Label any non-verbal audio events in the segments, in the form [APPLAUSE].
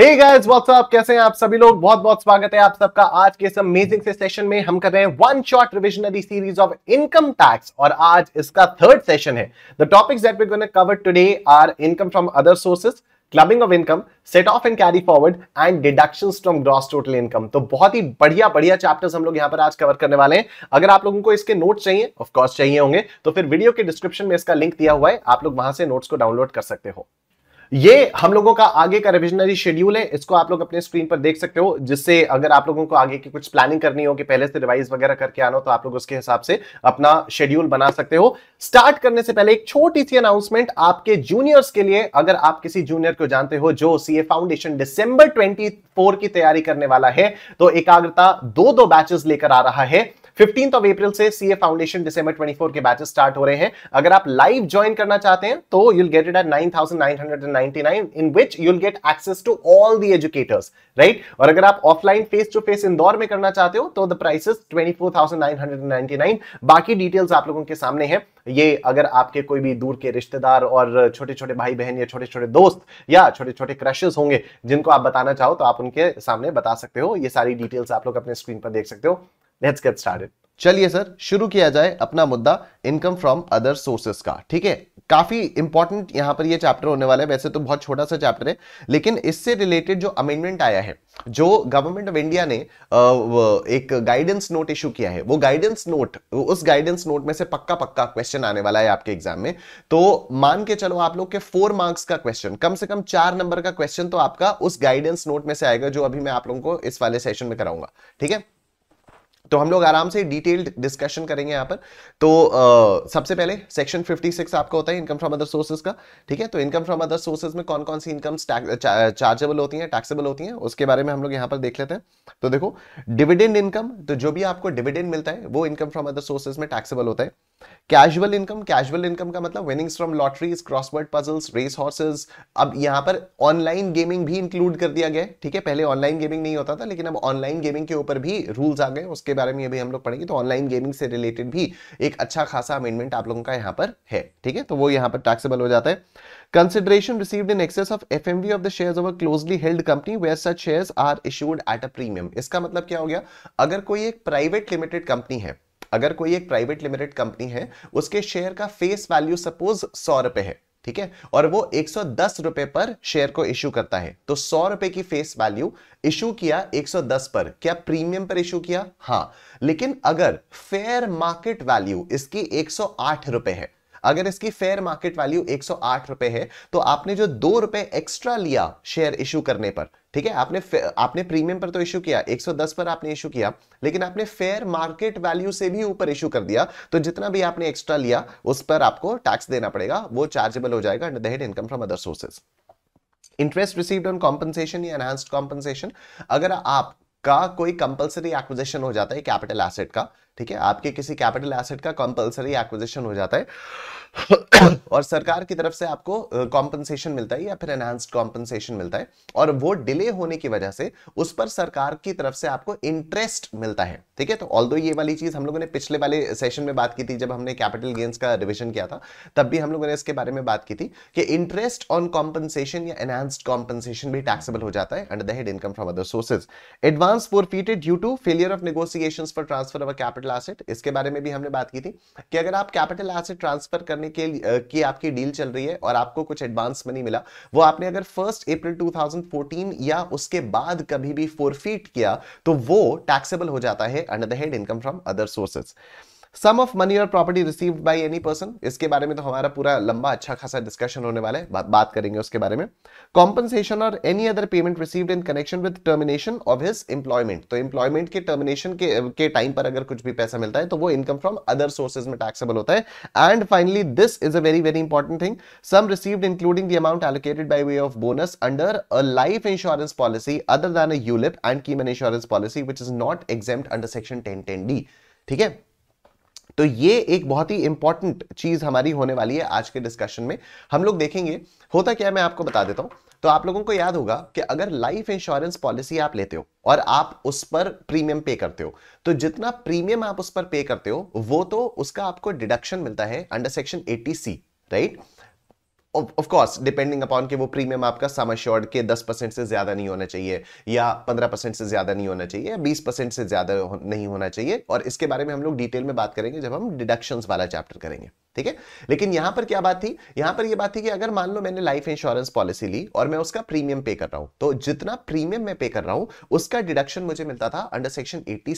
Hey guys what's up कैसे हैं आप सभी लोग बहुत बहुत स्वागत है आप सबका आज के इस अमेजिंग से सेशन में हम कर रहे हैं one shot revisionary series of income tax और आज इसका थर्ड सेशन है the topics that we gonna cover today are income from other sources clubbing of income set off and carry forward and deduction from gross total income तो बहुत ही बढ़िया बढ़िया chapters हम लोग यहाँ पर आज कवर करने वाले हैं अगर आप लोगों को इसके नोट चाहिए ऑफकोर्स चाहिए होंगे तो फिर वीडियो के डिस्क्रिप्शन में इसका लिंक दिया हुआ है आप लोग वहां से नोट्स को डाउनलोड कर सकते हो ये हम लोगों का आगे का रिविजनरी शेड्यूल है इसको आप लोग अपने स्क्रीन पर देख सकते हो जिससे अगर आप लोगों को आगे की कुछ प्लानिंग करनी हो कि पहले से रिवाइज वगैरह करके आना हो तो आप लोग उसके हिसाब से अपना शेड्यूल बना सकते हो स्टार्ट करने से पहले एक छोटी सी अनाउंसमेंट आपके जूनियर्स के लिए अगर आप किसी जूनियर को जानते हो जो सी फाउंडेशन डिसंबर ट्वेंटी की तैयारी करने वाला है तो एकाग्रता दो दो बैचेस लेकर आ रहा है फिफ्टीन ऑफ अप्रैल से सीए फाउंडेशन डिसम्बर 24 के बैचेस स्टार्ट हो रहे हैं अगर आप लाइव ज्वाइन करना चाहते हैं तो you'll get it at nine thousand nine hundred and ninety nine in which you'll get access to all the educators right और अगर आप offline face to face Indore में करना चाहते हो तो द प्राइसेस 24,999 बाकी डिटेल्स आप लोगों के सामने है ये अगर आपके कोई भी दूर के रिश्तेदार और छोटे छोटे भाई बहन या छोटे छोटे दोस्त या छोटे छोटे क्रशेस होंगे जिनको आप बताना चाहो तो आप उनके सामने बता सकते हो ये सारी डिटेल्स आप लोग अपने स्क्रीन पर देख सकते हो लेट्स गेट स्टार्टेड चलिए सर शुरू किया जाए अपना मुद्दा इनकम फ्रॉम अदर सोर्सेस का ठीक है काफी इंपॉर्टेंट यहां पर ये चैप्टर होने वाला है वैसे तो बहुत छोटा सा चैप्टर है लेकिन इससे रिलेटेड जो अमेंडमेंट आया है जो गवर्नमेंट ऑफ इंडिया ने एक गाइडेंस नोट इशू किया है वो गाइडेंस नोट उस गाइडेंस नोट में से पक्का पक्का क्वेश्चन आने वाला है आपके एग्जाम में तो मान के चलो आप लोग के फोर मार्क्स का क्वेश्चन कम से कम चार नंबर का क्वेश्चन तो आपका उस गाइडेंस नोट में से आएगा जो अभी मैं आप लोगों को इस वाले सेशन में कराऊंगा ठीक है तो हम लोग आराम से डिटेल्ड डिस्कशन करेंगे यहाँ पर तो आ, सबसे पहले सेक्शन 56 आपका होता है इनकम फ्रॉम अदर सोर्सेज का ठीक है तो इनकम फ्रॉम अदर सोर्सेज में कौन कौन सी इनकम चार्जेबल होती हैं टैक्सेबल होती हैं उसके बारे में हम लोग यहाँ पर देख लेते हैं तो देखो डिविडेंड इनकम तो जो भी आपको डिविडेंड मिलता है वो इनकम फ्रॉम अदर सोर्सेज में टैक्सेबल होता है कैजुअल इनकम कैजुअल इनकम का मतलब winnings from lotteries crossword puzzles race horses अब यहाँ पर ऑनलाइन गेमिंग भी इंक्लूड कर दिया गया ठीक है पहले ऑनलाइन गेमिंग नहीं होता था लेकिन अब ऑनलाइन गेमिंग के ऊपर भी रूल्स आ गए उसके बारे में अभी हम लोग पढ़ेंगे तो ऑनलाइन गेमिंग से रिलेटेड भी एक अच्छा खासा अमेंडमेंट आप लोगों का यहाँ पर है ठीक है तो वो यहाँ पर टैक्सेबल हो जाता है consideration received in excess of FMV of the shares of a closely held company where such shares are issued at a premium इसका मतलब क्या हो गया अगर कोई एक प्राइवेट लिमिटेड कंपनी है अगर कोई एक प्राइवेट लिमिटेड कंपनी है उसके शेयर का फेस वैल्यू सपोज सौ रुपए है ठीक है और वो एक सौ दस रुपए पर शेयर को इशू करता है तो सौ रुपए की फेस वैल्यू इशू किया 110 पर क्या प्रीमियम पर इशू किया हाँ लेकिन अगर फेयर मार्केट वैल्यू इसकी आठ रुपए है अगर इसकी फेयर मार्केट वैल्यू एक रुपए है तो आपने जो दो रुपए एक्स्ट्रा लिया शेयर इशू करने पर ठीक है आपने आपने प्रीमियम पर तो इशू किया 110 पर आपने इशू किया लेकिन आपने फेयर मार्केट वैल्यू से भी ऊपर इशू कर दिया तो जितना भी आपने एक्स्ट्रा लिया उस पर आपको टैक्स देना पड़ेगा वो चार्जेबल हो जाएगा under the head income from other sources interest received on compensation या एनहांस्ड कॉम्पनसेशन अगर आप का कोई कंपलसरी एक्विजेशन हो जाता है कैपिटल एसेट का ठीक है आपके किसी कैपिटल एसेट का कंपलसरी एक्विजिशन हो जाता है और सरकार की तरफ से आपको कॉम्पनसेशन uh, मिलता है या फिर एनहांस्ड कॉम्पनसेशन मिलता है और वो डिले होने की वजह से उस पर सरकार की तरफ से आपको इंटरेस्ट मिलता है ठीक है तो ऑल ये वाली चीज हम लोगों ने पिछले वाले सेशन में बात की थी जब हमने कैपिटल गेंस का रिविजन किया था तब भी हम लोगों ने इसके बारे में बात की थी कि इंटरेस्ट ऑन कॉम्पनसेशन या एनहांस्ड कॉम्पनसेशन भी टैक्सेबल हो जाता है under the head income from other sources advance for due to failure of negotiation for transfer of capital capital asset इसके बारे में भी हमने बात की थी कि अगर आप कैपिटल एसेट ट्रांसफर करने के लिए की आपकी डील चल रही है और आपको कुछ एडवांस मनी मिला वो आपने अगर फर्स्ट अप्रैल 2014 या उसके बाद कभी भी फोरफीट किया तो वो टैक्सेबल हो जाता है under the head income from other sources sum of money और property received by any person इसके बारे में तो हमारा पूरा लंबा अच्छा खासा डिस्कशन होने वाला है बा, बात करेंगे उसके बारे में कॉम्पनसेशन और any other payment received in connection with termination of his employment तो एम्प्लॉयमेंट के टर्मिनेशन के के टाइम पर अगर कुछ भी पैसा मिलता है तो वो इनकम फ्रॉम अदर सोर्सेज में टैक्सेबल होता है and finally this is a very very important thing sum received including the amount allocated by way of bonus under a life insurance policy other than a ULIP and keyman insurance policy which is not exempt under section ten ten D ठीक है तो ये एक बहुत ही important चीज हमारी होने वाली है आज के डिस्कशन में हम लोग देखेंगे होता क्या है मैं आपको बता देता हूं तो आप लोगों को याद होगा कि अगर लाइफ इंश्योरेंस पॉलिसी आप लेते हो और आप उस पर प्रीमियम पे करते हो तो जितना प्रीमियम आप उस पर पे करते हो वो तो उसका आपको डिडक्शन मिलता है under section eighty C right of course depending upon कि वो प्रीमियम आपका सम अश्योर्ड के 10 परसेंट से ज़्यादा नहीं होना चाहिए या 15 परसेंट से ज़्यादा नहीं होना चाहिए या 20 परसेंट से ज़्यादा हो, नहीं होना चाहिए और इसके बारे में हम लोग डिटेल में बात करेंगे जब हम डिडक्शन वाला चैप्टर करेंगे ठीक है लेकिन यहां पर क्या बात थी यहां पर यह बात थी कि अगर मान लो मैंने लाइफ इंश्योरेंस पॉलिसी ली और मैं उसका प्रीमियम पे कर रहा हूं तो जितना प्रीमियम मैं पे कर रहा हूं उसका डिडक्शन मुझे मिलता था अंडर सेक्शन एटी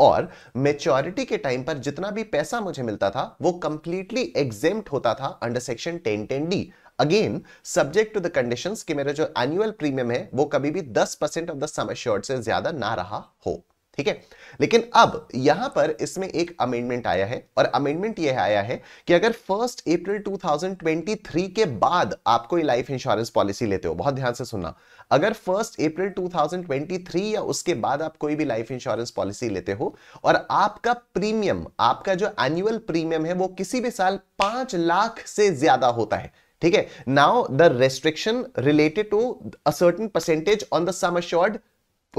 और मेच्योरिटी के टाइम पर जितना भी पैसा मुझे मिलता था वो कंप्लीटली एग्जेम्प्ट होता था under section ten ten D again subject to the conditions कि मेरा जो एनुअल प्रीमियम है वो कभी भी 10 परसेंट ऑफ द सम से ज्यादा ना रहा हो ठीक है लेकिन अब यहां पर इसमें एक अमेंडमेंट आया है और अमेंडमेंट यह आया है कि अगर फर्स्ट अप्रैल 2023 के बाद आपको कोई लाइफ इंश्योरेंस पॉलिसी लेते हो बहुत ध्यान से सुनना अगर फर्स्ट अप्रैल 2023 या उसके बाद आप कोई भी लाइफ इंश्योरेंस पॉलिसी लेते हो और आपका प्रीमियम आपका जो एनुअल प्रीमियम है वो किसी भी साल पांच लाख से ज्यादा होता है ठीक है now the restriction related to a certain percentage on the sum assured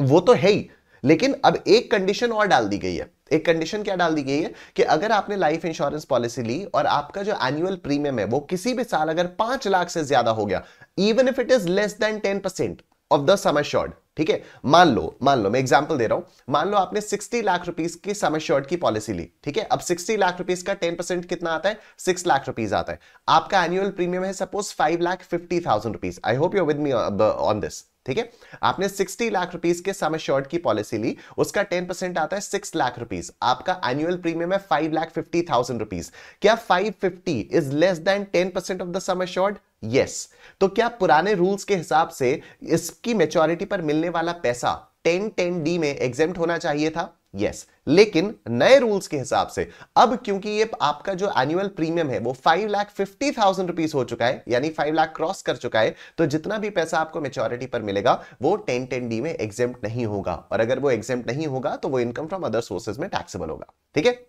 वो तो है ही लेकिन अब एक कंडीशन और डाल दी गई है एक कंडीशन क्या डाल दी गई है कि अगर आपने लाइफ इंश्योरेंस पॉलिसी ली और आपका जो एनुअल प्रीमियम है वो किसी भी साल अगर पांच लाख से ज्यादा हो गया even if it is less than ten percent of the sum assured ठीक है मान लो मान लो मैं एग्जांपल दे रहा हूं मान लो आपने सिक्सटी लाख रुपीज की समर शॉर्ट की पॉलिसी ली ठीक है अब सिक्सटी लाख रुपीज का टेन परसेंट कितना आता है सिक्स लाख रुपीज आता है आपका एनुअल प्रीमियम है suppose five lakh fifty thousand rupees I hope you with me on this ठीक है आपने 60 लाख रुपीज के समय शॉर्ट की पॉलिसी ली उसका 10 परसेंट आता है 6 लाख रुपीज आपका एनुअल प्रीमियम है 5 लाख 50 थाउजेंड रुपीज क्या 550 is less than 10 percent of the sum assured yes तो क्या पुराने रूल्स के हिसाब से इसकी मेच्योरिटी पर मिलने वाला पैसा टेन टेन डी में एग्जेम्प्ट होना चाहिए था यस yes. लेकिन नए रूल्स के हिसाब से अब क्योंकि ये आपका जो एनुअल प्रीमियम है वो five lakh fifty thousand rupees हो चुका है यानी फाइव लाख क्रॉस कर चुका है तो जितना भी पैसा आपको मेच्योरिटी पर मिलेगा वो टेन टेन डी में एग्जाम नहीं होगा और अगर वो एग्जाम नहीं होगा तो वो इनकम फ्रॉम अदर सोर्सेज में टैक्सेबल होगा ठीक है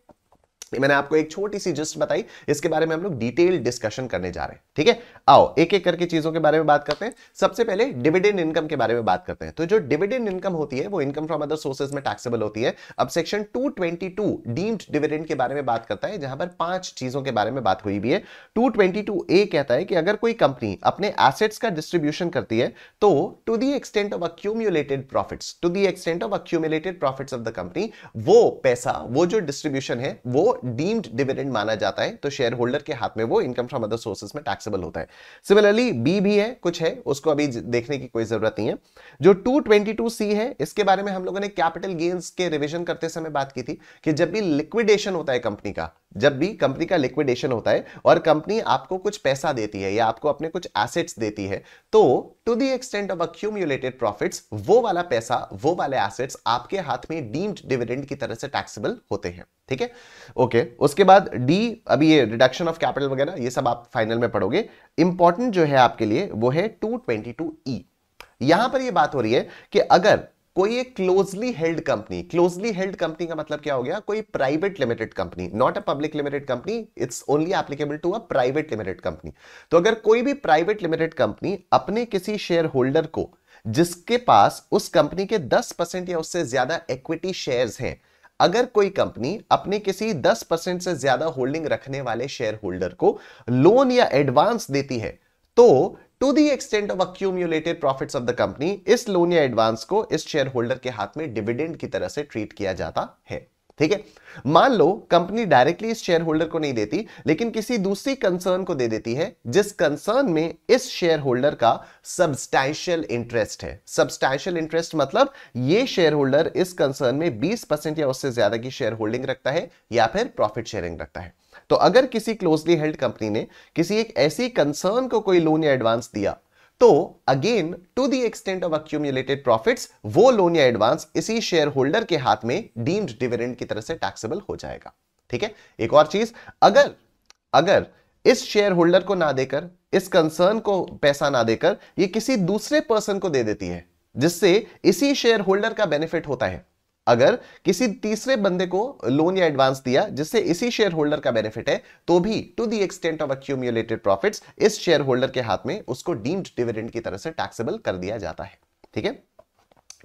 मैंने आपको एक छोटी सी जिस्ट बताई इसके बारे में हम लोग डिटेल डिस्कशन करने जा रहे हैं ठीक है आओ एक एक करके चीजों के बारे में बात करते हैं सबसे पहले डिविडेंड इनकम के बारे में बात करते हैं तो जो डिविडेंड इनकम होती है वो इनकम फ्रॉम अदर सोर्सेज में टैक्सेबल होती है अब सेक्शन 222 डीम्ड डिविडेंड के बारे में बात करता है जहां पर पांच चीजों के बारे में बात हुई भी है टू ए कहता है कि अगर कोई कंपनी अपने एसेट्स का डिस्ट्रीब्यूशन करती है तो to the extent of accumulated profit to the extent of accumulated profit of the company वो पैसा वो जो डिस्ट्रीब्यूशन है वो डीम्ड डिविडेंड माना जाता है तो शेयर होल्डर के हाथ में वो इनकम फ्रॉम अदर सोर्सेज में टैक्सेबल होता है सिमिलरली बी भी है कुछ है उसको अभी देखने की कोई जरूरत नहीं है जो 222 सी है इसके बारे में हम लोगों ने कैपिटल गेन्स के रिविजन करते समय बात की थी कि जब भी लिक्विडेशन होता है कंपनी का जब भी कंपनी का लिक्विडेशन होता है और कंपनी आपको कुछ पैसा देती है या आपको अपने कुछ एसेट्स देती है तो to the extent of accumulated profit वो वाला पैसा वो वाले एसेट्स आपके हाथ में डीम्ड डिविडेंड की तरह से टैक्सेबल होते हैं ठीक है ओके उसके बाद डी अभी ये रिडक्शन ऑफ कैपिटल वगैरह ये सब आप फाइनल में पढ़ोगे इंपॉर्टेंट जो है आपके लिए वो है टू ट्वेंटी टू ई यहां पर ये बात हो रही है कि अगर कोई एक closely held company closely held company का मतलब क्या हो गया कोई private limited company not a public limited company it's only applicable to a private limited company तो अगर कोई भी प्राइवेट लिमिटेड कंपनी अपने किसी शेयर होल्डर को जिसके पास उस कंपनी के 10 परसेंट या उससे ज्यादा इक्विटी शेयर्स हैं अगर कोई कंपनी अपने किसी 10 परसेंट से ज्यादा होल्डिंग रखने वाले शेयर होल्डर को लोन या एडवांस देती है तो to the extent of accumulated profit of the company इस लोन या एडवांस को इस शेयर होल्डर के हाथ में डिविडेंड की तरह से ट्रीट किया जाता है ठीक है मान लो कंपनी डायरेक्टली इस शेयर होल्डर को नहीं देती लेकिन किसी दूसरी कंसर्न को दे देती है जिस कंसर्न में इस शेयर होल्डर का सब्सटैंशियल इंटरेस्ट है सब्सटैंशियल इंटरेस्ट मतलब ये शेयर होल्डर इस कंसर्न में 20 परसेंट या उससे ज्यादा की शेयर होल्डिंग रखता है या फिर प्रॉफिट शेयरिंग रखता है तो अगर किसी क्लोजली हेल्ड कंपनी ने किसी एक ऐसी कंसर्न को कोई लोन या एडवांस दिया तो again to the extent of accumulated profits वो लोन या एडवांस इसी शेयर होल्डर के हाथ में डीम्ड डिविडेंड की तरह से टैक्सेबल हो जाएगा ठीक है एक और चीज अगर अगर इस शेयर होल्डर को ना देकर इस कंसर्न को पैसा ना देकर ये किसी दूसरे पर्सन को दे देती है जिससे इसी शेयर होल्डर का बेनिफिट होता है अगर किसी तीसरे बंदे को लोन या एडवांस दिया जिससे इसी शेयर होल्डर का बेनिफिट है तो भी to the extent of accumulated profits इस शेयर होल्डर के हाथ में उसको डीम्ड डिविडेंड की तरह से टैक्सेबल कर दिया जाता है ठीक है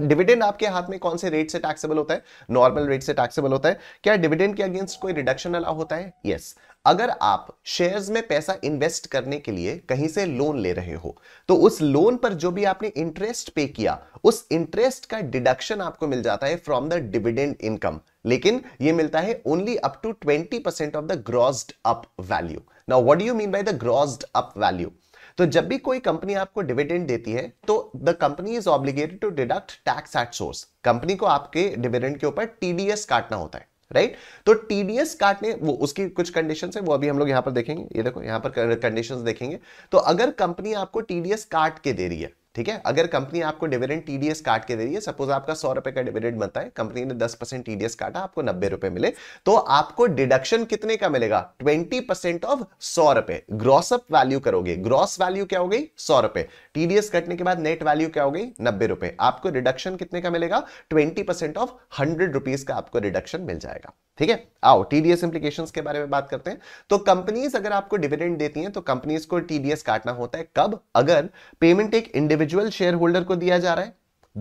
डिविडेंड आपके हाथ में कौन से रेट से टैक्सेबल होता है नॉर्मल रेट से टैक्सेबल होता है क्या डिविडेंड के अगेंस्ट कोई रिडक्शन अलाउ होता है यस yes. अगर आप शेयर्स में पैसा इन्वेस्ट करने के लिए कहीं से लोन ले रहे हो तो उस लोन पर जो भी आपने इंटरेस्ट पे किया उस इंटरेस्ट का डिडक्शन आपको मिल जाता है फ्रॉम द डिविडेंड इनकम लेकिन ये मिलता है only up to 20% of the grossed up value now what do you mean by the grossed up value तो जब भी कोई कंपनी आपको डिविडेंड देती है तो the company is obligated to deduct tax at source company को आपके डिविडेंड के ऊपर टीडीएस काटना होता है राइट right? तो टीडीएस काटने वो उसकी कुछ कंडीशन है वो अभी हम लोग यहां पर देखेंगे ये देखो यहां पर कंडीशन देखेंगे तो अगर कंपनी आपको टीडीएस काट के दे रही है ठीक है अगर कंपनी आपको डिविडेंड टीडीएस काट के दे रही है सपोज आपका सौ रुपए का डिविडेंड बनता है कंपनी ने दस परसेंट टीडीएस काटा आपको नब्बे रुपए मिले तो आपको डिडक्शन कितने का मिलेगा ट्वेंटी परसेंट ऑफ सौ रुपए ग्रॉसअप वैल्यू करोगे ग्रॉस वैल्यू क्या हो गई सौ रुपए टीडीएस कटने के बाद नेट वैल्यू क्या हो गई नब्बे रुपए आपको रिडक्शन कितने का मिलेगा twenty percent of hundred rupees का आपको रिडक्शन मिल जाएगा ठीक है आओ टीडीएस इंप्लीकेशन के बारे में बात करते हैं तो कंपनीज अगर आपको डिविडेंड देती हैं तो कंपनीज को टीडीएस काटना होता है कब अगर पेमेंट एक इंडिविजुअल इंडिविजुअल शेयर होल्डर को दिया जा रहा है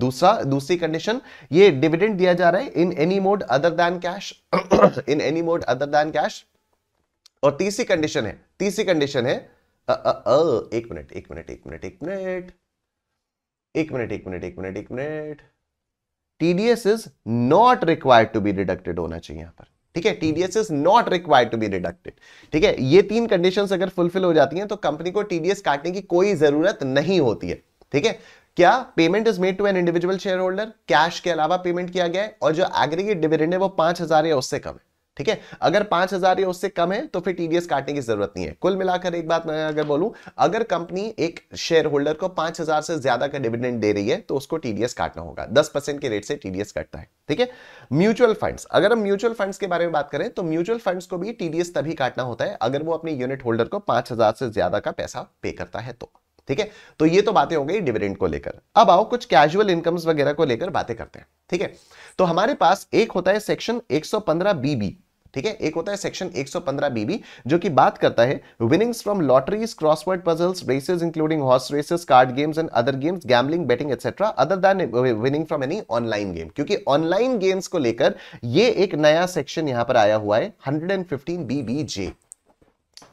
दूसरा दूसरी कंडीशन ये डिविडेंड दिया जा रहा है in any mode other than cash in any mode other than cash और तीसरी कंडीशन है तीसरी कंडीशन है एक मिनट एक मिनट एक मिनट एक मिनट एक मिनट एक मिनट एक मिनट एक minute TDS is not required to be deducted होना चाहिए यहां पर ठीक है TDS is not required to be deducted ठीक है ये तीन कंडीशंस अगर फुलफिल हो जाती हैं तो कंपनी को टीडीएस काटने की कोई जरूरत नहीं होती है ठीक है क्या payment is made to an individual share holder cash के अलावा पेमेंट किया गया है और जो एग्रीगेट डिविडेंड है वो पांच हजार या उससे कम है ठीक है अगर पांच हजार या उससे कम है तो फिर टीडीएस काटने की जरूरत नहीं है कुल मिलाकर एक बात मैं अगर बोलूं अगर कंपनी एक शेयर होल्डर को पांच हजार से ज्यादा का डिविडेंड दे रही है तो उसको टीडीएस काटना होगा दस परसेंट के रेट से टीडीएस कटता है ठीक है म्यूचुअल फंड्स अगर हम म्यूचुअल फंड्स के बारे में बात करें तो म्यूचुअल फंड्स को भी टीडीएस तभी काटना होता है अगर वो अपने यूनिट होल्डर को पांच से ज्यादा का पैसा पे करता है तो ठीक है तो ये तो बातें हो गई डिविडेंड को लेकर अब आओ कुछ कैजुअल इनकम्स वगैरह को लेकर बातें करते हैं ठीक है तो हमारे पास एक होता है सेक्शन एक बीबी ठीक है एक होता है सेक्शन 115 बीबी जो कि बात करता है winnings from lotteries crossword puzzles races including horse races card games and other games gambling betting etcetera other than winning from any online game क्योंकि ऑनलाइन गेम्स को लेकर ये एक नया सेक्शन यहां पर आया हुआ है 115 बीबीजे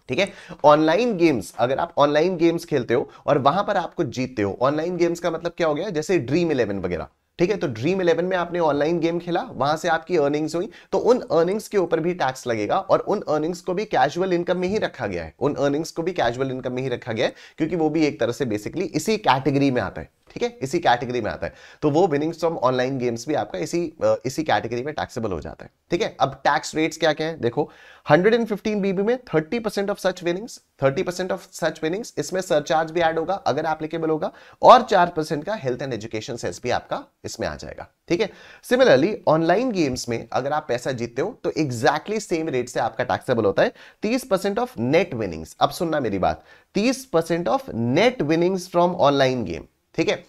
ठीक है ऑनलाइन गेम्स अगर आप ऑनलाइन गेम्स खेलते हो और वहां पर आप कुछ जीतते हो ऑनलाइन गेम्स का मतलब क्या हो गया जैसे ड्रीम इलेवन वगैरह ठीक है तो ड्रीम इलेवन में आपने ऑनलाइन गेम खेला वहां से आपकी अर्निंग्स हुई तो उन अर्निंग्स के ऊपर भी टैक्स लगेगा और उन अर्निंग्स को भी कैजुअल इनकम में ही रखा गया है उन अर्निंग्स को भी कैजुअल इनकम में ही रखा गया है क्योंकि वो भी एक तरह से बेसिकली इसी कैटेगरी में आता है ठीक है इसी कैटेगरी में आता है तो वो विनिंग्स फ्रॉम ऑनलाइन गेम्स भी आपका इसी इसी कैटेगरी में टैक्सेबल हो जाता है ठीक है अब टैक्स रेट्स क्या क्या है देखो 115 बीबी में 30 percent of such winnings 30 of such winnings इसमें सरचार्ज भी ऐड होगा अगर एप्लीकेबल होगा और 4 परसेंट का हेल्थ एंड एजुकेशन सेस भी आपका इसमें आ जाएगा ठीक है सिमिलरली ऑनलाइन गेम्स में अगर आप पैसा जीतते हो तो एग्जैक्टली सेम रेट से आपका टैक्सेबल होता है 30 परसेंट ऑफ नेट विनिंग्स अब सुनना मेरी बात 30 percent of net winnings from online game ठीक है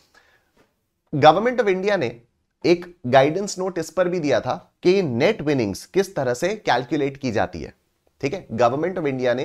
गवर्नमेंट ऑफ इंडिया ने एक गाइडेंस नोट इस पर भी दिया था कि नेट विनिंग्स किस तरह से कैलकुलेट की जाती है ठीक है गवर्नमेंट ऑफ इंडिया ने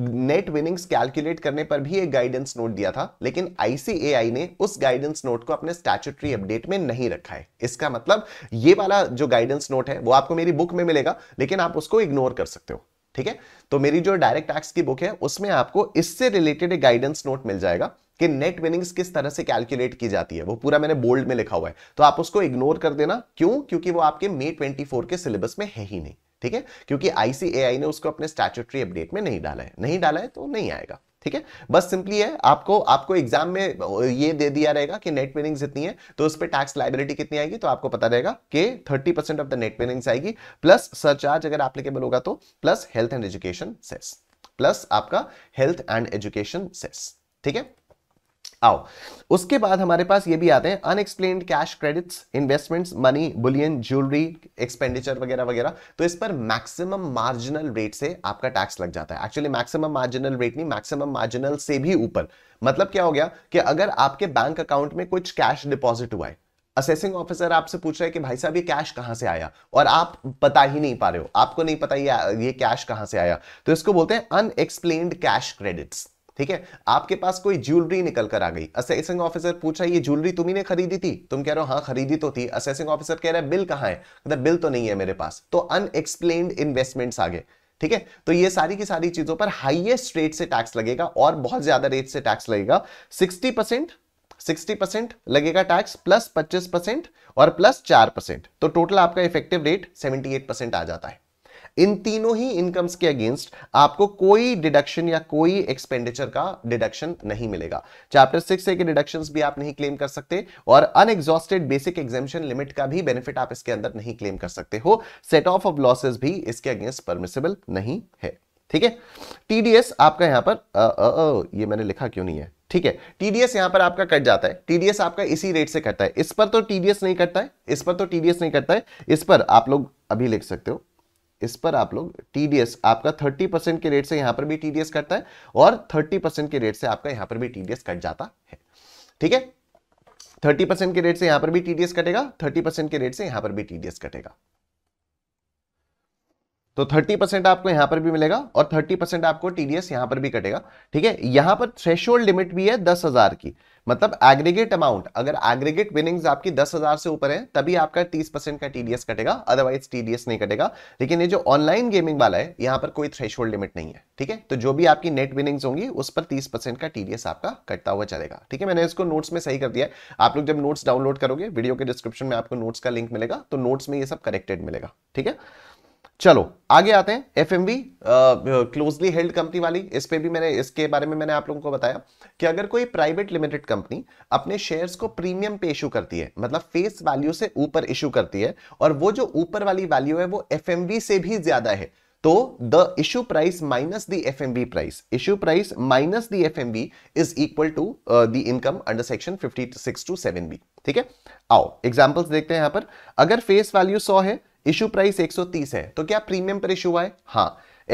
नेट विनिंग्स कैलकुलेट करने पर भी एक गाइडेंस नोट दिया था लेकिन आईसीएआई ने उस गाइडेंस नोट को अपने स्टैचुटरी अपडेट में नहीं रखा है इसका मतलब ये वाला जो गाइडेंस नोट है वो आपको मेरी बुक में मिलेगा लेकिन आप उसको इग्नोर कर सकते हो ठीक है तो मेरी जो डायरेक्ट टैक्स की बुक है उसमें आपको इससे रिलेटेड एक गाइडेंस नोट मिल जाएगा कि नेट विनिंग्स किस तरह से कैलकुलेट की जाती है वो पूरा मैंने बोल्ड में लिखा हुआ है तो आप उसको इग्नोर कर देना क्यों क्योंकि वो आपके मे 24 के सिलेबस में है ही नहीं ठीक है क्योंकि आईसीएआई ने उसको अपने स्टैचुटरी अपडेट में नहीं डाला है नहीं डाला है तो नहीं आएगा ठीक है बस सिंपली है आपको आपको एग्जाम में ये दे दिया रहेगा कि नेट विनिंग्स इतनी है तो उस पर टैक्स लाइबिलिटी कितनी आएगी तो आपको पता रहेगा कि 30 percent of the net winnings आएगी प्लस सरचार्ज अगर एप्लीकेबल होगा तो plus health and education cess plus आपका हेल्थ एंड एजुकेशन सेस ठीक है आओ उसके बाद हमारे पास ये भी आते हैं unexplained cash credits investments money bullion jewellery expenditure वगैरह वगैरह तो इस पर मैक्सिमम मार्जिनल रेट से आपका टैक्स लग जाता है एक्चुअली मैक्सिमम मार्जिनल रेट नहीं मैक्सिमम मार्जिनल से भी ऊपर मतलब क्या हो गया कि अगर आपके बैंक अकाउंट में कुछ कैश डिपॉजिट हुआ है असेसिंग ऑफिसर आपसे पूछ रहा है कि भाई साहब ये कैश कहां से आया और आप पता ही नहीं पा रहे हो आपको नहीं पता ये कैश कहां से आया तो इसको बोलते हैं अनएक्सप्लेन कैश क्रेडिट्स ठीक है आपके पास कोई ज्वेलरी निकल कर आ गई असेसिंग ऑफिसर पूछा ये ज्वेलरी तुम्हें खरीदी थी तुम कह रहे हो हाँ खरीदी तो थी असेसिंग ऑफिसर कह रहा है बिल कहाँ है तो बिल तो नहीं है मेरे पास तो अनएक्सप्लेन्ड इन्वेस्टमेंट आगे ठीक है तो ये सारी की सारी चीजों पर हाइएस्ट रेट से टैक्स लगेगा और बहुत ज्यादा रेट से टैक्स लगेगा सिक्सटी परसेंट सिक्सटी परसेंट लगेगा टैक्स प्लस पच्चीस परसेंट और प्लस चार परसेंट तो टोटल आपका effective rate seventy eight percent आ जाता है इन तीनों ही इनकम्स के अगेंस्ट आपको कोई डिडक्शन या कोई एक्सपेंडिचर का डिडक्शन नहीं मिलेगा चैप्टर सिक्स के डिडक्शन भी आप नहीं क्लेम कर सकते और अनएग्जॉस्टेड बेसिक एग्जामेशन लिमिट का भी बेनिफिट आप इसके अंदर नहीं क्लेम कर सकते हो सेट ऑफ ऑफ लॉसेज भी इसके अगेंस्ट परमिसेबल नहीं है ठीक है टीडीएस आपका यहां पर आ, आ, आ, ये मैंने लिखा क्यों नहीं है ठीक है टीडीएस यहां पर आपका कट जाता है टीडीएस आपका इसी रेट से कटता है इस पर तो टीडीएस नहीं कटता है इस पर तो टीडीएस नहीं कटता है इस पर आप लोग अभी लिख सकते हो इस पर आप लोग टीडीएस आपका 30 परसेंट के रेट से यहां पर भी टीडीएस कटता है और 30 परसेंट के रेट से आपका यहां पर भी टीडीएस कट जाता है ठीक है 30 परसेंट के रेट से यहां पर भी टीडीएस कटेगा 30 परसेंट के रेट से यहां पर भी टीडीएस कटेगा तो 30 परसेंट आपको यहां पर भी मिलेगा और 30 परसेंट आपको टीडीएस यहां पर भी कटेगा ठीक है यहां पर थ्रेशोल्ड लिमिट भी है दस हजार की मतलब एग्रीगेट अमाउंट अगर एग्रीगेट विनिंग्स आपकी दस हजार से ऊपर है तभी आपका तीस परसेंट का टीडीएस कटेगा अदरवाइज टीडीएस नहीं कटेगा लेकिन ये जो ऑनलाइन गेमिंग वाला है यहां पर कोई थ्रेश लिमिट नहीं है ठीक है तो जो भी आपकी नेट विनिंग्स होंगी उस पर तीस परसेंट का टीडीएस आपका कटता हुआ चलेगा ठीक है मैंने इसको नोट्स में सही कर दिया आप लोग जब नोट्स डाउनलोड करोगे वीडियो के डिस्क्रिप्शन में आपको नोट्स का लिंक मिलेगा तो नोट्स में यह सब करेक्टेड मिलेगा ठीक है चलो आगे आते हैं F M closely held company वाली इस पे भी मैंने इसके बारे में मैंने आप लोगों को बताया कि अगर कोई प्राइवेट लिमिटेड कंपनी अपने शेयर्स को प्रीमियम पे इशू करती है मतलब फेस वैल्यू से ऊपर इशू करती है और वो जो ऊपर वाली वैल्यू है वो एफ से भी ज्यादा है तो the issue price minus the F price issue price minus the F is equal to the income under section six to B ठीक है आओ एग्जांपल्स देखते हैं यहां पर अगर फेस वैल्यू सौ है इशू प्राइस 130 है तो क्या प्रीमियम पर इशू हुआ है हाँ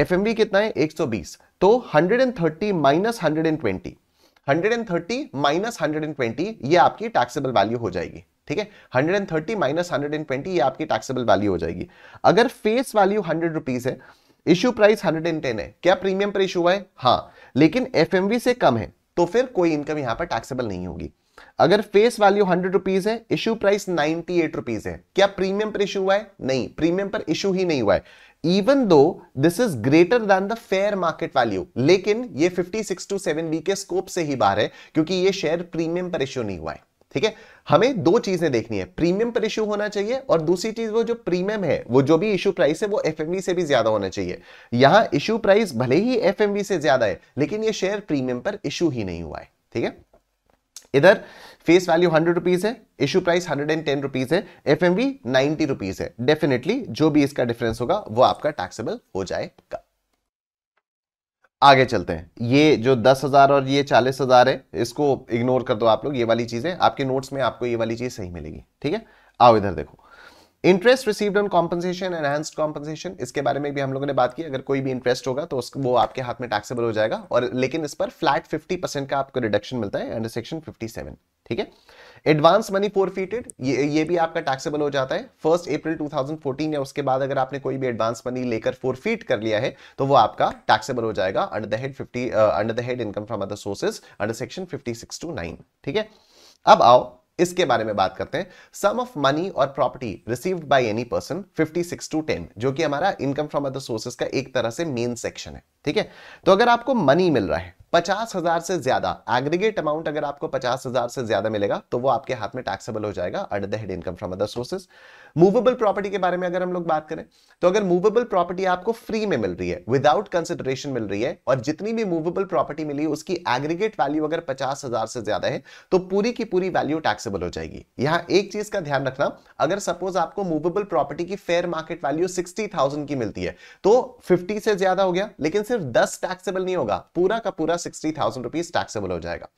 एफ कितना है 120 तो 130 माइनस 120 130 माइनस 120 ये आपकी टैक्सेबल वैल्यू हो जाएगी ठीक है 130 माइनस 120 ये आपकी टैक्सेबल वैल्यू हो जाएगी अगर फेस वैल्यू हंड्रेड रुपीज है इशू प्राइस हंड्रेड है क्या प्रीमियम पर इशू हुआ है हाँ लेकिन एफ से कम है तो फिर कोई इनकम यहां पर टैक्सेबल नहीं होगी अगर फेस वैल्यू हंड्रेड रुपीज है issue price ninety eight rupees है क्या प्रीमियम पर इश्यू हुआ है नहीं प्रीमियम पर इश्यू ही नहीं हुआ है even though this is greater than the fair market value लेकिन ये 56 टू 7 के स्कोप से ही बाहर है क्योंकि ये शेयर प्रीमियम पर इश्यू नहीं हुआ है ठीक है हमें दो चीजें देखनी है प्रीमियम पर इश्यू होना चाहिए और दूसरी चीज वो जो प्रीमियम है वो जो भी इश्यू प्राइस है वो एफ से भी ज्यादा होना चाहिए यहां इश्यू प्राइस भले ही एफ से ज्यादा है लेकिन ये शेयर प्रीमियम पर इशू ही नहीं हुआ है ठीक है इधर फेस वैल्यू हंड्रेड रुपीज़ है issue price hundred and ten rupees है F M V ninety rupees है डेफिनेटली जो भी इसका डिफरेंस होगा वो आपका टैक्सेबल हो जाएगा आगे चलते हैं ये जो दस हज़ार और ये चालीस हज़ार है इसको इग्नोर कर दो आप लोग ये वाली चीज़ें आपके नोट्स में आपको ये वाली चीज़ सही मिलेगी ठीक है आओ इधर देखो interest received on compensation enhanced compensation इसके बारे में भी हम लोगों ने बात की अगर कोई भी इंटरेस्ट होगा तो वो आपके हाथ में टैक्सेबल हो जाएगा और लेकिन इस पर फ्लैट 50 परसेंट का आपको रिडक्शन मिलता है अंडर सेक्शन 57 ठीक है एडवांस मनी फोरफीटेड ये ये भी आपका टैक्सेबल हो जाता है फर्स्ट अप्रैल 2014 या उसके बाद अगर आपने कोई भी एडवांस मनी लेकर फोरफीट कर लिया है तो वो आपका टैक्सेबल हो जाएगा under the head 50 under the head income from other sources under section 56 to 9 ठीक है अब आओ इसके बारे में बात करते हैं सम ऑफ मनी और property received by any person 56 to 10 जो कि हमारा इनकम फ्रॉम अदर सोर्सेज का एक तरह से मेन सेक्शन है ठीक है तो अगर आपको मनी मिल रहा है पचास हजार से ज्यादा एग्रीगेट अमाउंट अगर आपको पचास हजार से ज्यादा मिलेगा तो वो आपके हाथ में टैक्सेबल हो जाएगा under the head income from other sources movable property के बारे में अगर हम लोग बात करें तो अगर मूवेबल प्रॉपर्टी आपको फ्री में मिल रही है विदाउट कंसिडरेशन मिल रही है और जितनी भी मूवेबल प्रॉपर्टी मिली उसकी एग्रीगेट वैल्यू अगर पचास हजार से ज्यादा है तो पूरी की पूरी वैल्यू टैक्सेबल हो जाएगी यहां एक चीज का ध्यान रखना अगर सपोज आपको मूवेबल प्रॉपर्टी की fair market value sixty thousand की मिलती है तो फिफ्टी से ज्यादा हो गया लेकिन सिर्फ दस टैक्सेबल नहीं होगा पूरा का पूरा सिक्सटी थाउजेंड रुपीज टैक्सेबल हो जाएगा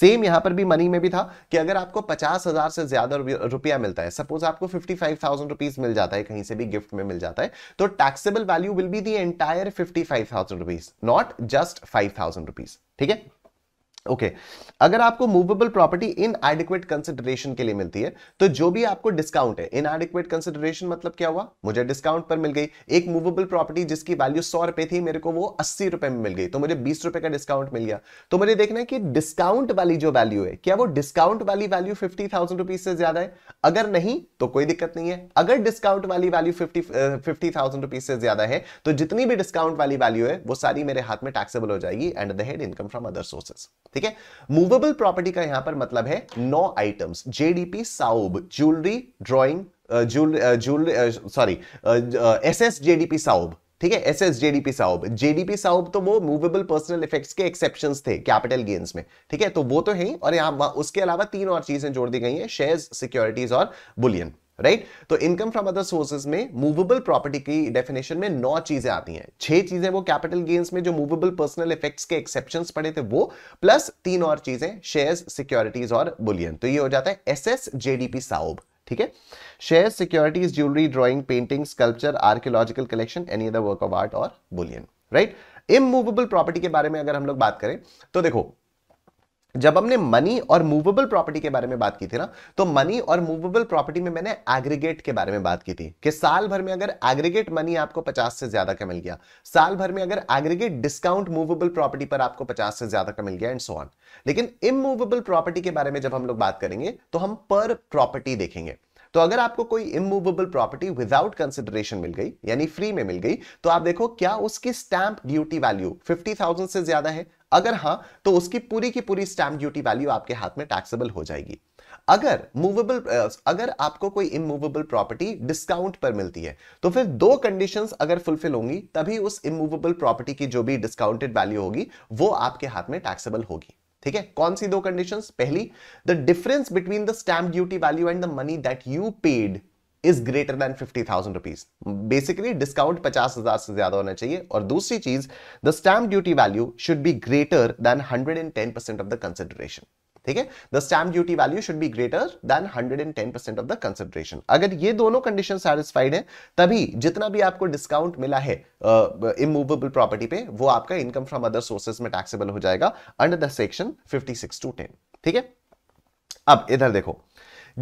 सेम यहां पर भी मनी में भी था कि अगर आपको पचास हजार से ज्यादा रुपया मिलता है सपोज आपको फिफ्टी फाइव थाउजेंड रुपीज मिल जाता है कहीं से भी गिफ्ट में मिल जाता है तो taxable value will be the entire fifty five thousand rupees not just five thousand rupees ठीक है ओके okay. अगर आपको movable property inadequate consideration के लिए मिलती है तो जो भी आपको डिस्काउंट है इन एडिक्वेट कंसिडरेशन मतलब क्या हुआ मुझे डिस्काउंट पर मिल गई एक मूवेबल प्रॉपर्टी जिसकी वैल्यू सौ रुपए थी मेरे को वो अस्सी रुपए में मिल गई तो मुझे बीस रुपए का डिस्काउंट मिल गया तो मुझे देखना है कि डिस्काउंट वाली जो वैल्यू है क्या वो डिस्काउंट वाली वैल्यू फिफ्टी थाउजेंड से ज्यादा है अगर नहीं तो कोई दिक्कत नहीं है अगर डिस्काउंट वाली वैल्यू फिफ्टी फिफ्टी से ज्यादा है तो जितनी भी डिस्काउंट वाली वैल्यू है वो सारी मेरे हाथ में टैक्सेबल हो जाएगी and the head income from other sources ठीक है मूवेबल प्रॉपर्टी का यहां पर मतलब है नौ items JDP SAUB jewellery drawing sorry S S JDP साउब ठीक है S S JDP SAUB JDP SAUB तो वो मूवेबल पर्सनल इफेक्ट्स के एक्सेप्शन थे कैपिटल गेन्स में ठीक है तो वो तो है और यहां उसके अलावा तीन और चीजें जोड़ दी गई हैं शेयर्स सिक्योरिटीज और बुलियन राइट right? तो इनकम फ्रॉम अदर सोर्सेज में मूवेबल प्रॉपर्टी की डेफिनेशन में नौ चीजें आती हैं छह चीजें वो कैपिटल गेन्स में जो मूवेबल पर्सनल इफेक्ट्स के एक्सेप्शन पड़े थे वो प्लस तीन और चीजें शेयर्स सिक्योरिटीज और बुलियन तो ये हो जाता है एस एस जेडीपी साउब ठीक है share securities jewellery drawing painting sculpture archaeological collection any other work of art और बुलियन राइट इमूवेबल प्रॉपर्टी के बारे में अगर हम लोग बात करें तो देखो जब हमने मनी और मूवेबल प्रॉपर्टी के बारे में बात की थी ना तो मनी और मूवेबल प्रॉपर्टी में मैंने एग्रीगेट के बारे में बात की थी कि साल भर में अगर एग्रीगेट मनी आपको 50 से ज्यादा का मिल गया साल भर में अगर एग्रीगेट डिस्काउंट मूवेबल प्रॉपर्टी पर आपको 50 से ज्यादा का मिल गया एंड सो ऑन लेकिन इमूवेबल प्रॉपर्टी के बारे में जब हम लोग बात करेंगे तो हम पर प्रॉपर्टी देखेंगे तो अगर आपको कोई इमूवेबल प्रॉपर्टी विदाउट कंसिडरेशन मिल गई यानी फ्री में मिल गई तो आप देखो क्या उसकी स्टैंप ड्यूटी वैल्यू 50,000 से ज्यादा है अगर हाँ तो उसकी पूरी की पूरी स्टैंप ड्यूटी वैल्यू आपके हाथ में टैक्सेबल हो जाएगी अगर मूवेबल अगर आपको कोई इमूवेबल प्रॉपर्टी डिस्काउंट पर मिलती है तो फिर दो कंडीशंस अगर फुलफिल होंगी तभी उस इमूवेबल प्रॉपर्टी की जो भी डिस्काउंटेड वैल्यू होगी वो आपके हाथ में टैक्सेबल होगी ठीक है कौन सी दो कंडीशंस पहली the difference between the stamp duty value and the money that you paid is greater than fifty thousand rupees basically discount पचास हजार से ज्यादा होना चाहिए और दूसरी चीज the stamp duty value should be greater than hundred and ten percent of the consideration ठीक है the stamp duty value should be greater than hundred and ten percent of the consideration अगर ये दोनों कंडीशन सेटिस्फाइड है तभी जितना भी आपको डिस्काउंट मिला है इमूवेबल uh, प्रॉपर्टी पे वो आपका इनकम फ्रॉम अदर सोर्सेज में टैक्सेबल हो जाएगा under the section fifty six two ten ठीक है अब इधर देखो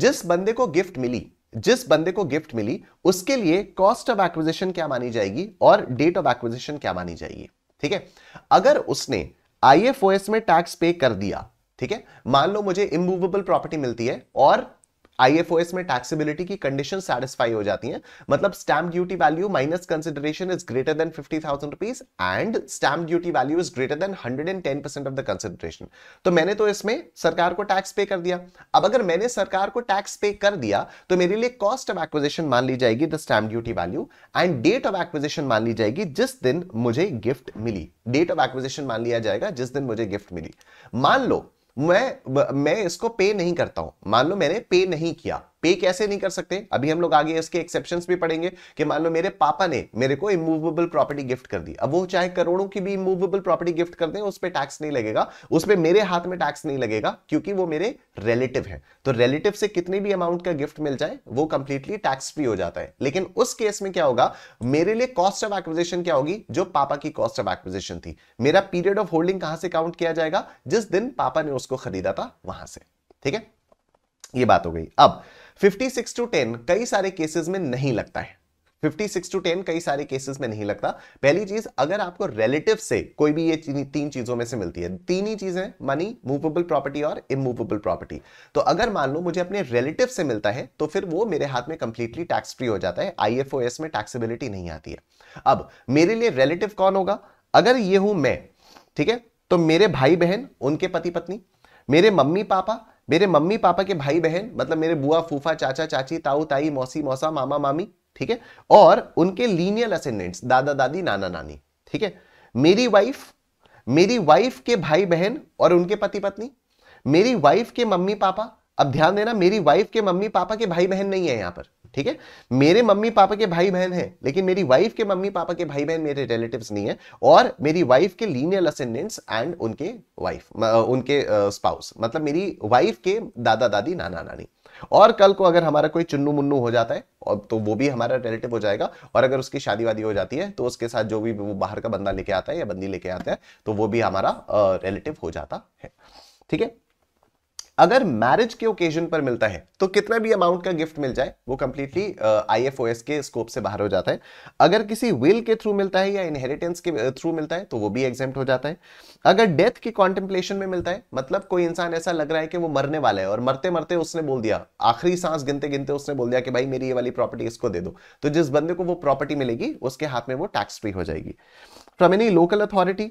जिस बंदे को गिफ्ट मिली जिस बंदे को गिफ्ट मिली उसके लिए कॉस्ट ऑफ एक्विजिशन क्या मानी जाएगी और डेट ऑफ एक्विजिशन क्या मानी जाएगी ठीक है अगर उसने आई में टैक्स पे कर दिया ठीक है मान लो मुझे इमूवेबल प्रॉपर्टी मिलती है और IFOS में टैक्सेबिलिटी की कंडीशन सेटिस्फाई हो जाती है मतलब stamp duty value minus consideration is greater than fifty thousand rupees and stamp duty value is greater than hundred and ten percent of the consideration तो मैंने तो इसमें सरकार को टैक्स पे कर दिया अब अगर मैंने सरकार को टैक्स पे कर दिया तो मेरे लिए कॉस्ट ऑफ एक्विजिशन मान ली जाएगी the stamp duty value and date of acquisition मान ली जाएगी जिस दिन मुझे गिफ्ट मिली डेट ऑफ एक्विजिशन मान लिया जाएगा जिस दिन मुझे गिफ्ट मिली मान लो मैं मैं इसको पे नहीं करता हूं मान लो मैंने पे नहीं किया पे कैसे नहीं कर सकते अभी हम लोग आगे इसके एक्सेप्शन भी पढ़ेंगे कि मान लो मेरे पापा ने मेरे को इमूवेबल प्रॉपर्टी गिफ्ट कर दी अब वो चाहे करोड़ों की भी इमूवेबल प्रॉपर्टी गिफ्ट कर दें उस पर टैक्स नहीं लगेगा उस पर मेरे हाथ में टैक्स नहीं लगेगा क्योंकि वो मेरे रिलेटिव है तो रिलेटिव से कितनी भी अमाउंट का गिफ्ट मिल जाए वो कंप्लीटली टैक्स फ्री हो जाता है लेकिन उस केस में क्या होगा मेरे लिए कॉस्ट ऑफ एक्विजिशन क्या होगी जो पापा की कॉस्ट ऑफ एक्विजिशन थी मेरा पीरियड ऑफ होल्डिंग कहां से काउंट किया जाएगा जिस दिन पापा ने उसको खरीदा था वहां से ठीक है ये बात हो गई अब 56 टू 10 कई सारे केसेस में नहीं लगता है 56 टू 10 कई सारे केसेस में नहीं लगता पहली चीज अगर आपको रिलेटिव से कोई भी ये तीन चीजों में से मिलती है तीन ही चीजें मनी मूवेबल प्रॉपर्टी और इमूवेबल प्रॉपर्टी तो अगर मान लो मुझे अपने रिलेटिव से मिलता है तो फिर वो मेरे हाथ में कंप्लीटली टैक्स फ्री हो जाता है एस में टैक्सीबिलिटी नहीं आती है अब मेरे लिए रिलेटिव कौन होगा अगर ये हूं मैं ठीक है तो मेरे भाई बहन उनके पति पत्नी मेरे मम्मी पापा मेरे मम्मी पापा के भाई बहन मतलब मेरे बुआ फूफा चाचा चाची ताऊ ताई मौसी मौसा मामा मामी ठीक है और उनके लीनियल असेंडेंट्स दादा दादी नाना नानी ठीक है मेरी वाइफ मेरी वाइफ के भाई बहन और उनके पति पत्नी मेरी वाइफ के मम्मी पापा अब ध्यान देना मेरी वाइफ के मम्मी पापा के भाई बहन नहीं है यहां पर ठीक है मेरे मम्मी पापा के भाई बहन हैं लेकिन मेरी वाइफ के मम्मी पापा के भाई बहन मेरे रिलेटिव्स नहीं है और मेरी वाइफ के लीनियल असेंडेंट्स एंड उनके वाइफ उनके स्पाउस मतलब मेरी वाइफ के दादा दादी नाना नानी और कल को अगर हमारा कोई चुन्नू मुन्नू हो जाता है और तो वो भी हमारा रिलेटिव हो जाएगा और अगर उसकी शादी वादी हो जाती है तो उसके साथ जो भी वो बाहर का बंदा लेके आता है या बंदी लेके आता है तो वो भी हमारा रिलेटिव हो जाता है ठीक है अगर मैरिज के ओकेजन पर मिलता है तो कितना भी अमाउंट का गिफ्ट मिल जाए वो कंप्लीटली आईएफओएस uh, के स्कोप से बाहर हो जाता है अगर किसी विल के थ्रू मिलता है या इनहेरिटेंस के थ्रू uh, मिलता है तो वो भी एग्जेम्प्ट हो जाता है अगर डेथ की कॉन्टेम्पलेशन में मिलता है मतलब कोई इंसान ऐसा लग रहा है कि वो मरने वाला है और मरते मरते उसने बोल दिया आखिरी सांस गिनते गिनते उसने बोल दिया कि भाई मेरी ये वाली प्रॉपर्टी इसको दे दो तो जिस बंदे को वो प्रॉपर्टी मिलेगी उसके हाथ में वो टैक्स फ्री हो जाएगी from any local authority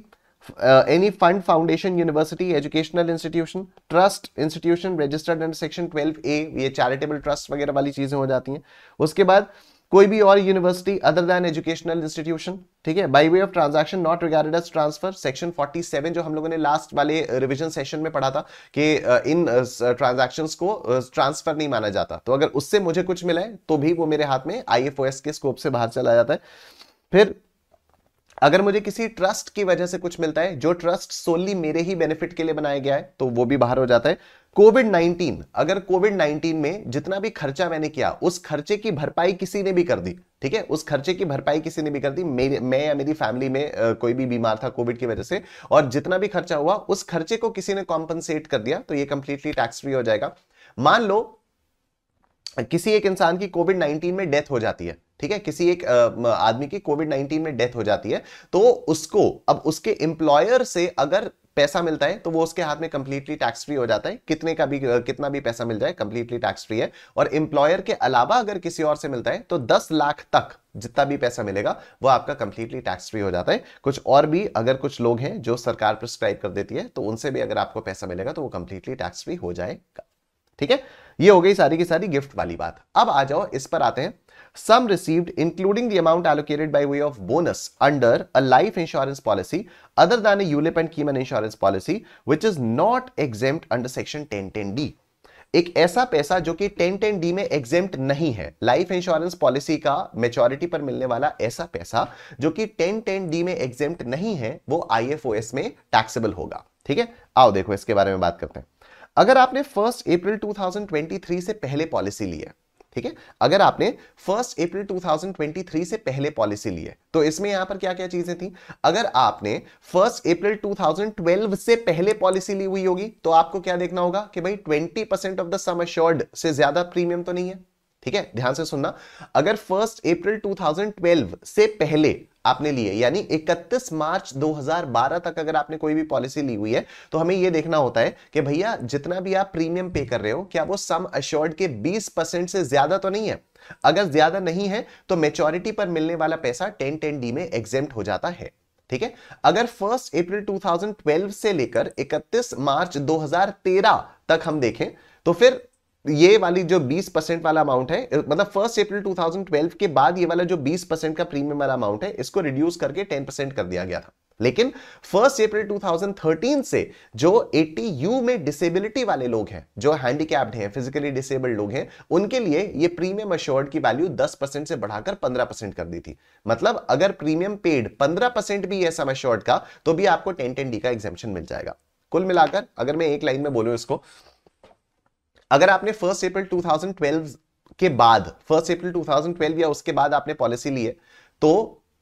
uh, any fund foundation university educational institution trust institution registered under section 12a ये charitable trust वगैरह वाली चीजें हो जाती हैं उसके बाद कोई भी और university other than educational institution ठीक है by way of transaction not regarded as transfer section 47 जो हम लोगों ने लास्ट वाले रिवीजन uh, सेशन में पढ़ा था कि इन uh, ट्रांजैक्शंस uh, को ट्रांसफर नहीं माना जाता तो अगर उससे मुझे कुछ मिला है तो भी वो मेरे हाथ में आई के स्कोप से बाहर चला जाता है फिर अगर मुझे किसी ट्रस्ट की वजह से कुछ मिलता है जो ट्रस्ट सोली मेरे ही बेनिफिट के लिए बनाया गया है तो वो भी बाहर हो जाता है कोविड 19 अगर कोविड 19 में जितना भी खर्चा मैंने किया उस खर्चे की भरपाई किसी ने भी कर दी ठीक है उस खर्चे की भरपाई किसी ने भी कर दी मेरे मैं या मेरी फैमिली में आ, कोई भी बीमार था कोविड की वजह से और जितना भी खर्चा हुआ उस खर्चे को किसी ने कॉम्पनसेट कर दिया तो ये कंप्लीटली टैक्स फ्री हो जाएगा मान लो किसी एक इंसान की कोविड 19 में डेथ हो जाती है ठीक है किसी एक आदमी की कोविड नाइन्टीन में डेथ हो जाती है तो उसको अब उसके एम्प्लॉयर से अगर पैसा मिलता है तो वो उसके हाथ में कंप्लीटली टैक्स फ्री हो जाता है कितने का भी कितना भी पैसा मिल जाए कंप्लीटली टैक्स फ्री है और एम्प्लॉयर के अलावा अगर किसी और से मिलता है तो 10 लाख तक जितना भी पैसा मिलेगा वो आपका कंप्लीटली टैक्स फ्री हो जाता है कुछ और भी अगर कुछ लोग हैं जो सरकार प्रिस्क्राइब कर देती है तो उनसे भी अगर आपको पैसा मिलेगा तो वो कंप्लीटली टैक्स फ्री हो जाएगा ठीक है ये हो गई सारी की सारी गिफ्ट वाली बात अब आ जाओ इस पर आते हैं sum received including the amount allocated by way of bonus under a life insurance policy other than a ULIP and Kieman insurance policy which is not exempt under section 1010D. एक ऐसा पैसा जो कि 1010 डी में exempt नहीं है life insurance policy का maturity पर मिलने वाला ऐसा पैसा जो कि 1010 डी में एग्जेम्प्ट नहीं है वो आईएफओएस में टैक्सेबल होगा ठीक है आओ देखो इसके बारे में बात करते हैं अगर आपने फर्स्ट अप्रैल 2023 से पहले पॉलिसी ली है ठीक है अगर आपने फर्स्ट अप्रैल 2023 से पहले पॉलिसी ली है तो इसमें यहां पर क्या क्या चीजें थी अगर आपने फर्स्ट अप्रैल 2012 से पहले पॉलिसी ली हुई होगी तो आपको क्या देखना होगा कि भाई 20% ऑफ द सम अश्योर्ड से ज्यादा प्रीमियम तो नहीं है ठीक है ध्यान से सुनना अगर फर्स्ट अप्रैल 2012 से पहले आपने लिए यानी 31 मार्च 2012 तक अगर आपने कोई भी पॉलिसी ली हुई है तो हमें यह देखना होता है कि भैया जितना भी आप प्रीमियम पे कर रहे हो क्या वो सम अश्योर्ड के 20 परसेंट से ज्यादा तो नहीं है अगर ज्यादा नहीं है तो मेच्योरिटी पर मिलने वाला पैसा टेन टेन डी में एग्जेप्ट हो जाता है ठीक है अगर फर्स्ट अप्रैल 2012 से लेकर 31 मार्च 2013 तक हम देखें तो फिर तो ये वाली जो 20 परसेंट वाला अमाउंट है मतलब फर्स्ट अप्रैल 2012 के बाद ये वाला जो 20 परसेंट का प्रीमियम वाला अमाउंट है इसको रिड्यूस करके 10 परसेंट कर दिया गया था लेकिन फर्स्ट अप्रैल 2013 से जो 80 यू में डिसेबिलिटी वाले लोग हैं जो हैंडीकैप्ड हैं फिजिकली डिसेबल्ड लोग हैं उनके लिए ये प्रीमियम अश्योर्ड की वैल्यू 10 परसेंट से बढ़ाकर 15 परसेंट कर दी थी मतलब अगर प्रीमियम पेड 15 परसेंट भी है सम अश्योर्ड का तो भी आपको टेन टेन डी का एग्जामेशन मिल जाएगा कुल मिलाकर अगर मैं एक लाइन में बोलूँ इसको अगर आपने फर्स्ट अप्रैल 2012 के बाद फर्स्ट अप्रैल 2012 या उसके बाद आपने पॉलिसी ली है तो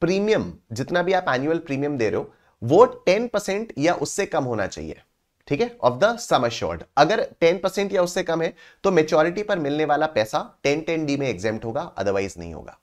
प्रीमियम जितना भी आप एनुअल प्रीमियम दे रहे हो वो 10% या उससे कम होना चाहिए ठीक है ऑफ द सम अश्योर्ड अगर 10% या उससे कम है तो मेच्योरिटी पर मिलने वाला पैसा टेन टेन डी में एग्जेम्प्ट होगा अदरवाइज नहीं होगा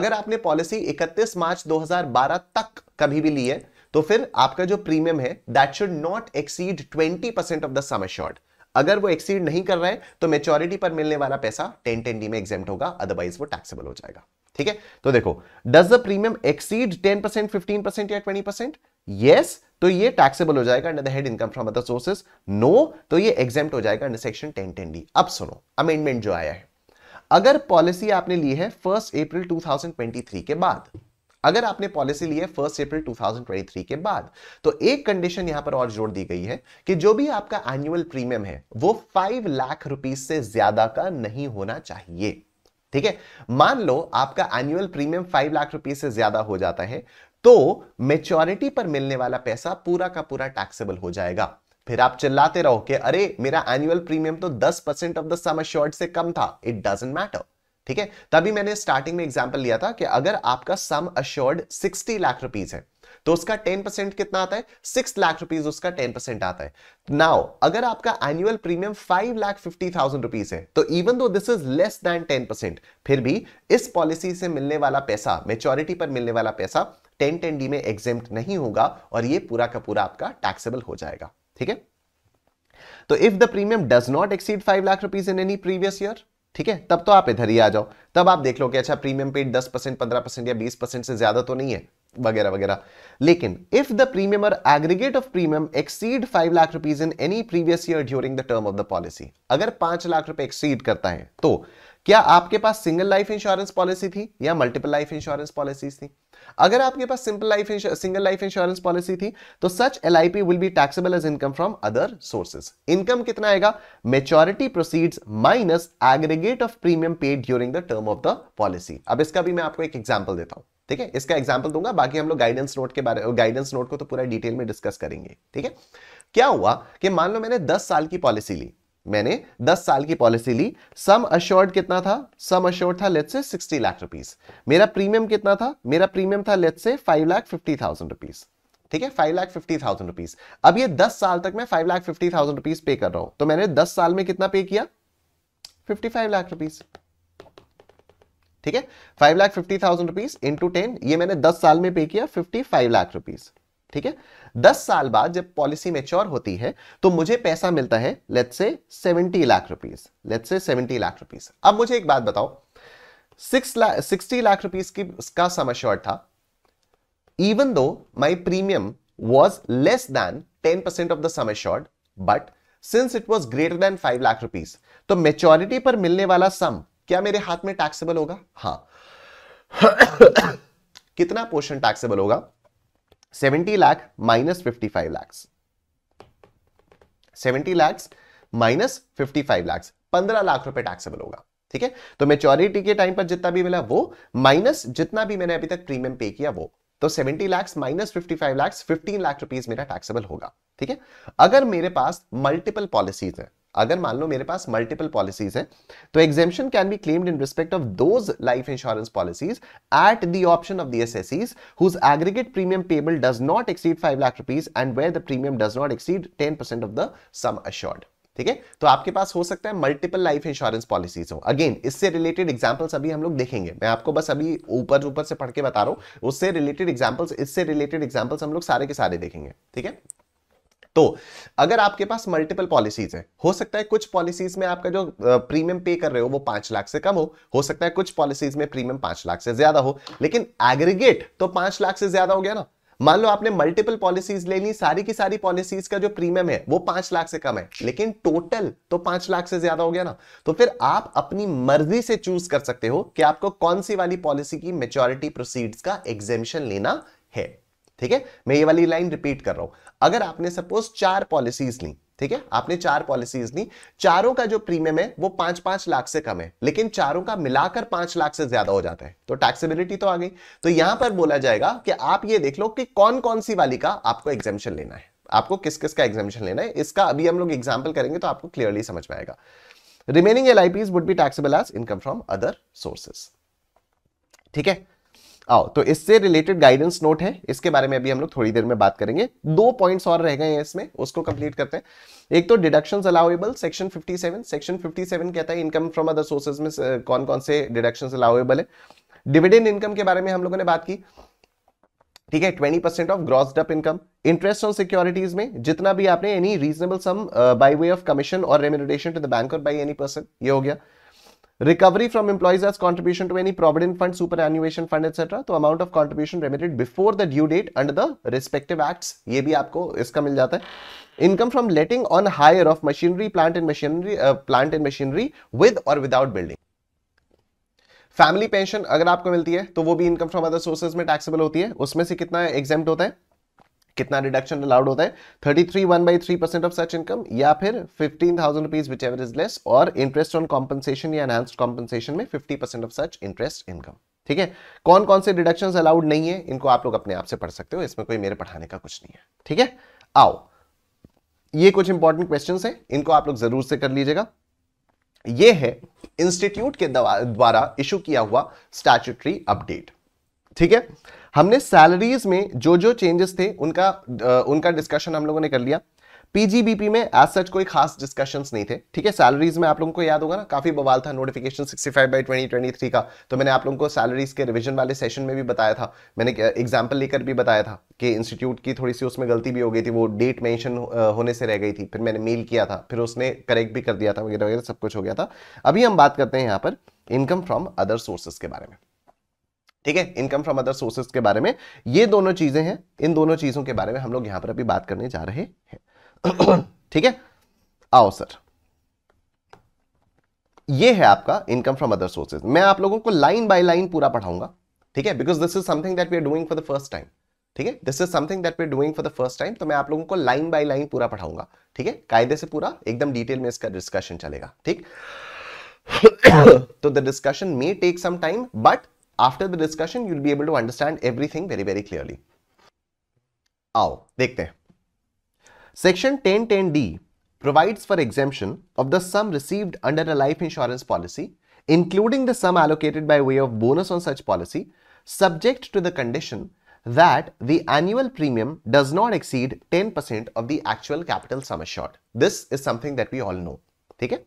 अगर आपने पॉलिसी 31 मार्च 2012 तक कभी भी ली है तो फिर आपका जो प्रीमियम है that should not exceed 20% of the sum assured अगर वो एक्सीड नहीं कर रहा है तो मेच्योरिटी पर मिलने वाला पैसा टेन टेन डी में एक्जेंट होगा अदरवाइज वो टैक्सेबल हो जाएगा ठीक है तो देखो does the premium exceed ten percent fifteen percent या ट्वेंटी परसेंट यस तो ये टैक्सेबल हो जाएगा under the head income from other sources no तो ये एक्जेंट हो जाएगा under section ten ten D अब सुनो अमेंडमेंट जो आया है अगर पॉलिसी आपने ली है फर्स्ट अप्रैल 2023 के बाद अगर आपने पॉलिसी ली है फर्स्ट अप्रैल 2023 के बाद तो एक कंडीशन यहां पर और जोड़ दी गई है कि जो भी आपका एनुअल प्रीमियम है वो फाइव लाख रुपीज से ज्यादा का नहीं होना चाहिए ठीक है मान लो आपका annual premium five lakh rupees से ज्यादा हो जाता है तो मेच्योरिटी पर मिलने वाला पैसा पूरा का पूरा टैक्सेबल हो जाएगा फिर आप चिल्लाते रहो कि अरे मेरा एनुअल प्रीमियम तो 10 परसेंट ऑफ द सम से कम था इट डजेंट मैटर ठीक है तभी मैंने स्टार्टिंग में एग्जाम्पल लिया था कि अगर आपका sum assured sixty lakh rupees है तो उसका टेन परसेंट कितना आता है सिक्स लाख रुपीज उसका टेन परसेंट आता है नाउ अगर आपका annual premium five lakh thousand rupees है तो even though this is less than ten percent फिर भी इस पॉलिसी से मिलने वाला पैसा मेच्योरिटी पर मिलने वाला पैसा टेन टेन डी में एग्जेम्प्ट नहीं होगा और ये पूरा का पूरा आपका टैक्सेबल हो जाएगा ठीक है तो if the premium does not exceed five lakh rupees in any previous year ठीक है तब तो आप इधर ही आ जाओ तब आप देख लो कि अच्छा प्रीमियम पेड 10 परसेंट पंद्रह परसेंट या 20 परसेंट से ज्यादा तो नहीं है वगैरह वगैरह लेकिन इफ द प्रीमियम और aggregate of premium exceed five lakh rupees in any previous year during the term of the policy अगर पांच लाख रुपए एक्सीड करता है तो क्या आपके पास सिंगल लाइफ इंश्योरेंस पॉलिसी थी या मल्टीपल लाइफ इंश्योरेंस पॉलिसीज थी अगर आपके पास simple life single life insurance policy थी तो such L I P will be taxable as income from other sources income कितना आएगा maturity proceeds minus aggregate of premium paid during the term of the policy अब इसका भी मैं आपको एक एग्जाम्पल देता हूं ठीक है इसका एग्जाम्पल दूंगा बाकी हम लोग गाइडेंस नोट के बारे गाइडेंस नोट को तो पूरा डिटेल में डिस्कस करेंगे ठीक है क्या हुआ कि मान लो मैंने 10 साल की पॉलिसी ली मैंने 10 साल की पॉलिसी ली सम अश्योर्ड कितना था सम अश्योर्ड था लेट से 60 लाख रुपीस मेरा प्रीमियम कितना था मेरा प्रीमियम था लेट से 5 लाख 50 थाउजेंड रुपीस ठीक है 5 लाख 50 थाउजेंड रुपीस अब ये 10 साल तक मैं 5 लाख 50 थाउजेंड रुपीस पे कर रहा हूं तो मैंने 10 साल में कितना पे किया फिफ्टी लाख रुपीज ठीक है five lakh fifty thousand rupees into ten ये मैंने दस साल में पे किया फिफ्टी लाख रुपीज ठीक है दस साल बाद जब पॉलिसी मेच्योर होती है तो मुझे पैसा मिलता है let's say seventy lakh rupees let's say seventy lakh rupees अब मुझे एक बात बताओ six lakh sixty lakh rupees की का सम अश्योर था even though my premium was less than 10% of the sum assured, but since it was greater than five lakh rupees तो maturity पर मिलने वाला सम क्या मेरे हाथ में टैक्सेबल होगा हाँ [COUGHS] कितना पोर्शन टैक्सेबल होगा 70 माइनस फिफ्टी 55 लाख 70 लाख माइनस 55 लाख 15 लाख रुपए टैक्सेबल होगा ठीक है तो मेच्योरिटी के टाइम पर जितना भी मिला वो माइनस जितना भी मैंने अभी तक प्रीमियम पे किया वो तो 70 लाख माइनस 55 लाख 15 लाख रुपीज मेरा टैक्सेबल होगा ठीक है अगर मेरे पास मल्टीपल पॉलिसीज है अगर मान लो मेरे पास मल्टीपल पॉलिसीज हैं तो exemption can be claimed in respect of those life insurance policies at the option of the assessees whose aggregate premium payable does not exceed 5 lakh rupees and where the premium does not exceed 10% of the sum assured ठीक है तो आपके पास हो सकता है multiple life insurance policies हो again इससे रिलेटेड एग्जांपल्स अभी हम लोग देखेंगे मैं आपको बस अभी ऊपर ऊपर से पढ़ के बता रहा हूं उससे रिलेटेड एग्जांपल्स इससे रिलेटेड एग्जांपल्स हम लोग सारे के सारे देखेंगे ठीक है तो अगर आपके पास मल्टीपल पॉलिसीज हैं हो सकता है कुछ पॉलिसीज में आपका जो प्रीमियम पे कर रहे हो वो पांच लाख से कम हो हो सकता है कुछ पॉलिसीज में प्रीमियम पांच लाख से ज्यादा हो लेकिन एग्रीगेट तो पांच लाख से ज्यादा हो गया ना मान लो आपने मल्टीपल पॉलिसीज ले ली सारी की सारी पॉलिसीज का जो प्रीमियम है वो पांच लाख से कम है लेकिन टोटल तो पांच लाख से ज्यादा हो गया ना तो फिर आप अपनी मर्जी से चूज कर सकते हो कि आपको कौन सी वाली पॉलिसी की मेच्योरिटी प्रोसीड्स का एग्जेमिशन लेना है ठीक है मैं ये वाली लाइन रिपीट कर रहा हूं अगर आपने सपोज चार पॉलिसीज ली ठीक है आपने चार पॉलिसीज ली चारों का जो प्रीमियम है वो पांच पांच लाख से कम है लेकिन चारों का मिलाकर पांच लाख से ज्यादा हो जाता है तो टैक्सेबिलिटी तो आ गई तो यहां पर बोला जाएगा कि आप ये देख लो कि कौन कौन सी वाली का आपको एग्जामेशन लेना है आपको किस किस का एग्जामेशन लेना है इसका अभी हम लोग एग्जाम्पल करेंगे तो आपको क्लियरली समझ में remaining L would be taxable as income from other sources ठीक है आओ तो इससे रिलेटेड गाइडेंस नोट है इसके बारे में अभी हम लोग थोड़ी देर में बात करेंगे दो पॉइंट्स और रह गए हैं इसमें उसको कंप्लीट करते हैं एक तो डिडक्शन अलाउेबल सेक्शन 57 सेक्शन 57 कहता है इनकम फ्रॉम अदर सोर्सेज में कौन कौन से डिडक्शन अलाउेबल है डिविडेंड इनकम के बारे में हम लोगों ने बात की ठीक है ट्वेंटी परसेंट ऑफ ग्रॉस डप इनकम इंटरेस्ट ऑन सिक्योरिटीज में जितना भी आपने any reasonable sum by way of commission और रेम्यूनरेशन टू द बैंक और बाय एनी पर्सन ये हो गया recovery from employees as contribution to any provident fund superannuation fund etcetera तो amount of contribution remitted before the due date under the respective act ये भी आपको इसका मिल जाता है income from letting on hire of machinery plant and machinery plant and machinery with और without building family pension अगर आपको मिलती है तो वो भी इनकम फ्रॉम अदर सोर्सेज में टैक्सेबल होती है उसमें से कितना एग्जाम होता है कितना रिडक्शन अलाउड होता है thirty three one by three percent of such income या फिर fifteen thousand rupees which ever is less और इंटरेस्ट ऑन कॉम्पनसेशन या एनहांस्ड कॉम्पनसेशन में fifty percent of such interest income ठीक है कौन कौन से डिडक्शन अलाउड नहीं है इनको आप लोग अपने आप से पढ़ सकते हो इसमें कोई मेरे पढ़ाने का कुछ नहीं है ठीक है आओ ये कुछ इंपॉर्टेंट क्वेश्चन है इनको आप लोग जरूर से कर लीजिएगा ये है इंस्टीट्यूट के द्वारा इशू किया हुआ स्टैचुटरी अपडेट ठीक है हमने सैलरीज में जो जो चेंजेस थे उनका उनका डिस्कशन हम लोगों ने कर लिया पीजीबीपी में एज सच कोई खास डिस्कशंस नहीं थे ठीक है सैलरीज में आप लोगों को याद होगा ना काफी बवाल था नोटिफिकेशन 65 बाई ट्वेंटी का तो मैंने आप लोगों को सैलरीज के रिवीजन वाले सेशन में भी बताया था मैंने एग्जाम्पल लेकर भी बताया था कि इंस्टीट्यूट की थोड़ी सी उसमें गलती भी हो गई थी वो डेट मैंशन होने से रह गई थी फिर मैंने मेल किया था फिर उसने करेक्ट भी कर दिया था वगैरह वगैरह सब कुछ हो गया था अभी हम बात करते हैं यहाँ पर इनकम फ्रॉम अदर सोर्सेज के बारे में ठीक है इनकम फ्रॉम अदर सोर्सेज के बारे में ये दोनों चीजें हैं इन दोनों चीजों के बारे में हम लोग यहां पर अभी बात करने जा रहे हैं [CLEARS THROAT] ठीक है आओ सर ये है आपका इनकम फ्रॉम अदर सोर्सेज मैं आप लोगों को लाइन बाय लाइन पूरा पढ़ाऊंगा ठीक है because this is something that we are doing for the first time ठीक है this is something that we are doing for the first time तो मैं आप लोगों को लाइन बाय लाइन पूरा पढ़ाऊंगा ठीक है कायदे से पूरा एकदम डिटेल में इसका डिस्कशन चलेगा ठीक [COUGHS] तो the discussion may take some time but after the discussion, you'll be able to understand everything very, very clearly. देखते हैं Section ten ten provides for exemption of the sum received under a life insurance policy, including the sum allocated by way of bonus on such policy, subject to the condition that the annual premium does not exceed 10% of the actual capital sum assured. This is something that we all know. Okay?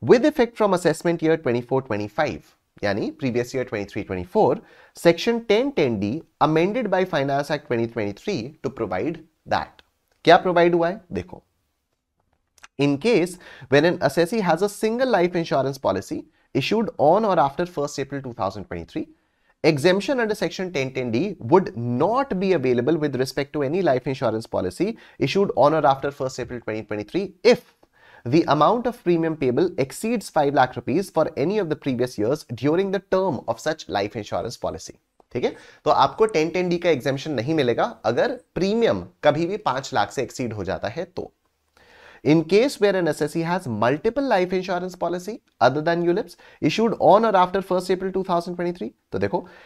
With effect from assessment year 24-25, यानी previous year 23-24 section 1010D amended by finance act 2023 to provide that क्या provide हुआ है देखो in case when an assessee has a single life insurance policy issued on or after 1st April 2023, exemption under section 1010D would not be available with respect to any life insurance policy issued on or after 1st April 2023 if the amount of premium payable exceeds 5 lakh rupees for any of the previous years during the term of such life insurance policy. ठीक है तो आपको ten ten D का एग्जामेशन नहीं मिलेगा अगर premium कभी भी 5 लाख से एक्सीड हो जाता है तो In case where an SSE has multiple life insurance policy other than ULIPs issued on or after 1st April 2023,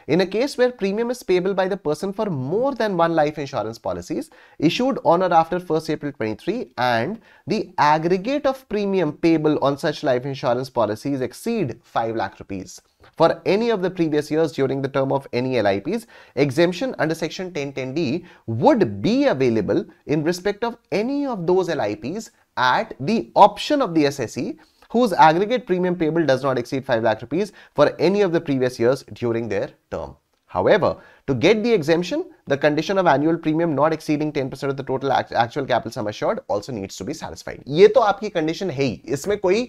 in a case where premium is payable by the person for more than one life insurance policies issued on or after 1st April 23 and the aggregate of premium payable on such life insurance policies exceed 5 lakh rupees for any of the previous years during the term of any LIPs, exemption under section 1010D would be available in respect of any of those LIPs at the option of the SSE whose aggregate premium payable does not exceed 5 lakh rupees for any of the previous years during their term. However, to get the exemption, the condition of annual premium not exceeding 10% of the total actual capital sum assured also needs to be satisfied. ये तो आपकी condition है ही इसमें कोई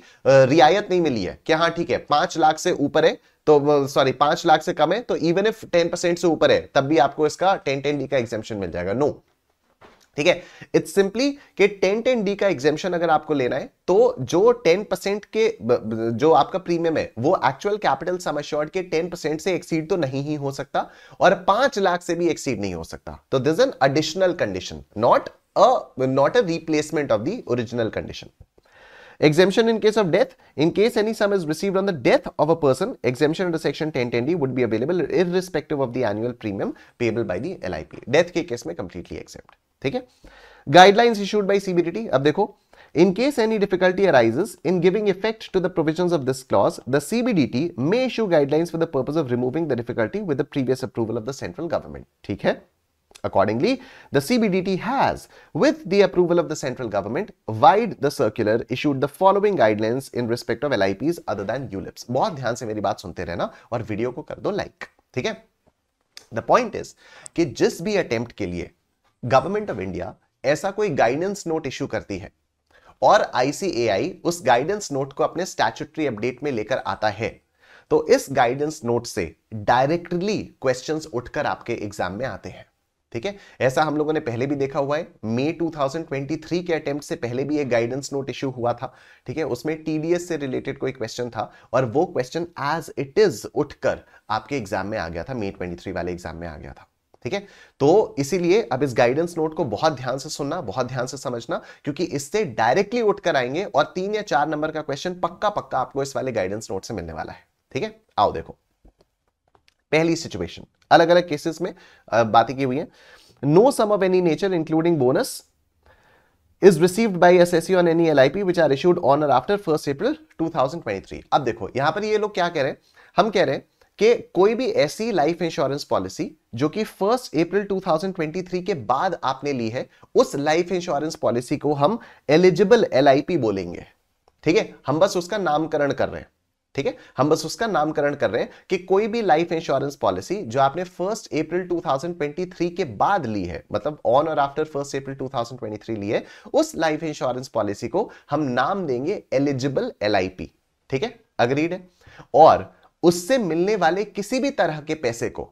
रियायत नहीं मिली है कि हाँ ठीक है पांच लाख से ऊपर है तो सॉरी पांच लाख से कम है तो इवन इफ टेन परसेंट से ऊपर है तब भी आपको इसका टेन टेन डी का एग्जामेशन मिल जाएगा नो ठीक है इट्स सिंपली कि टेन टेन डी का एग्जेम्पन अगर आपको लेना है तो जो टेन परसेंट के जो आपका प्रीमियम है वो एक्चुअल कैपिटल समश्योर्ड के टेन परसेंट से एक्सीड तो नहीं ही हो सकता और पांच लाख से भी एक्सीड नहीं हो सकता तो this an additional condition not a not a replacement of the original condition Exemption in case of death. In case any sum is received on the death of a person, exemption under section 1010D would be available irrespective of the annual premium payable by the LIP. Death case case completely exempt. ठीक Guidelines issued by CBDT. अब In case any difficulty arises in giving effect to the provisions of this clause, the CBDT may issue guidelines for the purpose of removing the difficulty with the previous approval of the central government. ठीक है Accordingly, the CBDT has, with the approval of the central government, wide the circular issued the following guidelines in respect of LIPs other than ULIPs. बहुत ध्यान से मेरी बात सुनते रहना और वीडियो को कर दो लाइक ठीक है द पॉइंट इज कि जिस भी अटेम्प्ट के लिए गवर्नमेंट ऑफ इंडिया ऐसा कोई गाइडेंस नोट इश्यू करती है और आईसीएआई उस गाइडेंस नोट को अपने स्टैचुटरी अपडेट में लेकर आता है तो इस गाइडेंस नोट से डायरेक्टली क्वेश्चंस उठकर आपके एग्जाम में आते हैं ठीक है ऐसा हम लोगों ने पहले भी देखा हुआ है मई 2023 के अटेम्प्ट से पहले भी एक गाइडेंस नोट इश्यू हुआ था ठीक है उसमें टीडीएस से रिलेटेड कोई क्वेश्चन था और वो क्वेश्चन एज इट इज उठकर आपके एग्जाम में आ गया था मई 23 वाले एग्जाम में आ गया था ठीक है तो इसीलिए अब इस गाइडेंस नोट को बहुत ध्यान से सुनना बहुत ध्यान से समझना क्योंकि इससे डायरेक्टली उठकर आएंगे और तीन या चार नंबर का क्वेश्चन पक्का पक्का आपको इस वाले गाइडेंस नोट से मिलने वाला है ठीक है आओ देखो पहली सिचुएशन अलग अलग केसेस में बातें की हुई है no sum of any nature including bonus is received by SSE on any LIP which are issued on or after 1st April 2023. अब देखो यहां पर ये लोग क्या कह रहे हैं हम कह रहे हैं कि कोई भी ऐसी लाइफ इंश्योरेंस पॉलिसी जो कि फर्स्ट अप्रैल 2023 के बाद आपने ली है उस लाइफ इंश्योरेंस पॉलिसी को हम एलिजिबल एलआईपी बोलेंगे ठीक है हम बस उसका नामकरण कर रहे हैं ठीक है हम बस उसका नामकरण कर रहे हैं कि कोई भी लाइफ इंश्योरेंस पॉलिसी जो आपने फर्स्ट अप्रैल 2023 के बाद ली है मतलब ऑन और आफ्टर फर्स्ट अप्रैल 2023 ली है उस लाइफ इंश्योरेंस पॉलिसी को हम नाम देंगे एलिजिबल एल ठीक है अग्रीड है और उससे मिलने वाले किसी भी तरह के पैसे को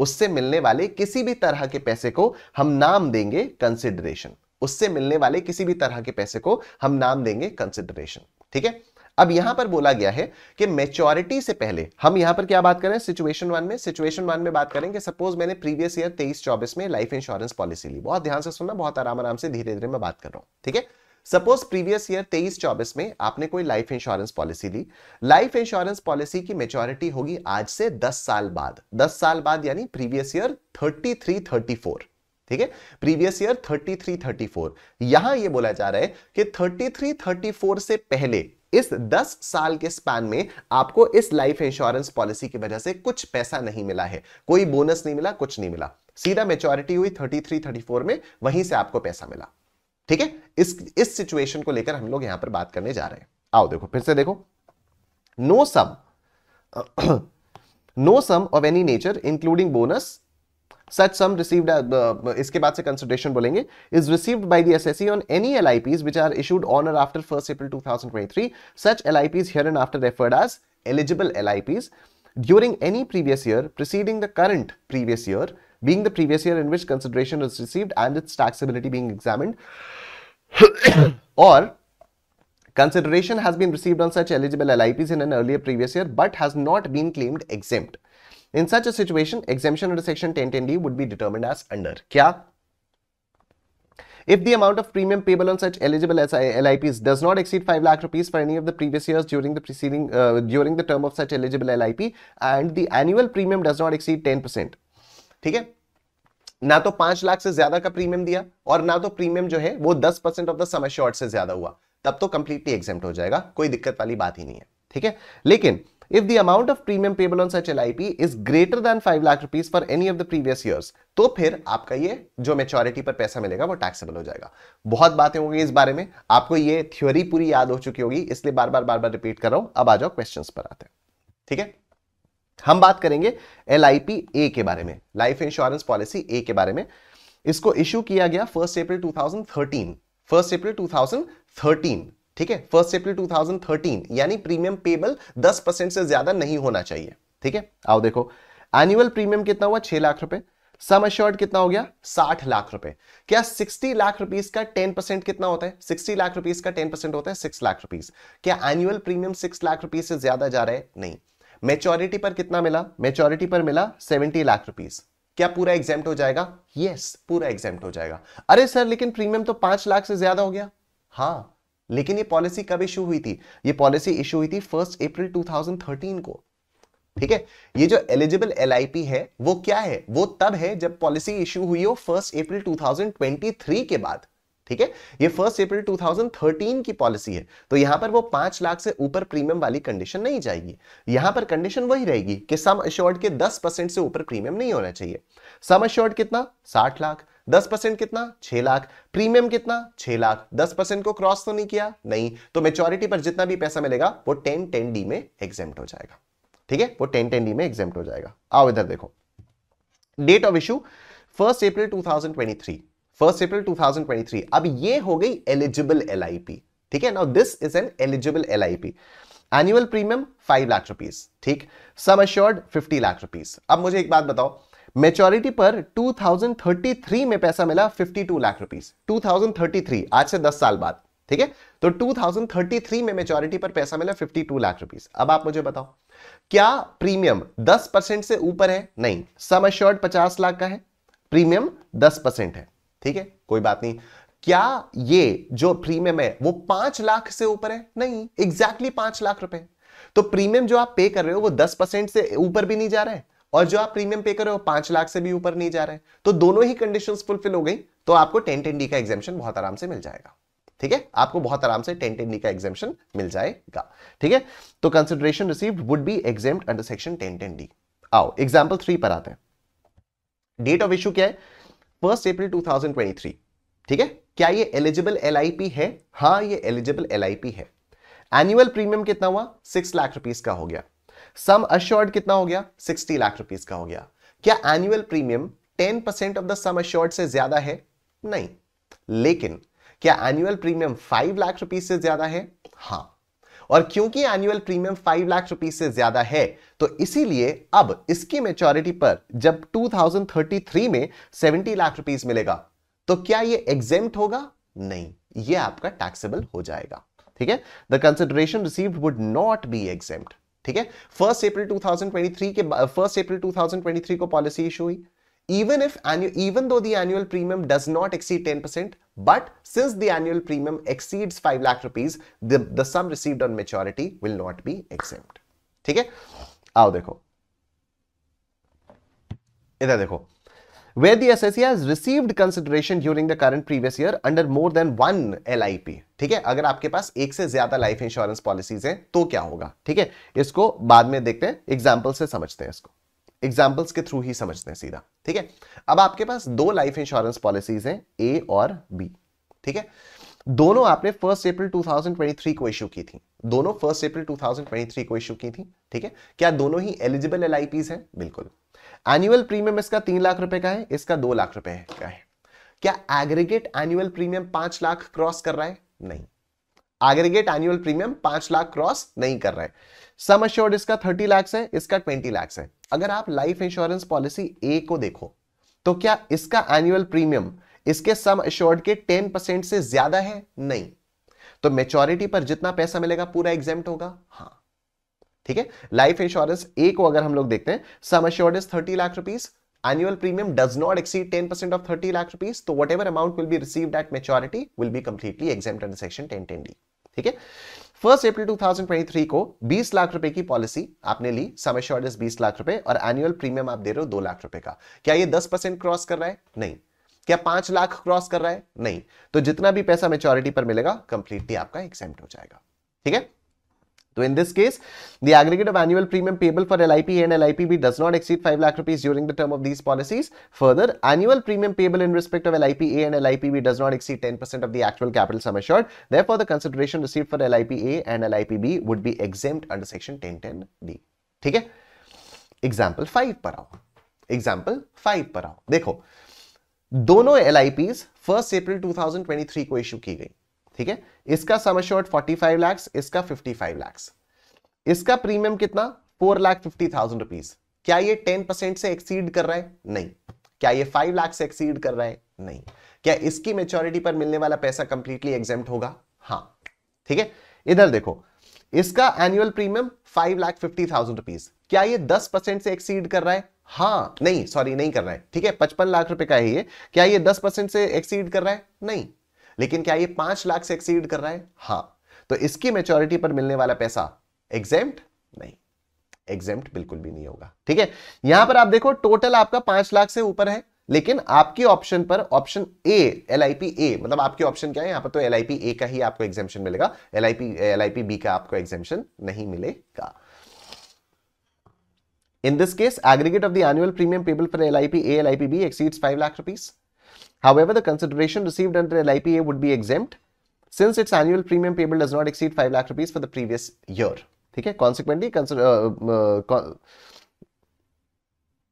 उससे मिलने वाले किसी भी तरह के पैसे को हम नाम देंगे कंसिडरेशन उससे मिलने वाले किसी भी तरह के पैसे को हम नाम देंगे कंसिडरेशन ठीक है अब यहां पर बोला गया है कि मेच्योरिटी से पहले हम यहां पर क्या बात करें सिचुएशन वन में सिचुएशन वन में बात कि सपोज मैंने प्रीवियस ईयर तेईस चौबीस में लाइफ इंश्योरेंस पॉलिसी ली बहुत ध्यान से सुनना बहुत आराम आराम से धीरे धीरे मैं बात कर रहा हूं ठीक है सपोज प्रीवियस ईयर तेईस चौबीस में आपने कोई लाइफ इंश्योरेंस पॉलिसी ली लाइफ इंश्योरेंस पॉलिसी की मेच्योरिटी होगी आज से दस साल बाद दस साल बाद यानी previous year thirty three thirty four ठीक है previous year thirty three thirty four यहां यह बोला जा रहा है कि थर्टी थ्री थर्टी फोर से पहले इस 10 साल के स्पैन में आपको इस लाइफ इंश्योरेंस पॉलिसी की वजह से कुछ पैसा नहीं मिला है कोई बोनस नहीं मिला कुछ नहीं मिला सीधा मेच्योरिटी हुई 33 34 में वहीं से आपको पैसा मिला ठीक है इस इस सिचुएशन को लेकर हम लोग यहां पर बात करने जा रहे हैं आओ देखो फिर से देखो no sum no sum of any nature including bonus such sum received uh, uh, इसके बाद से consideration is received by the SSE on any LIPs which are issued on or after 1st April 2023 such LIPs hereinafter referred as eligible LIPs during any previous year preceding the current previous year being the previous year in which consideration is received and its taxability being examined [COUGHS] or consideration has been received on such eligible LIPs in an earlier previous year but has not been claimed exempt In such a situation, exemption under section 1010D would be determined as under क्या If the amount of premium payable on such eligible LIPs does not exceed 5 lakh rupees for any of the previous years during the preceding uh, during the term of such eligible LIP and the annual premium does not exceed 10%. ठीक है ना तो पांच लाख से ज्यादा का premium दिया और ना तो premium जो है वो दस percent of the sum assured से ज्यादा हुआ तब तो कंप्लीटली एग्जाम हो जाएगा कोई दिक्कत वाली बात ही नहीं है ठीक है लेकिन if the amount of premium payable on such LIP is greater than 5 lakh rupees for any of the previous years, तो फिर आपका ये जो मेच्योरिटी पर पैसा मिलेगा वो टैक्सेबल हो जाएगा बहुत बातें होंगी इस बारे में आपको ये थ्योरी पूरी याद हो चुकी होगी इसलिए बार बार बार बार रिपीट कर रहा हूं अब आ जाओ क्वेश्चन पर आते हैं ठीक है हम बात करेंगे एल ए के बारे में लाइफ इंश्योरेंस पॉलिसी ए के बारे में इसको इश्यू किया गया first April thirteen first April thirteen ठीक है फर्स्ट अप्रैल 2013 यानी प्रीमियम पेबल 10 परसेंट से ज्यादा नहीं होना चाहिए ठीक है आओ देखो एनुअल प्रीमियम कितना हुआ छह लाख रुपए सम अश्योर्ड कितना हो गया साठ लाख रुपए क्या सिक्सटी लाख रुपीज का टेन परसेंट कितना होता है सिक्सटी लाख रुपीज का टेन परसेंट होता है सिक्स लाख रुपीज क्या annual premium six lakh rupees से ज्यादा जा रहा है नहीं मेच्योरिटी पर कितना मिला मेच्योरिटी पर मिला सेवेंटी लाख रुपीज क्या पूरा एग्जाम हो जाएगा यस yes, पूरा एग्जाम हो जाएगा अरे सर लेकिन प्रीमियम तो पांच लाख से ज्यादा हो गया हाँ लेकिन ये पॉलिसी कब इशू हुई थी ये पॉलिसी इशू हुई थी फर्स्ट अप्रैल 2013 को ठीक है ये जो एलिजिबल एल है वो क्या है वो तब है जब पॉलिसी इशू हुई हो फर्स्ट अप्रैल 2023 के बाद ठीक है ये फर्स्ट अप्रैल 2013 की पॉलिसी है तो यहां पर वो पांच लाख से ऊपर प्रीमियम वाली कंडीशन नहीं जाएगी यहां पर कंडीशन वही रहेगी कि सम अश्योर्ड के दस परसेंट से ऊपर प्रीमियम नहीं होना चाहिए सम अश्योर्ड कितना साठ लाख दस परसेंट कितना छह लाख प्रीमियम कितना छह लाख दस परसेंट को क्रॉस तो नहीं किया नहीं तो मेच्योरिटी पर जितना भी पैसा मिलेगा वो टेन टेन डी में एग्जेम हो जाएगा ठीक है वो टेन टेन डी में एग्जेम हो जाएगा आओ इधर देखो date of issue first April 2023 first April two अब ये हो गई एलिजिबल एल ठीक है ना this is an eligible L annual premium five lakh rupees ठीक sum assured fifty lakh rupees अब मुझे एक बात बताओ मेच्योरिटी पर 2033 में पैसा मिला 52 लाख रुपीस 2033 आज से 10 साल बाद ठीक है तो 2033 में मेच्योरिटी पर पैसा मिला 52 लाख रुपीस अब आप मुझे बताओ क्या प्रीमियम 10 परसेंट से ऊपर है नहीं सम अश्योर्ड 50 लाख का है प्रीमियम 10 परसेंट है ठीक है कोई बात नहीं क्या ये जो प्रीमियम है वो पांच लाख से ऊपर है नहीं एग्जैक्टली exactly पांच लाख रुपए तो प्रीमियम जो आप पे कर रहे हो वो दस परसेंट से ऊपर भी नहीं जा रहा है और जो आप प्रीमियम पे कर रहे हो पांच लाख से भी ऊपर नहीं जा रहे हैं तो दोनों ही कंडीशन फुलफिल हो गई तो आपको टेन टेन डी का एग्जामेशन बहुत आराम से मिल जाएगा ठीक है आपको बहुत आराम से टेन टेन डी का एग्जामेशन मिल जाएगा ठीक है तो consideration receive would be exempt under section ten ten D आओ एग्जाम्पल थ्री पर आते हैं डेट ऑफ इश्यू क्या है फर्स्ट अप्रिल टू ठीक है क्या ये एलिजिबल एल है हाँ ये एलिजिबल एल है एनुअल प्रीमियम कितना हुआ सिक्स लाख रुपीज का हो गया सम अश्योर्ड कितना हो गया 60 लाख रुपीस का हो गया क्या annual premium 10 percent of the sum assured से ज्यादा है नहीं लेकिन क्या एनुअल प्रीमियम 5 लाख रुपीस से ज्यादा है हाँ और क्योंकि एनुअल प्रीमियम 5 लाख रुपीस से ज्यादा है तो इसीलिए अब इसकी मेच्योरिटी पर जब 2033 में 70 लाख रुपीस मिलेगा तो क्या यह एग्जेम्प्ट होगा नहीं यह आपका टैक्सेबल हो जाएगा ठीक है the consideration received would not be exempt ठीक है फर्स्ट अप्रैल 2023 के फर्स्ट अप्रैल 2023 को पॉलिसी इशू हुई even if even though annual premium does not exceed 10 percent but since the annual premium exceeds 5 lakh rupees the sum received on maturity will not be exempt ठीक है आओ देखो इधर देखो where the SSC e has received consideration during the current previous year under more than one LIP ठीक है अगर आपके पास एक से ज्यादा लाइफ इंश्योरेंस पॉलिसीज हैं तो क्या होगा ठीक है इसको बाद में देखते हैं एग्जाम्पल से समझते हैं इसको एग्जाम्पल्स के थ्रू ही समझते हैं सीधा ठीक है अब आपके पास दो लाइफ इंश्योरेंस पॉलिसीज हैं ए और बी ठीक है दोनों आपने फर्स्ट अप्रैल 2023 को इश्यू की थी दोनों फर्स्ट अप्रैल 2023 को इश्यू की थी ठीक है क्या दोनों ही एलिजिबल एल हैं बिल्कुल एनुअल प्रीमियम इसका तीन लाख रुपए का है इसका दो लाख रुपए का है क्या एग्रीगेट एनुअल प्रीमियम पांच लाख क्रॉस कर रहा है नहीं एग्रीगेट एनुअल प्रीमियम पांच लाख क्रॉस नहीं कर रहा है सम अश्योर्ड इसका थर्टी लाख है इसका ट्वेंटी लाख है अगर आप लाइफ इंश्योरेंस पॉलिसी ए को देखो तो क्या इसका एनुअल प्रीमियम इसके सम अश्योर्ड के टेन परसेंट से ज्यादा है नहीं तो मेच्योरिटी पर जितना पैसा मिलेगा पूरा एग्जाम होगा हाँ ठीक है लाइफ इंश्योरेंस ए को अगर हम लोग देखते हैं sum assured is thirty lakh rupees annual premium does annual premium does not exceed 10% of 30 lakh rupees so तो whatever amount will be received at maturity will be completely section ten ten D ठीक है first April 2023 को 20 लाख रुपए की policy आपने ली सम is 20 lakh रुपए और annual premium आप दे रहे हो 2 लाख रुपए का क्या ये 10 परसेंट क्रॉस कर रहा है नहीं क्या 5 लाख क्रॉस कर रहा है नहीं तो जितना भी पैसा मेच्योरिटी पर मिलेगा कंप्लीटली आपका एग्जाम हो जाएगा ठीक है So in this case, the aggregate of annual premium payable for LIP and LIPB does not exceed 5 lakh rupees during the term of these policies. Further, annual premium payable in respect of LIPA and LIPB does not exceed 10% of the actual capital sum assured. Therefore, the consideration received for LIPA and LIPB would be exempt under section 1010D. ठीक है Example five पर आओ example five पर आओ देखो दोनों L first April 2023 को issue की गई ठीक है इसका सम एश्योर्ड फाइव लैक्स इसका फिफ्टी फाइव लैक्स इसका प्रीमियम कितना four lakh fifty thousand rupees क्या ये टेन परसेंट से एक्सीड कर रहा है नहीं क्या ये फाइव लाख से एक्सीड कर रहा है नहीं क्या इसकी मेच्योरिटी पर मिलने वाला पैसा कंप्लीटली एग्जेम्प्ट होगा हाँ ठीक है इधर देखो इसका annual premium five lakh fifty thousand rupees क्या ये दस परसेंट से एक्सीड कर रहा है हाँ नहीं सॉरी नहीं कर रहा है ठीक है पचपन लाख रुपए का है ये क्या ये दस परसेंट से एक्सीड कर रहा है नहीं लेकिन क्या ये पांच लाख से एक्सीड कर रहा है हाँ तो इसकी मेच्योरिटी पर मिलने वाला पैसा एग्जेम्प्ट नहीं एग्जेम्प्ट बिल्कुल भी नहीं होगा ठीक है यहां पर आप देखो टोटल आपका पांच लाख से ऊपर है लेकिन आपके ऑप्शन पर option A L I P A मतलब आपके ऑप्शन क्या है यहां पर तो एल आई पी ए का ही आपको एग्जेम्पन मिलेगा L I P L I P B का आपको एग्जेम्पन नहीं मिलेगा in this case aggregate of the annual premium payable for L I P A L I P B exceeds five lakh rupees However, the consideration received under LIPA would be exempt since its annual premium payable does not exceed 5 lakh rupees for the previous year. Okay? Consequently, consider, uh, uh,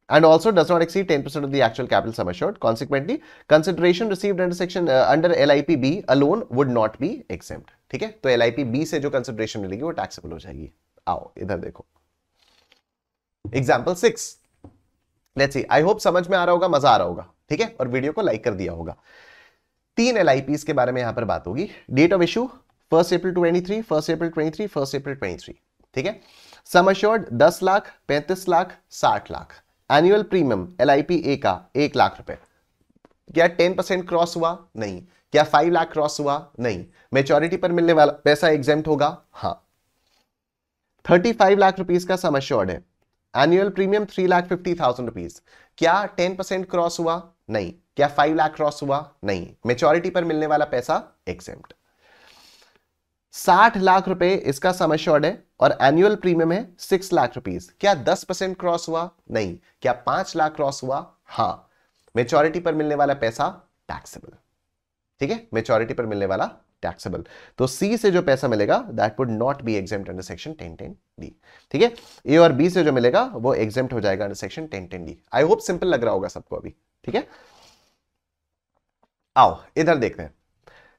and also does not exceed 10% of the actual capital sum assured. Consequently, consideration received under section uh, under LIPB alone would not be exempt. ठीक है तो LIPB से जो consideration मिलेगी वो taxable हो जाएगी आओ इधर देखो example six let's see I hope समझ में आ रहा होगा मजा आ रहा होगा ठीक है और वीडियो को लाइक कर दिया होगा तीन एल के बारे में यहां पर बात होगी date of issue first April twenty three first April twenty three first April twenty three ठीक है सम अश्योर्ड दस लाख पैंतीस लाख साठ lakh annual premium L A का एक लाख रुपए क्या टेन परसेंट क्रॉस हुआ नहीं क्या फाइव लाख क्रॉस हुआ नहीं मेच्योरिटी पर मिलने वाला पैसा एग्जाम होगा हाँ थर्टी फाइव लाख रुपीज का सम अश्योर्ड है annual premium three lakh fifty thousand rupees क्या टेन परसेंट क्रॉस हुआ नहीं क्या फाइव लाख क्रॉस हुआ नहीं मेच्योरिटी पर मिलने वाला पैसा एक्सेम साठ लाख रुपए इसका समय है और एनुअल प्रीमियम है सिक्स लाख रुपीज क्या दस परसेंट क्रॉस हुआ नहीं क्या पांच लाख क्रॉस हुआ हाँ मेच्योरिटी पर मिलने वाला पैसा टैक्सेबल ठीक है मेच्योरिटी पर मिलने वाला टैक्सेबल तो सी से जो पैसा मिलेगा that would not be exempt under section ten ten D ठीक है ए और बी से जो मिलेगा वो एक्जेम्ट हो जाएगा under section ten ten D I hope simple लग रहा होगा सबको अभी ठीक है आओ इधर देखते हैं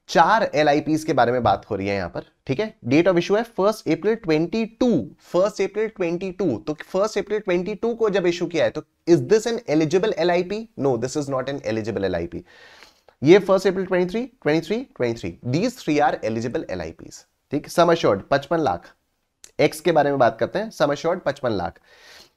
चार एल के बारे में बात हो रही है यहां पर ठीक है डेट ऑफ इशू है फर्स्ट अप्रैल 22 फर्स्ट अप्रैल 22 तो फर्स्ट अप्रैल 22 को जब इशू किया है तो is this an eligible L no this is not an eligible L ये first April 23 23 23 these three are eligible L ठीक सम अश्योर्ड पचपन लाख एक्स के बारे में बात करते हैं सम अश्योर्ड पचपन लाख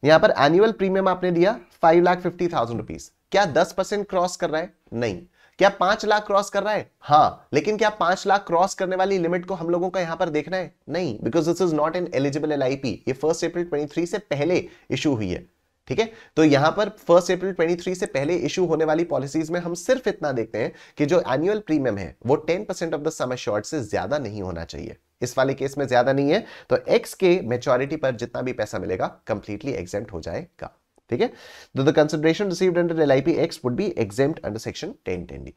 यहां पर एनुअल प्रीमियम आपने दिया five lakh fifty thousand rupees क्या दस परसेंट क्रॉस कर रहा है नहीं क्या पांच लाख क्रॉस कर रहा है हाँ लेकिन क्या पांच लाख क्रॉस करने वाली लिमिट को हम लोगों का यहां पर देखना है नहीं because this is not an eligible L ये फर्स्ट अप्रैल ट्वेंटी से पहले इशू हुई है ठीक है तो यहां पर फर्स्ट अप्रैल 23 से पहले इशू होने वाली पॉलिसीज में हम सिर्फ इतना देखते हैं कि जो एनुअल प्रीमियम है वो 10 percent of the sum assured से ज्यादा नहीं होना चाहिए इस वाले केस में ज्यादा नहीं है तो एक्स के मेच्योरिटी पर जितना भी पैसा मिलेगा कंप्लीटली एग्जेंट हो जाएगा ठीक है तो the consideration receive under L I P X would be exempt under section ten ten D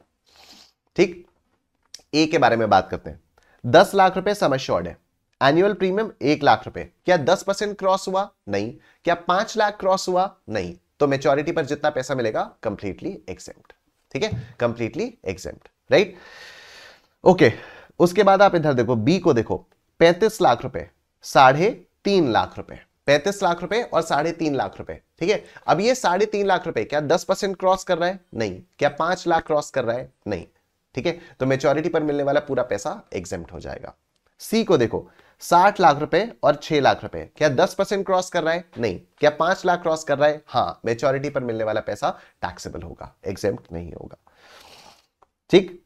ठीक ए के बारे में बात करते हैं दस लाख रुपए सम अश्योर्ड है एनुअल प्रीमियम एक लाख रुपए क्या दस परसेंट क्रॉस हुआ नहीं क्या पांच लाख क्रॉस हुआ नहीं तो मेच्योरिटी पर जितना पैसा मिलेगा कंप्लीटली एग्जेम्प्ट ठीक है कंप्लीटली एग्जेम्प्ट राइट ओके उसके बाद आप इधर देखो बी को देखो पैंतीस लाख रुपए साढ़े तीन लाख रुपए पैंतीस लाख रुपए और साढ़े तीन लाख रुपए ठीक है अब ये साढ़े तीन लाख रुपए क्या दस परसेंट क्रॉस कर रहा है नहीं क्या पांच लाख क्रॉस कर रहा है नहीं ठीक है तो मेच्योरिटी पर मिलने वाला पूरा पैसा एग्जाम हो जाएगा सी को देखो साठ लाख रुपए और छह लाख रुपए क्या दस परसेंट क्रॉस कर रहा है नहीं क्या पांच लाख क्रॉस कर रहा है हाँ मेच्योरिटी पर मिलने वाला पैसा टैक्सेबल होगा एग्जाम नहीं होगा ठीक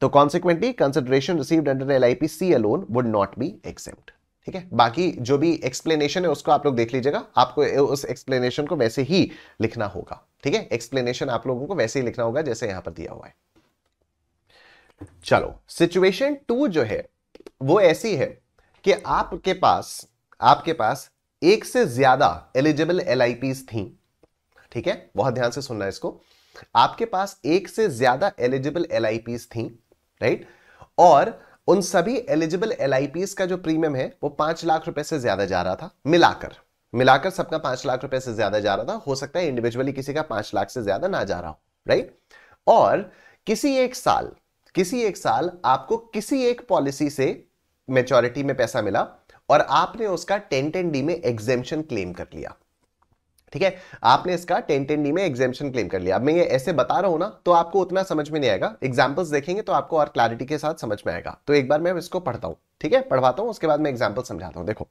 तो consequently consideration received under L I P C alone would not be exempt ठीक है बाकी जो भी एक्सप्लेनेशन है उसको आप लोग देख लीजिएगा आपको उस एक्सप्लेनेशन को वैसे ही लिखना होगा ठीक है एक्सप्लेनेशन आप लोगों को वैसे ही लिखना होगा जैसे यहां पर दिया हुआ है चलो सिचुएशन टू जो है वो ऐसी है कि आपके पास आपके पास एक से ज्यादा एलिजिबल एल थी ठीक है बहुत ध्यान से सुनना इसको आपके पास एक से ज्यादा एलिजिबल एल थी राइट और उन सभी एलिजिबल एल का जो प्रीमियम है वो पांच लाख रुपए से ज्यादा जा रहा था मिलाकर मिलाकर सबका पांच लाख रुपए से ज्यादा जा रहा था हो सकता है इंडिविजुअली किसी का पांच लाख से ज्यादा ना जा रहा हो राइट और किसी एक साल किसी एक साल आपको किसी एक पॉलिसी से मेचोरिटी में पैसा मिला और आपने उसका टेन टेन डी में एग्जेम्पन क्लेम कर लिया ठीक है आपने इसका टेन टेन डी में एग्जामेशन क्लेम कर लिया अब मैं ये ऐसे बता रहा हूं ना तो आपको उतना समझ में नहीं आएगा एग्जाम्पल्स देखेंगे तो आपको और क्लैरिटी के साथ समझ में आएगा तो एक बार मैं इसको पढ़ता हूं ठीक है पढ़वाता हूं उसके बाद मैं एग्जाम्पल समझाता हूं देखो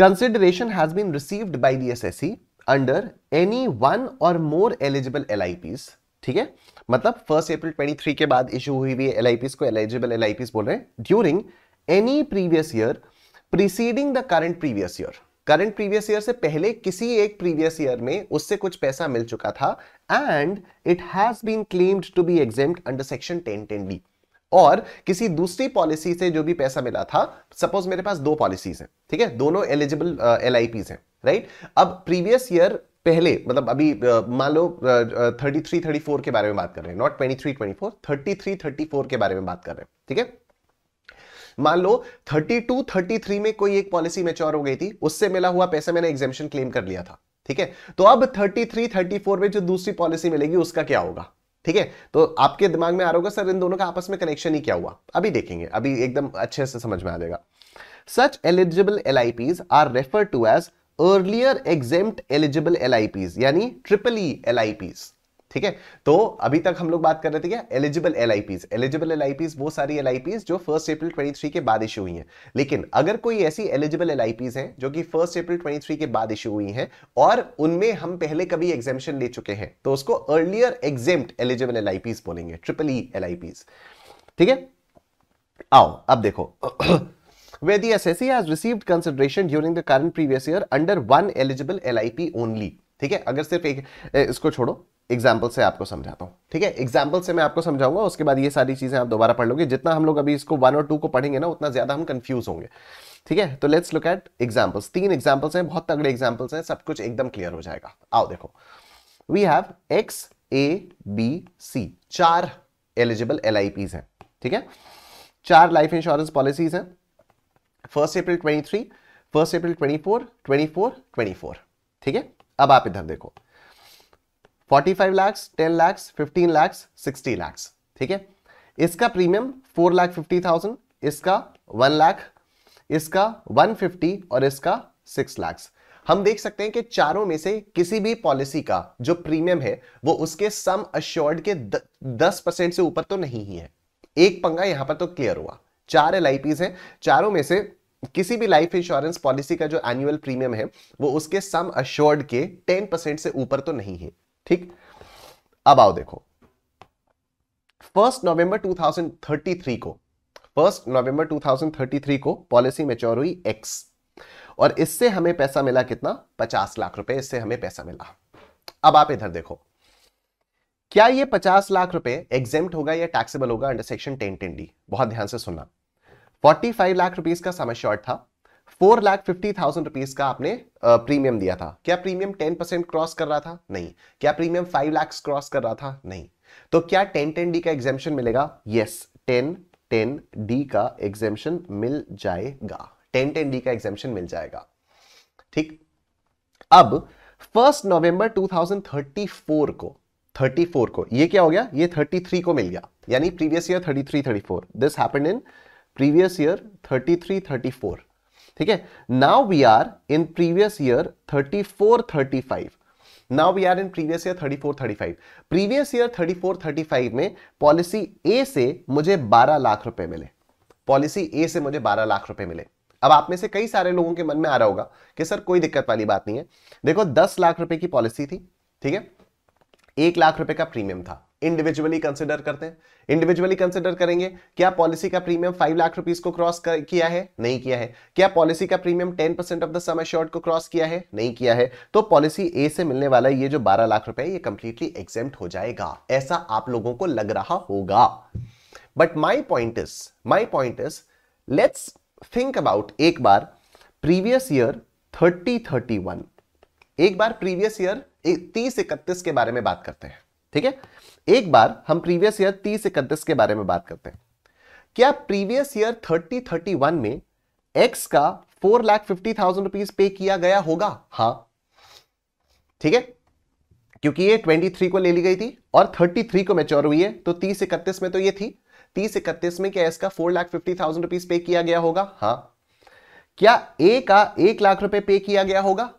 consideration has been received by the SSC under any one or more eligible LIPs ठीक है मतलब फर्स्ट अप्रैल 23 के बाद इशू हुई हुई एल को एलिजिबल एल बोल रहे हैं during any previous year preceding the current previous year current previous year से पहले किसी एक प्रीवियस ईयर में उससे कुछ पैसा मिल चुका था and it has been claimed to be exempt under section ten ten B और किसी दूसरी पॉलिसी से जो भी पैसा मिला था सपोज मेरे पास दो पॉलिसीज हैं ठीक है दोनों एलिजिबल एल आई पीज हैं राइट अब प्रीवियस ईयर पहले मतलब अभी uh, मान लो थर्टी थ्री थर्टी फोर के बारे में बात कर रहे हैं not twenty three twenty four thirty three thirty four के बारे में बात कर रहे हैं ठीक है मान लो 32 33 में कोई एक पॉलिसी मेच्योर हो गई थी उससे मिला हुआ पैसा मैंने एग्जेपन क्लेम कर लिया था ठीक है तो अब 33 34 में जो दूसरी पॉलिसी मिलेगी उसका क्या होगा ठीक है तो आपके दिमाग में आ रहा होगा सर इन दोनों का आपस में कनेक्शन ही क्या हुआ अभी देखेंगे अभी एकदम अच्छे से समझ में आ जाएगा such eligible LIPs are referred to as eligible L I LIPs यानी एल आई LIPs ठीक है तो अभी तक हम लोग बात कर रहे थे क्या एलिजिबल एल एलिजिबल एल वो सारी एल जो फर्स्ट अप्रैल ट्वेंटी के बाद इशू हुई है लेकिन अगर कोई ऐसी एलिजिबल एल हैं जो कि फर्स्ट अप्रैल ट्वेंटी के बाद इशू हुई है और उनमें हम पहले कभी एग्जामेशन ले चुके हैं तो उसको अर्लियर एग्जेम्प्ट एलिजिबल एल बोलेंगे ट्रिपल ई एल ठीक है आओ अब देखो [CLEARS THROAT] where the assessee has received consideration during the current previous year under one eligible LIP only ठीक है अगर सिर्फ एक इसको छोड़ो एग्जाम्पल से आपको समझाता हूँ ठीक है एग्जाम्पल से मैं आपको समझाऊंगा उसके बाद ये सारी चीज़ें आप दोबारा पढ़ लोगे जितना हम लोग अभी इसको वन और टू को पढ़ेंगे ना उतना ज़्यादा हम कंफ्यूज होंगे ठीक है तो लेट्स लुक एट एग्जाम्पल्स तीन एग्जाम्पल्स हैं बहुत तगड़े एग्जाम्पल्स हैं सब कुछ एकदम क्लियर हो जाएगा आओ देखो we have X A B C चार एलिजिबल एल आई पीज हैं ठीक है चार लाइफ इंश्योरेंस पॉलिसीज हैं first April twenty three first April twenty four twenty four twenty four ठीक है अब आप इधर देखो 45 लाख 10 लाख 15 लाख 60 लाख ठीक है इसका premium four lakh fifty thousand इसका वन लाख इसका वन फिफ्टी और इसका सिक्स लाख हम देख सकते हैं कि चारों में से किसी भी पॉलिसी का जो प्रीमियम है वो उसके सम अश्योर्ड के द, दस परसेंट से ऊपर तो नहीं ही है एक पंगा यहां पर तो क्लियर हुआ चार एल हैं चारों में से किसी भी लाइफ इंश्योरेंस पॉलिसी का जो एनुअल प्रीमियम है वो उसके सम अश्योर्ड के टेन परसेंट से ऊपर तो नहीं है ठीक अब आओ देखो फर्स्ट नवंबर 2033 को फर्स्ट नवंबर 2033 को पॉलिसी मेच्योर हुई एक्स और इससे हमें पैसा मिला कितना 50 लाख रुपए इससे हमें पैसा मिला अब आप इधर देखो क्या ये 50 लाख रुपए एग्जेम्प्ट होगा या टैक्सेबल होगा अंडर सेक्शन 10 टेन डी बहुत ध्यान से सुनना 45 लाख रुपीस का समय शॉर्ट था four lakh fifty thousand rupees का आपने प्रीमियम दिया था क्या प्रीमियम टेन परसेंट क्रॉस कर रहा था नहीं क्या प्रीमियम फाइव लाख क्रॉस कर रहा था नहीं तो क्या टेन टेन डी का एग्जेम्पन मिलेगा यस टेन टेन डी का एग्जेम्पन मिल जाएगा टेन टेन डी का एग्जेम्पन मिल जाएगा ठीक अब फर्स्ट नवंबर 2034 को 34 को ये क्या हो गया ये 33 को मिल गया यानी previous year 33 34 this happened in previous year 33 34 ठीक है now we are in previous year 34 35 now we are in previous year 34 35 previous year 34 35 में पॉलिसी ए से मुझे 12 लाख रुपए मिले पॉलिसी ए से मुझे 12 लाख रुपए मिले अब आप में से कई सारे लोगों के मन में आ रहा होगा कि सर कोई दिक्कत वाली बात नहीं है देखो दस लाख रुपए की पॉलिसी थी ठीक है एक लाख रुपए का प्रीमियम था इंडिविजुअली कंसिडर करते हैं इंडिविजुअली कंसिडर करेंगे क्या पॉलिसी का प्रीमियम फाइव लाख रुपीज को क्रॉस किया है नहीं किया है क्या पॉलिसी का premium ten percent of the sum assured को क्रॉस किया है नहीं किया है तो पॉलिसी ए से मिलने वाला ये जो बारह लाख रुपए ये कंप्लीटली एग्जेम्प्ट हो जाएगा ऐसा आप लोगों को लग रहा होगा but my point is my point is let's think about एक बार previous year thirty thirty one एक बार प्रीवियस ईयर तीस इकतीस के बारे में बात करते हैं ठीक है एक बार हम प्रीवियस ईयर तीस इकतीस के बारे में बात करते हैं क्या previous year thirty thirty one में एक्स का four lakh fifty thousand rupees pay किया गया होगा हाँ ठीक है क्योंकि ये 23 को ले ली गई थी और 33 को मेच्योर हुई है तो 30 इकतीस में तो ये थी 30 इकतीस में क्या इसका four lakh fifty thousand rupees pay किया गया होगा हाँ क्या ए का एक लाख रुपए पे किया गया होगा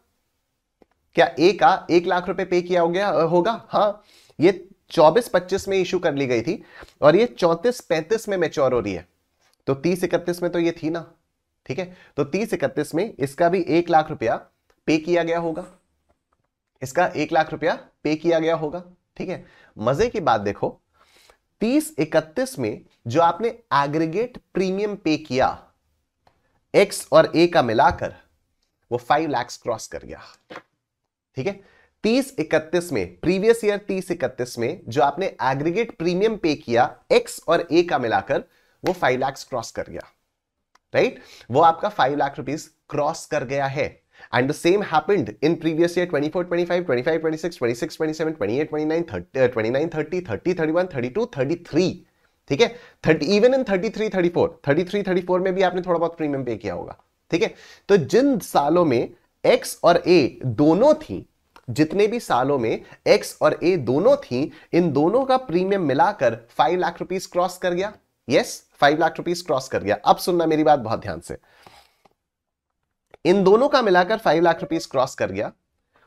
क्या ए का एक लाख रुपए पे किया हो गया होगा हाँ ये चौबीस पच्चीस में इशू कर ली गई थी और ये चौंतीस पैंतीस में मेच्योर हो रही है तो तीस इकतीस में तो ये थी ना ठीक है तो तीस इकतीस में इसका भी एक लाख रुपया पे किया गया होगा इसका एक लाख रुपया पे किया गया होगा ठीक है मजे की बात देखो तीस इकतीस में जो आपने एग्रीगेट प्रीमियम पे किया एक्स और ए का मिलाकर वो फाइव लैक्स क्रॉस कर गया ठीक है तीस इकतीस में प्रीवियस ईयर तीस इकतीस में जो आपने एग्रीगेट प्रीमियम पे किया एक्स और ए का मिलाकर वो फाइव लैक्स क्रॉस कर गया राइट right? वो आपका फाइव लाख रुपीज क्रॉस कर गया है and the same happened in previous year 24 25 25 26 26 27 28 29 30 29 30 30 31 32 33 ठीक है 30 इवन इन 33 34 33 34 में भी आपने थोड़ा बहुत प्रीमियम पे किया होगा ठीक है तो जिन सालों में एक्स और ए दोनों थी जितने भी सालों में एक्स और ए दोनों थी इन दोनों का प्रीमियम मिलाकर फाइव लाख रुपीज क्रॉस कर गया yes five lakh rupees cross कर गया अब सुनना मेरी बात बहुत ध्यान से इन दोनों का मिलाकर फाइव लाख रुपीज क्रॉस कर गया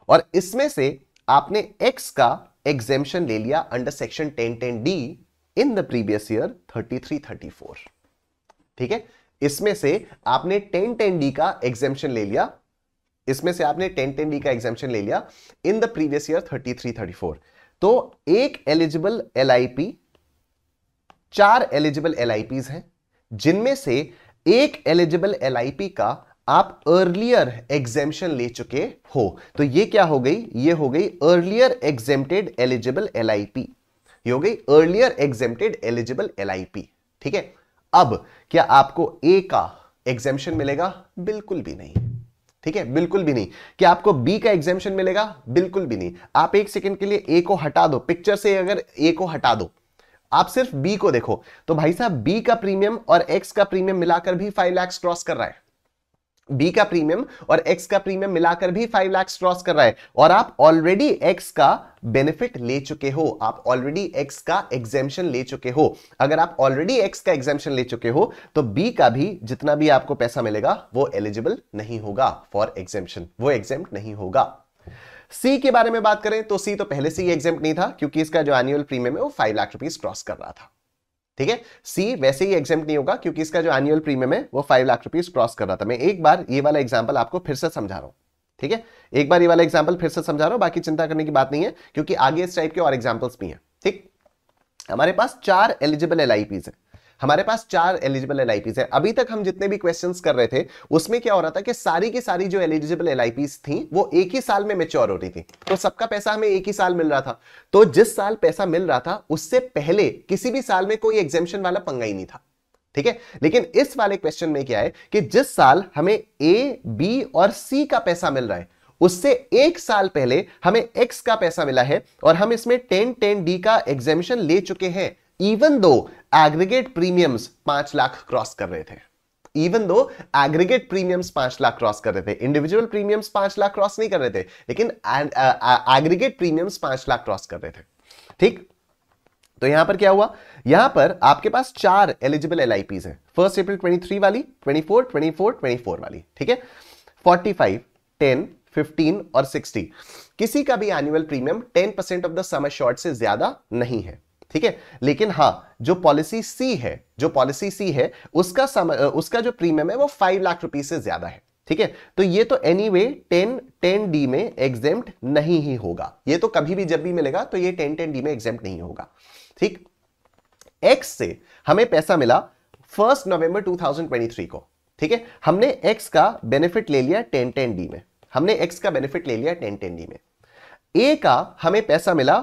और इसमें से आपने एक्स का एग्जेम्शन ले लिया under section ten ten D in the previous year thirty three thirty four ठीक है इसमें से आपने टेन टेन डी का एग्जेम्शन ले लिया इसमें से आपने टेन टेन डी का एग्जामेशन ले लिया in the previous year thirty three thirty four तो एक एलिजिबल एल चार एलिजिबल एल हैं जिनमें से एक एलिजिबल एल का आप अर्लियर एग्जेम्पन ले चुके हो तो ये क्या हो गई ये हो गई अर्लियर एग्जेम्प्टेड एलिजिबल एल ये हो गई earlier exempted eligible L I P ठीक है अब क्या आपको ए का एग्जेम्पन मिलेगा बिल्कुल भी नहीं ठीक है बिल्कुल भी नहीं कि आपको बी का एग्जामेशन मिलेगा बिल्कुल भी नहीं आप एक सेकंड के लिए ए को हटा दो पिक्चर से अगर ए को हटा दो आप सिर्फ बी को देखो तो भाई साहब बी का प्रीमियम और एक्स का प्रीमियम मिलाकर भी फाइव लैक्स क्रॉस कर रहा है बी का प्रीमियम और एक्स का प्रीमियम मिलाकर भी फाइव लैक्स क्रॉस कर रहा है और आप ऑलरेडी एक्स का बेनिफिट ले चुके हो आप ऑलरेडी एक्स का एग्जेम्पन ले चुके हो अगर आप ऑलरेडी एक्स का एग्जेम्पन ले चुके हो तो बी का भी जितना भी आपको पैसा मिलेगा वो एलिजिबल नहीं होगा फॉर एग्जेम्पन वो एग्जेम नहीं होगा सी के बारे में बात करें तो सी तो पहले से ही एग्जेम्प नहीं था क्योंकि इसका जो एनुअल प्रीमियम है वो फाइव लाख रुपीज क्रॉस कर रहा था ठीक है सी वैसे ही एग्जाम नहीं होगा क्योंकि इसका जो एनुअल प्रीमियम है वो फाइव लाख रुपीज क्रॉस कर रहा था मैं एक बार ये वाला एग्जाम्पल आपको फिर से समझा रहा हूं ठीक है एक बार ये वाला एग्जाम्पल फिर से समझा रहा हूं बाकी चिंता करने की बात नहीं है क्योंकि आगे इस टाइप के और एग्जाम्पल्स भी हैं ठीक हमारे पास चार एलिजिबल एल है हमारे पास चार एलिजिबल एल है अभी तक हम जितने भी क्वेश्चन कर रहे थे उसमें क्या हो रहा था कि सारी की सारी जो एलिजिबल एल थी वो एक ही साल में मेच्योर हो रही थी तो सबका पैसा हमें एक ही साल मिल रहा था तो जिस साल पैसा मिल रहा था उससे पहले किसी भी साल में कोई एग्जेम्पन वाला पंगा ही नहीं था ठीक है लेकिन इस वाले क्वेश्चन में क्या है कि जिस साल हमें ए बी और सी का पैसा मिल रहा है उससे एक साल पहले हमें एक्स का पैसा मिला है और हम इसमें टेन टेन डी का एग्जामिशन ले चुके हैं इवन दो एग्रीगेट प्रीमियम्स पांच लाख क्रॉस कर रहे थे इवन दो एग्रीगेट प्रीमियम्स पांच लाख क्रॉस कर रहे थे इंडिविजुअल प्रीमियम्स पांच लाख क्रॉस नहीं कर रहे थे लेकिन एग्रीगेट प्रीमियम्स पांच लाख क्रॉस कर रहे थे ठीक तो यहां पर क्या हुआ यहां पर आपके पास चार एलिजिबल एल आईपीज है फर्स्ट अप्रैल 23 वाली 24, 24, 24 वाली ठीक है 45, 10, 15 और 60 किसी का भी annual premium 10% of the sum assured से ज्यादा नहीं है ठीक है लेकिन हाँ जो पॉलिसी सी है जो पॉलिसी सी है उसका सम, उसका जो प्रीमियम है वो फाइव लाख रुपीज से ज्यादा है ठीक है तो ये तो anyway ten ten D में एग्जेम नहीं ही होगा ये तो कभी भी जब भी मिलेगा तो ये टेन टेन डी में एग्जेम नहीं होगा ठीक एक्स से हमें पैसा मिला फर्स्ट नवंबर 2023 को ठीक है हमने एक्स का बेनिफिट ले लिया टेन टेन डी में हमने एक्स का बेनिफिट ले लिया टेन टेन डी में ए का हमें पैसा मिला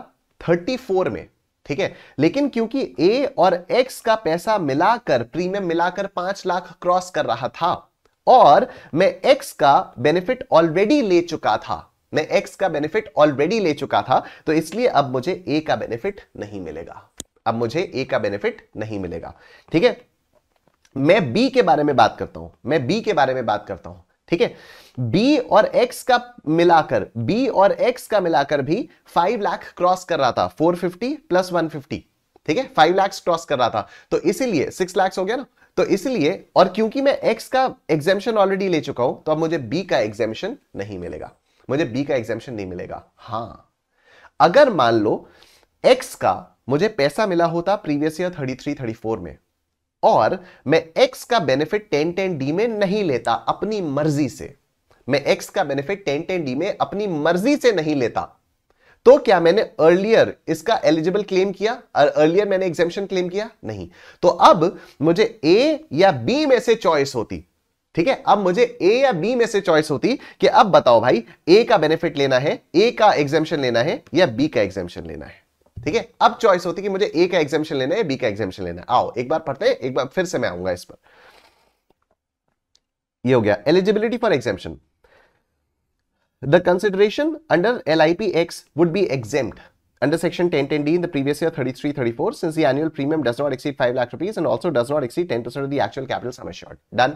फोर में ठीक है लेकिन क्योंकि ए और एक्स का पैसा मिलाकर प्रीमियम मिलाकर पांच लाख क्रॉस कर रहा था और मैं एक्स का बेनिफिट ऑलरेडी ले चुका था मैं एक्स का बेनिफिट ऑलरेडी ले चुका था तो इसलिए अब मुझे ए का बेनिफिट नहीं मिलेगा अब मुझे ए का बेनिफिट नहीं मिलेगा ठीक है मैं बी के बारे में बात करता हूं मैं बी के बारे में बात करता हूं ठीक है बी और एक्स का मिलाकर बी और एक्स का मिलाकर भी फाइव लाख क्रॉस कर रहा था four fifty plus one fifty ठीक है फाइव लाख क्रॉस कर रहा था तो इसीलिए सिक्स लाख हो गया ना तो इसलिए और क्योंकि मैं एक्स का एग्जामेशन ऑलरेडी ले चुका हूं तो अब मुझे बी का एग्जामेशन नहीं मिलेगा मुझे बी का एग्जामेशन नहीं मिलेगा हाँ अगर मान लो एक्स का मुझे पैसा मिला होता previous year thirty three thirty four में और मैं x का बेनिफिट टेन टेन डी में नहीं लेता अपनी मर्जी से मैं x का बेनिफिट टेन टेन डी में अपनी मर्जी से नहीं लेता तो क्या मैंने अर्लियर इसका एलिजिबल क्लेम किया और अर्लियर मैंने एग्जेम्पन क्लेम किया नहीं तो अब मुझे ए या बी में से चॉइस होती ठीक है अब मुझे ए या बी में से चॉइस होती कि अब बताओ भाई ए का बेनिफिट लेना है ए का एग्जेम्पन लेना है या बी का एग्जेम्पन लेना है ठीक है अब चॉइस होती कि मुझे ए का एग्जामेशन लेना है बी का एग्जामेशन लेना है आओ एक बार पढ़ते हैं एक बार फिर से मैं आऊंगा इस पर ये हो गया eligibility for exemption the consideration under L I P X would be exempt under section 1010D in the previous year 33-34, since the annual premium does not exceed 5 lakh rupees and also does not exceed 10% of the actual capital sum assured. Done.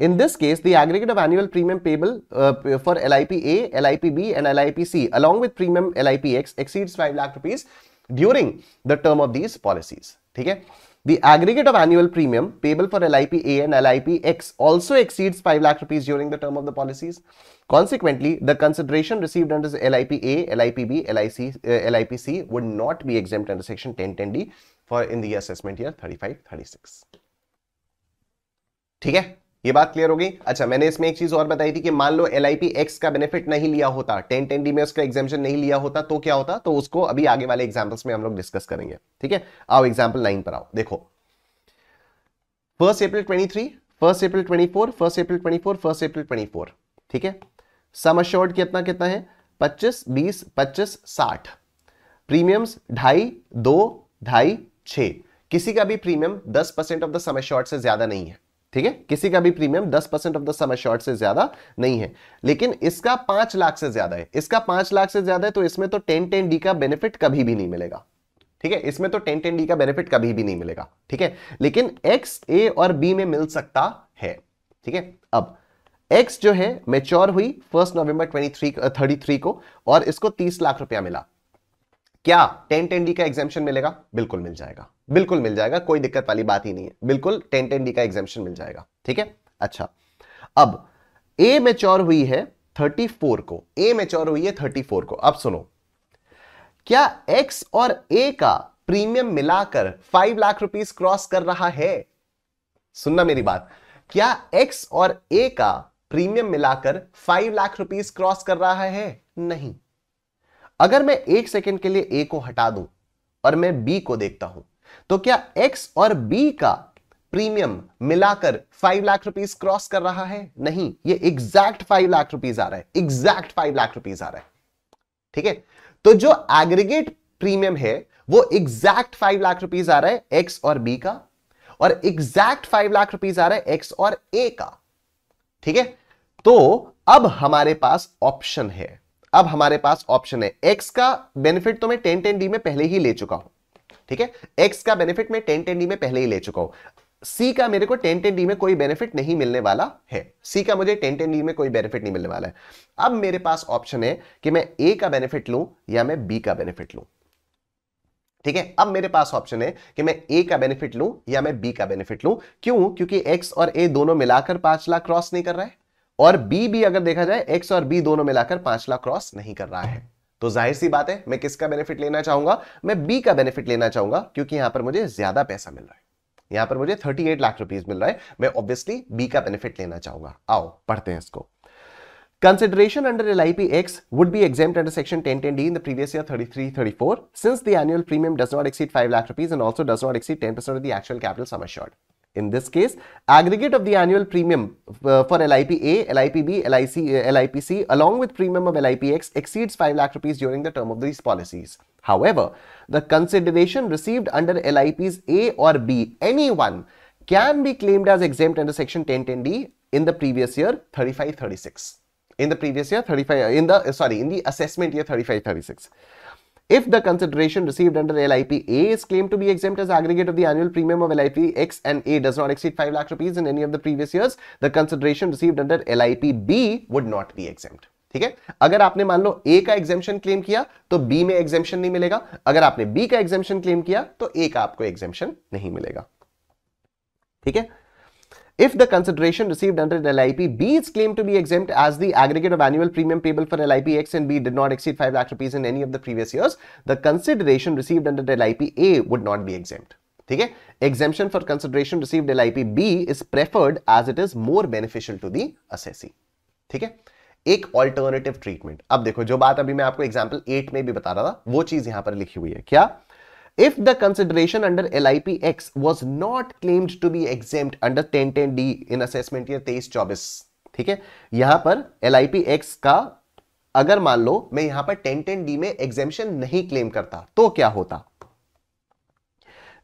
In this case, the aggregate of annual premium payable uh, for LIP A, LIP B and LIP C along with premium LIP X exceeds 5 lakh rupees during the term of these policies. Okay? The aggregate of annual premium payable for LIP A and LIP X also exceeds 5 lakh rupees during the term of the policies. Consequently, the consideration received under LIP A, LIP B, LIC, uh, LIP C would not be exempt under section 1010D for in the assessment year 35-36. ये बात clear होगी अच्छा मैंने इसमें एक चीज और बताई थी कि मान लो एल आई एक्स का बेनिफिट नहीं लिया होता टेन टेन डी में उसका एग्जामेशन नहीं लिया होता तो क्या होता तो उसको अभी आगे वाले एग्जाम्पल्स में हम लोग डिस्कस करेंगे ठीक है आओ एग्जाम्पल नाइन पर आओ देखो first April twenty three first April twenty four first April twenty four first April twenty four ठीक है सम अश्योर्ड कितना कितना है पच्चीस बीस पच्चीस साठ प्रीमियम्स ढाई दो ढाई छ किसी का भी प्रीमियम दस percent of the sum assured से ज्यादा नहीं है ठीक है किसी का भी premium 10 percent of the sum assured से ज्यादा नहीं है लेकिन इसका पांच लाख से ज्यादा है इसका पांच लाख से ज्यादा है तो इसमें तो टेन टेन डी का बेनिफिट कभी भी नहीं मिलेगा ठीक है इसमें तो टेन टेन डी का बेनिफिट कभी भी नहीं मिलेगा ठीक है लेकिन एक्स ए और बी में मिल सकता है ठीक है अब एक्स जो है मेच्योर हुई first November twenty thirty three को और इसको तीस लाख रुपया मिला क्या टेन टेन डी का एग्जामेशन मिलेगा बिल्कुल मिल जाएगा बिल्कुल मिल जाएगा कोई दिक्कत वाली बात ही नहीं है बिल्कुल टेन टेन डी का एग्जामेशन मिल जाएगा ठीक है अच्छा अब ए मेच्योर हुई है 34 को ए मेच्योर हुई है 34 को अब सुनो क्या एक्स और ए का प्रीमियम मिलाकर 5 लाख रुपीस क्रॉस कर रहा है सुनना मेरी बात क्या एक्स और ए का प्रीमियम मिलाकर 5 लाख रुपीस क्रॉस कर रहा है नहीं अगर मैं एक सेकेंड के लिए ए को हटा दू और मैं बी को देखता हूं तो क्या एक्स और बी का प्रीमियम मिलाकर फाइव लाख रुपीज क्रॉस कर रहा है नहीं ये एग्जैक्ट फाइव लाख रुपीज आ रहा है एग्जैक्ट फाइव लाख रुपीज आ रहा है ठीक है तो जो एग्रीगेट प्रीमियम है वो एग्जैक्ट फाइव लाख रुपीज आ रहा है एक्स और बी का और एग्जैक्ट फाइव लाख रुपीज आ रहा है एक्स और ए का ठीक है तो अब हमारे पास ऑप्शन है अब हमारे पास ऑप्शन है एक्स का बेनिफिट तो मैं टेन टेन डी में पहले ही ले चुका हूं ठीक है एक्स का बेनिफिट मैं टेन टेन डी में पहले ही ले चुका हूं सी का मेरे को टेन टेन डी में कोई बेनिफिट नहीं मिलने वाला है सी का मुझे टेन टेन डी में कोई बेनिफिट नहीं मिलने वाला है अब मेरे पास ऑप्शन है कि मैं ए का बेनिफिट लूं या मैं बी का बेनिफिट लूं ठीक है अब मेरे पास ऑप्शन है कि मैं ए का बेनिफिट लूं या मैं बी का बेनिफिट लूं क्यों क्योंकि एक्स और ए दोनों मिलाकर पांच लाख क्रॉस नहीं कर रहा है और बी भी अगर देखा जाए एक्स और बी दोनों मिलाकर पांच लाख क्रॉस नहीं कर रहा है तो जाहिर सी बात है मैं किसका बेनिफिट लेना चाहूंगा मैं बी का बेनिफिट लेना चाहूंगा क्योंकि यहां पर मुझे ज्यादा पैसा मिल रहा है यहां पर मुझे 38 लाख रुपीस मिल रहा है मैं ऑब्वियसली बी का बेनिफिट लेना चाहूंगा आओ पढ़ते हैं इसको Consideration under LIP X would be exempt under Section 1010D in the previous year 3334 since the annual premium does not exceed 5 lakh rupees and also does not exceed 10% of the actual capital sum assured. In this case, aggregate of the annual premium uh, for LIPA, LIPB, LIC, uh, LIPC along with premium of LIPX exceeds 5 lakh rupees during the term of these policies. However, the consideration received under LIPs A or B, any one, can be claimed as exempt under section 1010D in the previous year 3536. In the previous year 35, in the, uh, sorry, in the assessment year 3536. If the consideration received under LIP A is claimed to be exempt as aggregate of the annual premium of LIP X and A does not exceed 5 lakh rupees in any of the previous years, the consideration received under LIP B would not be exempt. ठीक है अगर आपने मान लो ए का एग्जेम्पन claim किया तो B में एग्जेम्पन नहीं मिलेगा अगर आपने बी का एग्जेम्पन क्लेम किया तो ए का आपको एग्जेम्पन नहीं मिलेगा ठीक है If the consideration received under an LIP B is claimed to be exempt as the aggregate of annual premium payable for LIP X and B did not exceed 5 lakh rupees in any of the previous years, the consideration received under LIP A would not be exempt. Okay? exemption for consideration received LIP B is preferred as it is more beneficial to the assessee. Okay? है एक alternative treatment अब देखो जो बात अभी मैं आपको example eight में भी बता रहा था वो चीज यहां पर लिखी हुई है क्या If the consideration under LIP X was not claimed to be exempt under 1010D in assessment year 23-24, ठीक है यहां पर LIP X का अगर मान लो मैं यहां पर 1010D में एग्जेम्पन नहीं क्लेम करता तो क्या होता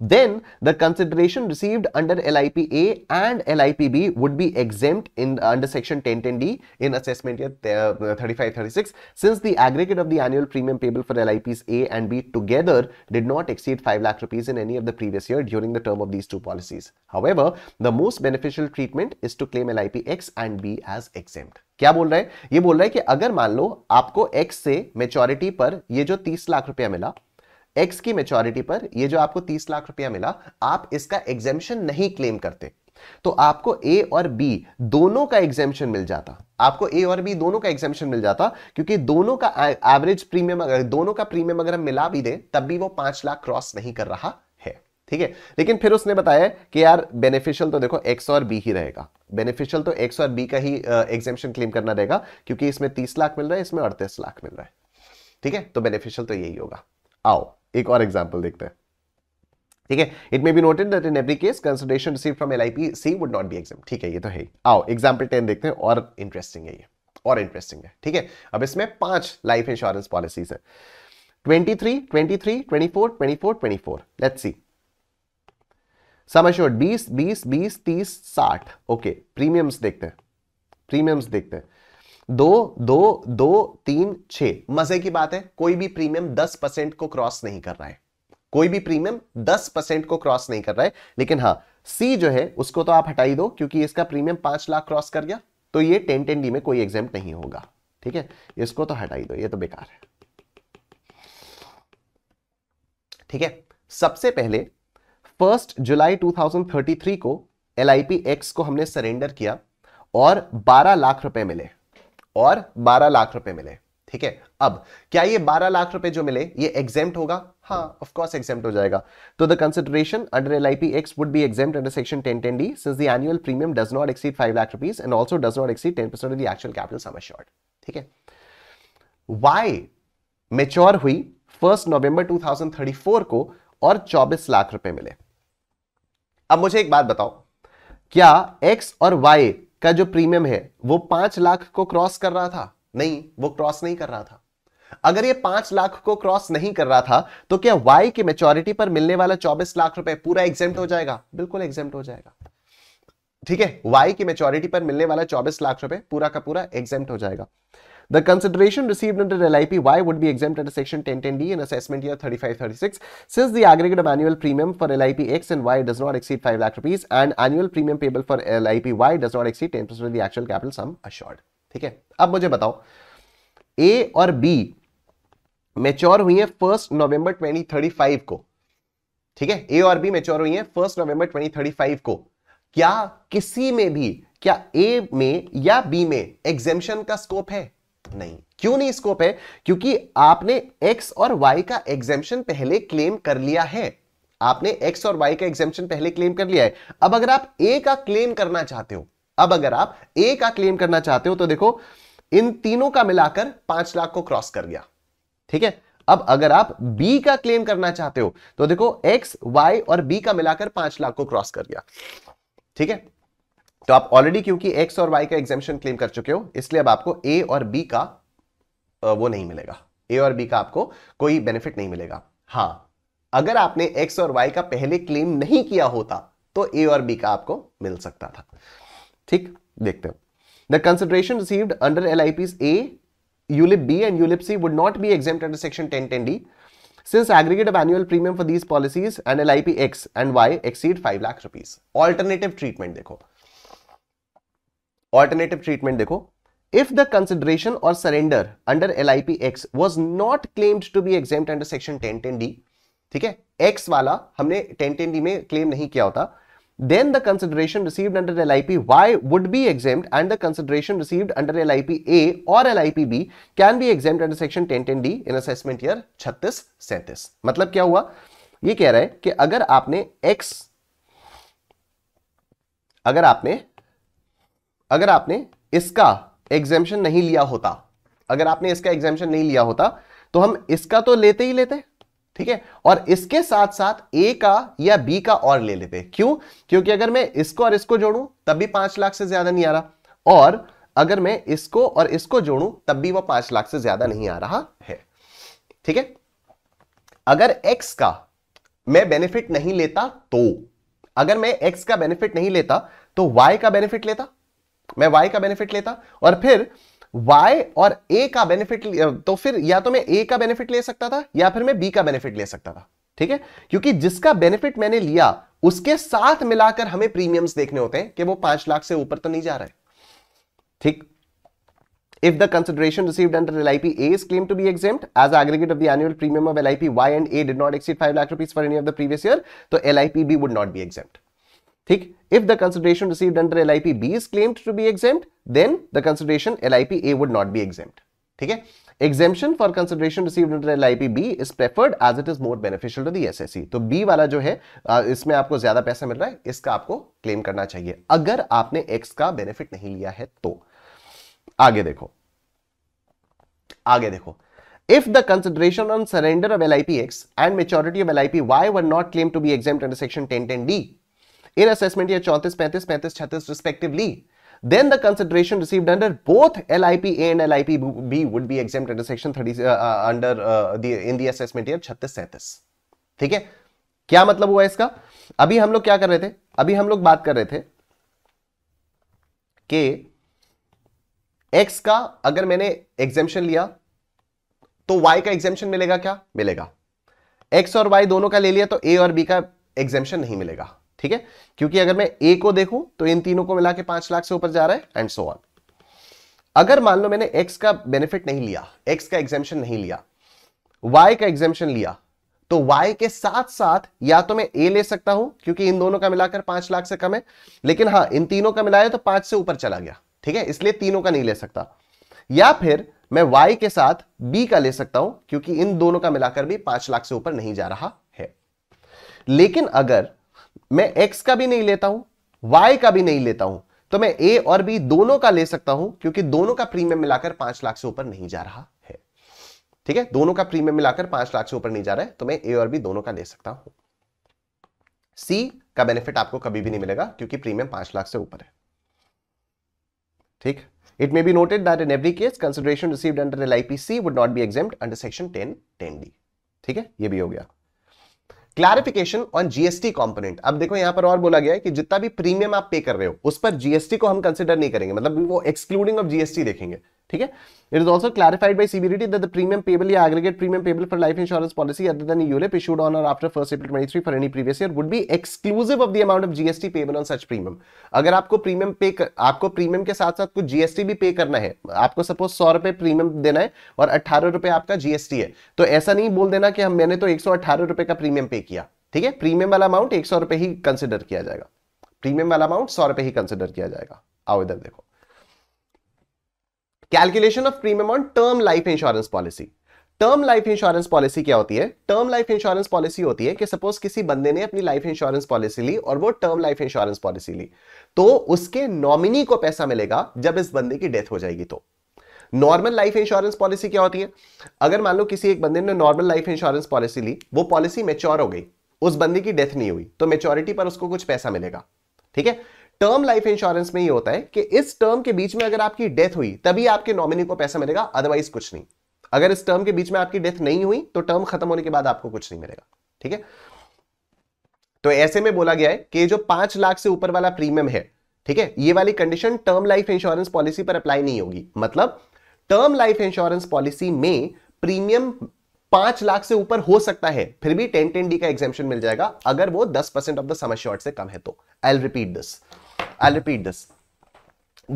then the consideration received under LIPA and LIPB would be exempt in under section 1010D in assessment year 35-36 uh, since the aggregate of the annual premium payable for LIPs A and B together did not exceed 5 lakh rupees in any of the previous year during the term of these two policies. However, the most beneficial treatment is to claim LIP X and B as exempt. क्या बोल रहा है ये बोल रहा है कि अगर मान लो आपको X से मेचोरिटी पर ये जो 30 लाख रुपया मिला एक्स की मेच्योरिटी पर ये जो आपको तीस लाख रुपया मिला आप इसका एग्जेम्पन नहीं क्लेम करते तो आपको ए और बी दोनों का एग्जेम्पन मिल जाता आपको ए और बी दोनों का एग्जेम्पन मिल जाता क्योंकि दोनों का एवरेज प्रीमियम अगर दोनों का प्रीमियम अगर हम मिला भी दें तब भी वो पांच लाख क्रॉस नहीं कर रहा है ठीक है लेकिन फिर उसने बताया कि यार बेनिफिशियल तो देखो एक्स और बी ही रहेगा बेनिफिशियल तो एक्स और बी का ही एग्जेम्पन क्लेम करना रहेगा क्योंकि इसमें तीस लाख मिल रहा है इसमें अड़तीस लाख मिल रहा है ठीक है तो बेनिफिशियल तो यही होगा आओ एक और एग्जाम्पल देखते हैं ठीक है it may be noted that in every case consideration receive from L I P C would not be exempt ठीक है ये तो है आओ एग्जाम्पल टेन देखते हैं और इंटरेस्टिंग है ये और इंटरेस्टिंग है ठीक है अब इसमें पांच लाइफ इंश्योरेंस पॉलिसीज है 23, 23, 24, 24, 24. Let's see. Sum assured 20, 20, 20, 30, 60. Okay okay. Premiums देखते हैं प्रीमियम्स देखते हैं दो दो दो तीन छ मजे की बात है कोई भी प्रीमियम दस परसेंट को क्रॉस नहीं कर रहा है कोई भी प्रीमियम दस परसेंट को क्रॉस नहीं कर रहा है लेकिन हाँ सी जो है उसको तो आप हटाई दो क्योंकि इसका प्रीमियम पांच लाख क्रॉस कर गया तो ये टेन टेन डी में कोई एग्जाम नहीं होगा ठीक है इसको तो हटाई दो ये तो बेकार है ठीक है सबसे पहले फर्स्ट जुलाई 2033 को एल एक्स को हमने सरेंडर किया और 12 लाख रुपए मिले और 12 लाख रुपए मिले ठीक है अब क्या ये 12 लाख रुपए जो मिले ये एग्जाम होगा हाँ ऑफ कोर्स एग्जेम्प्ट हो जाएगा तो the consideration under L I P X would be exempt under section ten ten D since the annual premium does not exceed five lakh rupees and also does not exceed ten percent of the capital sum short ठीक है Y mature हुई first November 2034 को और 24 लाख रुपए मिले अब मुझे एक बात बताओ क्या एक्स और वाई का जो प्रीमियम है वो पांच लाख को क्रॉस कर रहा था नहीं वो क्रॉस नहीं कर रहा था अगर ये पांच लाख को क्रॉस नहीं कर रहा था तो क्या वाई की मेच्योरिटी पर मिलने वाला चौबीस लाख रुपए पूरा एग्जाम हो जाएगा बिल्कुल एग्जाम हो जाएगा ठीक है वाई की मेच्योरिटी पर मिलने वाला चौबीस लाख रुपए पूरा का पूरा एग्जाम हो जाएगा The consideration received under LIP Y would be exempt under Section 1010D in assessment year 3536 since the aggregate of annual premium for LIP X and Y does not exceed 5 lakh rupees and annual premium payable for LIP Y does not exceed 10% of the actual capital sum assured. ठीक है अब मुझे बताओ A और B mature हुई है first November 2035 को ठीक है A और B मैच्योर हुई है फर्स्ट नवंबर 2035 को क्या किसी में भी क्या A में या B में एग्जेम्पन का स्कोप है नहीं क्यों नहीं स्कोप है क्योंकि आपने एक्स और वाई का एग्जेम्पन पहले क्लेम कर लिया है आपने एक्स और वाई का एग्जेम्पन पहले क्लेम कर लिया है अब अगर आप ए का क्लेम करना चाहते हो अब अगर आप ए का क्लेम करना चाहते हो तो देखो इन तीनों का मिलाकर पांच लाख को क्रॉस कर गया ठीक है अब अगर आप बी का क्लेम करना चाहते हो तो देखो एक्स वाई और बी का मिलाकर पांच लाख को क्रॉस कर गया ठीक है तो आप ऑलरेडी क्योंकि एक्स और वाई का एग्जामेशन क्लेम कर चुके हो इसलिए अब आपको ए और बी का वो नहीं मिलेगा ए और बी का आपको कोई बेनिफिट नहीं मिलेगा हाँ अगर आपने एक्स और वाई का पहले क्लेम नहीं किया होता तो ए और बी का आपको मिल सकता था ठीक देखते हो the consideration received under L I P A ULIP B and ULIP C would not be exempt under section ten ten D since of annual premium for these policies and L I P X and Y exceed five lakh rupees alternative treatment देखो alternative treatment देखो if the consideration or surrender under LIPX was not claimed to be exempt under section 1010D ठीक है x वाला हमने 1010D में claim नहीं किया होता then the consideration received under LIP Y would be exempt and the consideration received under LIP A or LIP B can be exempt under section 1010D in assessment year 36 37 मतलब क्या हुआ ये कह रहा है कि अगर आपने x अगर आपने अगर आपने इसका एग्जेम्पन नहीं लिया होता अगर आपने इसका एग्जेम्पन नहीं लिया होता तो हम इसका तो लेते ही लेते ठीक है और इसके साथ साथ ए का या बी का और ले लेते क्यों क्योंकि अगर मैं इसको और इसको जोड़ू तब भी पांच लाख से ज्यादा नहीं आ रहा और अगर मैं इसको और इसको जोड़ू तब भी वह पांच लाख से ज्यादा नहीं आ रहा है ठीक है अगर एक्स का मैं बेनिफिट नहीं लेता तो अगर मैं एक्स का बेनिफिट नहीं लेता तो वाई का बेनिफिट लेता मैं वाई का बेनिफिट लेता और फिर वाई और ए का बेनिफिट तो फिर या तो मैं ए का बेनिफिट ले सकता था या फिर मैं बी का बेनिफिट ले सकता था ठीक है क्योंकि जिसका बेनिफिट मैंने लिया उसके साथ मिलाकर हमें प्रीमियम्स देखने होते हैं कि वो पांच लाख से ऊपर तो नहीं जा रहा है ठीक if the consideration receive under L IP as claim to be एक्म as aggregate of the annual premium of L Y and A did not exceed five lakh rupees for any of the previous year तो L IP B would not be exempt ठीक if the consideration received under LIP B is claimed to be exempt then the consideration LIP A would not be exempt ठीक है exemption for consideration received under LIP B is preferred as it is more beneficial to the SSE तो B वाला जो है इसमें आपको ज्यादा पैसा मिल रहा है इसका आपको क्लेम करना चाहिए अगर आपने X का बेनिफिट नहीं लिया है तो आगे देखो आगे देखो If the consideration on surrender of LIP X and maturity of LIP Y were not claimed to be exempt under section 1010D, in assessment year 34, 35, 35, 36 respectively. Then the consideration received under both LIP A and LIP B would be exempt under section 30 uh, under uh, the in the assessment year 36, 37. ठीक है क्या मतलब हुआ इसका अभी हम लोग क्या कर रहे थे अभी हम लोग बात कर रहे थे कि x का अगर मैंने एग्जेम्पन लिया तो y का एग्जेम्पन मिलेगा क्या मिलेगा x और y दोनों का ले लिया तो a और b का एग्जेम्पन नहीं मिलेगा ठीक है क्योंकि अगर मैं ए को देखूं तो इन तीनों को मिला के पांच लाख से ऊपर जा रहा है एंड सो ऑन अगर मान लो मैंने एक्स का बेनिफिट नहीं लिया एक्स का एग्जेम्पन नहीं लिया वाई का एग्जेम्पन लिया तो y के साथ साथ या तो मैं a ले सकता हूं क्योंकि इन दोनों का मिलाकर पांच लाख से कम है लेकिन हां इन तीनों का मिलाया तो पांच से ऊपर चला गया ठीक है इसलिए तीनों का नहीं ले सकता या फिर मैं y के साथ b का ले सकता हूं क्योंकि इन दोनों का मिलाकर भी पांच लाख से ऊपर नहीं जा रहा है लेकिन अगर मैं एक्स का भी नहीं लेता हूं वाई का भी नहीं लेता हूं तो मैं ए और बी दोनों का ले सकता हूं क्योंकि दोनों का प्रीमियम मिलाकर पांच लाख से ऊपर नहीं जा रहा है ठीक है दोनों का प्रीमियम मिलाकर पांच लाख से ऊपर नहीं जा रहा है तो मैं ए और बी दोनों का ले सकता हूं सी का बेनिफिट आपको कभी भी नहीं मिलेगा क्योंकि प्रीमियम पांच लाख से ऊपर है ठीक it may be noted that in every case, consideration received under would not be be under section ten 10, D ठीक है ये भी हो गया क्लैरिफिकेशन ऑन जीएसटी कंपोनेंट अब देखो यहां पर और बोला गया है कि जितना भी प्रीमियम आप पे कर रहे हो उस पर जीएसटी को हम कंसिडर नहीं करेंगे मतलब वो एक्सक्लूडिंग ऑफ जीएसटी देखेंगे ठीक है it is also clarified by CBD the premium payable या aggregate premium payable for life insurance policy other than ULIP issued on और after first April twenty three for any previous year would be exclusive of the amount of GST payable on such premium अगर आपको premium पे कर, आपको premium के साथ साथ कुछ जीएसटी भी पे करना है आपको सपोज सौ रुपए प्रीमियम देना है और अठारह रुपए आपका जीएसटी है तो ऐसा नहीं बोल देना कि हम मैंने तो एक सौ अठारह रुपए का प्रीमियम पे किया ठीक है प्रीमियम वाला अमाउंट एक सौ रुपए ही कंसिडर किया जाएगा प्रीमियम वाला अमाउंट सौ रुपए ही कंसिडर किया जाएगा आओ इधर देखो calculation of premium on term life insurance policy term life insurance policy क्या होती है टर्म लाइफ इंश्योरेंस पॉलिसी होती है कि सपोज किसी बंदे ने अपनी लाइफ इंश्योरेंस पॉलिसी ली और वो टर्म लाइफ इंश्योरेंस पॉलिसी ली तो उसके नॉमिनी को पैसा मिलेगा जब इस बंदे की डेथ हो जाएगी तो नॉर्मल लाइफ इंश्योरेंस पॉलिसी क्या होती है अगर मान लो किसी एक बंदे ने नॉर्मल लाइफ इंश्योरेंस पॉलिसी ली वो पॉलिसी मेच्योर हो गई उस बंदे की डेथ नहीं हुई तो मेच्योरिटी पर उसको कुछ पैसा मिलेगा ठीक है टर्म लाइफ इंश्योरेंस में ये होता है कि इस टर्म के बीच में अगर आपकी डेथ हुई तभी आपके नॉमिनी को पैसा मिलेगा अदरवाइज कुछ नहीं अगर इस टर्म के बीच में आपकी डेथ नहीं हुई तो टर्म खत्म होने के बाद आपको कुछ नहीं मिलेगा ठीक है तो ऐसे में बोला गया है कि जो पांच लाख से ऊपर वाला प्रीमियम है ठीक है ये वाली condition term life insurance policy पर अप्लाई नहीं होगी मतलब टर्म लाइफ इंश्योरेंस पॉलिसी में प्रीमियम पांच लाख से ऊपर हो सकता है फिर भी टेन टेन डी का एग्जामेशन मिल जाएगा अगर वो दस परसेंट ऑफ द समर से कम है तो I repeat this I repeat this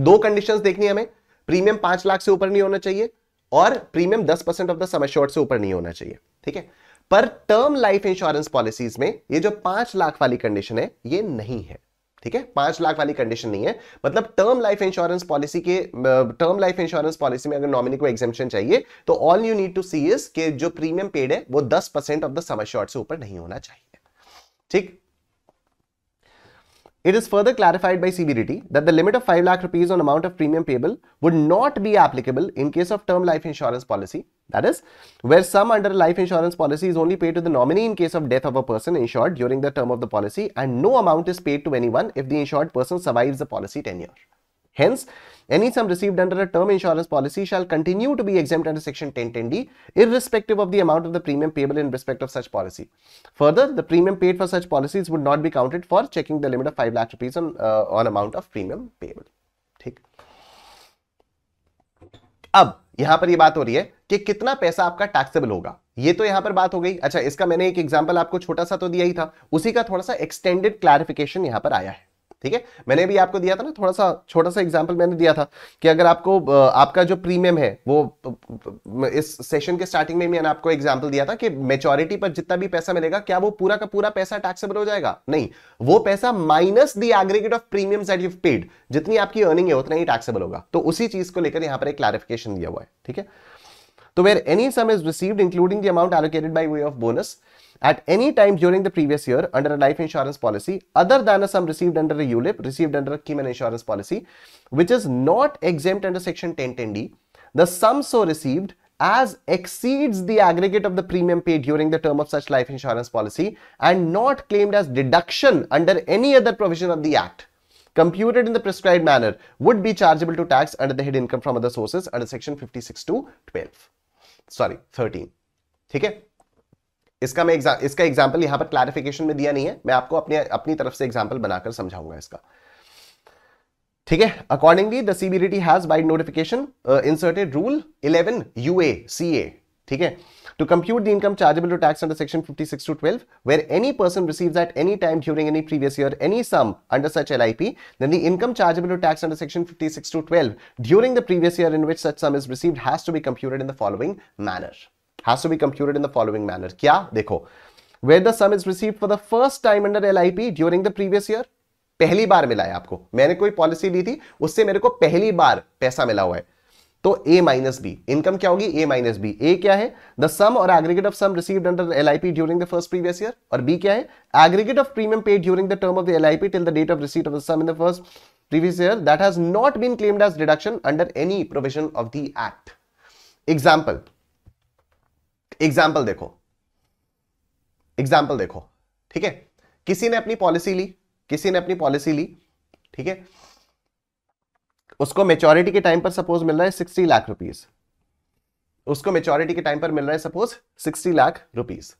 दो कंडीशंस देखनी हमें प्रीमियम पांच लाख से ऊपर नहीं होना चाहिए और प्रीमियम दस percent of the sum assured से ऊपर नहीं होना चाहिए ठीक है पर टर्म लाइफ इंश्योरेंस पॉलिसीज में ये जो पांच लाख वाली कंडीशन है ये नहीं है ठीक है पांच लाख वाली कंडीशन नहीं है मतलब टर्म लाइफ इंश्योरेंस पॉलिसी के टर्म लाइफ इंश्योरेंस पॉलिसी में अगर नॉमिनी को एग्जेम्पन चाहिए तो all you need to see is के जो प्रीमियम पेड है वो दस percent of the sum assured से ऊपर नहीं होना चाहिए ठीक It is further clarified by CBDT that the limit of 5 lakh rupees on amount of premium payable would not be applicable in case of term life insurance policy. That is, where sum under a life insurance policy is only paid to the nominee in case of death of a person insured during the term of the policy and no amount is paid to anyone if the insured person survives the policy tenure. Hence, Any sum received under a term insurance policy shall continue to be exempt under Section 1010D, irrespective of the amount of the premium payable in respect of such policy. Further, the premium paid for such policies would not be counted for checking the limit of 5 lakh rupees on, uh, on amount of premium payable. ठीक अब यहां पर ये यह बात हो रही है कि कितना पैसा आपका टैक्सेबल होगा ये तो यहां पर बात हो गई अच्छा इसका मैंने एक एग्जांपल आपको छोटा सा तो दिया ही था उसी का थोड़ा सा एक्सटेंडेड क्लैरिफिकेशन यहां पर आया है ठीक है मैंने भी आपको दिया था ना थोड़ा सा छोटा सा एग्जाम्पल मैंने दिया था कि अगर आपको आपका जो प्रीमियम है वो इस सेशन के स्टार्टिंग में मैंने आपको एग्जाम्पल दिया था कि मेचोरिटी पर जितना भी पैसा मिलेगा क्या वो पूरा का पूरा पैसा टैक्सेबल हो जाएगा नहीं वो पैसा minus the aggregate of premium that you paid जितनी आपकी अर्निंग है उतना ही टैक्सेबल होगा तो उसी चीज को लेकर यहां पर एक क्लैरिफिकेशन दिया हुआ है ठीक है तो where any sum is received including the amount allocated by way of bonus at any time during the previous year under a life insurance policy other than a sum received under a ULIP received under a Cayman insurance policy which is not exempt under section 1010D the sum so received as exceeds the aggregate of the premium paid during the term of such life insurance policy and not claimed as deduction under any other provision of the act computed in the prescribed manner would be chargeable to tax under the head income from other sources under section 56 to 12 sorry 13 okay. इसका मैं exam इसका example यहां पर clarification में दिया नहीं है मैं आपको अपने अपनी तरफ से एग्जाम्पल बनाकर समझाऊंगा इसका ठीक है accordingly the CBDT has by notification inserted rule eleven U A C A ठीक है to compute the income chargeable to tax under section 56 to 12 where any person receives at any time during any previous year any sum under such lip then the income chargeable to tax under section 56 to 12 during the previous year in which such sum is received has to be computed in the following manner has to be computed in the following manner. क्या देखो where the sum is received for the first time under LIP during the previous year. पहली बार मिला है आपको मैंने कोई policy ली थी उससे मेरे को पहली बार पैसा मिला हुआ है तो ए माइनस बी इनकम क्या होगी ए माइनस बी ए क्या है द सम और aggregate of sum received under LIP during the first previous year और बी क्या है aggregate of premium paid during the term of the LIP till the date of receipt of the sum in the first previous year that has not been claimed as deduction under any provision of the act example example देखो example देखो ठीक है किसी ने अपनी policy ली किसी ने अपनी पॉलिसी ली ठीक है उसको मेच्योरिटी के टाइम पर सपोज मिल रहा है सिक्सटी लाख रुपीज उसको मेच्योरिटी के टाइम पर मिल रहा है सपोज सिक्सटी लाख रुपीज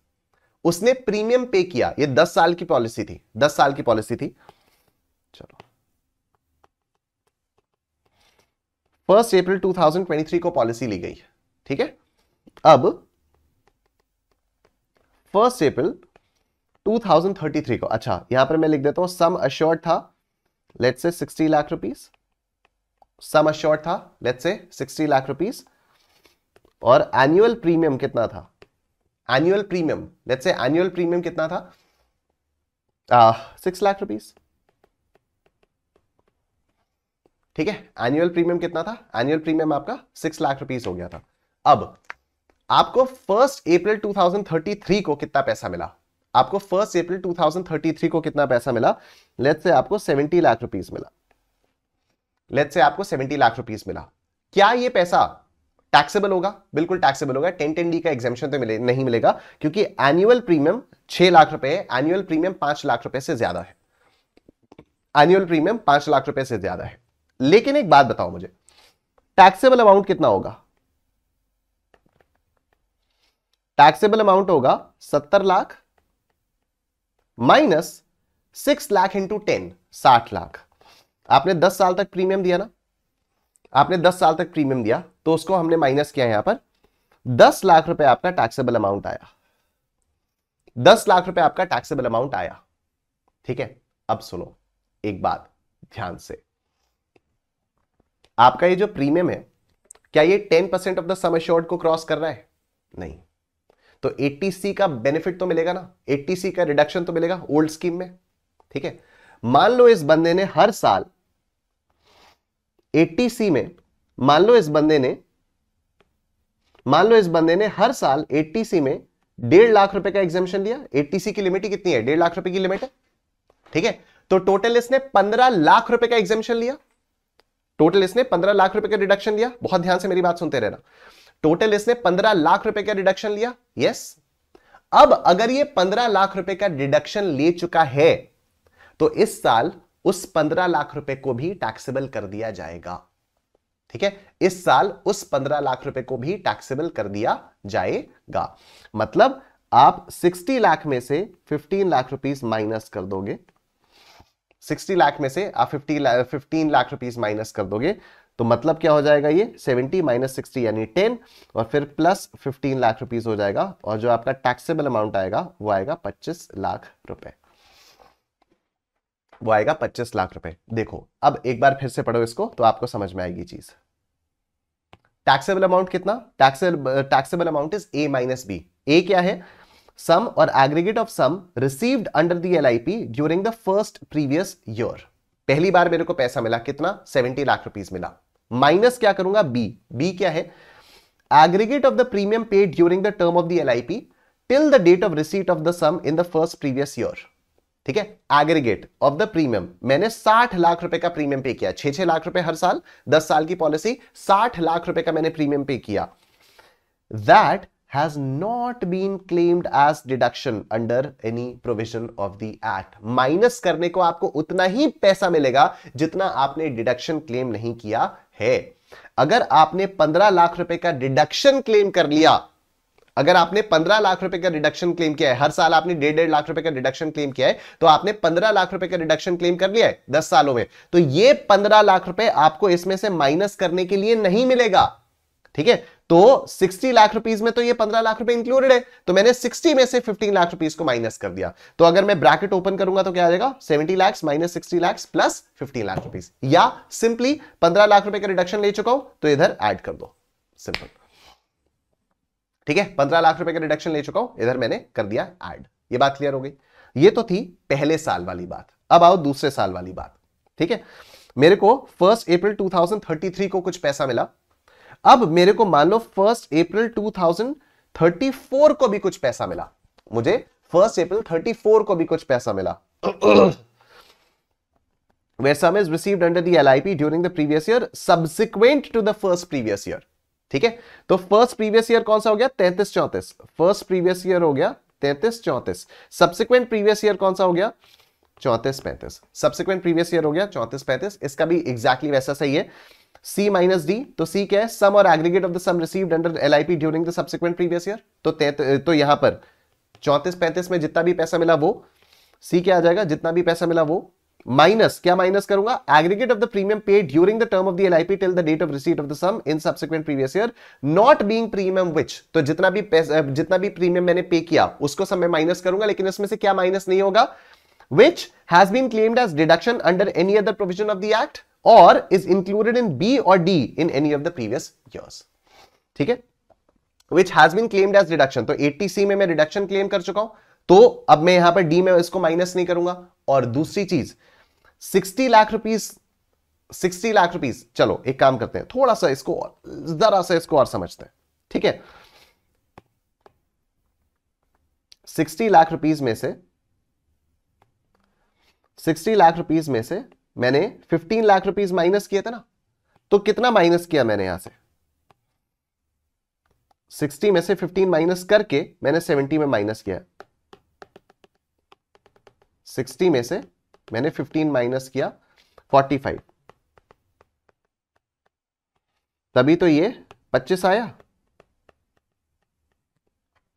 उसने प्रीमियम पे किया ये दस साल की पॉलिसी थी दस साल की पॉलिसी थी चलो फर्स्ट अप्रैल 2023 को पॉलिसी ली गई ठीक है अब फर्स्ट अप्रैल 2033 को अच्छा यहां पर मैं लिख देता हूं सम अश्योर्ड था let's say 60 lakh rupees sum assured था लेट्स से 60 लाख रुपीस और एनुअल प्रीमियम कितना था annual premium let's say annual premium कितना था सिक्स लाख रुपीस ठीक है एनुअल प्रीमियम कितना था एनुअल प्रीमियम आपका सिक्स लाख रुपीस हो गया था अब आपको फर्स्ट अप्रैल 2033 को कितना पैसा मिला आपको फर्स्ट अप्रैल 2033 को कितना पैसा मिला लेट से आपको 70 लाख रुपीस मिला लेट से आपको 70 लाख रुपीस मिला क्या ये पैसा टैक्सेबल होगा बिल्कुल टैक्सेबल होगा टेन टेन डी का एग्जामेशन तो मिले, नहीं मिलेगा क्योंकि एनुअल प्रीमियम छह लाख रुपए है एनुअल प्रीमियम पांच लाख रुपए से ज्यादा है एनुअल प्रीमियम पांच लाख रुपए से ज्यादा है लेकिन एक बात बताओ मुझे टैक्सेबल अमाउंट कितना होगा टैक्सेबल अमाउंट होगा सत्तर lakh minus six lakh into ten साठ लाख आपने दस साल तक प्रीमियम दिया ना आपने दस साल तक प्रीमियम दिया तो उसको हमने माइनस किया यहां पर दस लाख रुपए आपका टैक्सेबल अमाउंट आया दस लाख रुपए आपका टैक्सेबल अमाउंट आया ठीक है अब सुनो एक बात ध्यान से आपका ये जो प्रीमियम है क्या ये ten percent of the sum assured को क्रॉस कर रहा है नहीं तो एटीसी का बेनिफिट तो मिलेगा ना एटीसी का रिडक्शन तो मिलेगा ओल्ड स्कीम में ठीक है मान लो इस बंदे ने हर साल एटीसी में मान लो इस बंदे ने मान लो इस बंदे ने हर साल एटीसी में डेढ़ लाख रुपए का एग्जामेशन लिया एटीसी की लिमिट ही कितनी है डेढ़ लाख रुपए की लिमिट है ठीक है तो टोटल इसने पंद्रह लाख रुपए का एग्जामेशन लिया टोटल इसने पंद्रह लाख रुपए का रिडक्शन लिया बहुत ध्यान से मेरी बात सुनते रहना टोटल इसने पंद्रह लाख रुपए का डिडक्शन लिया यस अब अगर ये पंद्रह लाख रुपए का डिडक्शन ले चुका है तो इस साल उस पंद्रह लाख रुपए को भी टैक्सेबल कर दिया जाएगा ठीक है इस साल उस पंद्रह लाख रुपए को भी टैक्सेबल कर दिया जाएगा मतलब आप 60 लाख में से 15 लाख रुपीस माइनस कर दोगे 60 लाख में से आप 50 15 लाख रुपीस माइनस कर दोगे तो मतलब क्या हो जाएगा ये 70 माइनस सिक्सटी यानी 10 और फिर प्लस 15 लाख रुपीस हो जाएगा और जो आपका टैक्सेबल अमाउंट आएगा वो आएगा 25 लाख रुपए वो आएगा 25 लाख रुपए देखो अब एक बार फिर से पढ़ो इसको तो आपको समझ में आएगी चीज टैक्सेबल अमाउंट कितना taxable amount is A minus B A क्या है सम और aggregate of sum received under the P during the first previous year पहली बार मेरे को पैसा मिला कितना 70 लाख रुपीस मिला माइनस क्या करूंगा बी बी क्या है aggregate of the premium paid during the term of the L till the date of receipt of the sum in the first previous year ठीक है एग्रीगेट ऑफ द प्रीमियम मैंने 60 लाख रुपए का premium pay किया 6 6 लाख रुपए हर साल 10 साल की पॉलिसी 60 लाख रुपए का मैंने प्रीमियम पे किया that has not been claimed as deduction under any provision of the act minus करने को आपको उतना ही पैसा मिलेगा जितना आपने deduction claim नहीं किया है अगर आपने 15 लाख रुपए का डिडक्शन क्लेम कर लिया अगर आपने 15 लाख रुपए का डिडक्शन क्लेम किया है हर साल आपने डेढ़ डेढ़ लाख रुपए का डिडक्शन क्लेम किया है तो आपने 15 लाख रुपए का डिडक्शन क्लेम कर लिया है 10 सालों में तो ये 15 लाख रुपए आपको इसमें से माइनस करने के लिए नहीं मिलेगा ठीक है तो 60 लाख रुपीज में तो ये 15 लाख रुपए इंक्लूडेड है तो मैंने 60 में से 15 लाख रुपीज को माइनस कर दिया तो अगर मैं ब्रैकेट ओपन करूंगा तो क्या आ जाएगा 70 lakh minus 60 lakh plus 15 lakh rupees या सिंपली 15 लाख रुपए का रिडक्शन ले चुका हूं तो इधर ऐड कर दो सिंपल ठीक है 15 लाख रुपए का रिडक्शन ले चुका हूं इधर मैंने कर दिया एड ये बात क्लियर हो गई ये तो थी पहले साल वाली बात अब आओ दूसरे साल वाली बात ठीक है मेरे को फर्स्ट अप्रैल 2033 को कुछ पैसा मिला अब मेरे को मान लो फर्स्ट अप्रैल 2034 को भी कुछ पैसा मिला मुझे फर्स्ट अप्रैल 34 को भी कुछ पैसा मिला where sum is is under under the LIP during the previous year subsequent to the first previous ठीक है तो फर्स्ट प्रीवियस ईयर कौन सा हो गया तैतीस चौंतीस फर्स्ट प्रीवियस ईयर हो गया तैतीस चौंतीस सब्सिक्वेंट प्रीवियस ईयर कौन सा हो गया चौंतीस पैंतीस सब्सिक्वेंट प्रीवियस ईयर हो गया चौंतीस पैंतीस इसका भी एग्जैक्टली exactly वैसा सही है सी माइनस डी तो सी क्या है सम और aggregate of the sum received under L I P during the subsequent previous year तो तो यहां पर चौंतीस पैंतीस में जितना भी पैसा मिला वो सी क्या आ जाएगा जितना भी पैसा मिला वो माइनस क्या माइनस करूंगा aggregate of the premium pay during the term of the LIP till the date of receipt of the sum in subsequent previous year not being premium which तो जितना भी जितना भी प्रीमियम मैंने पे किया उसको सब मैं माइनस करूंगा लेकिन इसमें से क्या माइनस नहीं होगा which has been claimed as deduction under any other provision of the act और इज इंक्लूडेड इन बी और D in any of the previous years. ठीक है which has been claimed as reduction तो C में reduction claim कर चुका हूं तो अब मैं यहां पर डी में इसको माइनस नहीं करूंगा और दूसरी चीज 60 लाख रुपीस 60 लाख रुपीस चलो एक काम करते हैं थोड़ा सा इसको और जरा सा इसको और समझते हैं ठीक है 60 लाख रुपीस में से 60 लाख रुपीस में से मैंने 15 लाख रुपीस माइनस किया था ना तो कितना माइनस किया मैंने यहां से 60 में से 15 माइनस करके मैंने 70 में माइनस किया 60 में से मैंने 15 माइनस किया 45 तभी तो ये 25 आया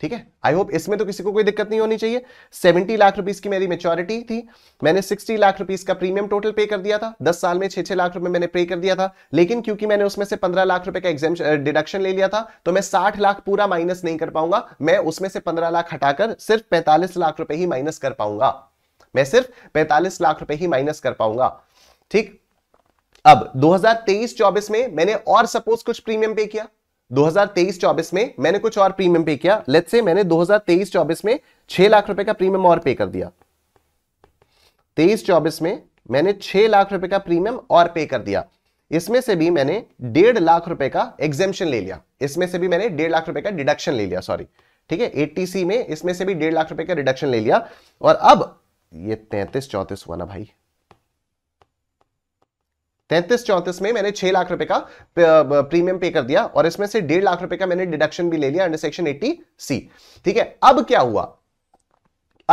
ठीक है आई होप इसमें तो किसी को कोई दिक्कत नहीं होनी चाहिए 70 लाख रुपीस की मेरी मेच्योरिटी थी मैंने 60 लाख रुपीस का प्रीमियम टोटल पे कर दिया था 10 साल में 6 6 लाख रुपए मैंने पे कर दिया था लेकिन क्योंकि मैंने उसमें से 15 लाख रुपए का एग्जाम डिडक्शन ले लिया था तो मैं 60 लाख पूरा माइनस नहीं कर पाऊंगा मैं उसमें से पंद्रह लाख हटाकर सिर्फ पैंतालीस लाख रुपए ही माइनस कर पाऊंगा मैं सिर्फ पैंतालीस लाख रुपए ही माइनस कर पाऊंगा ठीक अब 2023-24 में मैंने और सपोज कुछ प्रीमियम पे किया 2023-24 में मैंने कुछ और प्रीमियम पे किया लेट से मैंने 2023-24 में 6 लाख रुपए का प्रीमियम और पे कर दिया 23-24 में मैंने 6 लाख रुपए का प्रीमियम और पे कर दिया इसमें से भी मैंने डेढ़ लाख रुपए का एग्जेम्शन ले लिया इसमें से भी मैंने डेढ़ लाख रुपए का डिडक्शन ले लिया सॉरी ठीक है एटीसी में इसमें से भी डेढ़ लाख रुपए का डिडक्शन ले लिया और अब ये तैतीस चौतीस हुआ ना भाई तैंतीस चौंतीस में मैंने छह लाख रुपए का प्रीमियम पे कर दिया और इसमें से डेढ़ लाख रुपए का मैंने डिडक्शन भी ले लिया अंडर सेक्शन एट्टी सी ठीक है अब क्या हुआ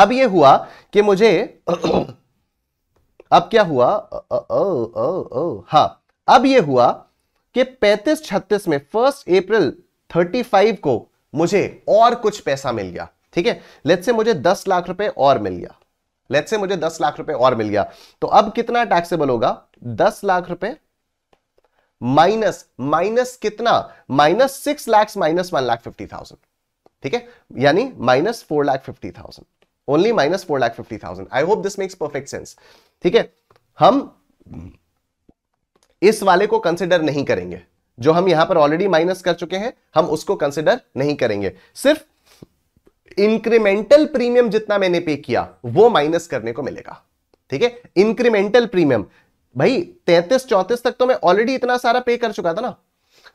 अब ये हुआ कि मुझे अब क्या हुआ ओ, ओ, ओ, ओ, हा अब ये हुआ कि पैंतीस छत्तीस में फर्स्ट अप्रैल थर्टी फाइव को मुझे और कुछ पैसा मिल गया ठीक है लेट से मुझे दस लाख रुपए और मिल गया लेट से मुझे दस लाख रुपए और मिल गया तो अब कितना टैक्सेबल होगा दस लाख रुपए माइनस माइनस कितना minus six lakhs minus one lakh fifty thousand ठीक है यानी minus four lakh fifty thousand only minus four lakh fifty thousand I hope this makes perfect sense ठीक है हम इस वाले को कंसिडर नहीं करेंगे जो हम यहां पर ऑलरेडी माइनस कर चुके हैं हम उसको कंसिडर नहीं करेंगे सिर्फ इंक्रीमेंटल प्रीमियम जितना मैंने पे किया वो माइनस करने को मिलेगा ठीक है इंक्रीमेंटल प्रीमियम भाई तैतीस चौतीस तक तो मैं ऑलरेडी इतना सारा पे कर चुका था ना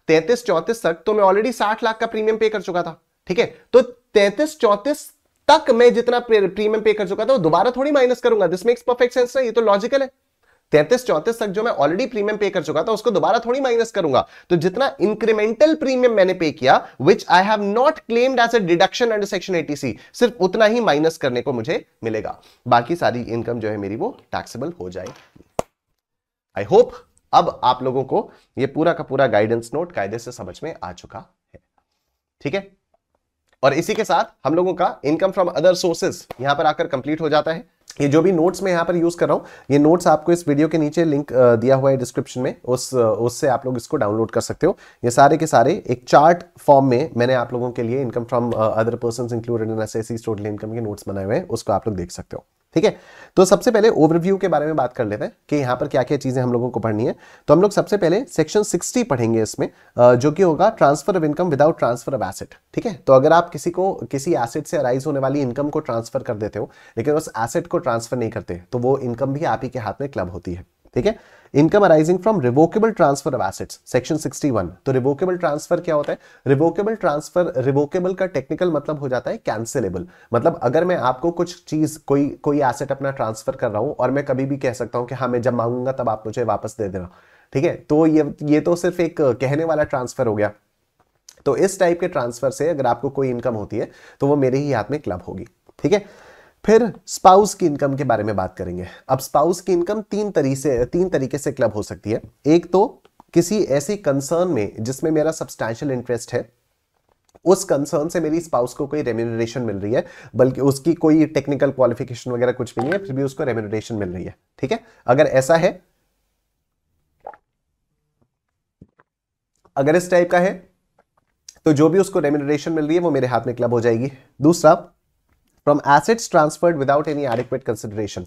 तैतीस चौतीस तक तो मैं ऑलरेडी साठ लाख का प्रीमियम पे कर चुका था ठीक है तो तैतीस चौतीस तक मैं जितना प्रीमियम पे कर चुका था वो दोबारा थोड़ी माइनस करूंगा दिस मेक्स परफेक्ट सेंस ना ये तो लॉजिकल है तैतीस चौतीस तक जो मैं ऑलरेडी प्रीमियम पे कर चुका था उसको दोबारा थोड़ी माइनस करूंगा तो जितना इंक्रीमेंटल प्रीमियम मैंने पे किया which I have not claimed as a deduction under section eighty C सिर्फ उतना ही माइनस करने को मुझे मिलेगा बाकी सारी इनकम जो है मेरी वो टैक्सेबल हो जाएगी आई होप अब आप लोगों को ये पूरा का पूरा गाइडेंस नोट कायदे से समझ में आ चुका है ठीक है और इसी के साथ हम लोगों का इनकम फ्रॉम अदर सोर्सेस यहां पर आकर कंप्लीट हो जाता है ये जो भी नोट्स मैं यहाँ पर यूज़ कर रहा हूँ ये नोट्स आपको इस वीडियो के नीचे लिंक uh, दिया हुआ है डिस्क्रिप्शन में उस uh, उससे आप लोग इसको डाउनलोड कर सकते हो ये सारे के सारे एक चार्ट फॉर्म में मैंने आप लोगों के लिए income from other person included in his total income के नोट्स बनाए हुए हैं उसको आप लोग देख सकते हो ठीक है तो सबसे पहले ओवरव्यू के बारे में बात कर लेते हैं कि यहाँ पर क्या क्या चीज़ें हम लोगों को पढ़नी है तो हम लोग सबसे पहले सेक्शन 60 पढ़ेंगे इसमें जो कि होगा transfer of income without transfer of asset ठीक है तो अगर आप किसी को किसी एसेट से अराइज होने वाली इनकम को ट्रांसफर कर देते हो लेकिन उस एसेट को ट्रांसफर नहीं करते तो वो इनकम भी आप ही के हाथ में क्लब होती है ठीक है income arising from revocable transfer of assets section 61 तो रिवोकेबल ट्रांसफर क्या होता है रिवोकेबल ट्रांसफर रिवोकेबल का टेक्निकल मतलब हो जाता है कैंसिलेबल मतलब अगर मैं आपको कुछ चीज कोई कोई एसेट अपना ट्रांसफर कर रहा हूं और मैं कभी भी कह सकता हूं कि हाँ मैं जब मांगूंगा तब आप मुझे वापस दे देना ठीक है तो ये ये तो सिर्फ एक कहने वाला ट्रांसफर हो गया तो इस टाइप के ट्रांसफर से अगर आपको कोई इनकम होती है तो वो मेरे ही हाथ में क्लब होगी ठीक है फिर स्पाउस की इनकम के बारे में बात करेंगे अब स्पाउस की इनकम तीन तरीके से तीन तरीके से क्लब हो सकती है एक तो किसी ऐसी कंसर्न में जिसमें मेरा सब्सटैंशियल इंटरेस्ट है उस कंसर्न से मेरी स्पाउस को कोई रेम्यूनरेशन मिल रही है बल्कि उसकी कोई टेक्निकल क्वालिफिकेशन वगैरह कुछ भी नहीं है फिर भी उसको रेम्यूनरेशन मिल रही है ठीक है अगर ऐसा है अगर इस टाइप का है तो जो भी उसको रेम्यूनरेशन मिल रही है वो मेरे हाथ में क्लब हो जाएगी दूसरा from assets transferred without any adequate consideration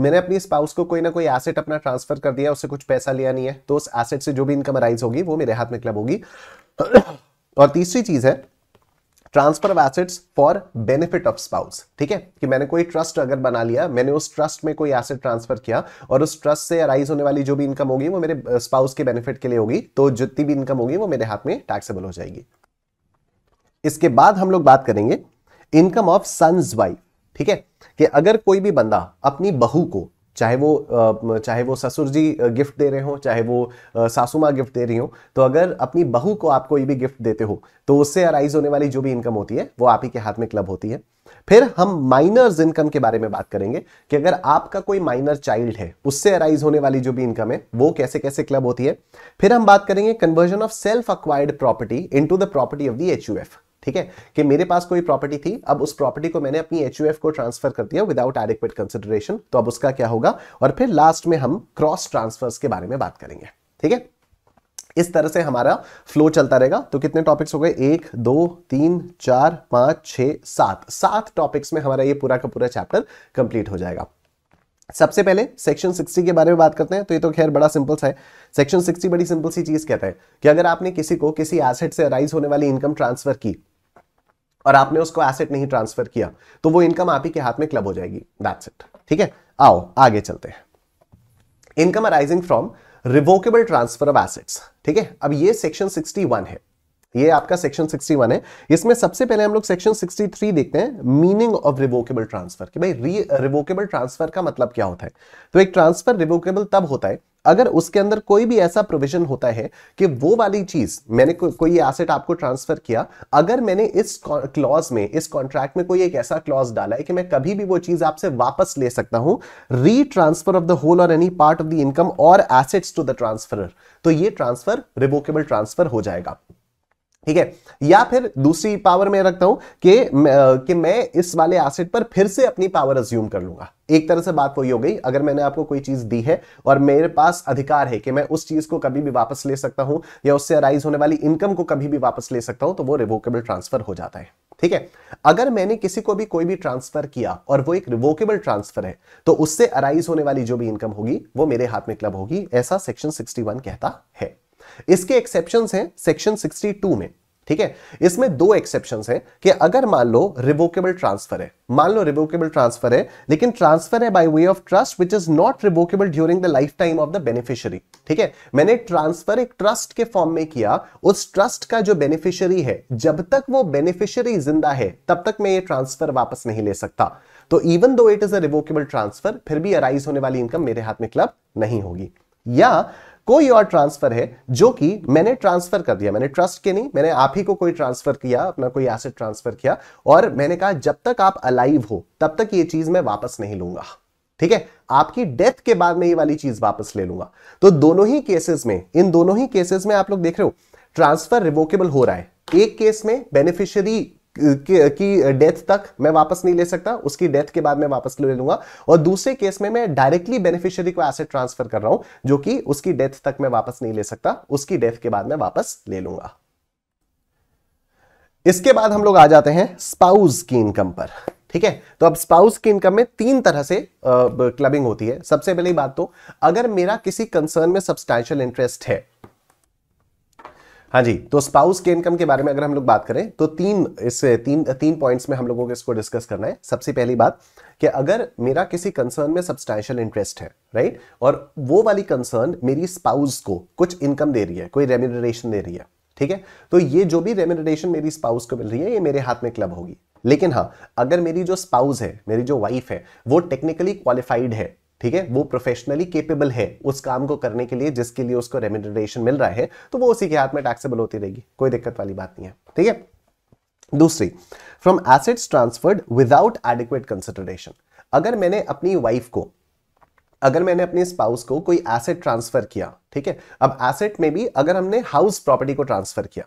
मैंने अपनी स्पाउस को कोई ना कोई एसेट अपना ट्रांसफर कर दिया उससे कुछ पैसा लिया नहीं है तो उस एसेट से जो भी इनकम अराइज होगी वो मेरे हाथ में क्लब होगी [COUGHS] और तीसरी चीज है transfer of assets for benefit of spouse ठीक है कि मैंने कोई ट्रस्ट अगर बना लिया मैंने उस ट्रस्ट में कोई एसेट ट्रांसफर किया और उस ट्रस्ट से अराइज होने वाली जो भी इनकम होगी वो मेरे स्पाउस uh, के बेनिफिट के लिए होगी तो जितनी भी इनकम होगी वो मेरे हाथ में टैक्सेबल हो जाएगी इसके बाद हम लोग बात करेंगे इनकम ऑफ सन्स वाइफ ठीक है कि अगर कोई भी बंदा अपनी बहू को चाहे वो चाहे वो ससुर जी गिफ्ट दे रहे हो चाहे वो सासू माँ गिफ्ट दे रही हो तो अगर अपनी बहू को आप कोई भी गिफ्ट देते हो तो उससे अराइज होने वाली जो भी इनकम होती है वो आप ही के हाथ में क्लब होती है फिर हम माइनर्स इनकम के बारे में बात करेंगे कि अगर आपका कोई माइनर चाइल्ड है उससे अराइज होने वाली जो भी इनकम है वो कैसे कैसे क्लब होती है फिर हम बात करेंगे conversion of self acquired property into the property of the H ठीक है कि मेरे पास कोई प्रॉपर्टी थी अब उस प्रॉपर्टी को मैंने अपनी एच को ट्रांसफर कर दिया विदाउट एडिक्वेट कंसिडरेशन तो अब उसका क्या होगा और फिर लास्ट में हम क्रॉस ट्रांसफर्स के बारे में बात करेंगे ठीक है इस तरह से हमारा फ्लो चलता रहेगा तो कितने टॉपिक्स हो गए एक दो तीन चार पांच छह सात सात टॉपिक्स में हमारा ये पूरा का पूरा चैप्टर कंप्लीट हो जाएगा सबसे पहले सेक्शन 60 के बारे में बात करते हैं तो ये तो खैर बड़ा सिंपल है सेक्शन 60 बड़ी सिंपल सी चीज कहता है कि अगर आपने किसी को किसी एसेट से अराइज होने वाली इनकम ट्रांसफर की और आपने उसको एसेट नहीं ट्रांसफर किया तो वो इनकम आप ही के हाथ में क्लब हो जाएगी दैट्स इट ठीक है आओ आगे चलते हैं income arising from revocable transfer of assets ठीक है अब ये सेक्शन 61 है ये आपका सेक्शन 61 है इसमें सबसे पहले हम लोग सेक्शन 63 देखते हैं मीनिंग ऑफ रिवोकेबल ट्रांसफर कि भाई रिवोकेबल ट्रांसफर का मतलब क्या होता है तो एक ट्रांसफर रिवोकेबल तब होता है अगर उसके अंदर कोई भी ऐसा प्रोविजन होता है कि वो वाली चीज मैंने को, कोई एसेट आपको ट्रांसफर किया अगर मैंने इस क्लॉज में इस कॉन्ट्रैक्ट में कोई एक ऐसा क्लॉज डाला है कि मैं कभी भी वो चीज आपसे वापस ले सकता हूं retransfer of the whole और any part of the income और एसेट्स टू द ट्रांसफर तो ये ट्रांसफर रिवोकेबल ट्रांसफर हो जाएगा ठीक है या फिर दूसरी पावर में रखता हूं कि कि मैं इस वाले एसेट पर फिर से अपनी पावर अज्यूम कर लूंगा एक तरह से बात वही हो गई अगर मैंने आपको कोई चीज दी है और मेरे पास अधिकार है कि मैं उस चीज को कभी भी वापस ले सकता हूं या उससे अराइज होने वाली इनकम को कभी भी वापस ले सकता हूं तो वो रिवोकेबल ट्रांसफर हो जाता है ठीक है अगर मैंने किसी को भी कोई भी ट्रांसफर किया और वो एक रिवोकेबल ट्रांसफर है तो उससे अराइज होने वाली जो भी इनकम होगी वो मेरे हाथ में क्लब होगी ऐसा सेक्शन सिक्सटी कहता है इसके एक्सेप्शन हैं सेक्शन 62 में ठीक है इसमें दो एक्सेप्शन हैं कि अगर मान लो रिवोकेबल ट्रांसफर है मान लो रिवोकेबल ट्रांसफर है लेकिन ट्रांसफर है by way of trust which is not revocable during the life time of the beneficiary ठीक है मैंने ट्रांसफर एक ट्रस्ट के फॉर्म में किया उस ट्रस्ट का जो बेनिफिशियरी है जब तक वो बेनिफिशियरी जिंदा है तब तक मैं ये ट्रांसफर वापस नहीं ले सकता तो even though it is a revocable transfer फिर भी अराइज होने वाली इनकम मेरे हाथ में क्लब नहीं होगी या कोई और ट्रांसफर है जो कि मैंने ट्रांसफर कर दिया मैंने ट्रस्ट के नहीं मैंने आप ही को कोई ट्रांसफर किया अपना कोई एसेट ट्रांसफर किया और मैंने कहा जब तक आप अलाइव हो तब तक ये चीज मैं वापस नहीं लूंगा ठीक है आपकी डेथ के बाद में ये वाली चीज वापस ले लूंगा तो दोनों ही केसेस में इन दोनों ही केसेस में आप लोग देख रहे हो ट्रांसफर रिवोकेबल हो रहा है एक केस में बेनिफिशियरी की डेथ तक मैं वापस नहीं ले सकता उसकी डेथ के बाद मैं वापस ले लूंगा और दूसरे केस में मैं डायरेक्टली बेनिफिशियरी को एसेट ट्रांसफर कर रहा हूं जो कि उसकी डेथ तक मैं वापस नहीं ले सकता उसकी डेथ के बाद मैं वापस ले लूंगा इसके बाद हम लोग आ जाते हैं स्पाउस की इनकम पर ठीक है तो अब स्पाउस की इनकम में तीन तरह से क्लबिंग होती है सबसे पहली बात तो अगर मेरा किसी कंसर्न में सब्सटैंशियल इंटरेस्ट है हाँ जी तो स्पाउस के इनकम के बारे में अगर हम लोग बात करें तो तीन इस तीन तीन पॉइंट्स में हम लोगों को इसको डिस्कस करना है सबसे पहली बात कि अगर मेरा किसी कंसर्न में सब्सटैंशियल इंटरेस्ट है राइट और वो वाली कंसर्न मेरी स्पाउस को कुछ इनकम दे रही है कोई रेम्यूनरेशन दे रही है ठीक है तो ये जो भी रेम्यूनरेशन मेरी स्पाउस को मिल रही है ये मेरे हाथ में क्लब होगी लेकिन हाँ अगर मेरी जो स्पाउस है मेरी जो वाइफ है वो टेक्निकली क्वालिफाइड है ठीक है वो प्रोफेशनली केपेबल है उस काम को करने के लिए जिसके लिए उसको रेमिनरेशन मिल रहा है तो वो उसी के हाथ में टैक्सेबल होती रहेगी कोई दिक्कत वाली बात नहीं है ठीक है दूसरी from assets transferred without adequate consideration अगर मैंने अपनी वाइफ को अगर मैंने अपने स्पाउस को कोई एसेट ट्रांसफर किया ठीक है अब एसेट में भी अगर हमने हाउस प्रॉपर्टी को ट्रांसफर किया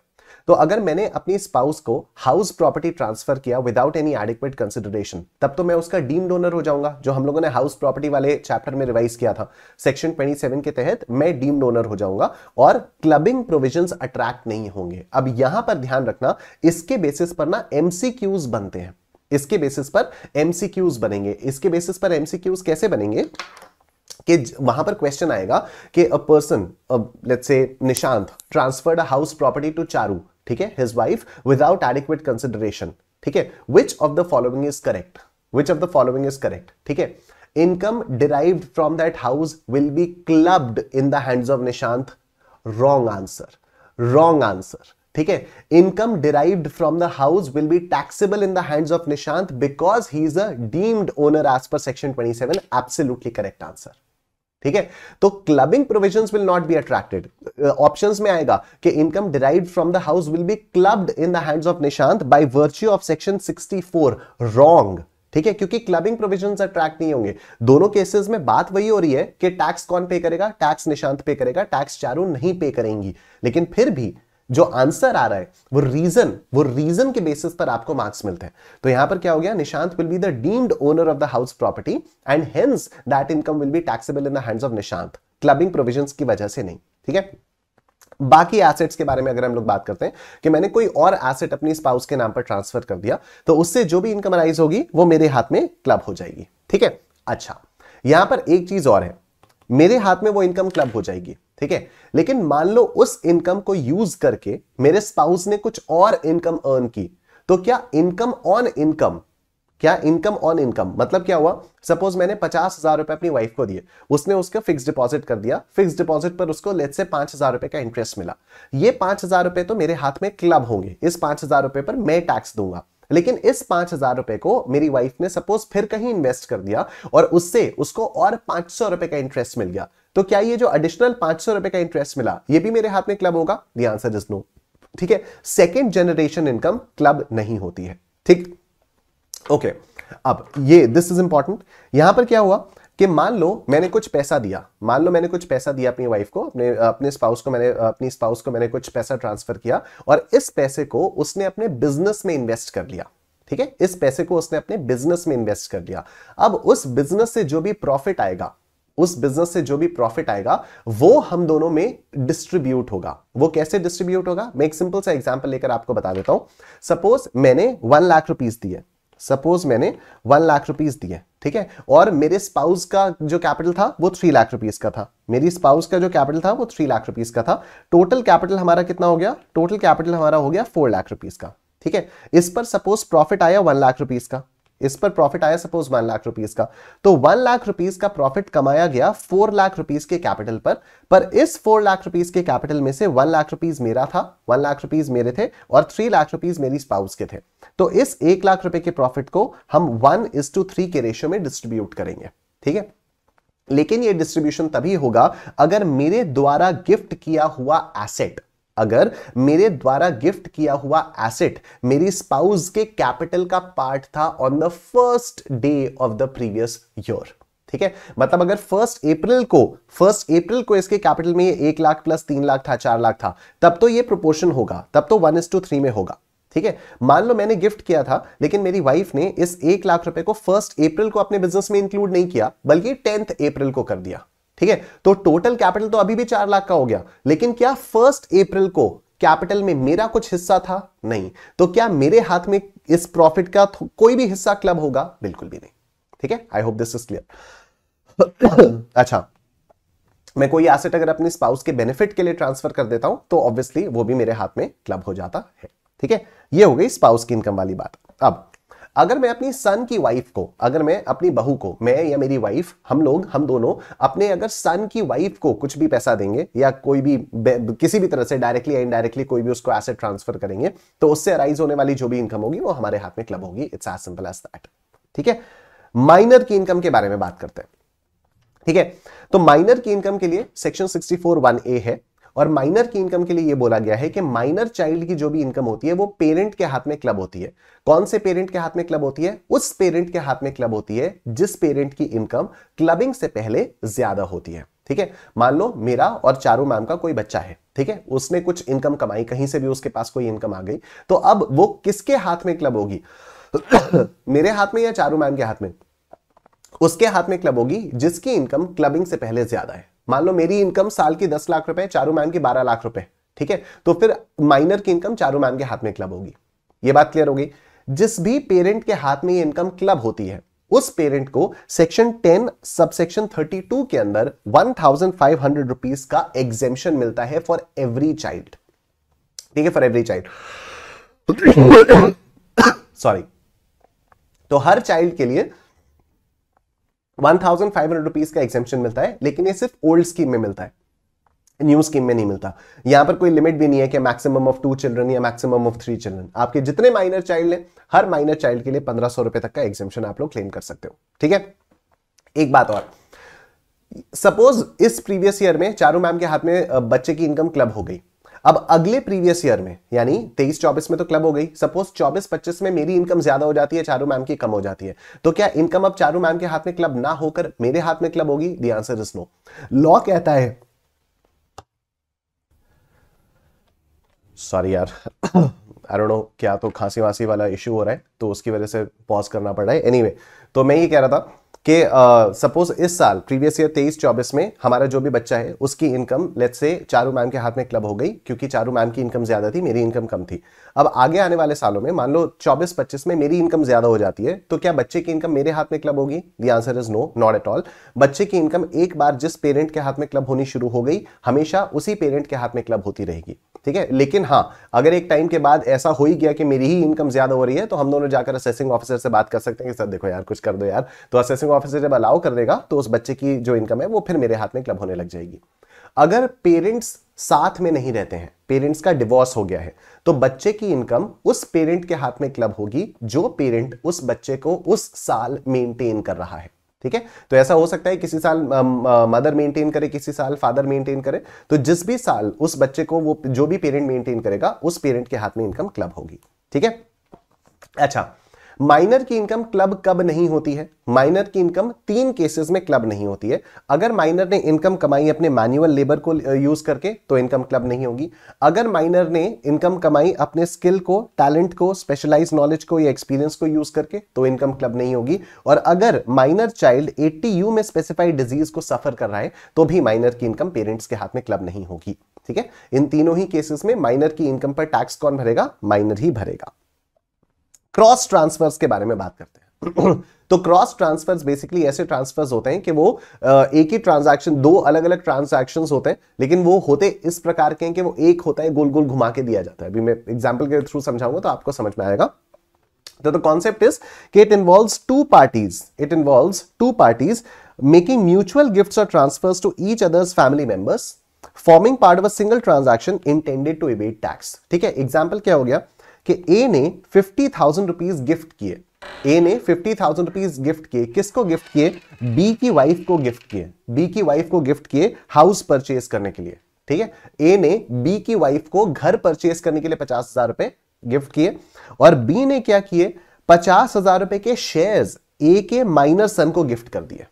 तो अगर मैंने अपनी स्पाउस को हाउस प्रॉपर्टी ट्रांसफर किया विदाउट एनी एडिक्वेट कंसिडरेशन तब तो मैं उसका डीम डोनर हो जाऊंगा जो हम लोगों ने हाउस प्रॉपर्टी वाले चैप्टर में रिवाइज किया था सेक्शन 27 के तहत मैं डीम डोनर हो जाऊंगा और क्लबिंग प्रोविजन अट्रैक्ट नहीं होंगे अब यहां पर ध्यान रखना इसके बेसिस पर ना एमसीक्यूज बनते हैं इसके बेसिस पर एमसीक्यूज बनेंगे इसके बेसिस पर एमसीक्यूज कैसे बनेंगे कि वहां पर क्वेश्चन आएगा कि अ person let's say Nishant transferred a house property to Charu ठीक है his wife without adequate consideration ठीक है which of the following is correct which of the following is correct ठीक है income derive from that house will be clubbed in the hands of Nishant wrong answer wrong answer ठीक है income derived from the house will be taxable in the hands of Nishant because he is a deemed owner as per section 27 absolutely correct answer ठीक है तो clubbing provision will not be attracted options में आएगा कि income derive from the house will be clubbed in the hands of Nishant by virtue of section 64 wrong ठीक है क्योंकि clubbing provision attract नहीं होंगे दोनों केसेस में बात वही हो रही है कि टैक्स कौन पे करेगा टैक्स निशांत पे करेगा टैक्स चारू नहीं पे करेंगी लेकिन फिर भी जो आंसर आ रहा है वो रीजन वो रीजन के बेसिस पर आपको मार्क्स मिलते हैं तो यहां पर क्या हो गया Nishant will be the deemed owner of the house property and hence that income will be taxable in the hands of Nishant clubbing provision की वजह से नहीं ठीक है बाकी एसेट्स के बारे में अगर हम लोग बात करते हैं कि मैंने कोई और एसेट अपनी स्पाउस के नाम पर ट्रांसफर कर दिया तो उससे जो भी इनकम राइज होगी वो मेरे हाथ में क्लब हो जाएगी ठीक है अच्छा यहां पर एक चीज और है मेरे हाथ में वो इनकम क्लब हो जाएगी ठीक है लेकिन मान लो उस इनकम को यूज करके मेरे स्पाउस ने कुछ और इनकम अर्न की तो क्या इनकम ऑन इनकम क्या इनकम ऑन इनकम मतलब क्या हुआ सपोज मैंने पचास हजार रुपए अपनी वाइफ को दिए उसने उसके फिक्स डिपॉजिट कर दिया फिक्स डिपॉजिट पर उसको लेट से पांच हजार रुपए का इंटरेस्ट मिला ये पांच हजार रुपए तो मेरे हाथ में क्लब होंगे इस पांच हजार रुपए पर मैं टैक्स दूंगा लेकिन इस पांच हजार रुपए को मेरी वाइफ ने सपोज फिर कहीं इन्वेस्ट कर दिया और उससे उसको और पांच सौ रुपए का इंटरेस्ट मिल गया तो क्या ये जो एडिशनल पांच सौ रुपए का इंटरेस्ट मिला ये भी मेरे हाथ में क्लब होगा दी आंसर इज नो ठीक है सेकेंड जनरेशन इनकम क्लब नहीं होती है ठीक ओके okay. अब ये दिस इज इंपॉर्टेंट यहां पर क्या हुआ कि मान लो मैंने कुछ पैसा दिया मान लो मैंने कुछ पैसा दिया अपनी वाइफ को अपने अपने स्पाउस को मैंने अपनी स्पाउस को मैंने कुछ पैसा ट्रांसफर किया और इस पैसे को उसने अपने बिजनेस में इन्वेस्ट कर लिया ठीक है इस पैसे को उसने अपने बिजनेस में इन्वेस्ट कर लिया अब उस बिजनेस से जो भी प्रॉफिट आएगा उस बिजनेस से जो भी प्रॉफिट आएगा वो हम दोनों में डिस्ट्रीब्यूट होगा वो कैसे डिस्ट्रीब्यूट होगा मैं एक सिंपल सा एग्जांपल लेकर आपको बता देता हूं सपोज मैंने वन लाख रुपीज दिए सपोज मैंने वन लाख रुपीज दिए ठीक है और मेरे स्पाउस का जो कैपिटल था वो थ्री लाख रुपीज का था मेरी स्पाउस का जो कैपिटल था वो थ्री लाख रुपीज का था टोटल कैपिटल हमारा कितना हो गया टोटल कैपिटल हमारा हो गया फोर लाख रुपीज का ठीक है इस पर सपोज प्रॉफिट आया वन लाख रुपीज का इस पर प्रॉफिट आया सपोज वन लाख रुपीज का तो वन लाख रुपीज का प्रॉफिट कमाया गया फोर लाख रुपीज के कैपिटल पर पर इस फोर लाख रुपीज के कैपिटल में से वन लाख रुपीज मेरा था वन लाख रुपीज मेरे थे और थ्री लाख रुपीज मेरी स्पाउस के थे तो इस एक लाख रुपए के प्रॉफिट को हम वन इज टू थ्री के रेशियो में डिस्ट्रीब्यूट करेंगे ठीक है लेकिन ये डिस्ट्रीब्यूशन तभी होगा अगर मेरे द्वारा गिफ्ट किया हुआ एसेट अगर मेरे द्वारा गिफ्ट किया हुआ एसेट मेरी स्पाउस के कैपिटल का पार्ट था on the first day of the previous year ठीक है मतलब अगर फर्स्ट अप्रैल को फर्स्ट अप्रैल को इसके कैपिटल में एक लाख प्लस तीन लाख था चार लाख था तब तो ये प्रोपोर्शन होगा तब तो वन इज टू थ्री में होगा ठीक है मान लो मैंने गिफ्ट किया था लेकिन मेरी वाइफ ने इस एक लाख रुपए को फर्स्ट अप्रैल को अपने बिजनेस में इंक्लूड नहीं किया बल्कि टेंथ अप्रैल को कर दिया ठीक है तो टोटल कैपिटल तो अभी भी चार लाख का हो गया लेकिन क्या फर्स्ट अप्रैल को कैपिटल में मेरा कुछ हिस्सा था नहीं तो क्या मेरे हाथ में इस प्रॉफिट का कोई भी हिस्सा क्लब होगा बिल्कुल भी नहीं ठीक है I hope this is clear अच्छा मैं कोई एसेट अगर अपने स्पाउस के बेनिफिट के लिए ट्रांसफर कर देता हूं तो ऑब्वियसली वो भी मेरे हाथ में क्लब हो जाता है ठीक है ये हो गई स्पाउस की इनकम वाली बात अब अगर मैं अपनी सन की वाइफ को अगर मैं अपनी बहू को मैं या मेरी वाइफ हम लोग हम दोनों अपने अगर सन की वाइफ को कुछ भी पैसा देंगे या कोई भी किसी भी तरह से डायरेक्टली या इनडायरेक्टली कोई भी उसको एसेट ट्रांसफर करेंगे तो उससे अराइज होने वाली जो भी इनकम होगी वो हमारे हाथ में क्लब होगी it's as simple as that ठीक है माइनर की इनकम के बारे में बात करते हैं ठीक है तो माइनर की इनकम के लिए section sixty four one A है और माइनर की इनकम के लिए ये बोला गया है कि माइनर चाइल्ड की जो भी इनकम होती है वो पेरेंट के हाथ में क्लब होती है कौन से पेरेंट के हाथ में क्लब होती है उस पेरेंट के हाथ में क्लब होती है जिस पेरेंट की इनकम क्लबिंग से पहले ज्यादा होती है ठीक है मान लो मेरा और चारू मैम का कोई बच्चा है ठीक है उसने कुछ इनकम कमाई कहीं से भी उसके पास कोई इनकम आ गई तो अब वो किसके हाथ में क्लब होगी [COUGHS] मेरे हाथ में या चारू मैम के हाथ में उसके हाथ में क्लब होगी जिसकी इनकम क्लबिंग से पहले ज्यादा है मान लो मेरी इनकम साल की दस लाख रुपए चारू मैम की बारह लाख रुपए ठीक है तो फिर माइनर की इनकम चारू मैम के हाथ में क्लब होगी ये बात क्लियर होगी जिस भी पेरेंट के हाथ में ये इनकम क्लब होती है उस पेरेंट को सेक्शन 10 सबसेक्शन 32 के अंदर 1500 रुपीस का एग्जेम्पन मिलता है फॉर एवरी चाइल्ड ठीक है फॉर एवरी चाइल्ड सॉरी तो हर चाइल्ड के लिए one thousand five hundred rupees का एग्जामेशन मिलता है लेकिन ये सिर्फ ओल्ड स्कीम में मिलता है न्यू स्कीम में नहीं मिलता यहां पर कोई लिमिट भी नहीं है कि मैक्सिमम ऑफ टू चिल्ड्रन या मैक्सिमम ऑफ थ्री चिल्ड्रन आपके जितने माइनर चाइल्ड हैं हर माइनर चाइल्ड के लिए पंद्रह सौ रुपए तक का एग्जेपन आप लोग क्लेम कर सकते हो ठीक है एक बात और सपोज इस प्रीवियस ईयर में चारू मैम के हाथ में बच्चे की इनकम क्लब हो गई अब अगले प्रीवियस ईयर में यानी तेईस चौबीस में तो क्लब हो गई सपोज चौबीस पच्चीस में मेरी इनकम ज्यादा हो जाती है चारू मैम की कम हो जाती है तो क्या इनकम अब चारू मैम के हाथ में क्लब ना होकर मेरे हाथ में क्लब होगी the answer is no law कहता है सॉरी यार आई डोंट नो क्या तो खांसी वासी वाला इशू हो रहा है तो उसकी वजह से पॉज करना पड़ रहा है एनीवे anyway, तो मैं ये कह रहा था कि सपोज इस साल प्रीवियस ईयर तेईस चौबीस में हमारा जो भी बच्चा है उसकी इनकम लेट से चारू मैम के हाथ में क्लब हो गई क्योंकि चारू मैम की इनकम ज्यादा थी मेरी इनकम कम थी अब आगे आने वाले सालों में मान लो चौबीस पच्चीस में मेरी इनकम ज्यादा हो जाती है तो क्या बच्चे की इनकम मेरे हाथ में क्लब होगी the answer is no not at all बच्चे की इनकम एक बार जिस पेरेंट के हाथ में क्लब होनी शुरू हो गई हमेशा उसी पेरेंट के हाथ में क्लब होती रहेगी ठीक है लेकिन हाँ अगर एक टाइम के बाद ऐसा हो ही गया कि मेरी ही इनकम ज्यादा हो रही है तो हम दोनों जाकर असेसिंग ऑफिसर से बात कर सकते हैं कि सर देखो यार कुछ कर दो यार तो असेसिंग नर्सिंग ऑफिसर जब अलाउ कर देगा तो उस बच्चे की जो इनकम है वो फिर मेरे हाथ में क्लब होने लग जाएगी अगर पेरेंट्स साथ में नहीं रहते हैं पेरेंट्स का डिवोर्स हो गया है तो बच्चे की इनकम उस पेरेंट के हाथ में क्लब होगी जो पेरेंट उस बच्चे को उस साल मेंटेन कर रहा है ठीक है तो ऐसा हो सकता है किसी साल मदर मेंटेन करे किसी साल फादर मेंटेन करे तो जिस भी साल उस बच्चे को वो जो भी पेरेंट मेंटेन करेगा उस पेरेंट के हाथ में इनकम क्लब होगी ठीक है अच्छा माइनर की इनकम क्लब कब नहीं होती है माइनर की इनकम तीन केसेस में क्लब नहीं होती है अगर माइनर ने इनकम कमाई अपने मैनुअल लेबर को यूज करके तो इनकम क्लब नहीं होगी अगर माइनर ने इनकम कमाई अपने स्किल को टैलेंट को स्पेशलाइज नॉलेज को या एक्सपीरियंस को यूज करके तो इनकम क्लब नहीं होगी और अगर माइनर चाइल्ड एट्टी यू में स्पेसिफाइड डिजीज को सफर कर रहा है तो भी माइनर की इनकम पेरेंट्स के हाथ में क्लब नहीं होगी ठीक है इन तीनों ही केसेस में माइनर की इनकम पर टैक्स कौन भरेगा माइनर ही भरेगा क्रॉस ट्रांसफर्स के बारे में बात करते हैं [CLEARS THROAT] तो क्रॉस ट्रांसफर्स बेसिकली ऐसे ट्रांसफर्स होते हैं कि वो एक ही ट्रांजैक्शन दो अलग अलग ट्रांजैक्शंस होते हैं लेकिन वो होते इस प्रकार के हैं कि वो एक होता है गोल गोल घुमा के दिया जाता है अभी मैं एग्जांपल के थ्रू समझाऊंगा तो आपको समझ में आएगा तो द कॉन्सेप्ट इज कि it involve two parties it involve two parties making mutual gift और transfers to each others family members forming part of a single transaction intended to evade tax ठीक है एग्जाम्पल क्या हो गया कि ए ने fifty thousand rupees gift किए ए ने फिफ्टी थाउजेंड रुपीज गिफ्ट किए किसको गिफ्ट किए बी की वाइफ को गिफ्ट किए बी की वाइफ को गिफ्ट किए हाउस परचेज करने के लिए ठीक है ए ने बी की वाइफ को घर परचेज करने के लिए पचास हजार रुपए गिफ्ट किए और बी ने क्या किए पचास हजार रुपए के शेयर्स ए के माइनर सन को गिफ्ट कर दिए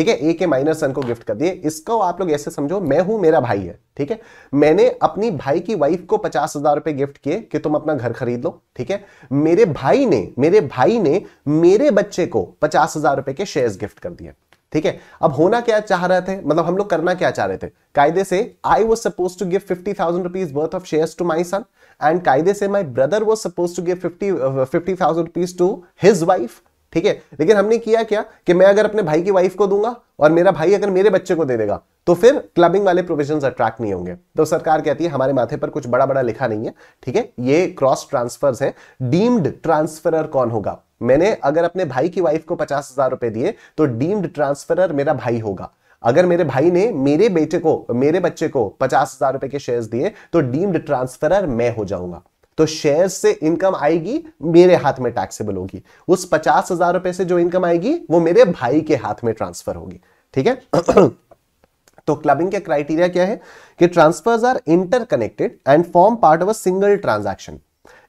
ठीक है ए के माइनर सन को गिफ्ट कर दिए इसको आप लोग ऐसे समझो मैं हूं मेरा भाई है ठीक है मैंने अपनी भाई की वाइफ को पचास हजार रुपए गिफ्ट किए कि तुम अपना घर खरीद लो ठीक है मेरे भाई ने मेरे भाई ने मेरे बच्चे को पचास हजार रुपए के शेयर गिफ्ट कर दिए ठीक है अब होना क्या चाह रहे थे मतलब हम लोग करना क्या चाह रहे थे कायदे से I was suppose to give fifty thousand rupees worth of share to my son and कायदे से my brother was suppose to give fifty fifty thousand rupees to his wife ठीक है लेकिन हमने किया क्या कि मैं अगर अपने भाई की वाइफ को दूंगा और मेरा भाई अगर मेरे बच्चे को दे देगा तो फिर क्लबिंग वाले प्रोविजन अट्रैक्ट नहीं होंगे तो सरकार कहती है हमारे माथे पर कुछ बड़ा बड़ा लिखा नहीं है ठीक है ये क्रॉस ट्रांसफर है डीम्ड ट्रांसफरर कौन होगा मैंने अगर अपने भाई की वाइफ को पचास हजार रुपए दिए तो डीम्ड ट्रांसफरर मेरा भाई होगा अगर मेरे भाई ने मेरे बेटे को मेरे बच्चे को पचास हजार रुपए के शेयर्स दिए तो डीम्ड ट्रांसफरर मैं हो जाऊंगा तो शेयर से इनकम आएगी मेरे हाथ में टैक्सेबल होगी उस पचास हजार रुपए से जो इनकम आएगी वो मेरे भाई के हाथ में ट्रांसफर होगी ठीक है [CLEARS THROAT] तो क्लबिंग के क्राइटेरिया क्या है कि transfers are interconnected and form part of a single transaction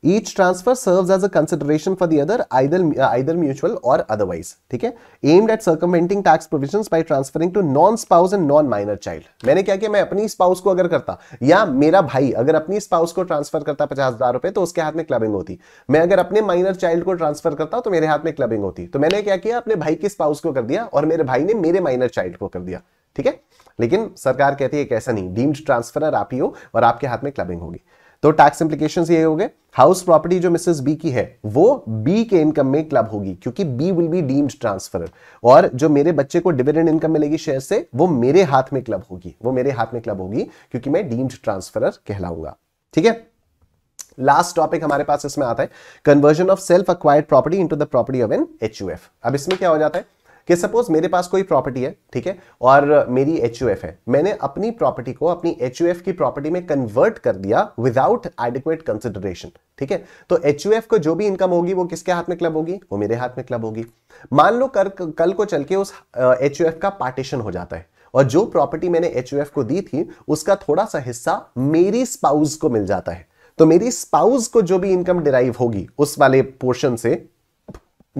each transfer serves as a consideration for the other either either mutual और अदरवाइज ठीक है aimed at circumventing tax provisions by transferring to non spouse and non minor child मैंने क्या किया मैं अपनी spouse को अगर करता या मेरा भाई अगर अपनी स्पाउस को ट्रांसफर करता पचास हजार रुपए तो उसके हाथ में क्लबिंग होती मैं अगर अपने माइनर चाइल्ड को ट्रांसफर करता तो मेरे हाथ में क्लबिंग होती तो मैंने क्या किया अपने भाई की स्पाउस को कर दिया और मेरे भाई ने मेरे माइनर चाइल्ड को कर दिया ठीक है लेकिन सरकार कहती है कैसा ऐसा नहीं डीम्ड ट्रांसफर आप ही हो और आपके हाथ में क्लबिंग होगी तो टैक्स इंप्लीकेशन ये हो गए हाउस प्रॉपर्टी जो मिसेस बी की है वो बी के इनकम में क्लब होगी क्योंकि B will be deemed transfer और जो मेरे बच्चे को डिविडेंड इनकम मिलेगी शेयर से वो मेरे हाथ में क्लब होगी वो मेरे हाथ में क्लब होगी क्योंकि मैं डीम्ड ट्रांसफर कहलाऊंगा ठीक है लास्ट टॉपिक हमारे पास इसमें आता है conversion of self acquired property into the property of an H अब इसमें क्या हो जाता है कि सपोज मेरे पास कोई प्रॉपर्टी है ठीक है और मेरी एच है मैंने अपनी प्रॉपर्टी को अपनी एच की प्रॉपर्टी में कन्वर्ट कर दिया विदाउट एडिक्वेट कंसिडरेशन ठीक है तो एच को जो भी इनकम होगी वो किसके हाथ में क्लब होगी वो मेरे हाथ में क्लब होगी मान लो कर, कल को चल के उस एच का पार्टीशन हो जाता है और जो प्रॉपर्टी मैंने एच को दी थी उसका थोड़ा सा हिस्सा मेरी स्पाउस को मिल जाता है तो मेरी स्पाउस को जो भी इनकम डिराइव होगी उस वाले पोर्शन से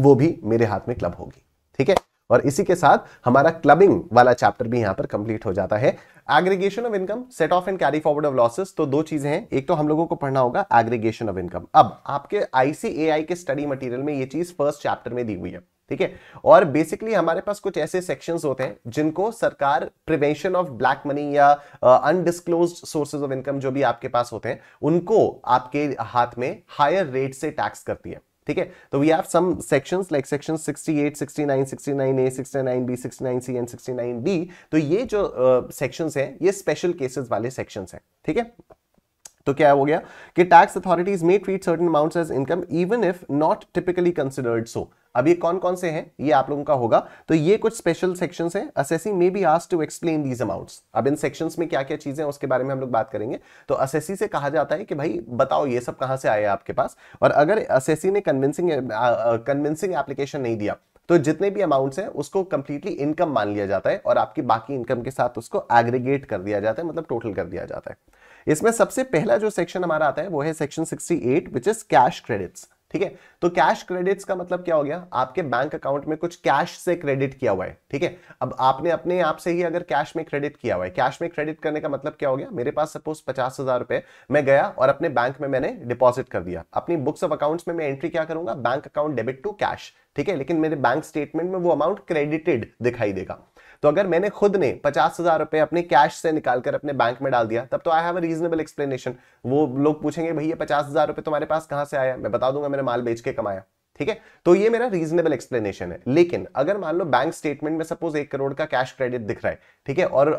वो भी मेरे हाथ में क्लब होगी ठीक है और इसी के साथ हमारा क्लबिंग वाला चैप्टर भी यहां पर कंप्लीट हो जाता है aggregation of income set off and carry forward of losses तो दो चीजें हैं एक तो हम लोगों को पढ़ना होगा एग्रीगेशन ऑफ इनकम अब आपके आईसीएआई के स्टडी मटीरियल में ये चीज फर्स्ट चैप्टर में दी हुई है ठीक है और बेसिकली हमारे पास कुछ ऐसे सेक्शंस होते हैं जिनको सरकार प्रिवेंशन ऑफ ब्लैक मनी या अनडिस्क्लोज सोर्सेज ऑफ इनकम जो भी आपके पास होते हैं उनको आपके हाथ में हायर रेट से टैक्स करती है ठीक है तो we have some sections like section 68, 69, B 69 C and D तो ये जो सेक्शंस uh, हैं ये स्पेशल केसेस वाले सेक्शंस हैं ठीक है तो क्या हो गया कि tax authorities may treat certain amounts as income even if not typically considered so अब ये कौन कौन से हैं ये आप लोगों का होगा तो ये कुछ स्पेशल सेक्शन हैं assessee may be asked to explain these amounts अब इन सेक्शंस में क्या क्या चीजें उसके बारे में हम लोग बात करेंगे तो असेसी से कहा जाता है कि भाई बताओ ये सब कहां से आया आपके पास और अगर असेसी ने कन्विंसिंग कन्विंसिंग एप्लीकेशन नहीं दिया तो जितने भी अमाउंट्स हैं उसको कंप्लीटली इनकम मान लिया जाता है और आपकी बाकी इनकम के साथ उसको एग्रीगेट कर दिया जाता है मतलब टोटल कर दिया जाता है इसमें सबसे पहला जो सेक्शन हमारा आता है वो है section 68 which is cash credits ठीक है तो कैश क्रेडिट्स का मतलब क्या हो गया आपके बैंक अकाउंट में कुछ कैश से क्रेडिट किया हुआ है ठीक है अब आपने अपने आप से ही अगर कैश में क्रेडिट किया हुआ है कैश में क्रेडिट करने का मतलब क्या हो गया मेरे पास सपोज पचास हजार रुपए मैं गया और अपने बैंक में मैंने डिपॉजिट कर दिया अपनी बुक्स ऑफ अकाउंट्स में मैं एंट्री क्या करूंगा bank account debit to cash ठीक है लेकिन मेरे बैंक स्टेटमेंट में वो अमाउंट क्रेडिटेड दिखाई देगा तो अगर मैंने खुद ने पचास हजार रुपए अपने कैश से निकालकर अपने बैंक में डाल दिया तब तो I have a reasonable explanation वो लोग पूछेंगे भैया पचास हजार रुपए तुम्हारे पास कहां से आया मैं बता दूंगा मैंने माल बेच के कमाया ठीक है तो ये मेरा रीजनेबल एक्सप्लेनेशन है लेकिन अगर मान लो बैंक स्टेटमेंट में सपोज एक करोड़ का कैश क्रेडिट दिख रहा है ठीक है और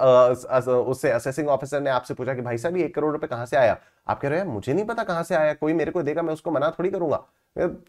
उससे असेसिंग ऑफिसर ने आपसे पूछा कि भाई साहब ये एक करोड़ रुपए कहां से आया आप कह रहे हैं मुझे नहीं पता कहां से आया कोई मेरे को देगा मैं उसको मना थोड़ी करूंगा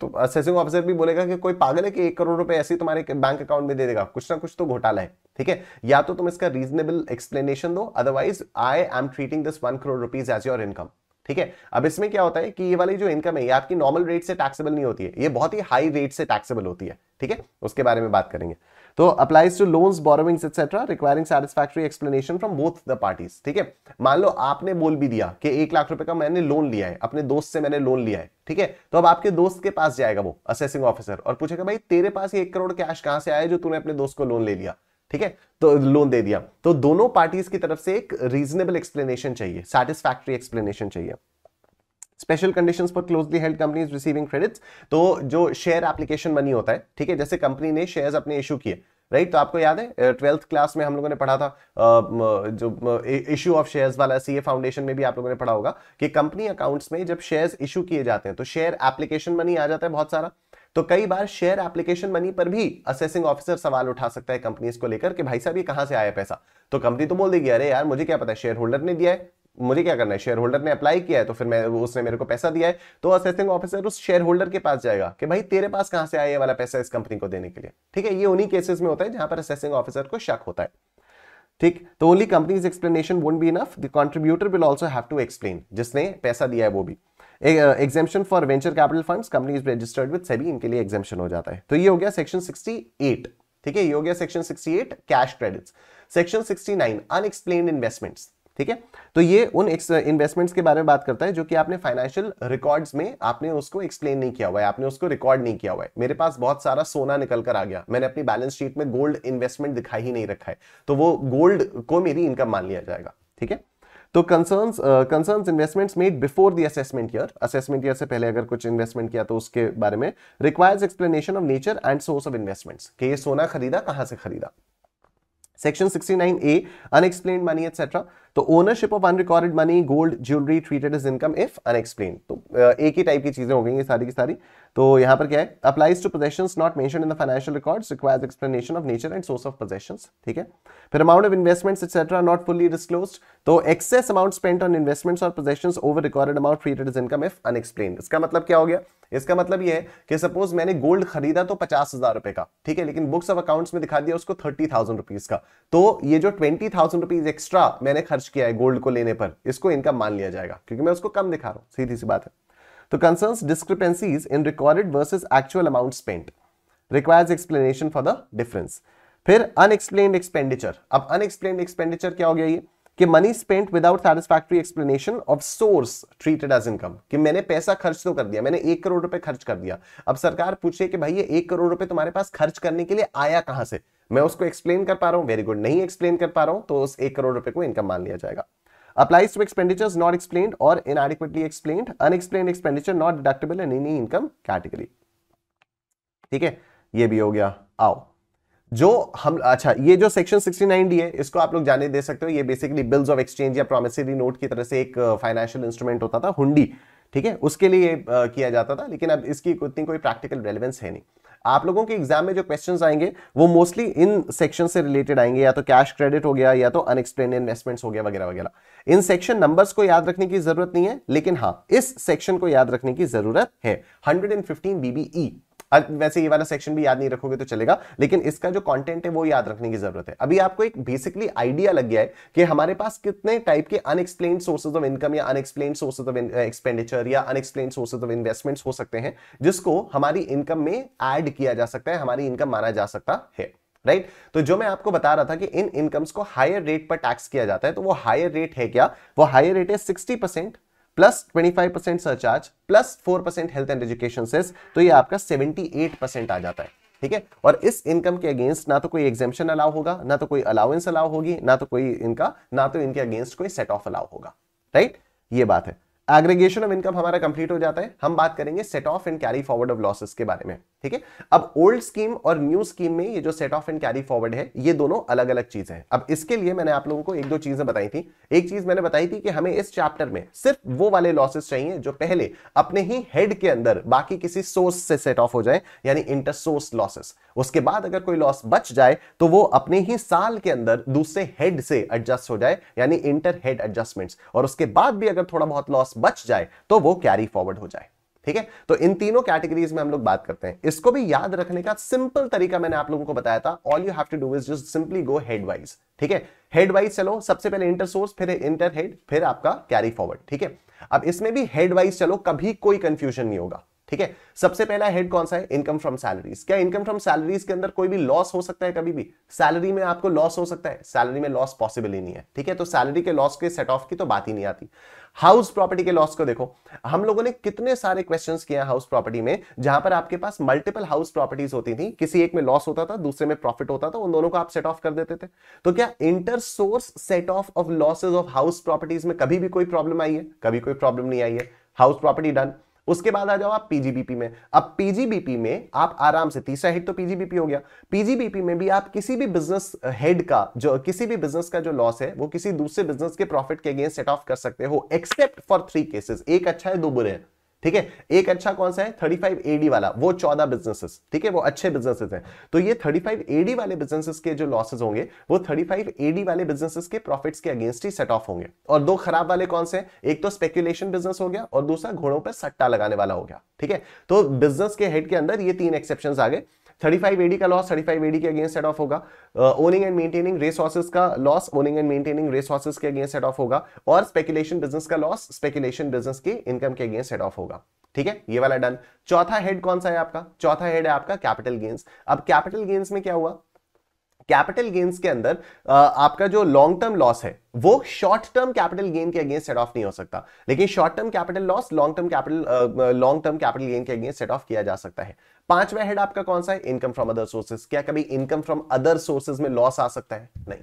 तो असेसिंग ऑफिसर भी बोलेगा कि कोई पागल है कि एक करोड़ रुपए ऐसे तुम्हारे बैंक अकाउंट में दे देगा कुछ ना कुछ तो घोटाला है ठीक है या तो तुम इसका रीजनेबल एक्सप्लेनेशन दो otherwise I am treating this one crore rupees as your income ठीक है अब इसमें क्या होता है कि ये वाली जो इनकम है ये आपकी नॉर्मल रेट से टैक्सेबल नहीं होती है ये बहुत ही हाई रेट से टैक्सेबल होती है ठीक है उसके बारे में बात करेंगे तो applies to loans borrowings etcetera requiring satisfactory explanation from both the parties ठीक है मान लो आपने बोल भी दिया कि एक लाख रुपए का मैंने लोन लिया है अपने दोस्त से मैंने लोन लिया है ठीक है तो अब आपके दोस्त के पास जाएगा वो असेसिंग ऑफिसर और पूछेगा भाई तेरे पास ये एक करोड़ कैश कहां से आया जो तूने अपने दोस्त को लोन ले लिया ठीक है तो लोन दे दिया तो दोनों पार्टीज की तरफ से एक रीजनेबल एक्सप्लेनेशन चाहिए सेटिस्फैक्ट्री एक्सप्लेनेशन चाहिए स्पेशल कंडीशंस पर closely held companies receiving credits तो जो शेयर एप्लीकेशन मनी होता है ठीक है जैसे कंपनी ने शेयर्स अपने इशू किए राइट तो आपको याद है ट्वेल्थ क्लास में हम लोगों ने पढ़ा था जो इशू ऑफ शेयर्स वाला सीए फाउंडेशन में भी आप लोगों ने पढ़ा होगा कि कंपनी अकाउंट्स में जब शेयर्स इशू किए जाते हैं तो शेयर एप्लीकेशन मनी आ जाता है बहुत सारा तो कई बार शेयर एप्लीकेशन मनी पर भी असेसिंग ऑफिसर सवाल उठा सकता है कंपनीज को लेकर कि भाई साहब ये कहां से आया पैसा तो कंपनी तो बोल देगी अरे यार मुझे क्या पता है शेयर होल्डर ने दिया है मुझे क्या करना है शेयर होल्डर ने अप्लाई किया है तो फिर मैं उसने मेरे को पैसा दिया है तो असेसिंग ऑफिसर उस शेयर होल्डर के पास जाएगा कि भाई तेरे पास कहां से आया वाला पैसा इस कंपनी को देने के लिए ठीक है ये उन्हीं केसेस में होता है जहां पर असेसिंग ऑफिसर को शक होता है ठीक तो only companies explanation won't be enough the contributor will also have to explain जिसने पैसा दिया है वो भी exemption for venture capital fund company is registered with सभी इनके लिए एग्जामेशन हो जाता है तो ये हो गया सेक्शन सिक्सटी ठीक है ये हो गया section 68 cash credits section 69 unexplained investments ठीक है तो ये उन इन्वेस्टमेंट्स uh, के बारे में बात करता है जो कि आपने फाइनेंशियल रिकॉर्ड्स में आपने उसको एक्सप्लेन नहीं किया हुआ है आपने उसको रिकॉर्ड नहीं किया हुआ है मेरे पास बहुत सारा सोना निकल कर आ गया मैंने अपनी बैलेंस शीट में गोल्ड इन्वेस्टमेंट दिखाई ही नहीं रखा है तो वो गोल्ड को मेरी इनकम मान लिया जाएगा ठीक है तो concerns concerns investments made before the assessment year assessment year से पहले अगर कुछ इन्वेस्टमेंट किया तो उसके बारे में requires explanation of nature and source of investments कि ये सोना खरीदा कहां से खरीदा section 69 A unexplain money etcetera तो ownership of unrecorded money gold jewellery treated as income if unexplain तो uh, एक ही टाइप की चीजें हो गई हैं सारी की सारी तो यहां पर क्या है applies to possession not mentioned in the financial records requires explanation of nature and source of possession ठीक है फिर amount of investments etcetera not fully disclose तो excess amount spend on investments और possession over recorded amount treated as income if unexplain इसका मतलब क्या हो गया इसका मतलब ये है कि सपोज मैंने गोल्ड खरीदा तो पचास हजार रुपए का ठीक है लेकिन बुक्स ऑफ अकाउंट्स में दिखा दिया उसको थर्टी थाउजेंड रुपीज का तो ये जो ट्वेंटी थाउजेंड रुपीज एक्स्ट्रा मैंने खर्च खर्च किया है गोल्ड को लेने पर इसको इनकम मान लिया जाएगा क्योंकि मैं उसको कम दिखा रहा हूं सीधी सी बात है तो concern discrepancies in recorded versus actual amount spent requires explanation for the difference फिर अनएक्सप्लेन एक्सपेंडिचर अब अनएक्सप्लेन एक्सपेंडिचर क्या हो गया ये कि money spent without satisfactory explanation of source treated as income कि मैंने पैसा खर्च तो कर दिया मैंने एक करोड़ रुपए खर्च कर दिया अब सरकार पूछे कि भाई ये एक करोड़ रुपए तुम्हारे पास खर्च करने के लिए आया कहां से मैं उसको एक्सप्लेन कर पा रहा हूं वेरी गुड नहीं एक्सप्लेन कर पा रहा हूँ तो उस एक करोड़ रुपए को इनकम मान लिया जाएगा applies to expenditure not explain और inadequately explain unexplain expenditure not deductible in any income category ठीक है ये भी हो गया आओ जो हम अच्छा ये जो सेक्शन डी है इसको आप लोग जाने दे सकते हो ये बेसिकली बिल्स ऑफ एक्सचेंज या प्रोमिसरी नोट की तरह से एक फाइनेंशियल इंस्ट्रूमेंट होता था हुंडी ठीक है उसके लिए किया जाता था लेकिन अब इसकी उतनी कोई प्रैक्टिकल रेलिवेंस है नहीं आप लोगों के एग्जाम में जो क्वेश्चन आएंगे वो मोस्टली इन सेक्शन से रिलेटेड आएंगे या तो कैश क्रेडिट हो गया या तो अनएक्सप्लेन इन्वेस्टमेंट्स हो गया वगैरह वगैरह इन सेक्शन नंबर्स को याद रखने की जरूरत नहीं है लेकिन हाँ इस सेक्शन को याद रखने की जरूरत है हंड्रेड एंड फिफ्टीन बीबीई वैसे ये वाला सेक्शन भी याद नहीं रखोगे तो चलेगा लेकिन इसका जो कंटेंट है वो याद रखने की जरूरत है अभी आपको एक बेसिकली आइडिया लग गया है कि हमारे पास कितने टाइप के अनएक्सप्लेन सोर्सेज ऑफ इनकम या अनएक्सप्लेन सोर्सेज ऑफ एक्सपेंडिचर या अनएक्सप्लेन सोर्सेज ऑफ इन्वेस्टमेंट हो सकते हैं जिसको हमारी इनकम में एड किया जा सकता है हमारी इनकम माना जा सकता है राइट right? तो जो मैं आपको बता रहा था कि इन इनकम्स को हायर रेट पर टैक्स किया जाता है तो वो हायर रेट है क्या वो हायर रेट है sixty percent plus 25 percent surcharge plus 4 percent health and education cess तो ये आपका 78 परसेंट आ जाता है ठीक है और इस इनकम के अगेंस्ट ना तो कोई एग्जेम्पन अलाउ होगा ना तो कोई अलाउेंस अलाउ होगी ना तो कोई इनका ना तो इनके अगेंस्ट कोई सेट ऑफ अलाउ होगा राइट ये बात है एग्रीगेशन ऑफ इनकम हमारा कंप्लीट हो जाता है हम बात करेंगे set off and carry forward of losses के बारे में ठीक है अब ओल्ड स्कीम और न्यू स्कीम में ये जो set off and carry forward है ये दोनों अलग अलग चीजें हैं अब इसके लिए मैंने आप लोगों को एक दो चीजें बताई थी एक चीज मैंने बताई थी कि हमें इस चैप्टर में सिर्फ वो वाले लॉसेस चाहिए जो पहले अपने ही हेड के अंदर बाकी किसी सोर्स से सेट ऑफ हो जाए यानी इंटर सोर्स लॉसेस उसके बाद अगर कोई लॉस बच जाए तो वो अपने ही साल के अंदर दूसरे हेड से एडजस्ट हो जाए यानी इंटर हेड एडजस्टमेंट्स और उसके बाद भी अगर थोड़ा बहुत लॉस बच जाए तो वो कैरी फॉरवर्ड हो जाए ठीक है तो इन तीनों कैटेगरीज में हम लोग बात करते हैं इसको भी याद रखने का सिंपल तरीका मैंने आप लोगों को बताया था all you have to do is just simply go head wise ठीक है हेड वाइज चलो सबसे पहले इंटर सोर्स फिर इंटर हेड फिर आपका कैरी फॉरवर्ड ठीक है अब इसमें भी हेड वाइज चलो कभी कोई कंफ्यूजन नहीं होगा ठीक है सबसे पहला हेड कौन सा है इनकम फ्रॉम सैलरीज क्या इनकम फ्रॉम सैलरीज के अंदर कोई भी लॉस हो सकता है कभी भी सैलरी में आपको लॉस हो सकता है सैलरी में लॉस पॉसिबल ही नहीं है ठीक है तो सैलरी के लॉस के सेट ऑफ की तो बात ही नहीं आती हाउस प्रॉपर्टी के लॉस को देखो हम लोगों ने कितने सारे क्वेश्चन किए हाउस प्रॉपर्टी में जहां पर आपके पास मल्टीपल हाउस प्रॉपर्टीज होती थी किसी एक में लॉस होता था दूसरे में प्रॉफिट होता था उन दोनों को आप सेट ऑफ कर देते थे तो क्या inter source set off off losses of house properties में कभी भी कोई प्रॉब्लम आई है कभी कोई प्रॉब्लम नहीं आई है हाउस प्रॉपर्टी डन उसके बाद आ जाओ आप पीजीबीपी में अब पीजीबीपी में आप आराम से तीसरा हेड तो पीजीबीपी हो गया पीजीबीपी में भी आप किसी भी बिजनेस हेड का जो किसी भी बिजनेस का जो लॉस है वो किसी दूसरे बिजनेस के प्रॉफिट के अगेंस्ट सेट ऑफ कर सकते हो एक्सेप्ट फॉर थ्री केसेस एक अच्छा है दो बुरे हैं ठीक है एक अच्छा कौन सा है थर्टी फाइव एडी वाला वो चौदह बिजनेसेस ठीक है वो अच्छे बिजनेसेस हैं तो ये फाइव एडी वाले बिजनेसेस के जो लॉसेस होंगे वो थर्टी फाइव एडी वाले बिजनेसेस के प्रॉफिट्स के अगेंस्ट ही सेट ऑफ होंगे और दो खराब वाले कौन से एक तो स्पेकुलेशन बिजनेस हो गया और दूसरा घोड़ों पर सट्टा लगाने वाला हो गया ठीक है तो बिजनेस के हेड के अंदर ये तीन एक्सेप्शन आ गए थर्टी फाइव एडी का लॉस थर्टी फाइव एडी के अगेंस्ट सेट ऑफ होगा owning and maintaining race horses का loss owning and maintaining race horses के अगेंस्ट सेट ऑफ होगा और स्पेकुलेशन बिजनेस का लॉस स्पेकुलेशन बिजनेस के इनकम के अगेंस्ट सेट ऑफ होगा ठीक है ये वाला डन चौथा हेड कौन सा है आपका चौथा हेड है आपका कैपिटल गेंस अब कैपिटल गेंस में क्या हुआ कैपिटल गेन्स के अंदर आपका जो लॉन्ग टर्म लॉस है वो शॉर्ट टर्म कैपिटल गेन के अगेंस्ट सेट ऑफ नहीं हो सकता लेकिन short term capital loss long term capital long term capital gain के अगेंस्ट सेट ऑफ किया जा सकता है पांचवा हेड आपका कौन सा है इनकम फ्रॉम अदर सोर्सेज क्या कभी इनकम फ्रॉम अदर सोर्सेज में लॉस आ सकता है नहीं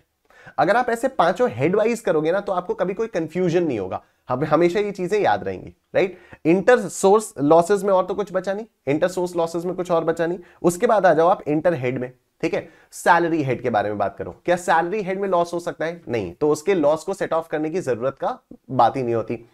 अगर आप ऐसे पांचों हेडवाइज करोगे ना तो आपको कभी कोई कंफ्यूजन नहीं होगा हम हमेशा ये चीजें याद रहेंगी राइट इंटर सोर्स लॉसेज में और तो कुछ बचा नहीं इंटर सोर्स लॉसेज में कुछ और बचा नहीं उसके बाद आ जाओ आप इंटर हेड में ठीक है सैलरी हेड के बारे में बात करो क्या सैलरी हेड में लॉस हो सकता है नहीं तो उसके लॉस को सेट ऑफ करने की जरूरत का बात ही नहीं होती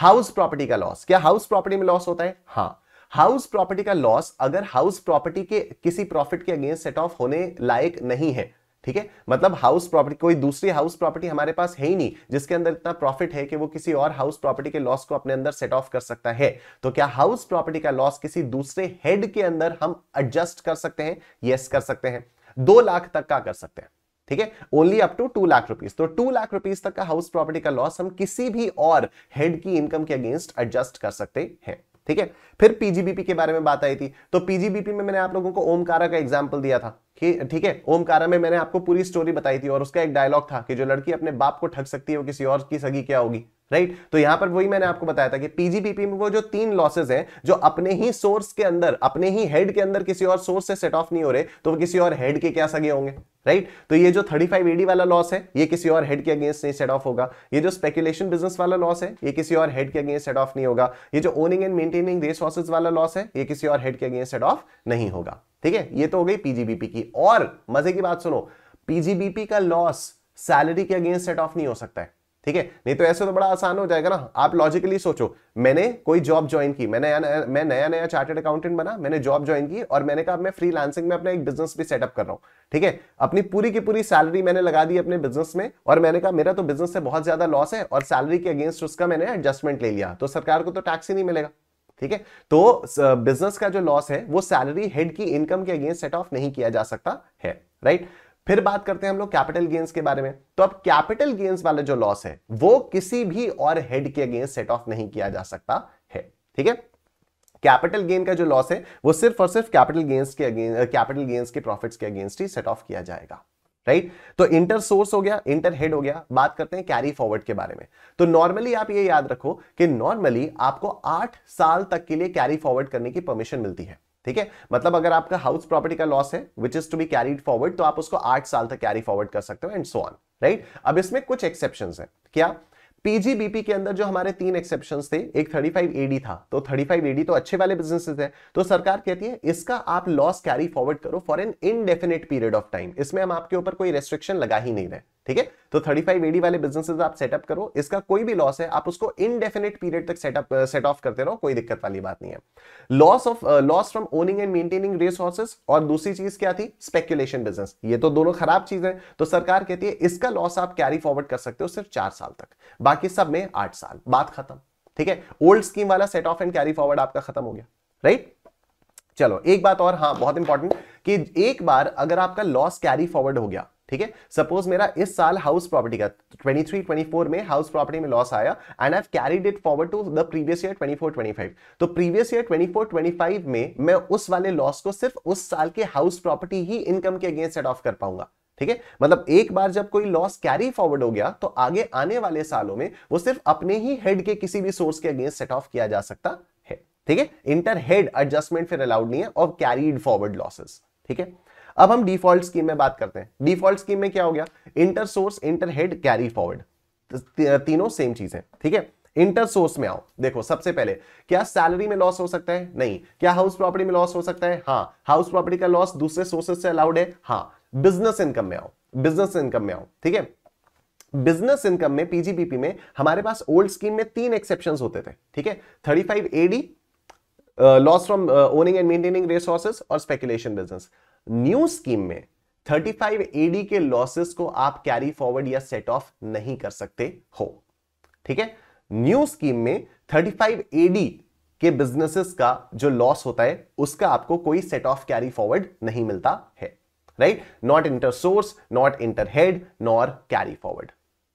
हाउस प्रॉपर्टी का लॉस क्या हाउस प्रॉपर्टी में लॉस होता है हाँ हाउस प्रॉपर्टी का लॉस अगर हाउस प्रॉपर्टी के किसी प्रॉफिट के अगेंस्ट सेट ऑफ होने लायक नहीं है ठीक है मतलब हाउस प्रॉपर्टी कोई दूसरी हाउस प्रॉपर्टी हमारे पास है ही नहीं जिसके अंदर इतना प्रॉफिट है कि वो किसी और हाउस प्रॉपर्टी के लॉस को अपने अंदर सेट ऑफ कर सकता है तो क्या हाउस प्रॉपर्टी का लॉस किसी दूसरे हेड के अंदर हम एडजस्ट कर सकते हैं यस yes, कर सकते हैं दो लाख तक का कर सकते हैं ठीक है only up to two lakh rupees तो टू लाख रुपीज तक का हाउस प्रॉपर्टी का लॉस हम किसी भी और हेड की इनकम के अगेंस्ट एडजस्ट कर सकते हैं ठीक है फिर पीजीबीपी के बारे में बात आई थी तो पीजीबीपी में मैंने आप लोगों को ओमकारा का एग्जाम्पल दिया था ठीक है ओमकारा में मैंने आपको पूरी स्टोरी बताई थी और उसका एक डायलॉग था कि जो लड़की अपने बाप को ठग सकती है वो किसी और की सगी क्या होगी राइट right? तो यहां पर वही मैंने आपको बताया था कि पीजीपीपी में वो जो तीन लॉसेज हैं जो अपने ही सोर्स के अंदर अपने ही हेड के अंदर किसी और सोर्स से सेट ऑफ नहीं हो रहे तो वो किसी और हेड के क्या सगे होंगे राइट right? तो ये जो 35 एडी वाला लॉस है ये किसी और हेड के अगेंस्ट नहीं सेट ऑफ होगा ये जो स्पेकुलेशन बिजनेस वाला लॉस है ये किसी और हेड के अगेंस्ट सेट ऑफ नहीं होगा ये जो ओनिंग एंड मेंटेनिंग रिसोर्सेज वाला लॉस है ये किसी और हेड के अगेंस्ट सेट ऑफ नहीं होगा ठीक है ये तो हो गई पीजीबीपी की और मजे की बात सुनो पीजीबीपी का लॉस सैलरी के अगेंस्ट सेट ऑफ नहीं हो सकता है ठीक है नहीं तो ऐसे तो बड़ा आसान हो जाएगा ना आप लॉजिकली सोचो मैंने कोई जॉब ज्वाइन की मैंने मैं नया नया चार्टेड अकाउंटेंट बना मैंने जॉब ज्वाइन की और मैंने कहा मैं फ्री में अपना एक बिजनेस भी सेटअप कर रहा हूँ ठीक है अपनी पूरी की पूरी सैलरी मैंने लगा दी अपने बिजनेस में और मैंने कहा मेरा तो बिजनेस से बहुत ज्यादा लॉस है और सैलरी के अगेंस्ट उसका मैंने एडजस्टमेंट ले लिया तो सरकार को तो टैक्स ही नहीं मिलेगा ठीक है तो बिजनेस का जो लॉस है वो सैलरी हेड की इनकम के अगेंस्ट सेट ऑफ नहीं किया जा सकता है राइट right? फिर बात करते हैं हम लोग कैपिटल गेंस के बारे में तो अब कैपिटल गेन्स वाला जो लॉस है वो किसी भी और हेड के अगेंस्ट सेट ऑफ नहीं किया जा सकता है ठीक है कैपिटल गेन का जो लॉस है वो सिर्फ और सिर्फ कैपिटल गेंस के अगेंस्ट कैपिटल गेंस के प्रॉफिट्स के अगेंस्ट ही सेट ऑफ किया जाएगा राइट तो इंटर सोर्स हो गया इंटर हेड हो गया बात करते हैं कैरी फॉरवर्ड के बारे में तो नॉर्मली आप ये याद रखो कि नॉर्मली आपको आठ साल तक के लिए कैरी फॉरवर्ड करने की परमिशन मिलती है ठीक है मतलब अगर आपका हाउस प्रॉपर्टी का लॉस है which is to be carried forward तो आप उसको आठ साल तक कैरी फॉरवर्ड कर सकते हो एंड सो ऑन राइट अब इसमें कुछ एक्सेप्शन है क्या पीजीबीपी के अंदर जो हमारे तीन एक्सेप्शन थे एक 35 एडी था तो 35 एडी तो अच्छे वाले बिजनेसेस है तो सरकार कहती है इसका आप लॉस कैरी फॉरवर्ड करो for an indefinite period of time इसमें हम आपके ऊपर कोई रेस्ट्रिक्शन लगा ही नहीं रहे ठीक है तो थर्टी फाइव एडी वाले बिजनेसेस आप सेटअप करो इसका कोई भी लॉस है आप उसको इनडेफिनेट पीरियड तक सेटअप सेट ऑफ करते रहो कोई दिक्कत वाली बात नहीं है loss of loss from owning and maintaining resources और दूसरी चीज क्या थी स्पेक्यूलेशन बिजनेस ये तो दोनों खराब चीज है तो सरकार कहती है इसका लॉस आप कैरी फॉरवर्ड कर सकते हो सिर्फ चार साल तक बाकी सब में आठ साल बात खत्म ठीक है ओल्ड स्कीम वाला set off and carry forward आपका खत्म हो गया राइट चलो एक बात और हाँ बहुत इंपॉर्टेंट कि एक बार अगर आपका लॉस कैरी फॉरवर्ड हो गया ठीक है सपोज मेरा इस साल हाउस प्रॉपर्टी का 23 24 में हाउस प्रॉपर्टी में लॉस आया and I carried it forward to the previous year 24 25 तो प्रीवियस ईयर 24 25 में मैं उस वाले लॉस को सिर्फ उस साल के हाउस प्रॉपर्टी ही इनकम के अगेंस्ट सेट ऑफ कर पाऊंगा ठीक है मतलब एक बार जब कोई लॉस कैरी फॉरवर्ड हो गया तो आगे आने वाले सालों में वो सिर्फ अपने ही हेड के किसी भी सोर्स के अगेंस्ट सेट ऑफ किया जा सकता है ठीक है इंटर हेड एडजस्टमेंट फिर अलाउड नहीं है और कैरीड फॉरवर्ड लॉसेस ठीक है अब हम डिफॉल्ट स्कीम में बात करते हैं डिफॉल्ट स्कीम में क्या हो गया inter source inter head carry forward तीनों सेम चीज है ठीक है इंटर सोर्स में आओ देखो सबसे पहले क्या सैलरी में लॉस हो सकता है नहीं क्या हाउस प्रॉपर्टी में लॉस हो सकता है हाँ हाउस प्रॉपर्टी का लॉस दूसरे सोर्सेस से अलाउड है हाँ बिजनेस इनकम में आओ बिजनेस इनकम में आओ ठीक है बिजनेस इनकम में पीजीबीपी में हमारे पास ओल्ड स्कीम में तीन एक्सेप्शन होते थे ठीक है thirty five AD loss from owning and maintaining resources और स्पेकुलेशन बिजनेस न्यू स्कीम में 35 एडी के लॉसेस को आप कैरी फॉरवर्ड या सेट ऑफ नहीं कर सकते हो ठीक है न्यू स्कीम में 35 एडी के बिजनेसेस का जो लॉस होता है उसका आपको कोई सेट ऑफ कैरी फॉरवर्ड नहीं मिलता है right not inter source not inter head nor carry forward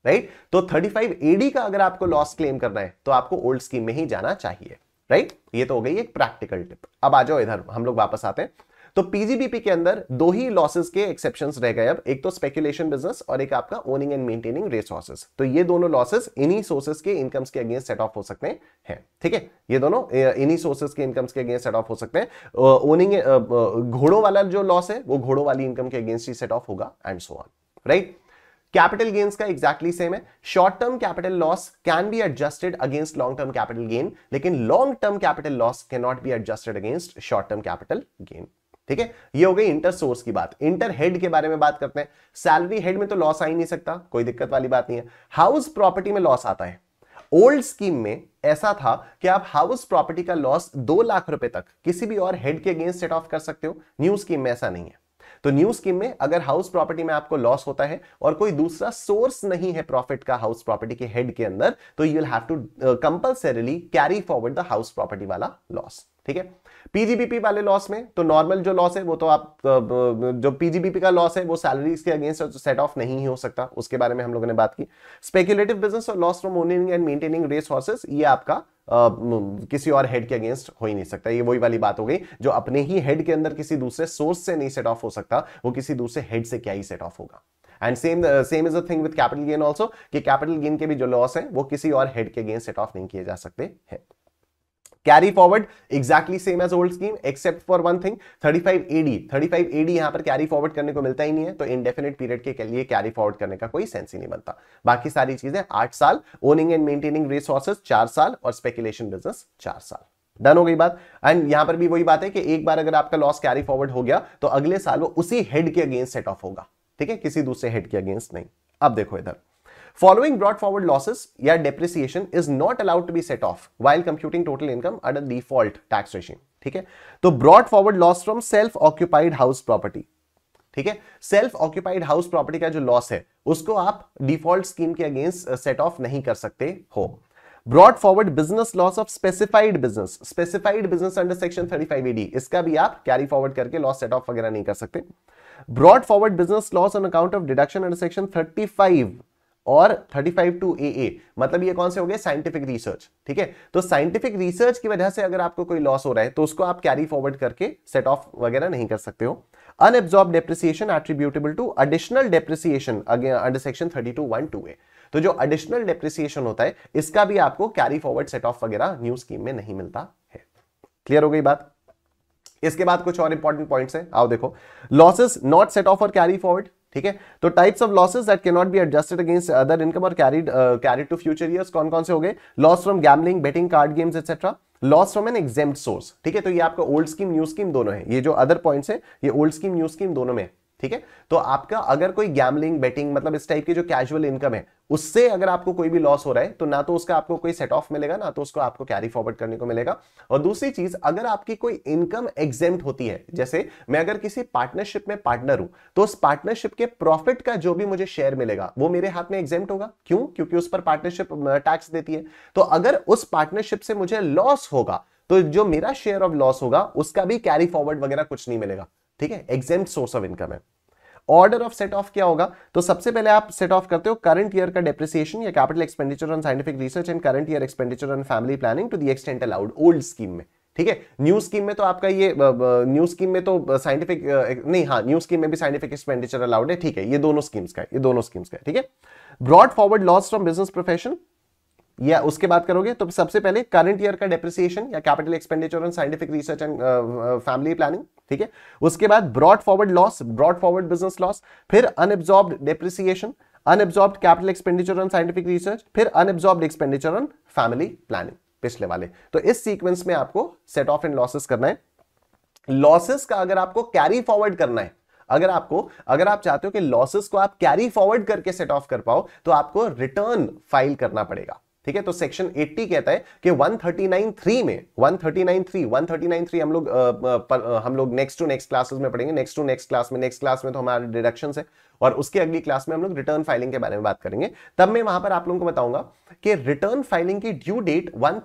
right तो 35 एडी का अगर आपको लॉस क्लेम करना है तो आपको ओल्ड स्कीम में ही जाना चाहिए राइट ये तो हो गई एक प्रैक्टिकल टिप अब आ जाओ इधर हम लोग वापस आते हैं तो पीजीबीपी के अंदर दो ही लॉसेस के एक्सेप्शन रह गए अब एक तो स्पेकुलेशन बिजनेस और एक आपका ओनिंग एंड मेंटेनिंग रिसोर्सेस तो ये दोनों लॉसेस इन्हीं सोर्सेस के इनकम्स के अगेंस्ट सेट ऑफ हो सकते हैं ठीक है ये दोनों इन्हीं सोर्सेस के इनकम्स के अगेंस्ट सेट ऑफ हो सकते हैं ओनिंग घोड़ों वाला जो लॉस है वो घोड़ों वाली इनकम के अगेंस्ट ही सेट ऑफ होगा and so on right capital gains का एक्जैक्टली सेम है short term capital loss can be adjusted against long term capital gain लेकिन long term capital loss can not be adjusted against short term capital gain ठीक है ये हो गई inter source की बात इंटर हेड के बारे में बात करते हैं सैलरी हेड में तो लॉस आ ही नहीं सकता कोई दिक्कत वाली बात नहीं है हाउस प्रॉपर्टी में लॉस आता है ओल्ड स्कीम में ऐसा था कि आप हाउस प्रॉपर्टी का लॉस दो लाख रुपए तक किसी भी और हेड के अगेंस्ट सेट ऑफ कर सकते हो न्यू स्कीम में ऐसा नहीं है तो न्यू स्कीम में अगर हाउस प्रॉपर्टी में आपको लॉस होता है और कोई दूसरा सोर्स नहीं है प्रॉफिट का हाउस प्रॉपर्टी के हेड के अंदर तो you will have to compulsorily carry forward the house property वाला लॉस ठीक है पीजीबीपी वाले लॉस में तो नॉर्मल जो लॉस है वो तो आप जो पीजीबीपी का लॉस है वो सैलरीज के अगेंस्ट सेट ऑफ नहीं हो सकता उसके बारे में हम लोगों ने बात की स्पेक्यूलेटिव बिजनेस और loss from owning and maintaining race horses ये आपका Uh, किसी और हेड के अगेंस्ट हो ही नहीं सकता ये वही वाली बात हो गई जो अपने ही हेड के अंदर किसी दूसरे सोर्स से नहीं सेट ऑफ हो सकता वो किसी दूसरे हेड से क्या ही सेट ऑफ होगा and same same is a thing with capital gain also कि कैपिटल गेन के भी जो लॉस है वो किसी और हेड के अगेंस्ट सेट ऑफ नहीं किए जा सकते हैं carry forward exactly same as old scheme except for one thing 35 AD 35 AD यहां पर कैरी फॉरवर्ड करने को मिलता ही नहीं है तो इनडेफिनेट पीरियड के लिए कैरी फॉरवर्ड करने का कोई सेंस ही नहीं बनता बाकी सारी चीजें आठ साल ओनिंग एंड मेंटेनिंग रिसोर्सेज चार साल और स्पेकुलेशन बिजनेस चार साल डन हो गई बात एंड यहां पर भी वही बात है कि एक बार अगर आपका लॉस कैरी फॉरवर्ड हो गया तो अगले साल वो उसी हेड के अगेंस्ट सेट ऑफ होगा ठीक है किसी दूसरे हेड के अगेंस्ट नहीं अब देखो इधर Following brought forward losses या depreciation is not allowed to be set off while computing total income under default tax regime. ठीक है तो brought forward loss from self occupied house property. ठीक है सेल्फ ऑक्यूपाइड हाउस प्रॉपर्टी का जो loss है उसको आप डिफॉल्ट स्कीम के अगेंस्ट सेट ऑफ नहीं कर सकते हो brought forward business loss of specified business specified business under section 35 ED इसका भी आप कैरी फॉरवर्ड करके लॉस सेट ऑफ वगैरह नहीं कर सकते brought forward business loss on account of deduction under section thirty और 35 फाइव टू ए ए मतलब ये कौन से हो गए साइंटिफिक रिसर्च ठीक है तो साइंटिफिक रिसर्च की वजह से अगर आपको कोई लॉस हो रहा है तो उसको आप कैरी फॉरवर्ड करके सेट ऑफ वगैरह नहीं कर सकते हो unabsorbed depreciation attributable to additional depreciation under section thirty two one two A तो जो अडिशनल डेप्रिसिएशन होता है इसका भी आपको कैरी फॉरवर्ड सेट ऑफ वगैरह न्यू स्कीम में नहीं मिलता है क्लियर हो गई बात इसके बाद कुछ और इंपॉर्टेंट पॉइंट्स हैं आओ देखो लॉसेस नॉट सेट ऑफ और कैरी फॉरवर्ड ठीक है तो types of losses that can not be adjusted against other income और carried carried to future year कौन कौन से हो गए loss from gambling betting card games etcetera loss from an exempt source ठीक है तो ये आपका ओल्ड स्कीम न्यू स्कीम दोनों है ये जो अदर पॉइंट्स है ये ओल्ड स्कीम न्यू स्कीम दोनों में है ठीक है तो आपका अगर कोई गैमलिंग बेटिंग मतलब इस टाइप की जो कैजुअल इनकम है उससे अगर आपको कोई भी लॉस हो रहा है तो ना तो उसका आपको कोई सेट ऑफ मिलेगा ना तो उसको आपको कैरी फॉरवर्ड करने को मिलेगा और दूसरी चीज अगर आपकी कोई इनकम एग्जेम होती है जैसे मैं अगर किसी पार्टनरशिप में पार्टनर हूं तो उस पार्टनरशिप के प्रॉफिट का जो भी मुझे शेयर मिलेगा वो मेरे हाथ में एग्जेम होगा क्यों क्योंकि उस पर पार्टनरशिप टैक्स देती है तो अगर उस पार्टनरशिप से मुझे लॉस होगा तो जो मेरा शेयर ऑफ लॉस होगा उसका भी कैरी फॉरवर्ड वगैरह कुछ नहीं मिलेगा ठीक है एग्जेम सोर्स ऑफ इनकम है ऑर्डर ऑफ सेट ऑफ क्या होगा तो सबसे पहले आप सेट ऑफ करते हो करंट ईयर का डेप्रिसिएशन या capital expenditure on scientific research and current year expenditure on family planning to the extent allowed old scheme में ठीक है न्यू स्कीम में तो आपका ये न्यू स्कीम में तो साइंटिफिक नहीं हाँ न्यू स्कीम में भी साइंटिफिक एक्सपेंडिचर अलाउड है ठीक है ये दोनों स्कीम्स का है ये दोनों स्कीम्स का है ठीक है brought forward loss from business profession या उसके बात करोगे तो सबसे पहले करंट ईयर का डेप्रिसिएशन या capital expenditure on scientific research and family planning ठीक है उसके बाद brought forward loss brought forward business loss फिर unabsorbed depreciation unabsorbed capital expenditure on scientific research फिर unabsorbed expenditure on family planning पिछले वाले तो इस सीक्वेंस में आपको सेट ऑफ एंड लॉसेस करना है लॉसेस का अगर आपको कैरी फॉरवर्ड करना है अगर आपको अगर आप चाहते हो कि लॉसेस को आप कैरी फॉरवर्ड करके सेट ऑफ कर पाओ तो आपको रिटर्न फाइल करना पड़ेगा ठीक है तो सेक्शन 80 कहता है कि 139.3 में 139.3 139.3 हम लोग आ, आ, हम लोग नेक्स्ट टू नेक्स्ट क्लासेस में पढ़ेंगे नेक्स्ट टू नेक्स्ट क्लास में नेक्स्ट क्लास में तो हमारे डिडक्शन है और उसके अगली क्लास में हम लोग रिटर्न फाइलिंग के बारे में बात करेंगे तब मैं वहां पर आप लोगों को बताऊंगा कि रिटर्न फाइलिंग की ड्यू डेट वन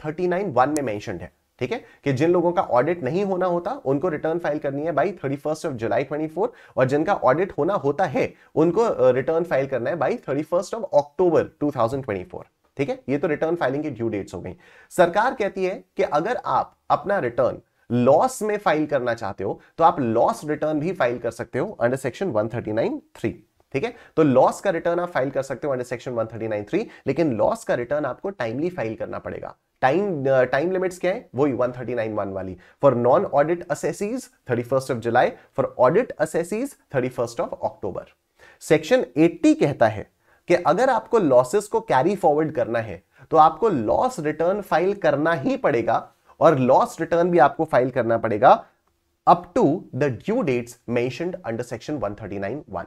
में मैंशन है ठीक है कि जिन लोगों का ऑडिट नहीं होना होता उनको रिटर्न फाइल करनी है by thirty first of July 24 और जिनका ऑडिट होना होता है उनको रिटर्न फाइल करना है by thirty first of October 2024 ठीक है ये तो रिटर्न फाइलिंग की ड्यू डेट्स हो गई सरकार कहती है कि अगर आप अपना रिटर्न लॉस में फाइल करना चाहते हो तो आप लॉस रिटर्न भी फाइल कर सकते हो अंडर सेक्शन 139 थ्री ठीक है तो लॉस का रिटर्न आप फाइल कर सकते हो अंडर सेक्शन 139 थ्री लेकिन लॉस का रिटर्न आपको टाइमली फाइल करना पड़ेगा टाइम टाइम लिमिट्स क्या है वो वही 139.1 वाली for non audit assessees 31st of July for audit assessees 31st of October section 80 कहता है कि अगर आपको लॉसेस को कैरी फॉरवर्ड करना है तो आपको लॉस रिटर्न फाइल करना ही पड़ेगा और लॉस रिटर्न भी आपको फाइल करना पड़ेगा up to the due dates mentioned under section 139.1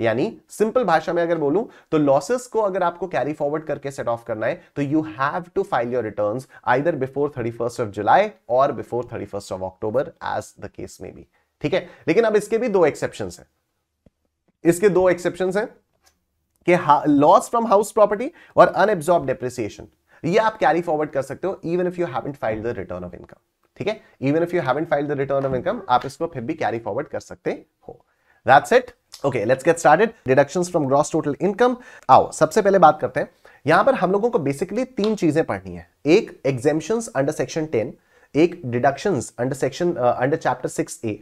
यानी सिंपल भाषा में अगर बोलूं तो लॉसेस को अगर आपको कैरी फॉरवर्ड करके सेट ऑफ करना है तो you have to file your returns either before 31st of July और before 31st of October as the case में भी ठीक है लेकिन अब इसके भी दो एक्सेप्शन है इसके दो एक्सेप्शन हैं कि लॉस फ्रॉम हाउस प्रॉपर्टी और अनएब्जॉर्ब डेप्रिसिएशन ये आप कैरी फॉरवर्ड कर सकते हो even if you haven't filed the return of income ठीक है even if you haven't filed the return of income आप इसको फिर भी कैरी फॉरवर्ड कर सकते हो that's it okay let's get started deductions from gross total income आओ सबसे पहले बात करते हैं यहां पर हम लोगों को बेसिकली तीन चीजें पढ़नी है एक एग्जेम्पशंस अंडर सेक्शन टेन एक deductions under section under chapter six A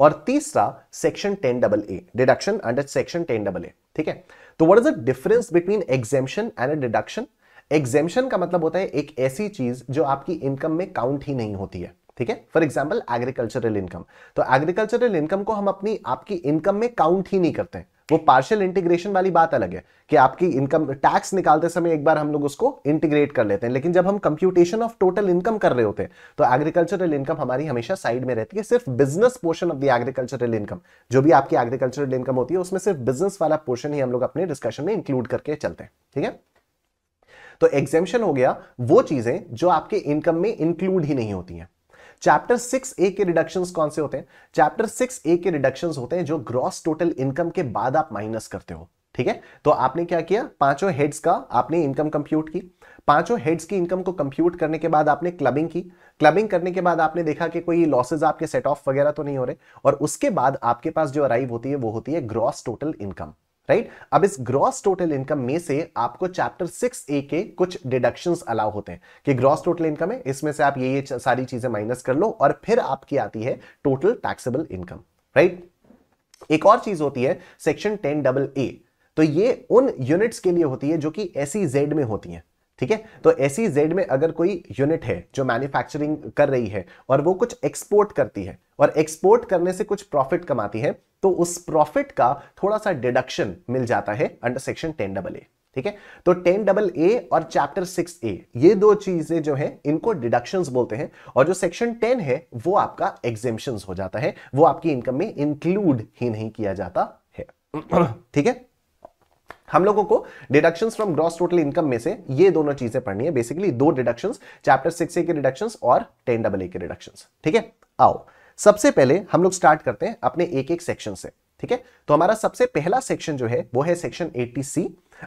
और तीसरा section ten double A deduction under section ten double A ठीक है तो what is the difference between exemption and a deduction exemption का मतलब होता है एक ऐसी चीज जो आपकी इनकम में काउंट ही नहीं होती है ठीक है फॉर एग्जाम्पल एग्रीकल्चरल इनकम तो एग्रीकल्चरल इनकम को हम अपनी आपकी इनकम में काउंट ही नहीं करते वो पार्शियल इंटीग्रेशन वाली बात अलग है कि आपकी इनकम टैक्स निकालते समय एक बार हम लोग उसको इंटीग्रेट कर लेते हैं लेकिन जब हम कंप्यूटेशन ऑफ टोटल इनकम कर रहे होते हैं तो एग्रीकल्चरल इनकम हमारी हमेशा साइड में रहती है सिर्फ business portion of the agricultural income जो भी आपकी एग्रीकल्चरल इनकम होती है उसमें सिर्फ बिजनेस वाला पोर्शन ही हम लोग अपने डिस्कशन में इंक्लूड करके चलते हैं ठीक है तो एग्जेम्शन हो गया वो चीजें जो आपके इनकम में इंक्लूड ही नहीं होती हैं चैप्टर सिक्स ए के रिडक्शन कौन से होते हैं चैप्टर सिक्स ए के रिडक्शन होते हैं जो ग्रॉस टोटल इनकम के बाद आप माइनस करते हो ठीक है तो आपने क्या किया पांचों हेड्स का आपने इनकम कंप्यूट की पांचों हेड्स की इनकम को कंप्यूट करने के बाद आपने क्लबिंग की क्लबिंग करने के बाद आपने देखा कि कोई लॉसेज आपके सेट ऑफ वगैरह तो नहीं हो रहे और उसके बाद आपके पास जो अराइव होती है वो होती है ग्रॉस टोटल इनकम राइट अब इस ग्रॉस टोटल इनकम में से आपको चैप्टर सिक्स ए के कुछ डिडक्शन अलाउ होते हैं कि ग्रॉस टोटल इनकम है इसमें से आप ये ये सारी चीजें माइनस कर लो और फिर आपकी आती है टोटल टैक्सेबल इनकम राइट एक और चीज होती है सेक्शन टेन डबल ए तो ये उन यूनिट्स के लिए होती है जो कि एसी जेड e में होती है ठीक है तो ऐसी जेड में अगर कोई यूनिट है जो मैन्युफैक्चरिंग कर रही है और वो कुछ एक्सपोर्ट करती है और एक्सपोर्ट करने से कुछ प्रॉफिट कमाती है तो उस प्रॉफिट का थोड़ा सा डिडक्शन मिल जाता है under section ten double A ठीक है तो टेन डबल ए और चैप्टर सिक्स ए ये दो चीजें जो है इनको डिडक्शन बोलते हैं और जो सेक्शन टेन है वो आपका एग्जेम्पन हो जाता है वो आपकी इनकम में इंक्लूड ही नहीं किया जाता है [CLEARS THROAT] ठीक है हम लोगों को deductions from gross total income में से ये दोनों चीजें पढ़नी है बेसिकली दो डिडक्शंस चैप्टर सिक्स ए के डिडक्शंस और टेन डबल ए के डिडक्शंस ठीक है आओ सबसे पहले हम लोग स्टार्ट करते हैं अपने एक एक सेक्शन से ठीक है तो हमारा सबसे पहला सेक्शन जो है वो है सेक्शन 80C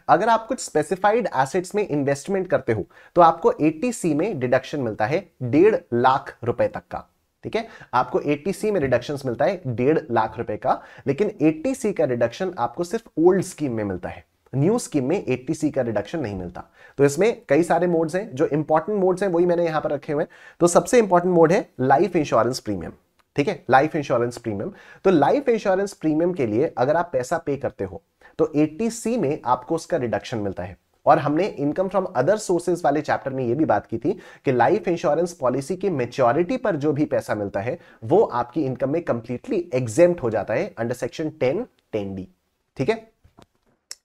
अगर आप कुछ स्पेसिफाइड एसेट्स में इन्वेस्टमेंट करते हो तो आपको 80C में डिडक्शन मिलता है डेढ़ लाख रुपए तक का ठीक है आपको 80C में रिडक्शन मिलता है डेढ़ लाख रुपए का लेकिन 80C का रिडक्शन आपको सिर्फ ओल्ड स्कीम में मिलता है न्यू स्कीम में 80C का रिडक्शन नहीं मिलता तो इसमें कई सारे मोड्स हैं जो इंपॉर्टेंट मोड्स हैं वही मैंने यहां पर रखे हुए तो सबसे इंपॉर्टेंट मोड है लाइफ इंश्योरेंस प्रीमियम ठीक है लाइफ इंश्योरेंस प्रीमियम तो लाइफ इंश्योरेंस प्रीमियम के लिए अगर आप पैसा पे करते हो तो 80C में आपको उसका रिडक्शन मिलता है और हमने इनकम फ्रॉम अदर सोर्सेज वाले चैप्टर में यह भी बात की थी कि लाइफ इंश्योरेंस पॉलिसी की मेच्योरिटी पर जो भी पैसा मिलता है वो आपकी इनकम में कंप्लीटली एग्जेम्प्ट हो जाता है under section ten ten D ठीक है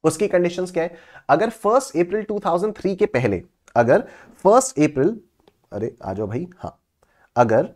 उसकी कंडीशंस क्या है अगर फर्स्ट अप्रैल 2003 के पहले अगर फर्स्ट अप्रैल अरे आ जाओ भाई हाँ अगर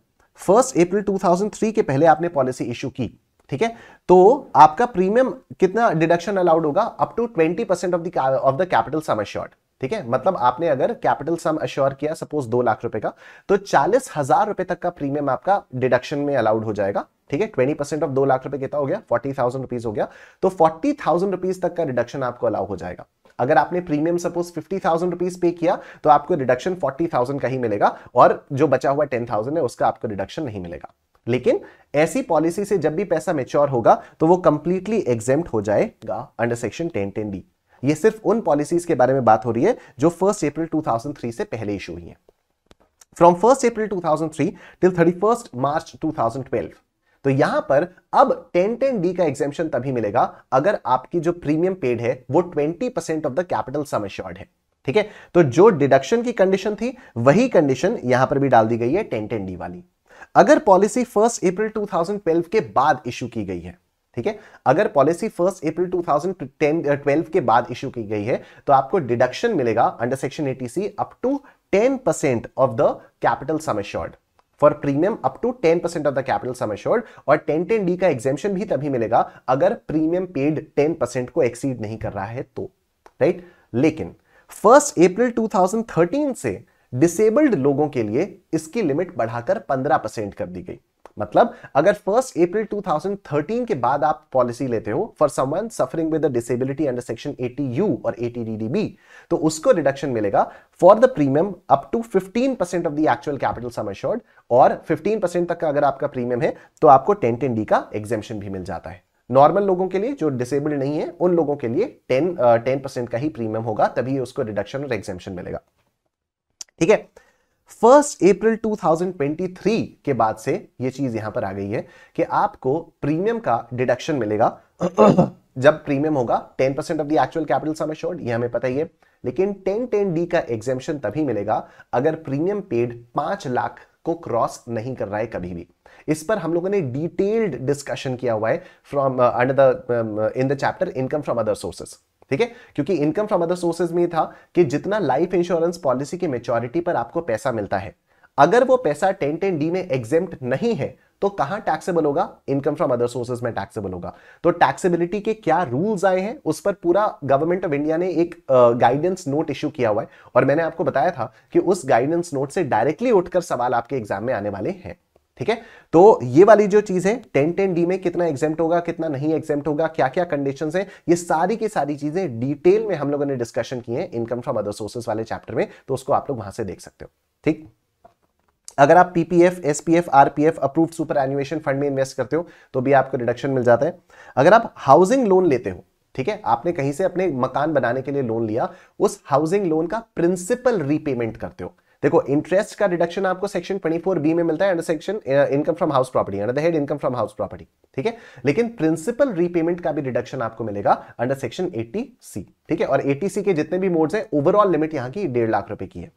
फर्स्ट अप्रैल 2003 के पहले आपने पॉलिसी इश्यू की ठीक है तो आपका प्रीमियम कितना डिडक्शन अलाउड होगा up to 20% of the of the capital sum short ठीक है मतलब आपने अगर कैपिटल सम अश्योर किया सपोज दो लाख रुपए का तो चालीस हजार रुपए तक का प्रीमियम आपका डिडक्शन में अलाउड हो जाएगा ठीक है ट्वेंटी परसेंट ऑफ दो लाख रुपए कितना हो गया फोर्टी थाउजेंड रुपीज हो गया तो फोर्टी थाउजेंड रुपीज तक का रिडक्शन आपको अलाउ हो जाएगा अगर आपने premium suppose fifty thousand rupees pay किया तो आपको रिडक्शन फोर्टी थाउजेंड का ही मिलेगा और जो बचा हुआ टेन थाउजेंड है उसका आपको रिडक्शन नहीं मिलेगा लेकिन ऐसी पॉलिसी से जब भी पैसा मेच्योर होगा तो वो कंप्लीटली एग्जेम्प्ट हो जाएगा under section ten ten D ये सिर्फ उन पॉलिसीज के बारे में बात हो रही है जो फर्स्ट अप्रैल 2003 से पहले इशू हुई है from first April 2003 till 31 March 2012 तो यहां पर अब 1010 का एग्जेम्पन तभी मिलेगा अगर आपकी जो प्रीमियम पेड है वो 20 percent of the capital sum assured है ठीक है तो जो डिडक्शन की कंडीशन थी वही कंडीशन यहां पर भी डाल दी गई है 1010 डी वाली अगर पॉलिसी फर्स्ट अप्रैल 2012 के बाद इशू की गई है ठीक है अगर पॉलिसी फर्स्ट अप्रैल 2012 के बाद इशू की गई है तो आपको डिडक्शन मिलेगा under section eighty C up to 10% of the capital sum assured for premium up to 10% of the capital sum assured और 1010 डी का एग्जेम्पन भी तभी मिलेगा अगर प्रीमियम पेड 10% को एक्सीड नहीं कर रहा है तो राइट right? लेकिन फर्स्ट अप्रैल 2013 से डिसेबल्ड लोगों के लिए इसकी लिमिट बढ़ाकर 15% कर दी गई मतलब अगर फर्स्ट अप्रैल 2013 के बाद आप पॉलिसी लेते हो for someone suffering with disability under section 80U और 80DDB तो उसको रिडक्शन मिलेगा for the premium up to 15% of the actual capital sum assured और 15% तक का अगर आपका प्रीमियम है तो आपको डी का एग्जेम्पशन भी मिल जाता है नॉर्मल लोगों के लिए जो डिसेबल्ड नहीं है उन लोगों के लिए 10 टेन uh, का ही प्रीमियम होगा तभी उसको रिडक्शन और एग्जेम्पशन मिलेगा ठीक है फर्स्ट अप्रैल 2023 के बाद से ये चीज यहां पर आ गई है कि आपको प्रीमियम का डिडक्शन मिलेगा [COUGHS] जब प्रीमियम होगा 10 percent of the actual capital sum assured ये हमें पता ही है लेकिन टेन डी का एग्जेम्पन तभी मिलेगा अगर प्रीमियम पेड पांच लाख को क्रॉस नहीं कर रहा है कभी भी इस पर हम लोगों ने डिटेल्ड डिस्कशन किया हुआ है from under the in the chapter income from other sources ठीक है क्योंकि इनकम फ्रॉम अदर सोर्सेज में था कि जितना लाइफ इंश्योरेंस पॉलिसी की मेच्योरिटी पर आपको पैसा मिलता है अगर वो पैसा टेन टेन डी में एग्जेप्ट नहीं है तो कहां टैक्सेबल होगा इनकम फ्रॉम अदर सोर्सेज में टैक्सेबल होगा तो टैक्सेबिलिटी के क्या रूल्स आए हैं उस पर पूरा गवर्नमेंट ऑफ इंडिया ने एक गाइडेंस नोट इश्यू किया हुआ है और मैंने आपको बताया था कि उस गाइडेंस नोट से डायरेक्टली उठकर सवाल आपके एग्जाम में आने वाले हैं ठीक है तो ये वाली जो चीज है टेन टेन डी में कितना एग्जेप होगा कितना नहीं एग्जेम्प्ट होगा क्या क्या कंडीशन है ये सारी की सारी चीजें डिटेल में हम लोगों ने डिस्कशन की है इनकम फ्रॉम अदर सोर्सेस वाले चैप्टर में तो उसको आप लोग वहां से देख सकते हो ठीक अगर आप PPF SPF RPF approved superannuation fund में इन्वेस्ट करते हो तो भी आपको रिडक्शन मिल जाता है अगर आप हाउसिंग लोन लेते हो ठीक है आपने कहीं से अपने मकान बनाने के लिए लोन लिया उस हाउसिंग लोन का प्रिंसिपल रीपेमेंट करते हो देखो इंटरेस्ट का डिडक्शन आपको सेक्शन 24 बी में मिलता है under section income from house property under the head income from house property ठीक है लेकिन प्रिंसिपल रीपेमेंट का भी डिडक्शन आपको मिलेगा अंडर सेक्शन एट्टी सी ठीक है और एटी सी के जितने भी मोड्स हैं ओवरऑल लिमिट यहाँ की डेढ़ लाख रुपए की है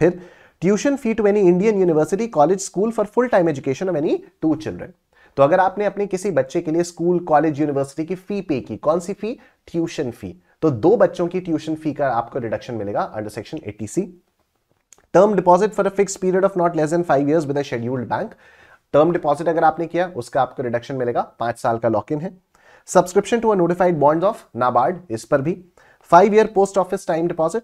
फिर tuition fee to any Indian university college school for full time education of any two children तो अगर आपने अपने किसी बच्चे के लिए स्कूल कॉलेज यूनिवर्सिटी की फी पे की कौन सी फी ट्यूशन फी तो दो बच्चों की ट्यूशन फी का आपको डिडक्शन मिलेगा under section eighty C C term deposit for a fix period of not less than five years with a scheduled bank term deposit अगर आपने किया उसका आपको रिडक्शन मिलेगा पांच साल का लॉक इन है subscription to a notified bond of NABARD इस पर भी five year post office time deposit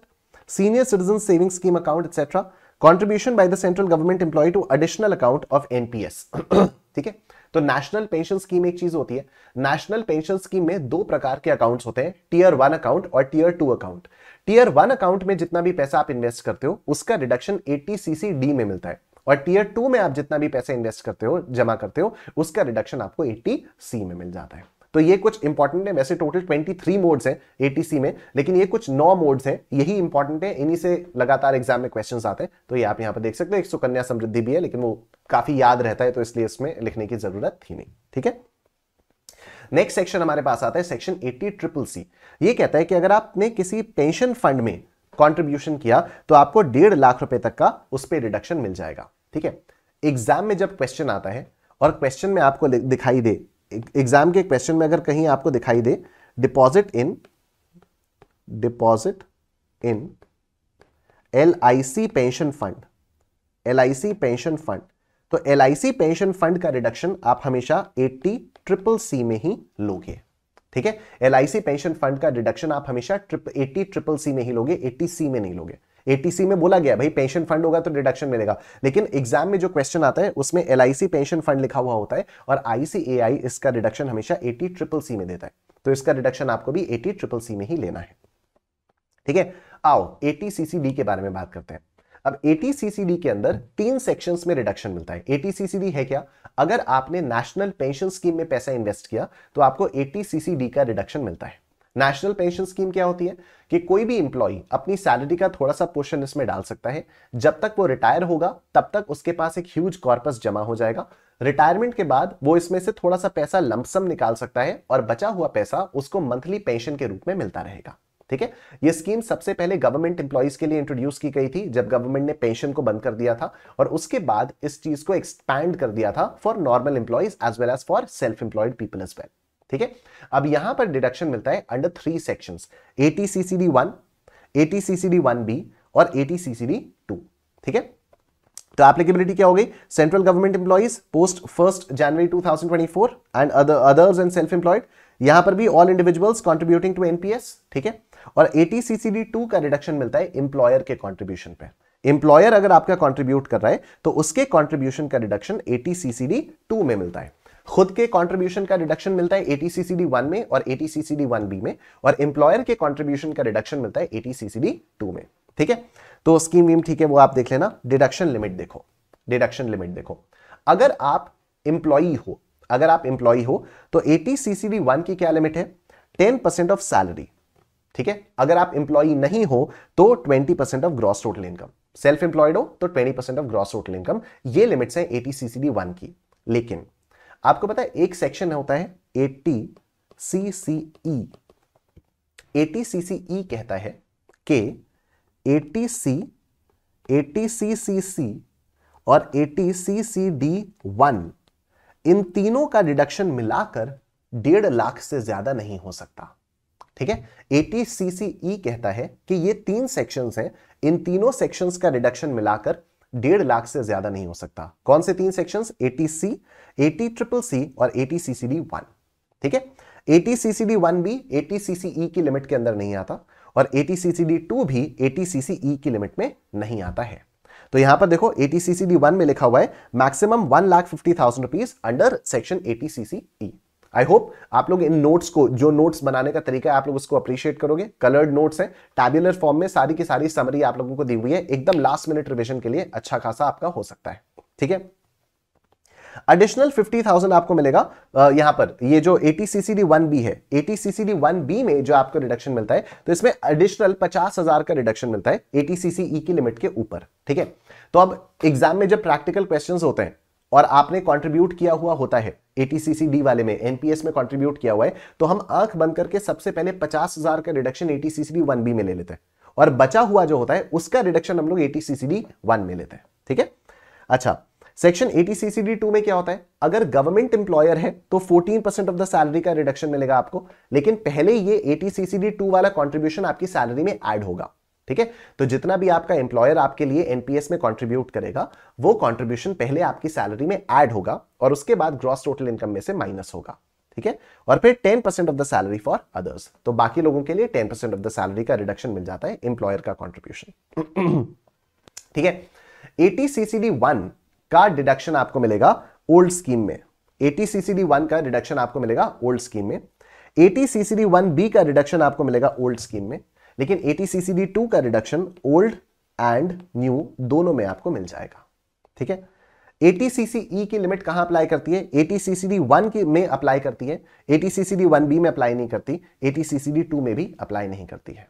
senior citizen saving scheme account etcetera contribution by the central government employ to additional account of NPS ठीक है तो national pension scheme एक चीज होती है नेशनल पेंशन स्कीम में दो प्रकार के अकाउंट्स होते हैं टीयर वन अकाउंट और tier two account tier one account में जितना भी पैसा आप इन्वेस्ट करते हो उसका रिडक्शन एटी में मिलता है और टीयर टू में आप जितना भी पैसा इन्वेस्ट करते हो जमा करते हो उसका रिडक्शन आपको एटी सी में मिल जाता है तो ये कुछ इंपॉर्टेंट है वैसे टोटल 23 मोड्स हैं एटीसी में लेकिन ये कुछ नौ मोड्स हैं यही इंपॉर्टेंट है इन्हीं से लगातार एग्जाम में क्वेश्चन आते हैं तो ये आप यहाँ पर देख सकते हैं एक सुकन्या समृद्धि भी है लेकिन वो काफी याद रहता है तो इसलिए इसमें लिखने की जरूरत थी नहीं ठीक है नेक्स्ट सेक्शन हमारे पास आता है सेक्शन एट्टी ट्रिपल सी ये कहता है कि अगर आपने किसी पेंशन फंड में कंट्रीब्यूशन किया तो आपको डेढ़ लाख रुपए तक का उस पर रिडक्शन मिल जाएगा ठीक है एग्जाम में जब क्वेश्चन आता है और क्वेश्चन में आपको दिखाई दे एग्जाम के क्वेश्चन में अगर कहीं आपको दिखाई दे deposit in deposit in L I C pension fund L I C pension fund तो L I C pension fund का रिडक्शन आप हमेशा एट्टी ट्रिपल सी में ही लोगे ठीक है L I C pension fund का रिडक्शन आप हमेशा एट्टी ट्रिपल सी में ही लोगे एट्टी सी में नहीं लोगे एटीसी में बोला गया भाई पेंशन फंड होगा तो डिडक्शन मिलेगा लेकिन एग्जाम में जो क्वेश्चन आता है उसमें एल पेंशन फंड लिखा हुआ होता है और आईसीएआई इसका डिडक्शन हमेशा एटी ट्रिपल सी में देता है तो इसका डिडक्शन आपको भी एटी ट्रिपल सी में ही लेना है ठीक है आओ एटीसीसीडी के बारे में बात करते हैं अब एटीसीसीडी के अंदर तीन सेक्शंस में रिडक्शन मिलता है एटीसीसीडी है क्या अगर आपने नेशनल पेंशन स्कीम में पैसा इन्वेस्ट किया तो आपको एटीसीसीडी का रिडक्शन मिलता है नेशनल पेंशन स्कीम क्या होती है कि कोई भी इंप्लॉई अपनी सैलरी का थोड़ा सा पोर्शन इसमें डाल सकता है जब तक वो रिटायर होगा तब तक उसके पास एक ह्यूज कॉर्पस जमा हो जाएगा रिटायरमेंट के बाद वो इसमें से थोड़ा सा पैसा लंपसम निकाल सकता है और बचा हुआ पैसा उसको मंथली पेंशन के रूप में मिलता रहेगा ठीक है ये स्कीम सबसे पहले गवर्नमेंट एम्प्लॉयज के लिए इंट्रोड्यूस की गई थी जब गवर्नमेंट ने पेंशन को बंद कर दिया था और उसके बाद इस चीज को एक्सपैंड कर दिया था for normal employees as well as for self employed people as well ठीक है अब यहां पर डिडक्शन मिलता है under three section eighty C C D one eighty C C D one B और eighty C C D two ठीक है तो एप्लीकेबिलिटी क्या हो गई central government employees post first January 2024 and others and self employed यहां पर भी all individuals contributing to NPS ठीक है और एटीसीसीडी टू का रिडक्शन मिलता है इंप्लॉयर के कॉन्ट्रीब्यूशन पे इंप्लॉयर अगर आपका कॉन्ट्रीब्यूट कर रहा है तो उसके कॉन्ट्रीब्यूशन का रिडक्शन एटीसीसीडी टू में मिलता है खुद के कॉन्ट्रीब्यूशन का रिडक्शन मिलता है एटीसीसीडी वन में और एटीसीसीडी वन बी में और एम्प्लॉयर के कॉन्ट्रीब्यूशन का रिडक्शन मिलता है एटीसीसीडी टू में ठीक है तो स्कीम वीम ठीक है वो आप देख लेना डिडक्शन लिमिट देखो डिडक्शन लिमिट देखो अगर आप एम्प्लॉई हो अगर आप एम्प्लॉई हो तो एटीसीसीडी वन की क्या लिमिट है टेन परसेंट ऑफ सैलरी ठीक है अगर आप एम्प्लॉई नहीं हो तो twenty percent of gross total income self employed हो तो twenty percent of gross total income ये लिमिट्स हैं एटीसीसीडी वन की लेकिन आपको पता है एक सेक्शन होता है एटी सी सी ई एटी सी सी ई कहता है कि eighty C eighty C C C और eighty C C D one इन तीनों का डिडक्शन मिलाकर डेढ़ लाख से ज्यादा नहीं हो सकता ठीक है एटी सी सी ई कहता है कि ये तीन सेक्शंस हैं इन तीनों सेक्शंस का डिडक्शन मिलाकर डेढ़ लाख से ज्यादा नहीं हो सकता कौन से तीन section eighty C eighty triple C और एटी सीसीडी वन ठीक है एटी सीसीडी वन भी एटी सीसीई e की लिमिट के अंदर नहीं आता और एटी सीसीडी टू भी एटी सीसीई e की लिमिट में नहीं आता है तो यहां पर देखो एटी सीसीडी वन में लिखा हुआ है maximum one lakh fifty thousand rupees under section eighty CCE I hope आप लोग इन नोट्स को जो नोट्स बनाने का तरीका है आप लोग उसको अप्रिशिएट करोगे कलर्ड नोट्स हैं टैबुलर फॉर्म में सारी की सारी समरी आप लोगों को दी हुई है एकदम लास्ट मिनट रिविजन के लिए अच्छा खासा आपका हो सकता है ठीक है एडिशनल 50,000 आपको मिलेगा यहां पर ये जो एटीसीसीडी वन बी है एटीसीसीडी वन बी में जो आपको रिडक्शन मिलता है तो इसमें एडिशनल 50,000 का रिडक्शन मिलता है एटीसीसीई e की लिमिट के ऊपर ठीक है तो अब एग्जाम में जब प्रैक्टिकल क्वेश्चंस होते हैं और आपने कंट्रीब्यूट किया हुआ होता है एटीसीसीडी वाले में एनपीएस में कंट्रीब्यूट किया हुआ है तो हम आंख बंद करके सबसे पहले पचास हजार का रिडक्शन एटीसीसीडी वन बी में ले लेते हैं और बचा हुआ जो होता है उसका रिडक्शन हम लोग एटीसीसीडी वन में लेते हैं ठीक है अच्छा सेक्शन एटीसीसीडी टू में क्या होता है अगर गवर्नमेंट इंप्लॉयर है तो fourteen percent of the salary का रिडक्शन मिलेगा आपको लेकिन पहले ये एटीसीसीडी टू वाला कॉन्ट्रीब्यूशन आपकी सैलरी में एड होगा ठीक है तो जितना भी आपका एम्प्लॉयर आपके लिए एनपीएस में कंट्रीब्यूट करेगा वो कंट्रीब्यूशन पहले आपकी सैलरी में ऐड होगा और उसके बाद ग्रॉस टोटल इनकम में से माइनस होगा ठीक है और फिर 10% percent of the salary for others तो बाकी लोगों के लिए 10% परसेंट ऑफ द सैलरी का रिडक्शन मिल जाता है एम्प्लॉयर का कॉन्ट्रीब्यूशन [CLEARS THROAT] ठीक है एटी वन का डिडक्शन आपको मिलेगा ओल्ड स्कीम में एटी वन का डिडक्शन आपको मिलेगा ओल्ड स्कीम में एटी वन बी का डिडक्शन आपको मिलेगा ओल्ड स्कीम में लेकिन ए टू का रिडक्शन ओल्ड एंड न्यू दोनों में आपको मिल जाएगा ठीक है एटीसीसीई e की लिमिट कहां अप्लाई करती है एटीसीसीडी वन की में अप्लाई करती है एटीसीसीडी वन बी में अप्लाई नहीं करती एटीसीसीडी टू में भी अप्लाई नहीं करती है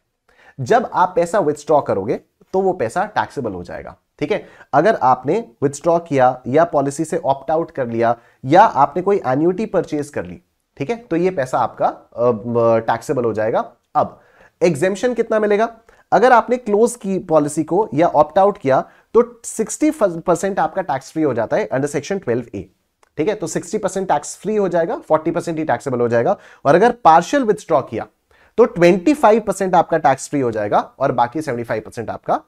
जब आप पैसा विथड्रॉ करोगे तो वो पैसा टैक्सेबल हो जाएगा ठीक है अगर आपने विथड्रॉ किया या पॉलिसी से ऑप्ट आउट कर लिया या आपने कोई एन्यूटी परचेज कर ली ठीक है तो ये पैसा आपका टैक्सेबल हो जाएगा अब एग्जेम्पन कितना मिलेगा अगर आपने क्लोज की पॉलिसी को या ऑप्ट आउट किया तो 60 परसेंट आपका टैक्स फ्री हो जाता है अंडर सेक्शन 12 ए ठीक है तो 60 परसेंट टैक्स फ्री हो जाएगा 40 परसेंट ही टैक्सेबल हो जाएगा और अगर पार्शियल विदड्रॉ किया तो 25 परसेंट आपका टैक्स फ्री हो जाएगा और बाकी 75 परसेंट आपका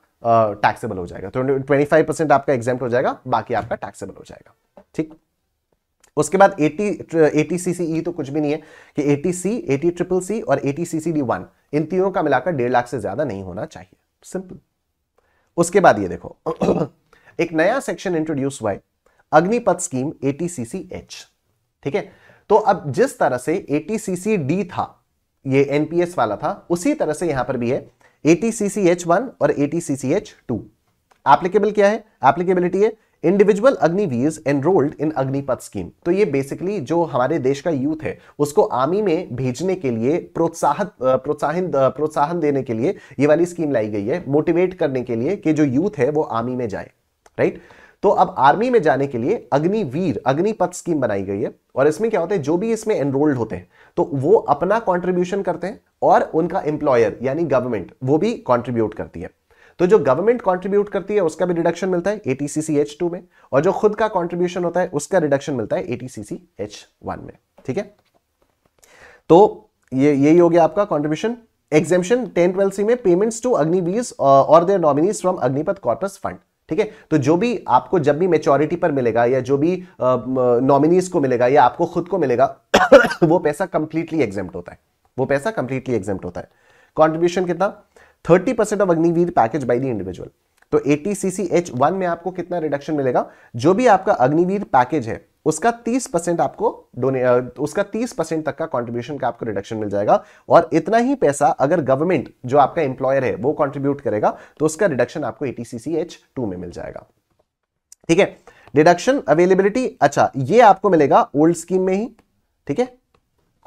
टैक्सेबल uh, हो जाएगा तो 25 परसेंट आपका एग्जाम हो जाएगा बाकी आपका टैक्सेबल हो जाएगा ठीक उसके बाद एटी एटी e तो कुछ भी नहीं है कि eighty C eighty triple C और eighty C C D one इन तीनों का मिलाकर डेढ़ लाख से ज्यादा नहीं होना चाहिए सिंपल उसके बाद ये देखो [CLEARS THROAT] एक नया सेक्शन इंट्रोड्यूस हुआ है अग्निपथ स्कीम एटीसीसीएच ठीक है तो अब जिस तरह से एटीसीसीडी था ये एनपीएस वाला था उसी तरह से यहां पर भी है एटीसीसीएच वन और एटीसीसीएच टू एप्लीकेबल क्या है एप्लीकेबिलिटी है individual Agniveer enrolled in Agnipath scheme तो ये बेसिकली जो हमारे देश का यूथ है उसको आर्मी में भेजने के लिए प्रोत्साहित प्रोत्साहन प्रोत्साहन देने के लिए ये वाली स्कीम लाई गई है मोटिवेट करने के लिए कि जो यूथ है वो आर्मी में जाए राइट तो अब आर्मी में जाने के लिए अग्निवीर अग्निपथ स्कीम बनाई गई है और इसमें क्या होता है जो भी इसमें एनरोल्ड होते हैं तो वो अपना कॉन्ट्रीब्यूशन करते हैं और उनका एम्प्लॉयर यानी गवर्नमेंट वो भी कॉन्ट्रीब्यूट करती है तो जो गवर्नमेंट कंट्रीब्यूट करती है उसका भी रिडक्शन मिलता है एटीसीसीएच में और जो खुद का कंट्रीब्यूशन होता है उसका रिडक्शन मिलता है एटीसीसीएच में ठीक है तो ये यही हो गया आपका contribution exemption ten twelve C में पेमेंट्स टू अग्निवीज और their nominees from Agnipath corpus fund ठीक है तो जो भी आपको जब भी मेच्योरिटी पर मिलेगा या जो भी नॉमिनीज uh, को मिलेगा या आपको खुद को मिलेगा [COUGHS] वो पैसा कंप्लीटली एग्जेप्ट होता है वो पैसा कंप्लीटली एग्जेप्ट होता है कॉन्ट्रीब्यूशन कितना thirty percent of Agniveer package by the individual तो eighty C C H one में आपको कितना रिडक्शन मिलेगा जो भी आपका अग्निवीर पैकेज है उसका 30 परसेंट आपको डोने उसका 30 परसेंट तक का कंट्रीब्यूशन का आपको रिडक्शन मिल जाएगा और इतना ही पैसा अगर गवर्नमेंट जो आपका एम्प्लॉयर है वो कंट्रीब्यूट करेगा तो उसका रिडक्शन आपको एच टू में मिल जाएगा ठीक है डिडक्शन अवेलेबिलिटी अच्छा ये आपको मिलेगा ओल्ड स्कीम में ही ठीक है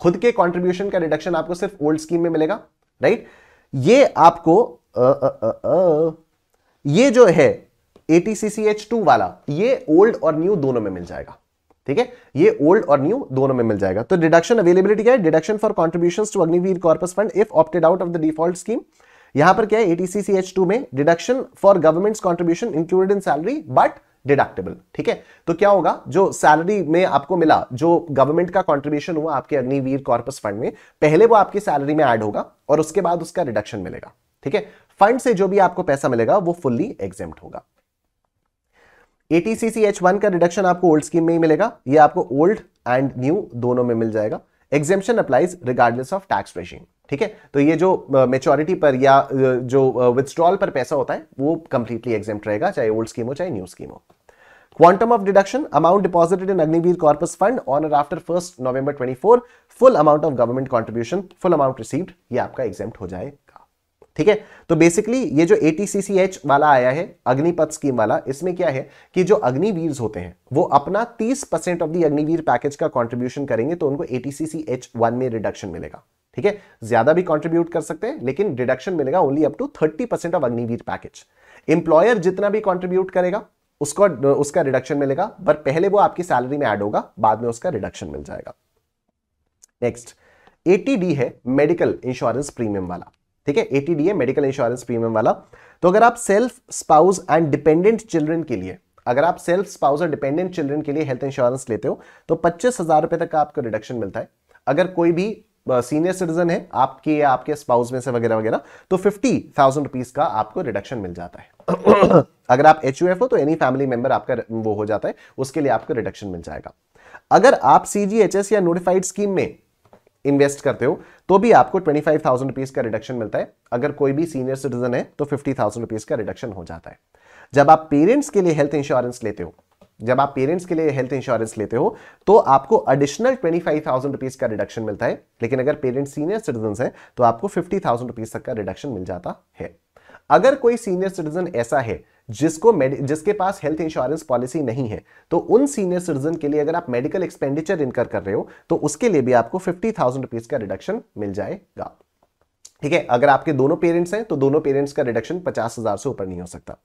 खुद के कॉन्ट्रीब्यूशन का रिडक्शन आपको सिर्फ ओल्ड स्कीम में मिलेगा राइट right? ये आपको आ, आ, आ, आ, ये जो है टू वाला ये ओल्ड और न्यू दोनों में मिल जाएगा ठीक है ये ओल्ड और न्यू दोनों में मिल जाएगा तो डिडक्शन अवेलेबिलिटी क्या है deduction for contribution to Agniveer corpus fund if opted out of the default scheme यहां पर क्या है एच टू में deduction for government's contribution included in salary but deductible ठीक है तो क्या होगा जो सैलरी में आपको मिला जो गवर्नमेंट का कॉन्ट्रीब्यूशन हुआ आपके अग्निवीर कॉर्पस फंड में पहले वो आपकी सैलरी में एड होगा और उसके बाद उसका रिडक्शन मिलेगा ठीक है फंड से जो भी आपको पैसा मिलेगा वो फुल्ली एग्जाम होगा एटीसीसी एच वन का रिडक्शन आपको ओल्ड स्कीम में ही मिलेगा ये आपको ओल्ड एंड न्यू दोनों में मिल जाएगा exemption applies regardless of tax regime ठीक है तो ये जो मेच्योरिटी पर या जो विथड्रॉल पर पैसा होता है वो कंप्लीटली एग्जेम रहेगा चाहे ओल्ड स्कीम हो चाहे न्यू स्कीम हो quantum of deduction amount deposited in Agniveer corpus fund on और after first November 24 full amount of government contribution full amount received ये आपका एग्जेम्प्ट हो जाए ठीक है तो बेसिकली ये जो एटीसीसीएच वाला आया है अग्निपथ स्कीम वाला इसमें क्या है कि जो अग्निवीर होते हैं वो अपना 30 percent of the Agniveer package का कंट्रीब्यूशन करेंगे तो उनको एटीसीसीएच वन में रिडक्शन मिलेगा ठीक है ज्यादा भी कंट्रीब्यूट कर सकते हैं लेकिन रिडक्शन मिलेगा only up to 30 percent of Agniveer package employer जितना भी कॉन्ट्रीब्यूट करेगा उसको उसका रिडक्शन मिलेगा पर पहले वो आपकी सैलरी में एड होगा बाद में उसका रिडक्शन मिल जाएगा नेक्स्ट एटीडी है मेडिकल इंश्योरेंस प्रीमियम वाला ठीक है एटीडीए मेडिकल इंश्योरेंस प्रीमियम वाला तो अगर आप self spouse and dependent children के लिए अगर आप सेल्फ स्पाउस और डिपेंडेंट चिल्ड्रन के लिए हेल्थ इंश्योरेंस लेते हो तो पच्चीस हजार रुपए तक का आपको रिडक्शन मिलता है अगर कोई भी सीनियर सिटीजन है आपके या आपके स्पाउस में से वगैरह वगैरह तो फिफ्टी थाउजेंड रुपीज का आपको रिडक्शन मिल जाता है [COUGHS] अगर आप एच हो तो एनी फैमिली मेंबर आपका वो हो जाता है उसके लिए आपको रिडक्शन मिल जाएगा अगर आप सी या नोटिफाइड स्कीम में इन्वेस्ट करते हो तो भी आपको ट्वेंटी फाइव थाउजेंड रुपीज़ का रिडक्शन मिलता है अगर कोई भी सीनियर सिटीजन है तो फिफ्टी थाउजेंड रुपीज़ का रिडक्शन हो जाता है जब आप पेरेंट्स के लिए हेल्थ इंश्योरेंस लेते हो जब आप पेरेंट्स के लिए हेल्थ इंश्योरेंस लेते हो तो आपको additional twenty five thousand rupees का रिडक्शन मिलता है लेकिन अगर पेरेंट्स सीनियर सिटीजन है तो आपको फिफ्टी थाउजेंड रुपीज़ तक का रिडक्शन मिल जाता है अगर कोई सीनियर सिटीजन ऐसा है जिसको जिसके पास हेल्थ इंश्योरेंस पॉलिसी नहीं है तो उन सीनियर सिटीजन के लिए अगर आप मेडिकल एक्सपेंडिचर इनकर कर रहे हो तो उसके लिए भी आपको फिफ्टी थाउजेंड रुपीज का रिडक्शन मिल जाएगा ठीक है अगर आपके दोनों पेरेंट्स हैं तो दोनों पेरेंट्स का रिडक्शन पचास हजार से ऊपर नहीं हो सकता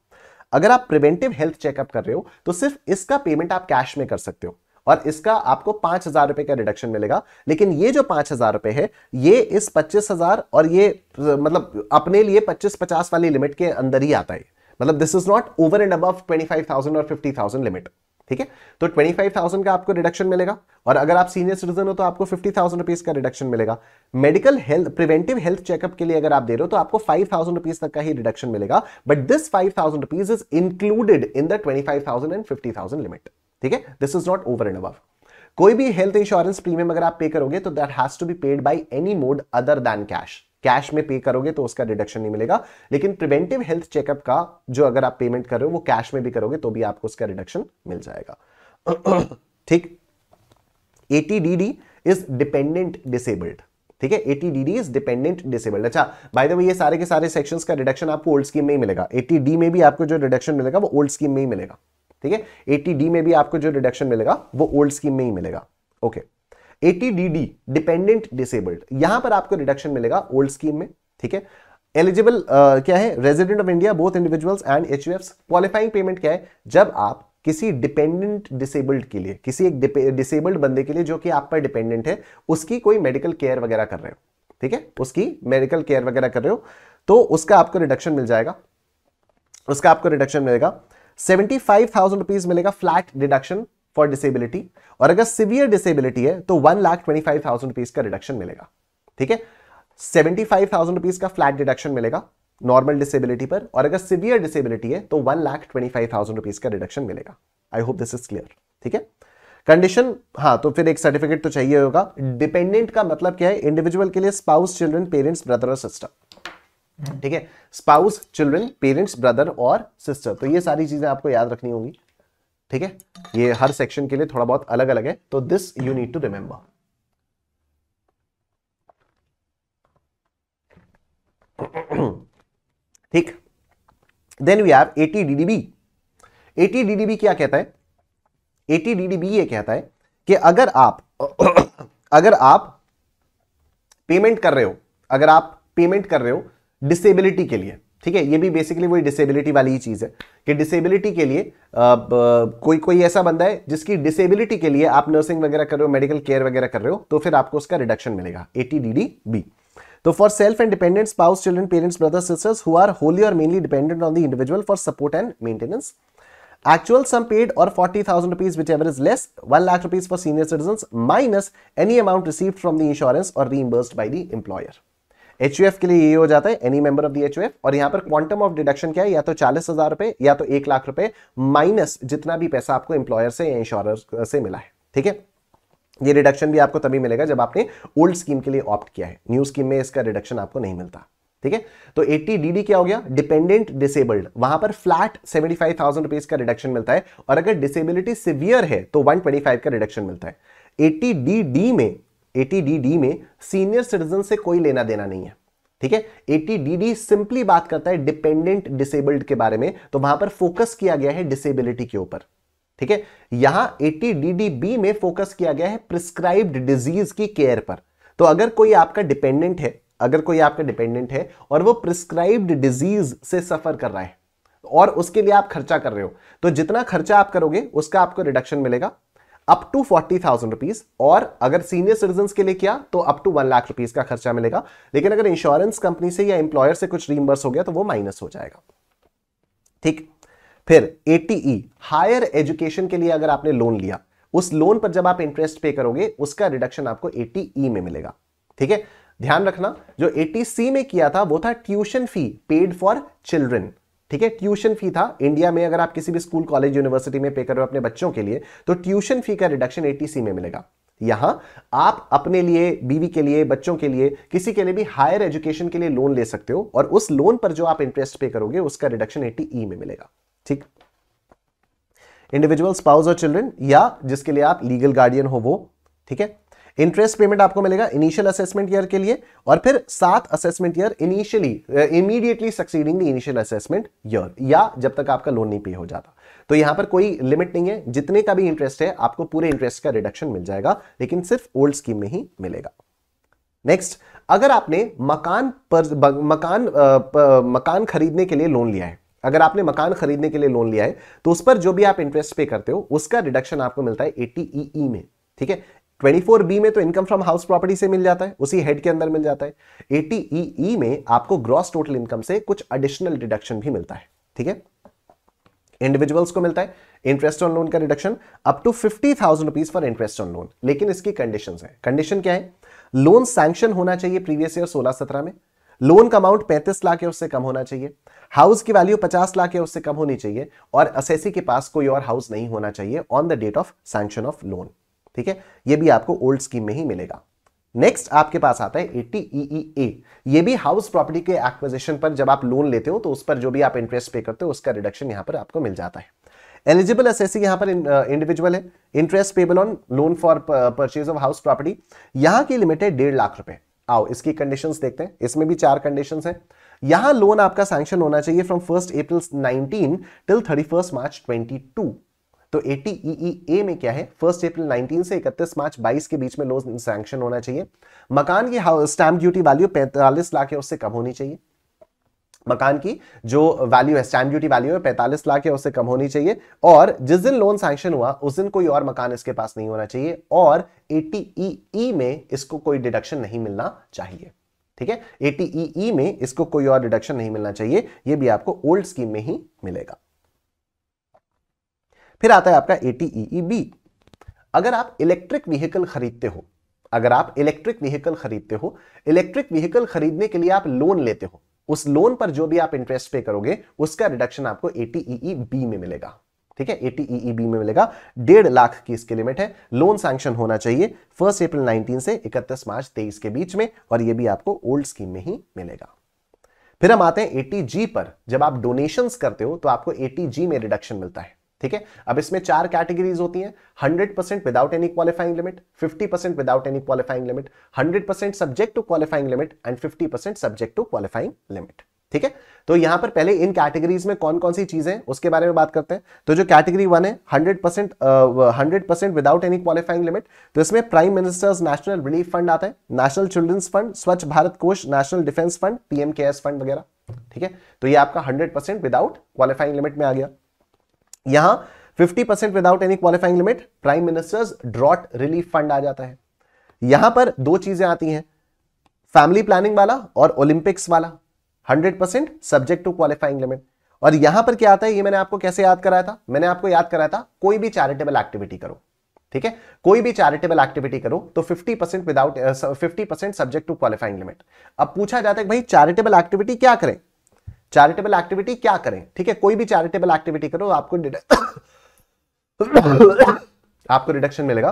अगर आप प्रिवेंटिव हेल्थ चेकअप कर रहे हो तो सिर्फ इसका पेमेंट आप कैश में कर सकते हो और इसका आपको पांच हजार रुपए का रिडक्शन मिलेगा लेकिन ये जो पांच हजार रुपए है ये इस पच्चीस हजार और ये मतलब अपने लिए पच्चीस पचास वाली लिमिट के अंदर ही आता है मतलब this is not over and above 25,000 और 50,000 लिमिट ठीक है तो 25,000 का आपको रिडक्शन मिलेगा और अगर आप सीनियर सिटीजन हो तो आपको फिफ्टी थाउजेंड रुपीज का रिडक्शन मिलेगा medical health preventive health checkup के लिए अगर आप दे रहे हो तो आपको फाइव थाउजेंड रुपीज तक का ही रिडक्शन मिलेगा but this five thousand rupees is included in the twenty five thousand and fifty thousand limit ठीक है this is not over and above कोई भी हेल्थ इंश्योरेंस प्रीमियम अगर आप पे करोगे तो that has to be paid by any mode other than cash cash में pay करोगे तो उसका डिडक्शन नहीं मिलेगा लेकिन प्रिवेंटिव हेल्थ चेकअप का जो अगर आप पेमेंट कर रहे हो वो कैश में भी करोगे तो भी आपको उसका रिडक्शन मिल जाएगा [CLEARS THROAT] ठीक एटीडीडी इज डिपेंडेंट डिसेबल्ड ठीक है एटीडीडी इज डिपेंडेंट डिसेबल्ड अच्छा बाय द वे ये सारे के सारे सेक्शंस का रिडक्शन आपको ओल्ड स्कीम में ही मिलेगा एटीडी में भी आपको जो रिडक्शन मिलेगा वो ओल्ड स्कीम में ही मिलेगा ठीक है एटीडी में भी आपको जो रिडक्शन मिलेगा वो ओल्ड स्कीम में ही मिलेगा okay okay. Eighty D D dependent disabled यहां पर आपको रिडक्शन मिलेगा ओल्ड स्कीम में ठीक है एलिजिबल uh, क्या है resident of India both individuals and H qualifying payment क्या है जब आप किसी डिपेंडेंट डिसेबल्ड के लिए किसी एक डिसेबल्ड बंदे के लिए जो कि आप पर डिपेंडेंट है उसकी कोई मेडिकल केयर वगैरह कर रहे हो ठीक है उसकी मेडिकल केयर वगैरह कर रहे हो तो उसका आपको रिडक्शन मिल जाएगा उसका आपको रिडक्शन मिलेगा सेवेंटी फाइव थाउजेंड रुपीज मिलेगा फ्लैट डिडक्शन फॉर डिसेबिलिटी और अगर सिवियर डिसेबिलिटी है तो one lakh twenty five thousand rupees का रिडक्शन मिलेगा ठीक है सेवेंटी फाइव थाउजेंड रुपीज का फ्लैट डिडक्शन मिलेगा नॉर्मल डिसेबिलिटी पर और अगर सिवियर डिसेबिलिटी है तो one lakh twenty five thousand rupees का रिडक्शन मिलेगा I hope this is clear ठीक है कंडीशन हाँ तो फिर एक सर्टिफिकेट तो चाहिए होगा डिपेंडेंट का मतलब क्या है इंडिविजुअल के लिए स्पाउस चिल्ड्रन पेरेंट्स ब्रदर और सिस्टर ठीक है स्पाउस चिल्ड्रन पेरेंट्स ब्रदर और सिस्टर तो ये सारी चीजें आपको याद रखनी होंगी ठीक है ये हर सेक्शन के लिए थोड़ा बहुत अलग अलग है तो this you need to remember ठीक then we have eighty DDB eighty DDB क्या कहता है एटी डीडीबी ये कहता है कि अगर आप [CLEARS THROAT] अगर आप पेमेंट कर रहे हो अगर आप पेमेंट कर रहे हो डिसेबिलिटी के लिए ठीक है ये भी बेसिकली वही डिसेबिलिटी वाली ही चीज़ है कि डिसेबिलिटी के लिए आ, कोई कोई ऐसा बंदा है जिसकी डिसेबिलिटी के लिए आप नर्सिंग वगैरह कर रहे हो मेडिकल केयर वगैरह कर रहे हो तो फिर आपको उसका रिडक्शन मिलेगा एटी डी डी बी तो for self and dependent spouse children parents brothers sisters who are wholly or mainly dependent on the individual for support and maintenance paid or forty thousand rupees which ever is less one lakh rupees for senior citizen minus any amount receive from the insurance or reimbursed by the employer H के लिए ये हो जाता है any member of the H और यहाँ पर quantum of deduction क्या है या तो चालीस हजार रुपए या तो एक लाख रुपए माइनस जितना भी पैसा आपको एम्प्लॉयर से या इंश्योरर से मिला है ठीक है ये रिडक्शन भी आपको तभी मिलेगा जब आपने ओल्ड स्कीम के लिए ऑप्ट किया है न्यू स्कीम में इसका रिडक्शन आपको नहीं मिलता ठीक है तो एट्टी डीडी क्या हो गया डिपेंडेंट डिसेबल्ड वहां पर flat seventy five thousand rupees का रिडक्शन मिलता है और अगर डिसेबिलिटी सिवियर है तो वन ट्वेंटी फाइव का रिडक्शन मिलता है डी डी में एटीडीडी में सीनियर सिटीजन से कोई लेना देना नहीं है ठीक है एटीडीडी सिंपली बात करता है डिपेंडेंट डिसेबल्ड के बारे में तो वहां पर फोकस किया गया है डिसेबिलिटी के ऊपर ठीक है यहां एटीडीडीबी में फोकस किया गया है प्रिस्क्राइब्ड डिजीज की केयर पर तो अगर कोई आपका डिपेंडेंट है अगर कोई आपका डिपेंडेंट है और वो प्रिस्क्राइब्ड डिजीज से सफर कर रहा है और उसके लिए आप खर्चा कर रहे हो तो जितना खर्चा आप करोगे उसका आपको रिडक्शन मिलेगा up to forty thousand rupees और अगर सीनियर सिटीजन के लिए किया तो up to one lakh rupees का खर्चा मिलेगा लेकिन अगर इंश्योरेंस कंपनी से या एम्प्लॉयर से कुछ रीमबर्स हो गया तो वो माइनस हो जाएगा ठीक फिर एटीई हायर एजुकेशन के लिए अगर आपने लोन लिया उस लोन पर जब आप इंटरेस्ट पे करोगे उसका रिडक्शन आपको एटीई e में मिलेगा ठीक है ध्यान रखना जो एटीसी में किया था वो था tuition fee paid for children ठीक है ट्यूशन फी था इंडिया में अगर आप किसी भी स्कूल कॉलेज यूनिवर्सिटी में पे कर रहे हो अपने बच्चों के लिए तो ट्यूशन फी का रिडक्शन एटीसी में मिलेगा यहां आप अपने लिए बीवी के लिए बच्चों के लिए किसी के लिए भी हायर एजुकेशन के लिए लोन ले सकते हो और उस लोन पर जो आप इंटरेस्ट पे करोगे उसका रिडक्शन एटी ई में मिलेगा ठीक इंडिविजुअल स्पाउस और चिल्ड्रन या जिसके लिए आप लीगल गार्डियन हो वो ठीक है इंटरेस्ट पेमेंट आपको मिलेगा इनिशियल असेसमेंट ईयर के लिए और फिर सात assessment year initially immediately succeeding the initial assessment year या जब तक आपका लोन नहीं पे हो जाता तो यहां पर कोई लिमिट नहीं है जितने का भी इंटरेस्ट है आपको पूरे इंटरेस्ट का रिडक्शन मिल जाएगा लेकिन सिर्फ ओल्ड स्कीम में ही मिलेगा नेक्स्ट अगर आपने मकान पर मकान आ, प, मकान खरीदने के लिए लोन लिया है अगर आपने मकान खरीदने के लिए लोन लिया है तो उस पर जो भी आप इंटरेस्ट पे करते हो उसका रिडक्शन आपको मिलता है एटीई e e में ठीक है 24 बी में तो इनकम फ्रॉम हाउस प्रॉपर्टी से मिल जाता है उसी हेड के अंदर मिल जाता है एटी ई e e में आपको ग्रॉस टोटल इनकम से कुछ एडिशनल डिडक्शन भी मिलता है ठीक है इंडिविजुअल्स को मिलता है इंटरेस्ट ऑन लोन का reduction up to fifty thousand rupees for interest on loan लेकिन इसकी कंडीशन है कंडीशन क्या है लोन सैंक्शन होना चाहिए प्रीवियस ईयर सोलह सत्रह में लोन का अमाउंट पैंतीस लाख या उससे कम होना चाहिए हाउस की वैल्यू पचास लाख या उससे कम होनी चाहिए और असेसी के पास कोई और हाउस नहीं होना चाहिए on the date of sanction of loan ठीक है ये भी आपको ओल्ड स्कीम में ही मिलेगा नेक्स्ट आपके पास आता है एट्टी ए e e ये भी हाउस प्रॉपर्टी के एक्विजिशन पर जब आप लोन लेते हो तो उस पर जो भी आप इंटरेस्ट पे करते हो उसका रिडक्शन यहां पर आपको मिल जाता है एलिजिबल असेसी यहां पर इंडिविजुअल है interest payable on loan for purchase of house property यहां की लिमिट है डेढ़ लाख रुपए आओ इसकी कंडीशन देखते हैं इसमें भी चार कंडीशन है यहां लोन आपका सैंक्शन होना चाहिए from first April 19 till 31 March 22 तो ए e e में क्या है फर्स्ट अप्रैल 19 से 31 मार्च 22 के बीच में लोन सैंक्शन होना चाहिए मकान की स्टैंप ड्यूटी वैल्यू 45 लाख या उससे कम होनी चाहिए मकान की जो वैल्यू है स्टैंप ड्यूटी वैल्यू है 45 लाख या उससे कम होनी चाहिए और जिस दिन लोन सैंक्शन हुआ उस दिन कोई और मकान इसके पास नहीं होना चाहिए और एटीईई e में इसको कोई डिडक्शन नहीं मिलना चाहिए ठीक है एटीईई में इसको कोई और डिडक्शन नहीं मिलना चाहिए यह भी आपको ओल्ड स्कीम में ही मिलेगा फिर आता है आपका ए बी e e अगर आप इलेक्ट्रिक व्हीकल खरीदते हो अगर आप इलेक्ट्रिक व्हीकल खरीदते हो इलेक्ट्रिक व्हीकल खरीदने के लिए आप लोन लेते हो उस लोन पर जो भी आप इंटरेस्ट पे करोगे उसका रिडक्शन आपको एटीई बी e में मिलेगा ठीक है एटीई बी में मिलेगा डेढ़ लाख की इसकी लिमिट है लोन सैंक्शन होना चाहिए फर्स्ट अप्रैल 19 से 31 मार्च 23 के बीच में और यह भी आपको ओल्ड स्कीम में ही मिलेगा फिर हम आते हैं एटीजी पर जब आप डोनेशंस करते हो तो आपको एटीजी में रिडक्शन मिलता है ठीक है अब इसमें चार कैटेगरीज होती हैं 100% percent without any qualifying limit 50% percent without any qualifying limit 100% percent subject to qualifying limit and 50% percent subject to qualifying limit ठीक है तो यहां पर पहले इन कैटेगरीज में कौन कौन सी चीजें उसके बारे में बात करते हैं तो जो कैटेगरी वन है hundred percent hundred percent without any qualifying limit तो इसमें prime minister's national relief fund आता है national children's fund Swachh Bharat Kosh national defence fund PM cares fund वगैरह ठीक है तो ये आपका hundred percent without qualifying limit में आ गया यहां 50 percent without any qualifying limit prime minister's drought relief fund आ जाता है यहां पर दो चीजें आती हैं फैमिली प्लानिंग वाला और ओलंपिक्स वाला 100 percent subject to qualifying limit और यहां पर क्या आता है ये मैंने आपको कैसे याद कराया था मैंने आपको याद कराया था कोई भी चैरिटेबल एक्टिविटी करो ठीक है कोई भी चैरिटेबल एक्टिविटी करो तो 50 percent without fifty percent subject to qualifying limit अब पूछा जाता है भाई चैरिटेबल एक्टिविटी क्या करें चैरिटेबल एक्टिविटी क्या करें ठीक है कोई भी चैरिटेबल एक्टिविटी करो आपको आपको रिडक्शन मिलेगा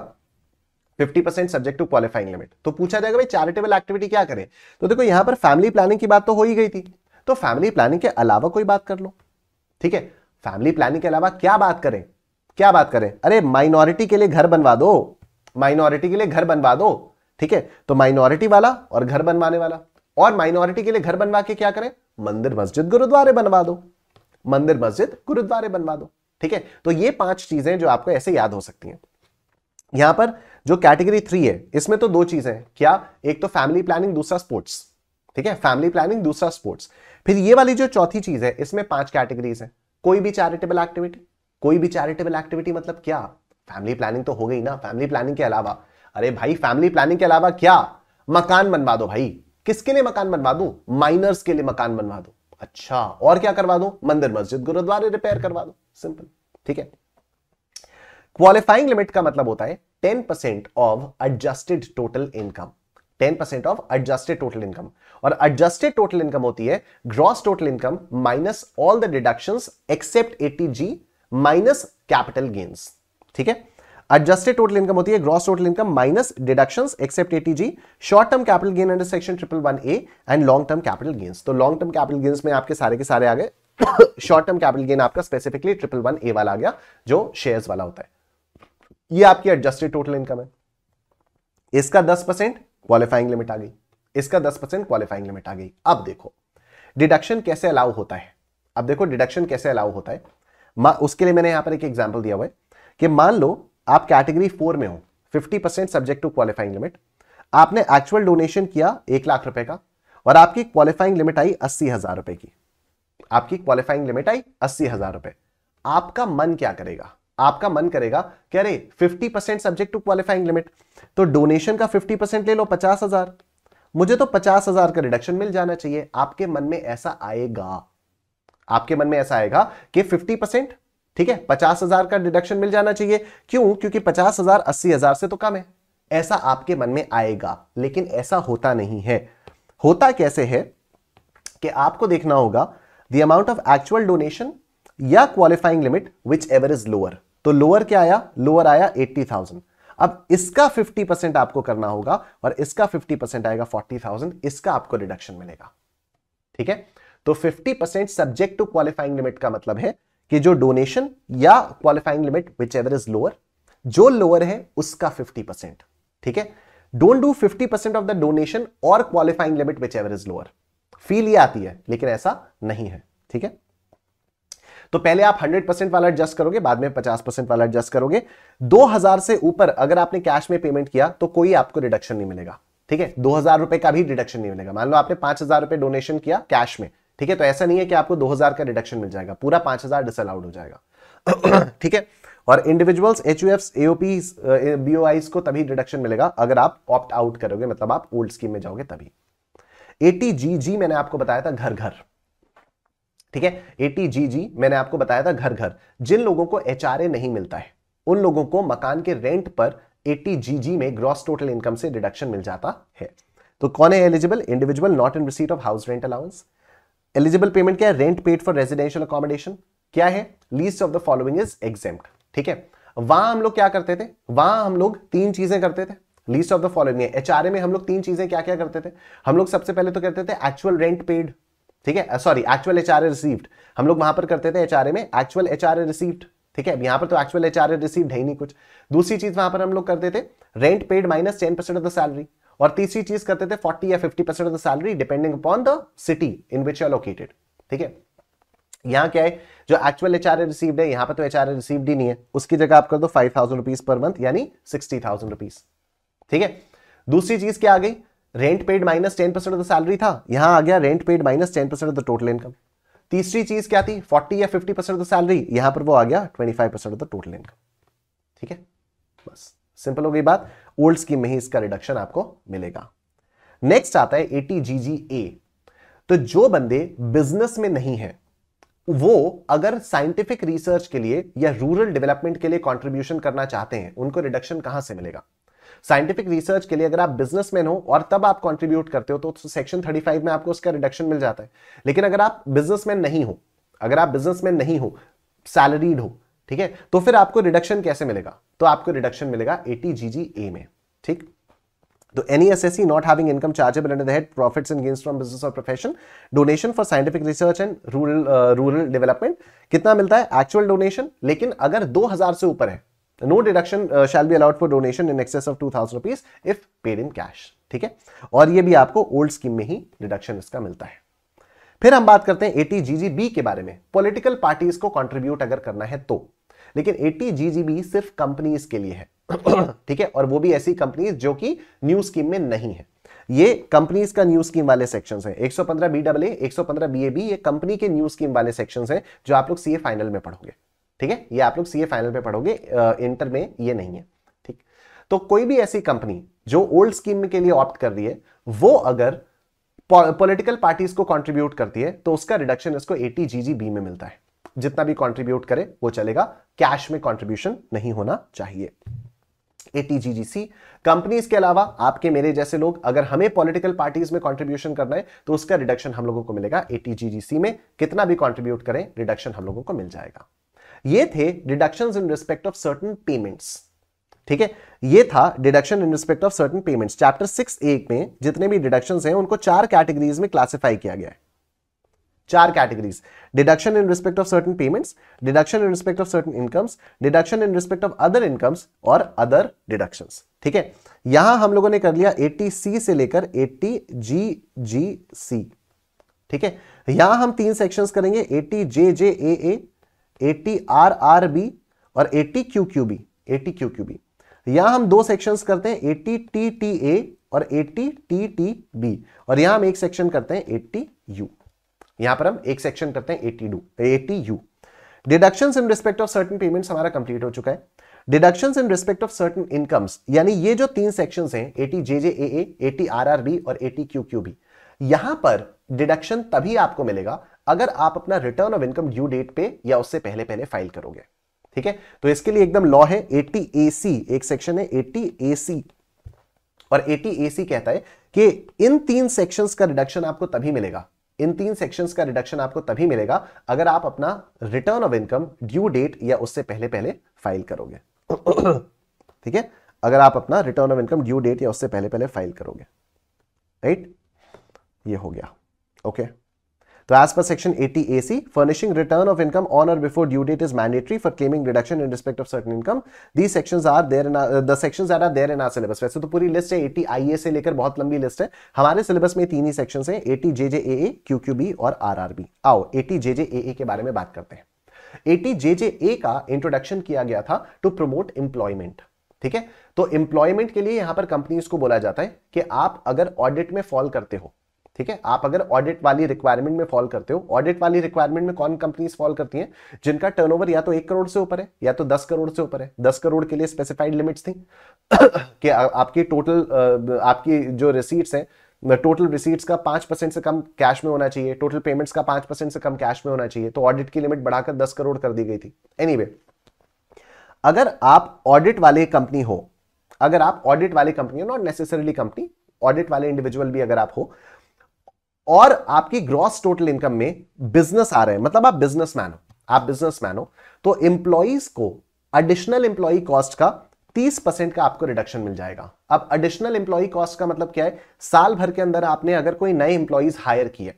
50 percent subject to qualifying limit तो पूछा जाएगा भाई चैरिटेबल एक्टिविटी क्या करें तो देखो यहां पर फैमिली प्लानिंग की बात तो हो ही गई थी तो फैमिली प्लानिंग के अलावा कोई बात कर लो ठीक है फैमिली प्लानिंग के अलावा क्या बात करें क्या बात करें अरे माइनॉरिटी के लिए घर बनवा दो माइनॉरिटी के लिए घर बनवा दो ठीक है तो माइनॉरिटी वाला और घर बनवाने वाला और माइनॉरिटी के लिए घर बनवा के क्या करें मंदिर मस्जिद गुरुद्वारे बनवा दो मंदिर मस्जिद गुरुद्वारे बनवा दो ठीक है तो ये पांच चीजें जो आपको ऐसे याद हो सकती हैं यहां पर जो कैटेगरी थ्री है इसमें तो दो चीजें हैं क्या एक तो फैमिली प्लानिंग दूसरा स्पोर्ट्स ठीक है फैमिली प्लानिंग दूसरा स्पोर्ट्स फिर ये वाली जो चौथी चीज है इसमें पांच कैटेगरीज है कोई भी चैरिटेबल एक्टिविटी कोई भी चैरिटेबल एक्टिविटी मतलब क्या फैमिली प्लानिंग तो हो गई ना फैमिली प्लानिंग के अलावा अरे भाई फैमिली प्लानिंग के अलावा क्या मकान बनवा दो भाई किसके लिए मकान बनवा दू माइनर्स के लिए मकान बनवा दू अच्छा और क्या करवा दू मंदिर मस्जिद गुरुद्वारे रिपेयर करवा दू सिंपल ठीक है क्वालिफाइंग लिमिट का मतलब होता है ten percent of adjusted total income ten percent of adjusted total income और एडजस्टेड टोटल इनकम होती है gross total income minus all the deduction except eighty G minus capital gains ठीक है एडजस्टेड टोटल इनकम होती है gross total income minus deduction except eighty G short term capital gain under section triple one A and long term capital gains तो long term capital gains में आपके सारे के सारे आ गए शॉर्ट टर्म कैपिटल गेन आपका स्पेसिफिकली ट्रिपल वन ए वाला आ गया जो शेयर वाला होता है ये आपकी एडजस्टेड टोटल इनकम है इसका दस परसेंट क्वालिफाइंग लिमिट आ गई इसका दस परसेंट क्वालिफाइंग लिमिट आ गई अब देखो डिडक्शन कैसे अलाउ होता है अब देखो डिडक्शन कैसे अलाउ होता है उसके लिए मैंने यहां पर एक एग्जाम्पल दिया हुआ है कि मान लो आप कैटेगरी फोर में हो fifty percent subject to qualifying limit आपने एक्चुअल डोनेशन किया एक लाख रुपए का और आपकी क्वालिफाइंग लिमिट आई अस्सी हजार रुपए की आपकी क्वालिफाइंग लिमिट आई अस्सी हजार रुपए आपका मन क्या करेगा आपका मन करेगा कि अरे fifty percent subject to qualifying limit तो डोनेशन का फिफ्टी परसेंट ले लो पचास हजार मुझे तो पचास हजार का रिडक्शन मिल जाना चाहिए आपके मन में ऐसा आएगा आपके मन में ऐसा आएगा कि फिफ्टी परसेंट ठीक है पचास हजार का डिडक्शन मिल जाना चाहिए क्यों क्योंकि पचास हजार अस्सी हजार से तो कम है ऐसा आपके मन में आएगा लेकिन ऐसा होता नहीं है होता कैसे है कि आपको देखना होगा the amount of actual donation या qualifying limit which ever is lower तो लोअर क्या आया लोअर आया एट्टी थाउजेंड अब इसका 50 परसेंट आपको करना होगा और इसका 50 परसेंट आएगा 40,000 इसका आपको रिडक्शन मिलेगा ठीक है तो 50 percent subject to qualifying limit का मतलब है कि जो डोनेशन या qualifying limit which ever is lower जो लोअर है उसका 50 परसेंट ठीक है don't do 50 percent of the donation और qualifying limit which ever is lower फील ये आती है लेकिन ऐसा नहीं है ठीक है तो पहले आप 100 परसेंट वाला एडजस्ट करोगे बाद में 50 परसेंट वाला एडजस्ट करोगे 2000 से ऊपर अगर आपने कैश में पेमेंट किया तो कोई आपको रिडक्शन नहीं मिलेगा ठीक है दो हजार रुपए का भी डिडक्शन नहीं मिलेगा मान लो आपने पांच हजार रुपए डोनेशन किया कैश में ठीक है तो ऐसा नहीं है कि आपको 2000 का रिडक्शन मिल जाएगा पूरा 5000 डिसअलाउड हो जाएगा [CLEARS THROAT] ठीक है और individuals H U F AOP को तभी रिडक्शन मिलेगा अगर आप ऑप्ट आउट करोगे मतलब आप ओल्ड स्कीम में जाओगे तभी जी मैंने आपको बताया था घर घर ठीक है एटी जी जी मैंने आपको बताया था घर घर जिन लोगों को एचआरए नहीं मिलता है उन लोगों को मकान के रेंट पर एटी जी जी में ग्रॉस टोटल इनकम से रिडक्शन मिल जाता है तो कौन है eligible individual not in receipt of house rent allowance eligible payment क्या है rent paid for residential accommodation क्या है least of the following is exempt ठीक है वहां हम लोग क्या करते थे वहां हम लोग तीन चीजें करते थे लीस्ट ऑफ द फॉलोइंग है एचआरए में हम लोग तीन चीजें क्या क्या करते थे हम लोग सबसे पहले तो करते थे एक्चुअल रेंट पेड ठीक है सॉरी एक्चुअल एच रिसीव्ड हम लोग वहां पर करते थे एचआरए में एक्चुअल एच रिसीव्ड ठीक है यहां पर तो एक्चुअल एच रिसीव्ड है ही नहीं कुछ दूसरी चीज वहां पर हम लोग करते थे rent paid minus ten percent of the salary और तीसरी चीज करते थे 40 या 50 percent of the salary depending upon the city in which are located ठीक है यहां क्या है जो एक्चुअल एच आर रिसीव्ड है यहां पर तो एच आर रिसीव्ड ही नहीं है उसकी जगह आप कर दो five thousand rupees per month यानी सिक्सटी थाउजेंड रुपीज ठीक है दूसरी चीज क्या आ गई rent paid minus ten percent of the salary था यहां आ गया rent paid minus ten percent of the total income तीसरी चीज क्या थी फोर्टी या fifty percent of the salary यहां पर वो आ गया twenty five percent of the total income ठीक है बस सिंपल हो गई बात ओल्ड स्कीम में ही इसका रिडक्शन आपको मिलेगा नेक्स्ट आता है ए तो जो बंदे बिजनेस में नहीं है वो अगर साइंटिफिक रिसर्च के लिए या रूरल डेवलपमेंट के लिए कंट्रीब्यूशन करना चाहते हैं उनको रिडक्शन कहां से मिलेगा साइंटिफिक रिसर्च के लिए अगर आप बिजनेसमैन हो और तब आप कंट्रीब्यूट करते हो तो सेक्शन 35 में आपको उसका रिडक्शन मिल जाता है लेकिन अगर आप बिजनेसमैन नहीं हो अगर आप बिजनेसमैन नहीं हो सैलरीड हो ठीक है तो फिर आपको रिडक्शन कैसे मिलेगा तो आपको रिडक्शन मिलेगा एटी जी जी ए में ठीक तो any assessee not having income chargeable the head profits and gains from business or profession donation for scientific research and rural rural uh, rural कितना मिलता है एक्चुअल डोनेशन लेकिन अगर 2000 से ऊपर है no deduction shall be allowed for donation in excess of two thousand rupees if paid in cash ठीक है और ये भी आपको ओल्ड स्कीम में ही डिडक्शन इसका मिलता है फिर हम बात करते हैं एटीजीजीबी के बारे में पॉलिटिकल पार्टीज को कंट्रीब्यूट अगर करना है तो लेकिन एटीजीजीबी सिर्फ कंपनीज के लिए है [CLEARS THROAT] ठीक है और वो भी ऐसी कंपनीज जो कि न्यू स्कीम में नहीं है ये कंपनीज का न्यू स्कीम वाले सेक्शंस हैं 115 B W B A B ये कंपनी के न्यू स्कीम वाले सेक्शंस हैं जो आप लोग सीए फाइनल में पढ़ोगे ठीक है ये आप लोग सीए फाइनल में पढ़ोगे इंटर में ये नहीं है ठीक तो कोई भी ऐसी कंपनी जो ओल्ड स्कीम के लिए ऑप्ट कर रही है वो अगर पॉलिटिकल पार्टीज को कंट्रीब्यूट करती है तो उसका रिडक्शन इसको 80 जीजीबी में मिलता है जितना भी कंट्रीब्यूट करे वो चलेगा कैश में कंट्रीब्यूशन नहीं होना चाहिए एटीजीजीसी कंपनीज के अलावा आपके मेरे जैसे लोग अगर हमें पॉलिटिकल पार्टीज में कंट्रीब्यूशन करना है तो उसका रिडक्शन हम लोगों को मिलेगा एटीजीजीसी में कितना भी कंट्रीब्यूट करें रिडक्शन हम लोगों को मिल जाएगा ये थे reductions in respect of certain payments ठीक है ये था deduction in respect of certain payments chapter six A में जितने भी डिडक्शन हैं उनको चार कैटेगरीज में क्लासिफाई किया गया है चार categories deduction in respect of certain payments deduction in respect of certain incomes deduction in respect of other incomes और अदर डिडक्शन ठीक है यहां हम लोगों ने कर लिया एट्टी सी से लेकर एट्टी जी जी सी ठीक है यहां हम तीन सेक्शंस करेंगे eighty J J A eighty R R B और eighty Q Q B eighty Q Q B यहां हम दो सेक्शंस करते हैं एट्टी टी टी ए और एट्टी टी टी बी और यहां हम एक सेक्शन करते हैं एट्टी यू यहां पर हम एक सेक्शन करते हैं eighty to eighty U deduction in respect of certain payment हमारा कंप्लीट हो चुका है deduction in respect of certain incomes यानी ये जो तीन सेक्शन हैं eighty J J A eighty R R B और एटी क्यू क्यू बी यहां पर डिडक्शन तभी आपको मिलेगा अगर आप अपना return of income due date पे या उससे पहले पहले फाइल करोगे ठीक है तो इसके लिए एकदम लॉ है एटी ए एक सेक्शन है एटी ए और एटी ए कहता है कि इन तीन सेक्शंस का रिडक्शन आपको तभी मिलेगा इन तीन सेक्शंस का रिडक्शन आपको तभी मिलेगा अगर आप अपना return of income due date या उससे पहले पहले फाइल करोगे ठीक है अगर आप अपना return of income due date या उससे पहले पहले फाइल करोगे राइट ये हो गया ओके okay. तो as per section 80 C furnishing return of income on or before due date is mandatory for claiming reduction in respect of certain income the section are there in the section are there in our syllabus वैसे तो पूरी list है 80 आईए से लेकर बहुत लंबी list है हमारे सिलेबस में तीन ही सेक्शन है eighty J J A A Q Q B और आर आर बी आओ eighty J J A A के बारे में बात करते हैं एटी जे जे ए का इंट्रोडक्शन किया गया था टू प्रमोट एम्प्लॉयमेंट ठीक है तो एम्प्लॉयमेंट के लिए यहां पर कंपनीज को बोला जाता है कि आप अगर ऑडिट में फॉल करते हो ठीक है आप अगर ऑडिट वाली रिक्वायरमेंट में फॉल करते हो ऑडिट वाली रिक्वायरमेंट में कौन कंपनीज फॉल करती हैं जिनका टर्नओवर या तो एक करोड़ से ऊपर है या तो दस करोड़ से ऊपर है दस करोड़ के लिए स्पेसिफाइड लिमिट्स थी [COUGHS] कि आपकी टोटल आपकी जो रिसीट्स है टोटल रिसीट्स का पांच परसेंट से कम कैश में होना चाहिए टोटल पेमेंट्स का पांच परसेंट से कम कैश में होना चाहिए तो ऑडिट की लिमिट बढ़ाकर दस करोड़ कर दी गई थी एनी anyway, अगर आप ऑडिट वाली कंपनी हो अगर आप ऑडिट वाली कंपनी हो नॉट नेसेसरीली कंपनी ऑडिट वाले इंडिविजुअल भी अगर आप हो और आपकी ग्रॉस टोटल इनकम में बिजनेस आ रहे हैं मतलब आप बिजनेसमैन हो आप बिजनेसमैन हो तो इंप्लॉईज को एडिशनल इंप्लॉई कॉस्ट का 30 परसेंट का आपको रिडक्शन मिल जाएगा अब एडिशनल इंप्लॉई कॉस्ट का मतलब क्या है साल भर के अंदर आपने अगर कोई नए इंप्लॉईज हायर किए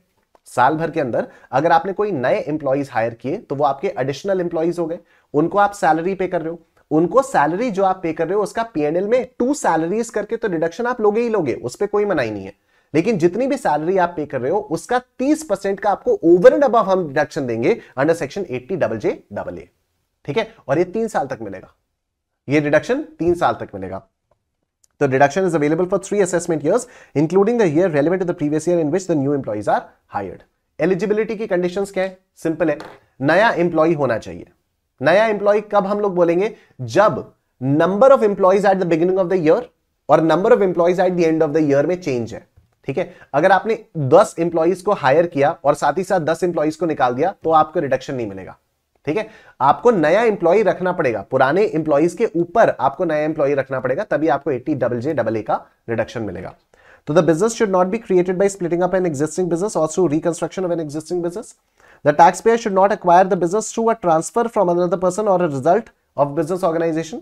साल भर के अंदर अगर आपने कोई नए इंप्लॉइज हायर किए तो वो आपके एडिशनल इंप्लॉइज हो गए उनको आप सैलरी पे कर रहे हो उनको सैलरी जो आप पे कर रहे हो उसका पीएनएल में टू सैलरीज करके तो डिडक्शन आप लोगे ही लोगे उस पर कोई मनाई नहीं है लेकिन जितनी भी सैलरी आप पे कर रहे हो उसका 30 परसेंट का आपको ओवर एंड अब हम डिडक्शन देंगे under section eighty double J double A ठीक है और ये तीन साल तक मिलेगा ये डिडक्शन तीन साल तक मिलेगा तो deduction is available for three assessment years, including the year relevant to the previous year in which the new employees are eligibility की कंडीशन क्या है सिंपल है नया एम्प्लॉय होना चाहिए नया एम्प्लॉय कब हम लोग बोलेंगे जब number of employees at the beginning of the year और number of employees at the end of the year में चेंज है ठीक है अगर आपने 10 इंप्लॉइज को हायर किया और साथ ही साथ 10 इंप्लॉइज को निकाल दिया तो आपको रिडक्शन नहीं मिलेगा ठीक है आपको नया इंप्लॉय रखना पड़ेगा पुराने इंप्लॉइज के ऊपर आपको नया इंप्लॉय रखना पड़ेगा तभी आपको eighty double J double A का रिडक्शन मिलेगा तो the business should not be created by splitting up an existing business और through reconstruction of an existing business the tax payer should not acquire the business through a transfer from another person और a result of business organisation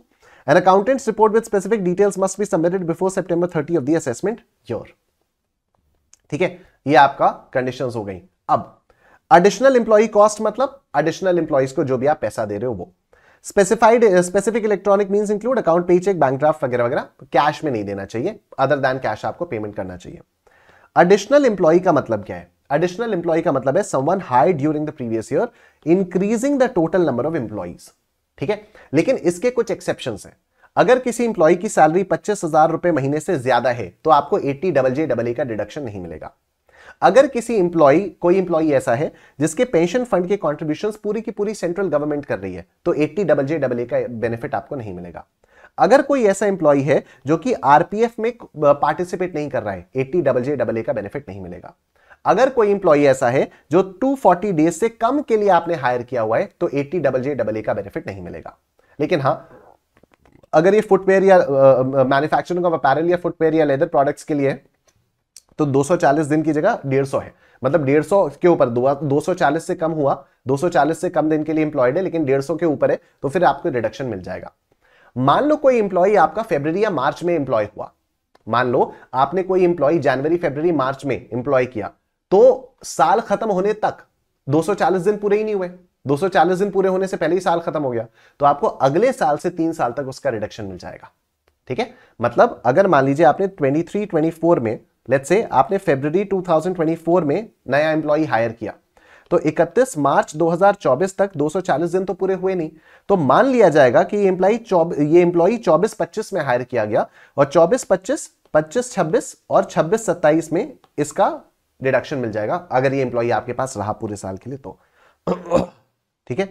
an accountant's report with specific details must be submitted before September thirty of the assessment year ठीक है ये आपका conditions हो गई अब additional employee cost मतलब additional employees को जो भी आप पैसा दे रहे हो वो specified specific electronic mean include account payee cheque bank draft वगैरह वगैरह कैश में नहीं देना चाहिए अदर देन कैश आपको पेमेंट करना चाहिए एडिशनल इंप्लॉई का मतलब क्या है एडिशनल इंप्लॉई का मतलब है someone high during the previous year increasing the total number of employees ठीक है लेकिन इसके कुछ एक्सेप्शन हैं अगर किसी इंप्लॉय की सैलरी पच्चीस हजार रुपए महीने से ज्यादा है तो आपको eighty double J double A का डिडक्शन नहीं मिलेगा अगर किसी इंप्लॉय कोई इंप्लॉय ऐसा है जिसके पेंशन फंड के कॉन्ट्रीब्यूशन पूरी की पूरी सेंट्रल गवर्नमेंट कर रही है तो eighty double J double A का बेनिफिट आपको नहीं मिलेगा अगर कोई ऐसा इंप्लॉय है जो कि आरपीएफ में पार्टिसिपेट नहीं कर रहा है eighty double J double A का बेनिफिट नहीं मिलेगा अगर कोई इंप्लॉय ऐसा है जो 240 डेज से कम के लिए आपने हायर किया हुआ है तो eighty double J double A का बेनिफिट नहीं मिलेगा लेकिन हाँ अगर ये फुटवेयर या मैन्युफैक्चरिंग ऑफ अपैरल या फुटवेयर या लेदर प्रोडक्ट्स के लिए तो 240 दिन की जगह 150 है मतलब 150 के ऊपर 240 से कम हुआ 240 से कम दिन के लिए इंप्लॉयड है लेकिन 150 के ऊपर है तो फिर आपको रिडक्शन मिल जाएगा मान लो कोई इंप्लॉय आपका फेब्रवरी या मार्च में इंप्लॉय हुआ मान लो आपने कोई इंप्लॉय जनवरी फेब्रवरी मार्च में इंप्लॉय किया तो साल खत्म होने तक 240 दिन पूरे ही नहीं हुए 240 दिन पूरे होने से पहले ही साल खत्म हो गया तो आपको अगले साल से तीन साल तक उसका रिडक्शन मिल जाएगा ठीक है मतलब अगर मान लीजिए आपने 23 24 में लेट्स से आपने फेब्रवरी 2024 में नया एम्प्लॉई हायर किया तो 31 मार्च 2024 तक 240 दिन तो पूरे हुए नहीं तो मान लिया जाएगा कि एम्प्लॉई ये एम्प्लॉई 24 25 में हायर किया गया और 24 25 25 26 और 26 27 में इसका रिडक्शन मिल जाएगा अगर ये एम्प्लॉई आपके पास रहा पूरे साल के लिए तो ठीक है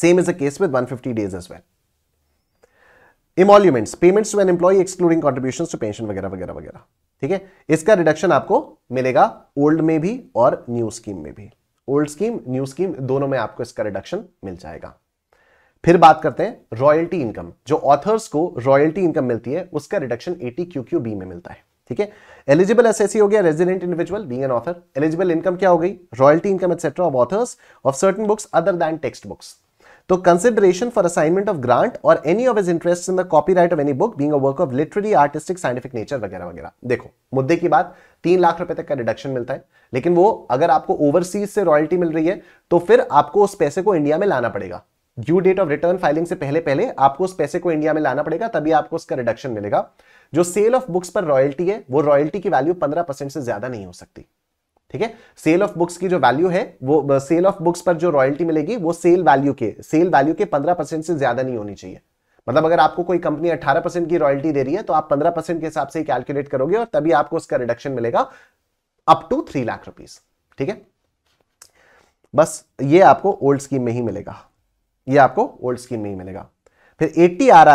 same is the case with 150 days as well emoluments payments to an employee excluding contribution to pension वगैरह वगैरह वगैरह ठीक है इसका रिडक्शन आपको मिलेगा ओल्ड में भी और न्यू स्कीम में भी ओल्ड स्कीम न्यू स्कीम दोनों में आपको इसका रिडक्शन मिल जाएगा फिर बात करते हैं रॉयल्टी इनकम जो ऑथर्स को रॉयल्टी इनकम मिलती है उसका reduction eighty Q Q B में मिलता है ठीक है एलिजिबल एस हो गया resident individual being an author eligible income क्या हो गई royalty income etcetera of authors of certain books other than text books तो consideration for assignment of grant और any of is interest in the copyright of any book being a work of literary artistic scientific nature वगैरह वगैरह देखो मुद्दे की बात तीन लाख रुपए तक का डिडक्शन मिलता है लेकिन वो अगर आपको ओवरसीज से रॉयल्टी मिल रही है तो फिर आपको उस पैसे को इंडिया में लाना पड़ेगा due date of return filing से पहले पहले आपको उस पैसे को इंडिया में लाना पड़ेगा तभी आपको उसका रिडक्शन मिलेगा जो सेल ऑफ बुक्स पर रॉयल्टी है वो रॉयल्टी की वैल्यू पंद्रह परसेंट से ज्यादा नहीं हो सकती ठीक है सेल ऑफ बुक्स की जो वैल्यू है वो सेल ऑफ बुक्स पर जो रॉयल्टी मिलेगी वो सेल वैल्यू के सेल वैल्यू के पंद्रह परसेंट से ज्यादा नहीं होनी चाहिए मतलब अगर आपको कोई कंपनी 18 परसेंट की रॉयल्टी दे रही है तो आप 15 परसेंट के हिसाब से कैलकुलेट करोगे और तभी आपको उसका रिडक्शन मिलेगा up to three lakh rupees ठीक है बस ये आपको ओल्ड स्कीम में ही मिलेगा ये आपको ओल्ड स्कीम में ही मिलेगा फिर एट्टी आर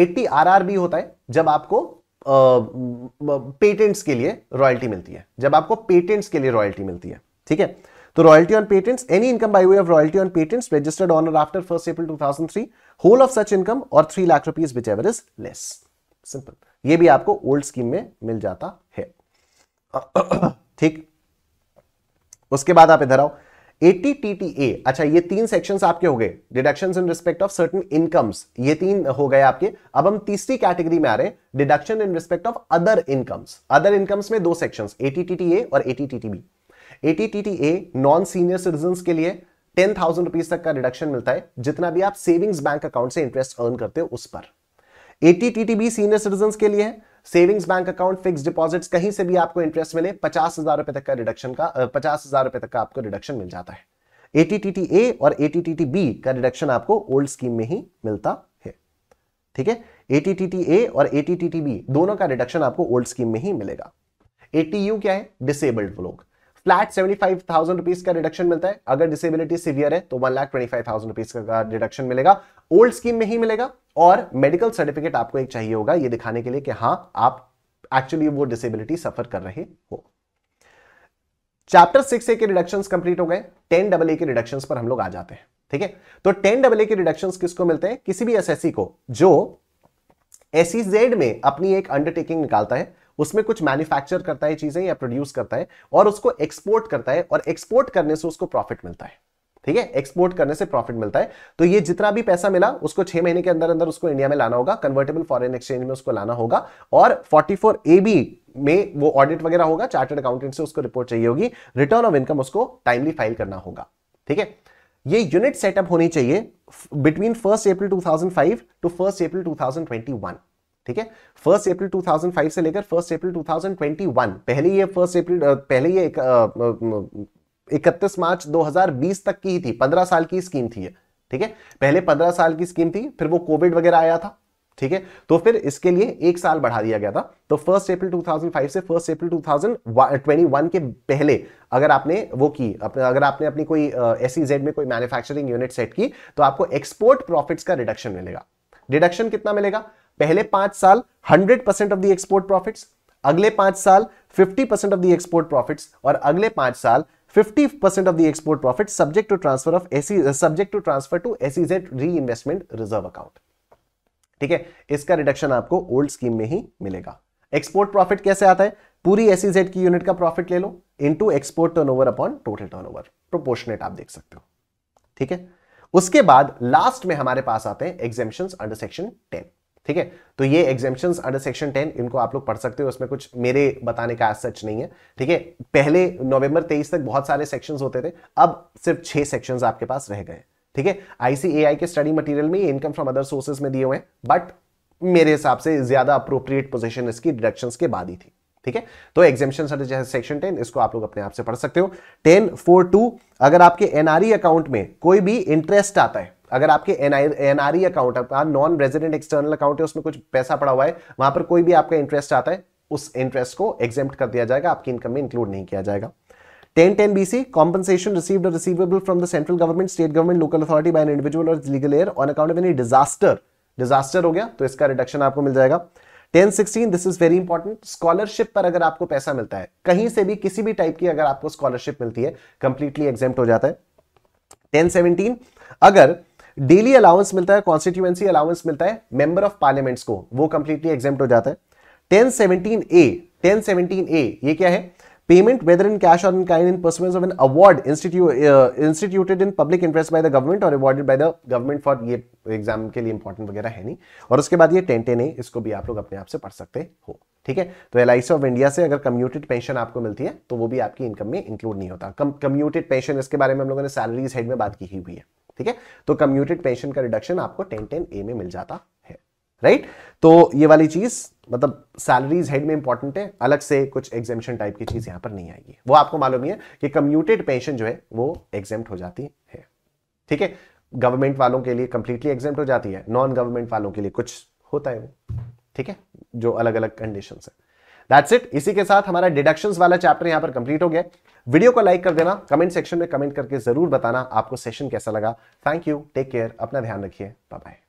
एट्टी आर होता है जब आपको पेटेंट्स के लिए रॉयल्टी मिलती है जब आपको पेटेंट्स के लिए रॉयल्टी मिलती है ठीक है तो royalty on patents any income by way of royalty on patents registered owner after first April 2003 whole of such income और three lakh rupees which ever is less simple ये भी आपको ओल्ड स्कीम में मिल जाता है [COUGHS] ठीक उसके बाद आप इधर आओ ATTTA, अच्छा ये तीन सेक्शंस आपके हो गए deduction in respect of certain incomes ये तीन हो गए आपके अब हम तीसरी कैटेगरी में आ रहे हैं deduction in respect of other incomes other incomes में दो सेक्शंस ATTTA और ATTTB. ATTTA non senior citizen के लिए टेन थाउजेंड रुपीज तक का डिडक्शन मिलता है जितना भी आप सेविंग्स बैंक अकाउंट से इंटरेस्ट अर्न करते हो उस पर ATTTB सीनियर सिटीजन के लिए है savings bank account fix deposits कहीं से भी आपको इंटरेस्ट मिले पचास हजार रुपए तक का रिडक्शन का पचास हजार रुपए तक का आपको रिडक्शन मिल जाता है एटीटीटी ए और एटीटी बी का रिडक्शन आपको ओल्ड स्कीम में ही मिलता है ठीक है एटीटी ए और एटीटी बी दोनों का रिडक्शन आपको ओल्ड स्कीम में ही मिलेगा एटीयू क्या है डिसेबल्ड लोग flat seventy five thousand rupees का रिडक्शन मिलता है अगर डिसेबिलिटी सीवियर है तो one lakh twenty five thousand rupees का रिडक्शन मिलेगा ओल्ड स्कीम में ही मिलेगा और मेडिकल सर्टिफिकेट आपको एक चाहिए होगा ये दिखाने के लिए कि हाँ आप एक्चुअली वो डिसेबिलिटी सफर कर रहे हो चैप्टर सिक्स ए के रिडक्शन कंप्लीट हो गए टेन डबल ए के रिडक्शन पर हम लोग आ जाते हैं ठीक है तो टेन डबल ए के रिडक्शन किसको मिलते हैं किसी भी एसएससी को जो एसईजेड e में अपनी एक अंडरटेकिंग निकालता है उसमें कुछ मैन्युफैक्चर करता है चीजें या प्रोड्यूस करता है और उसको एक्सपोर्ट करता है और एक्सपोर्ट करने से उसको प्रॉफिट मिलता है ठीक है एक्सपोर्ट करने से प्रॉफिट मिलता है तो ये जितना भी पैसा मिला उसको छह महीने के अंदर अंदर उसको इंडिया में लाना होगा कन्वर्टेबल फॉरेन एक्सचेंज में उसको लाना होगा और फोर ए बी में वो ऑडिट वगैरह होगा चार्टर्ड अकाउंटेंट से उसको रिपोर्ट चाहिए होगी रिटर्न ऑफ इनकम उसको टाइमली फाइल करना होगा ठीक है ये यूनिट सेटअप होनी चाहिए between first April 2005 to first April 2021 ठीक है फर्स्ट अप्रैल 2005 से लेकर फर्स्ट अप्रैल 2021 पहले ये फर्स्ट अप्रैल पहले ये इकतीस मार्च 2020 तक की ही थी 15 साल की स्कीम थी ठीक है पहले 15 साल की स्कीम थी फिर वो कोविड वगैरह आया था ठीक है तो फिर इसके लिए एक साल बढ़ा दिया गया था तो फर्स्ट अप्रैल 2005 से फर्स्ट अप्रैल 2021 के पहले अगर आपने वो की अगर आपने अपनी कोई एस जेड e में कोई मैन्युफैक्चरिंग यूनिट सेट की तो आपको एक्सपोर्ट प्रॉफिट्स का रिडक्शन मिलेगा डिडक्शन कितना मिलेगा पहले पांच साल 100 percent of the export profit अगले पांच साल 50 percent of the export profit और अगले पांच साल 50 percent of the export profit subject to transfer of AC subject to transfer to ACs re investment reserve account ठीक है इसका रिडक्शन आपको ओल्ड स्कीम में ही मिलेगा एक्सपोर्ट प्रॉफिट कैसे आता है पूरी एसी e की यूनिट का प्रॉफिट ले लो into export turnover upon total turnover proportionate आप देख सकते हो ठीक है उसके बाद लास्ट में हमारे पास आते हैं एग्जेम्पन अंडर सेक्शन टेन ठीक है तो ये एग्जामेशन अंडर सेक्शन टेन इनको आप लोग पढ़ सकते हो उसमें कुछ मेरे बताने का सच नहीं है ठीक है पहले नवंबर तेईस तक बहुत सारे सेक्शंस होते थे अब सिर्फ छह सेक्शंस आपके पास रह गए ठीक है आईसीएआई के स्टडी मटेरियल में इनकम फ्रॉम अदर सोर्सेज में दिए हुए हैं बट मेरे हिसाब से ज्यादा अप्रोप्रिएट पोजिशन इसकी डिडक्शन के बाद ही थी ठीक है तो एग्जामेशन जैसे सेक्शन टेन इसको आप लोग अपने आप से पढ़ सकते हो टेन फोर टू अगर आपके एनआरई अकाउंट e में कोई भी इंटरेस्ट आता है अगर आपके एनआरई अकाउंट e है नॉन रेजिडेंट एक्सटर्नल अकाउंट है उसमें कुछ पैसा पड़ा हुआ है वहां पर कोई भी आपका इंटरेस्ट आता है उस इंटरेस्ट को एग्जाम कर दिया जाएगा आपकी इनकम में इंक्लूड नहीं किया जाएगा 1010 BC compensation received or receivable from the central government, state government, local authority by an individual or its legal heir on account of any disaster. Disaster हो गया तो इसका रिडक्शन आपको मिल जाएगा 1016 this is very important scholarship पर अगर आपको पैसा मिलता है कहीं से भी किसी भी टाइप की अगर आपको स्कॉलरशिप मिलती है कंप्लीटली एग्जेम्प्ट हो जाता है 1017 अगर डेली अलाउंस मिलता है कॉन्स्टिट्यूएंसी अलाउंस मिलता है मेंबर ऑफ पार्लियामेंट्स को वो कंप्लीटली एग्जेप्ट हो जाता है ten seventeen A ten seventeen A ये क्या है पेमेंट वेदर इन कैश और in kind in pursuance of an award instituted in public interest by the government और awarded by the government for ये exam के लिए इंपॉर्टेंट वगैरह है नहीं और उसके बाद ये टेन टेन है इसको भी आप लोग अपने आप से पढ़ सकते हो ठीक है तो एल ऑफ इंडिया से अगर कम्यूटेड पेंशन आपको मिलती है तो वो भी आपकी इनकम में इंक्लूड नहीं होता कम कम्यूटेड पेंशन इसके बारे में हम लोगों ने सैलरीज हेड में बात की हुई है ठीक है तो कम्यूटेड पेंशन का रिडक्शन आपको टेन टेन ए में मिल जाता है राइट तो ये वाली चीज मतलब सैलरीज हेड में इंपॉर्टेंट है अलग से कुछ एग्जेम्पन टाइप की चीज यहां पर नहीं आएगी वो आपको मालूम ही है कि कम्यूटेड पेंशन जो है वो एग्जेम्प्ट हो जाती है ठीक है गवर्नमेंट वालों के लिए कंप्लीटली एग्जेम्प्ट हो जाती है नॉन गवर्नमेंट वालों के लिए कुछ होता है वो ठीक है जो अलग अलग कंडीशन है दैट्स इट इसी के साथ हमारा डिडक्शंस वाला चैप्टर यहां पर कंप्लीट हो गया वीडियो को लाइक कर देना कमेंट सेक्शन में कमेंट करके जरूर बताना आपको सेशन कैसा लगा थैंक यू टेक केयर अपना ध्यान रखिए बाय बाय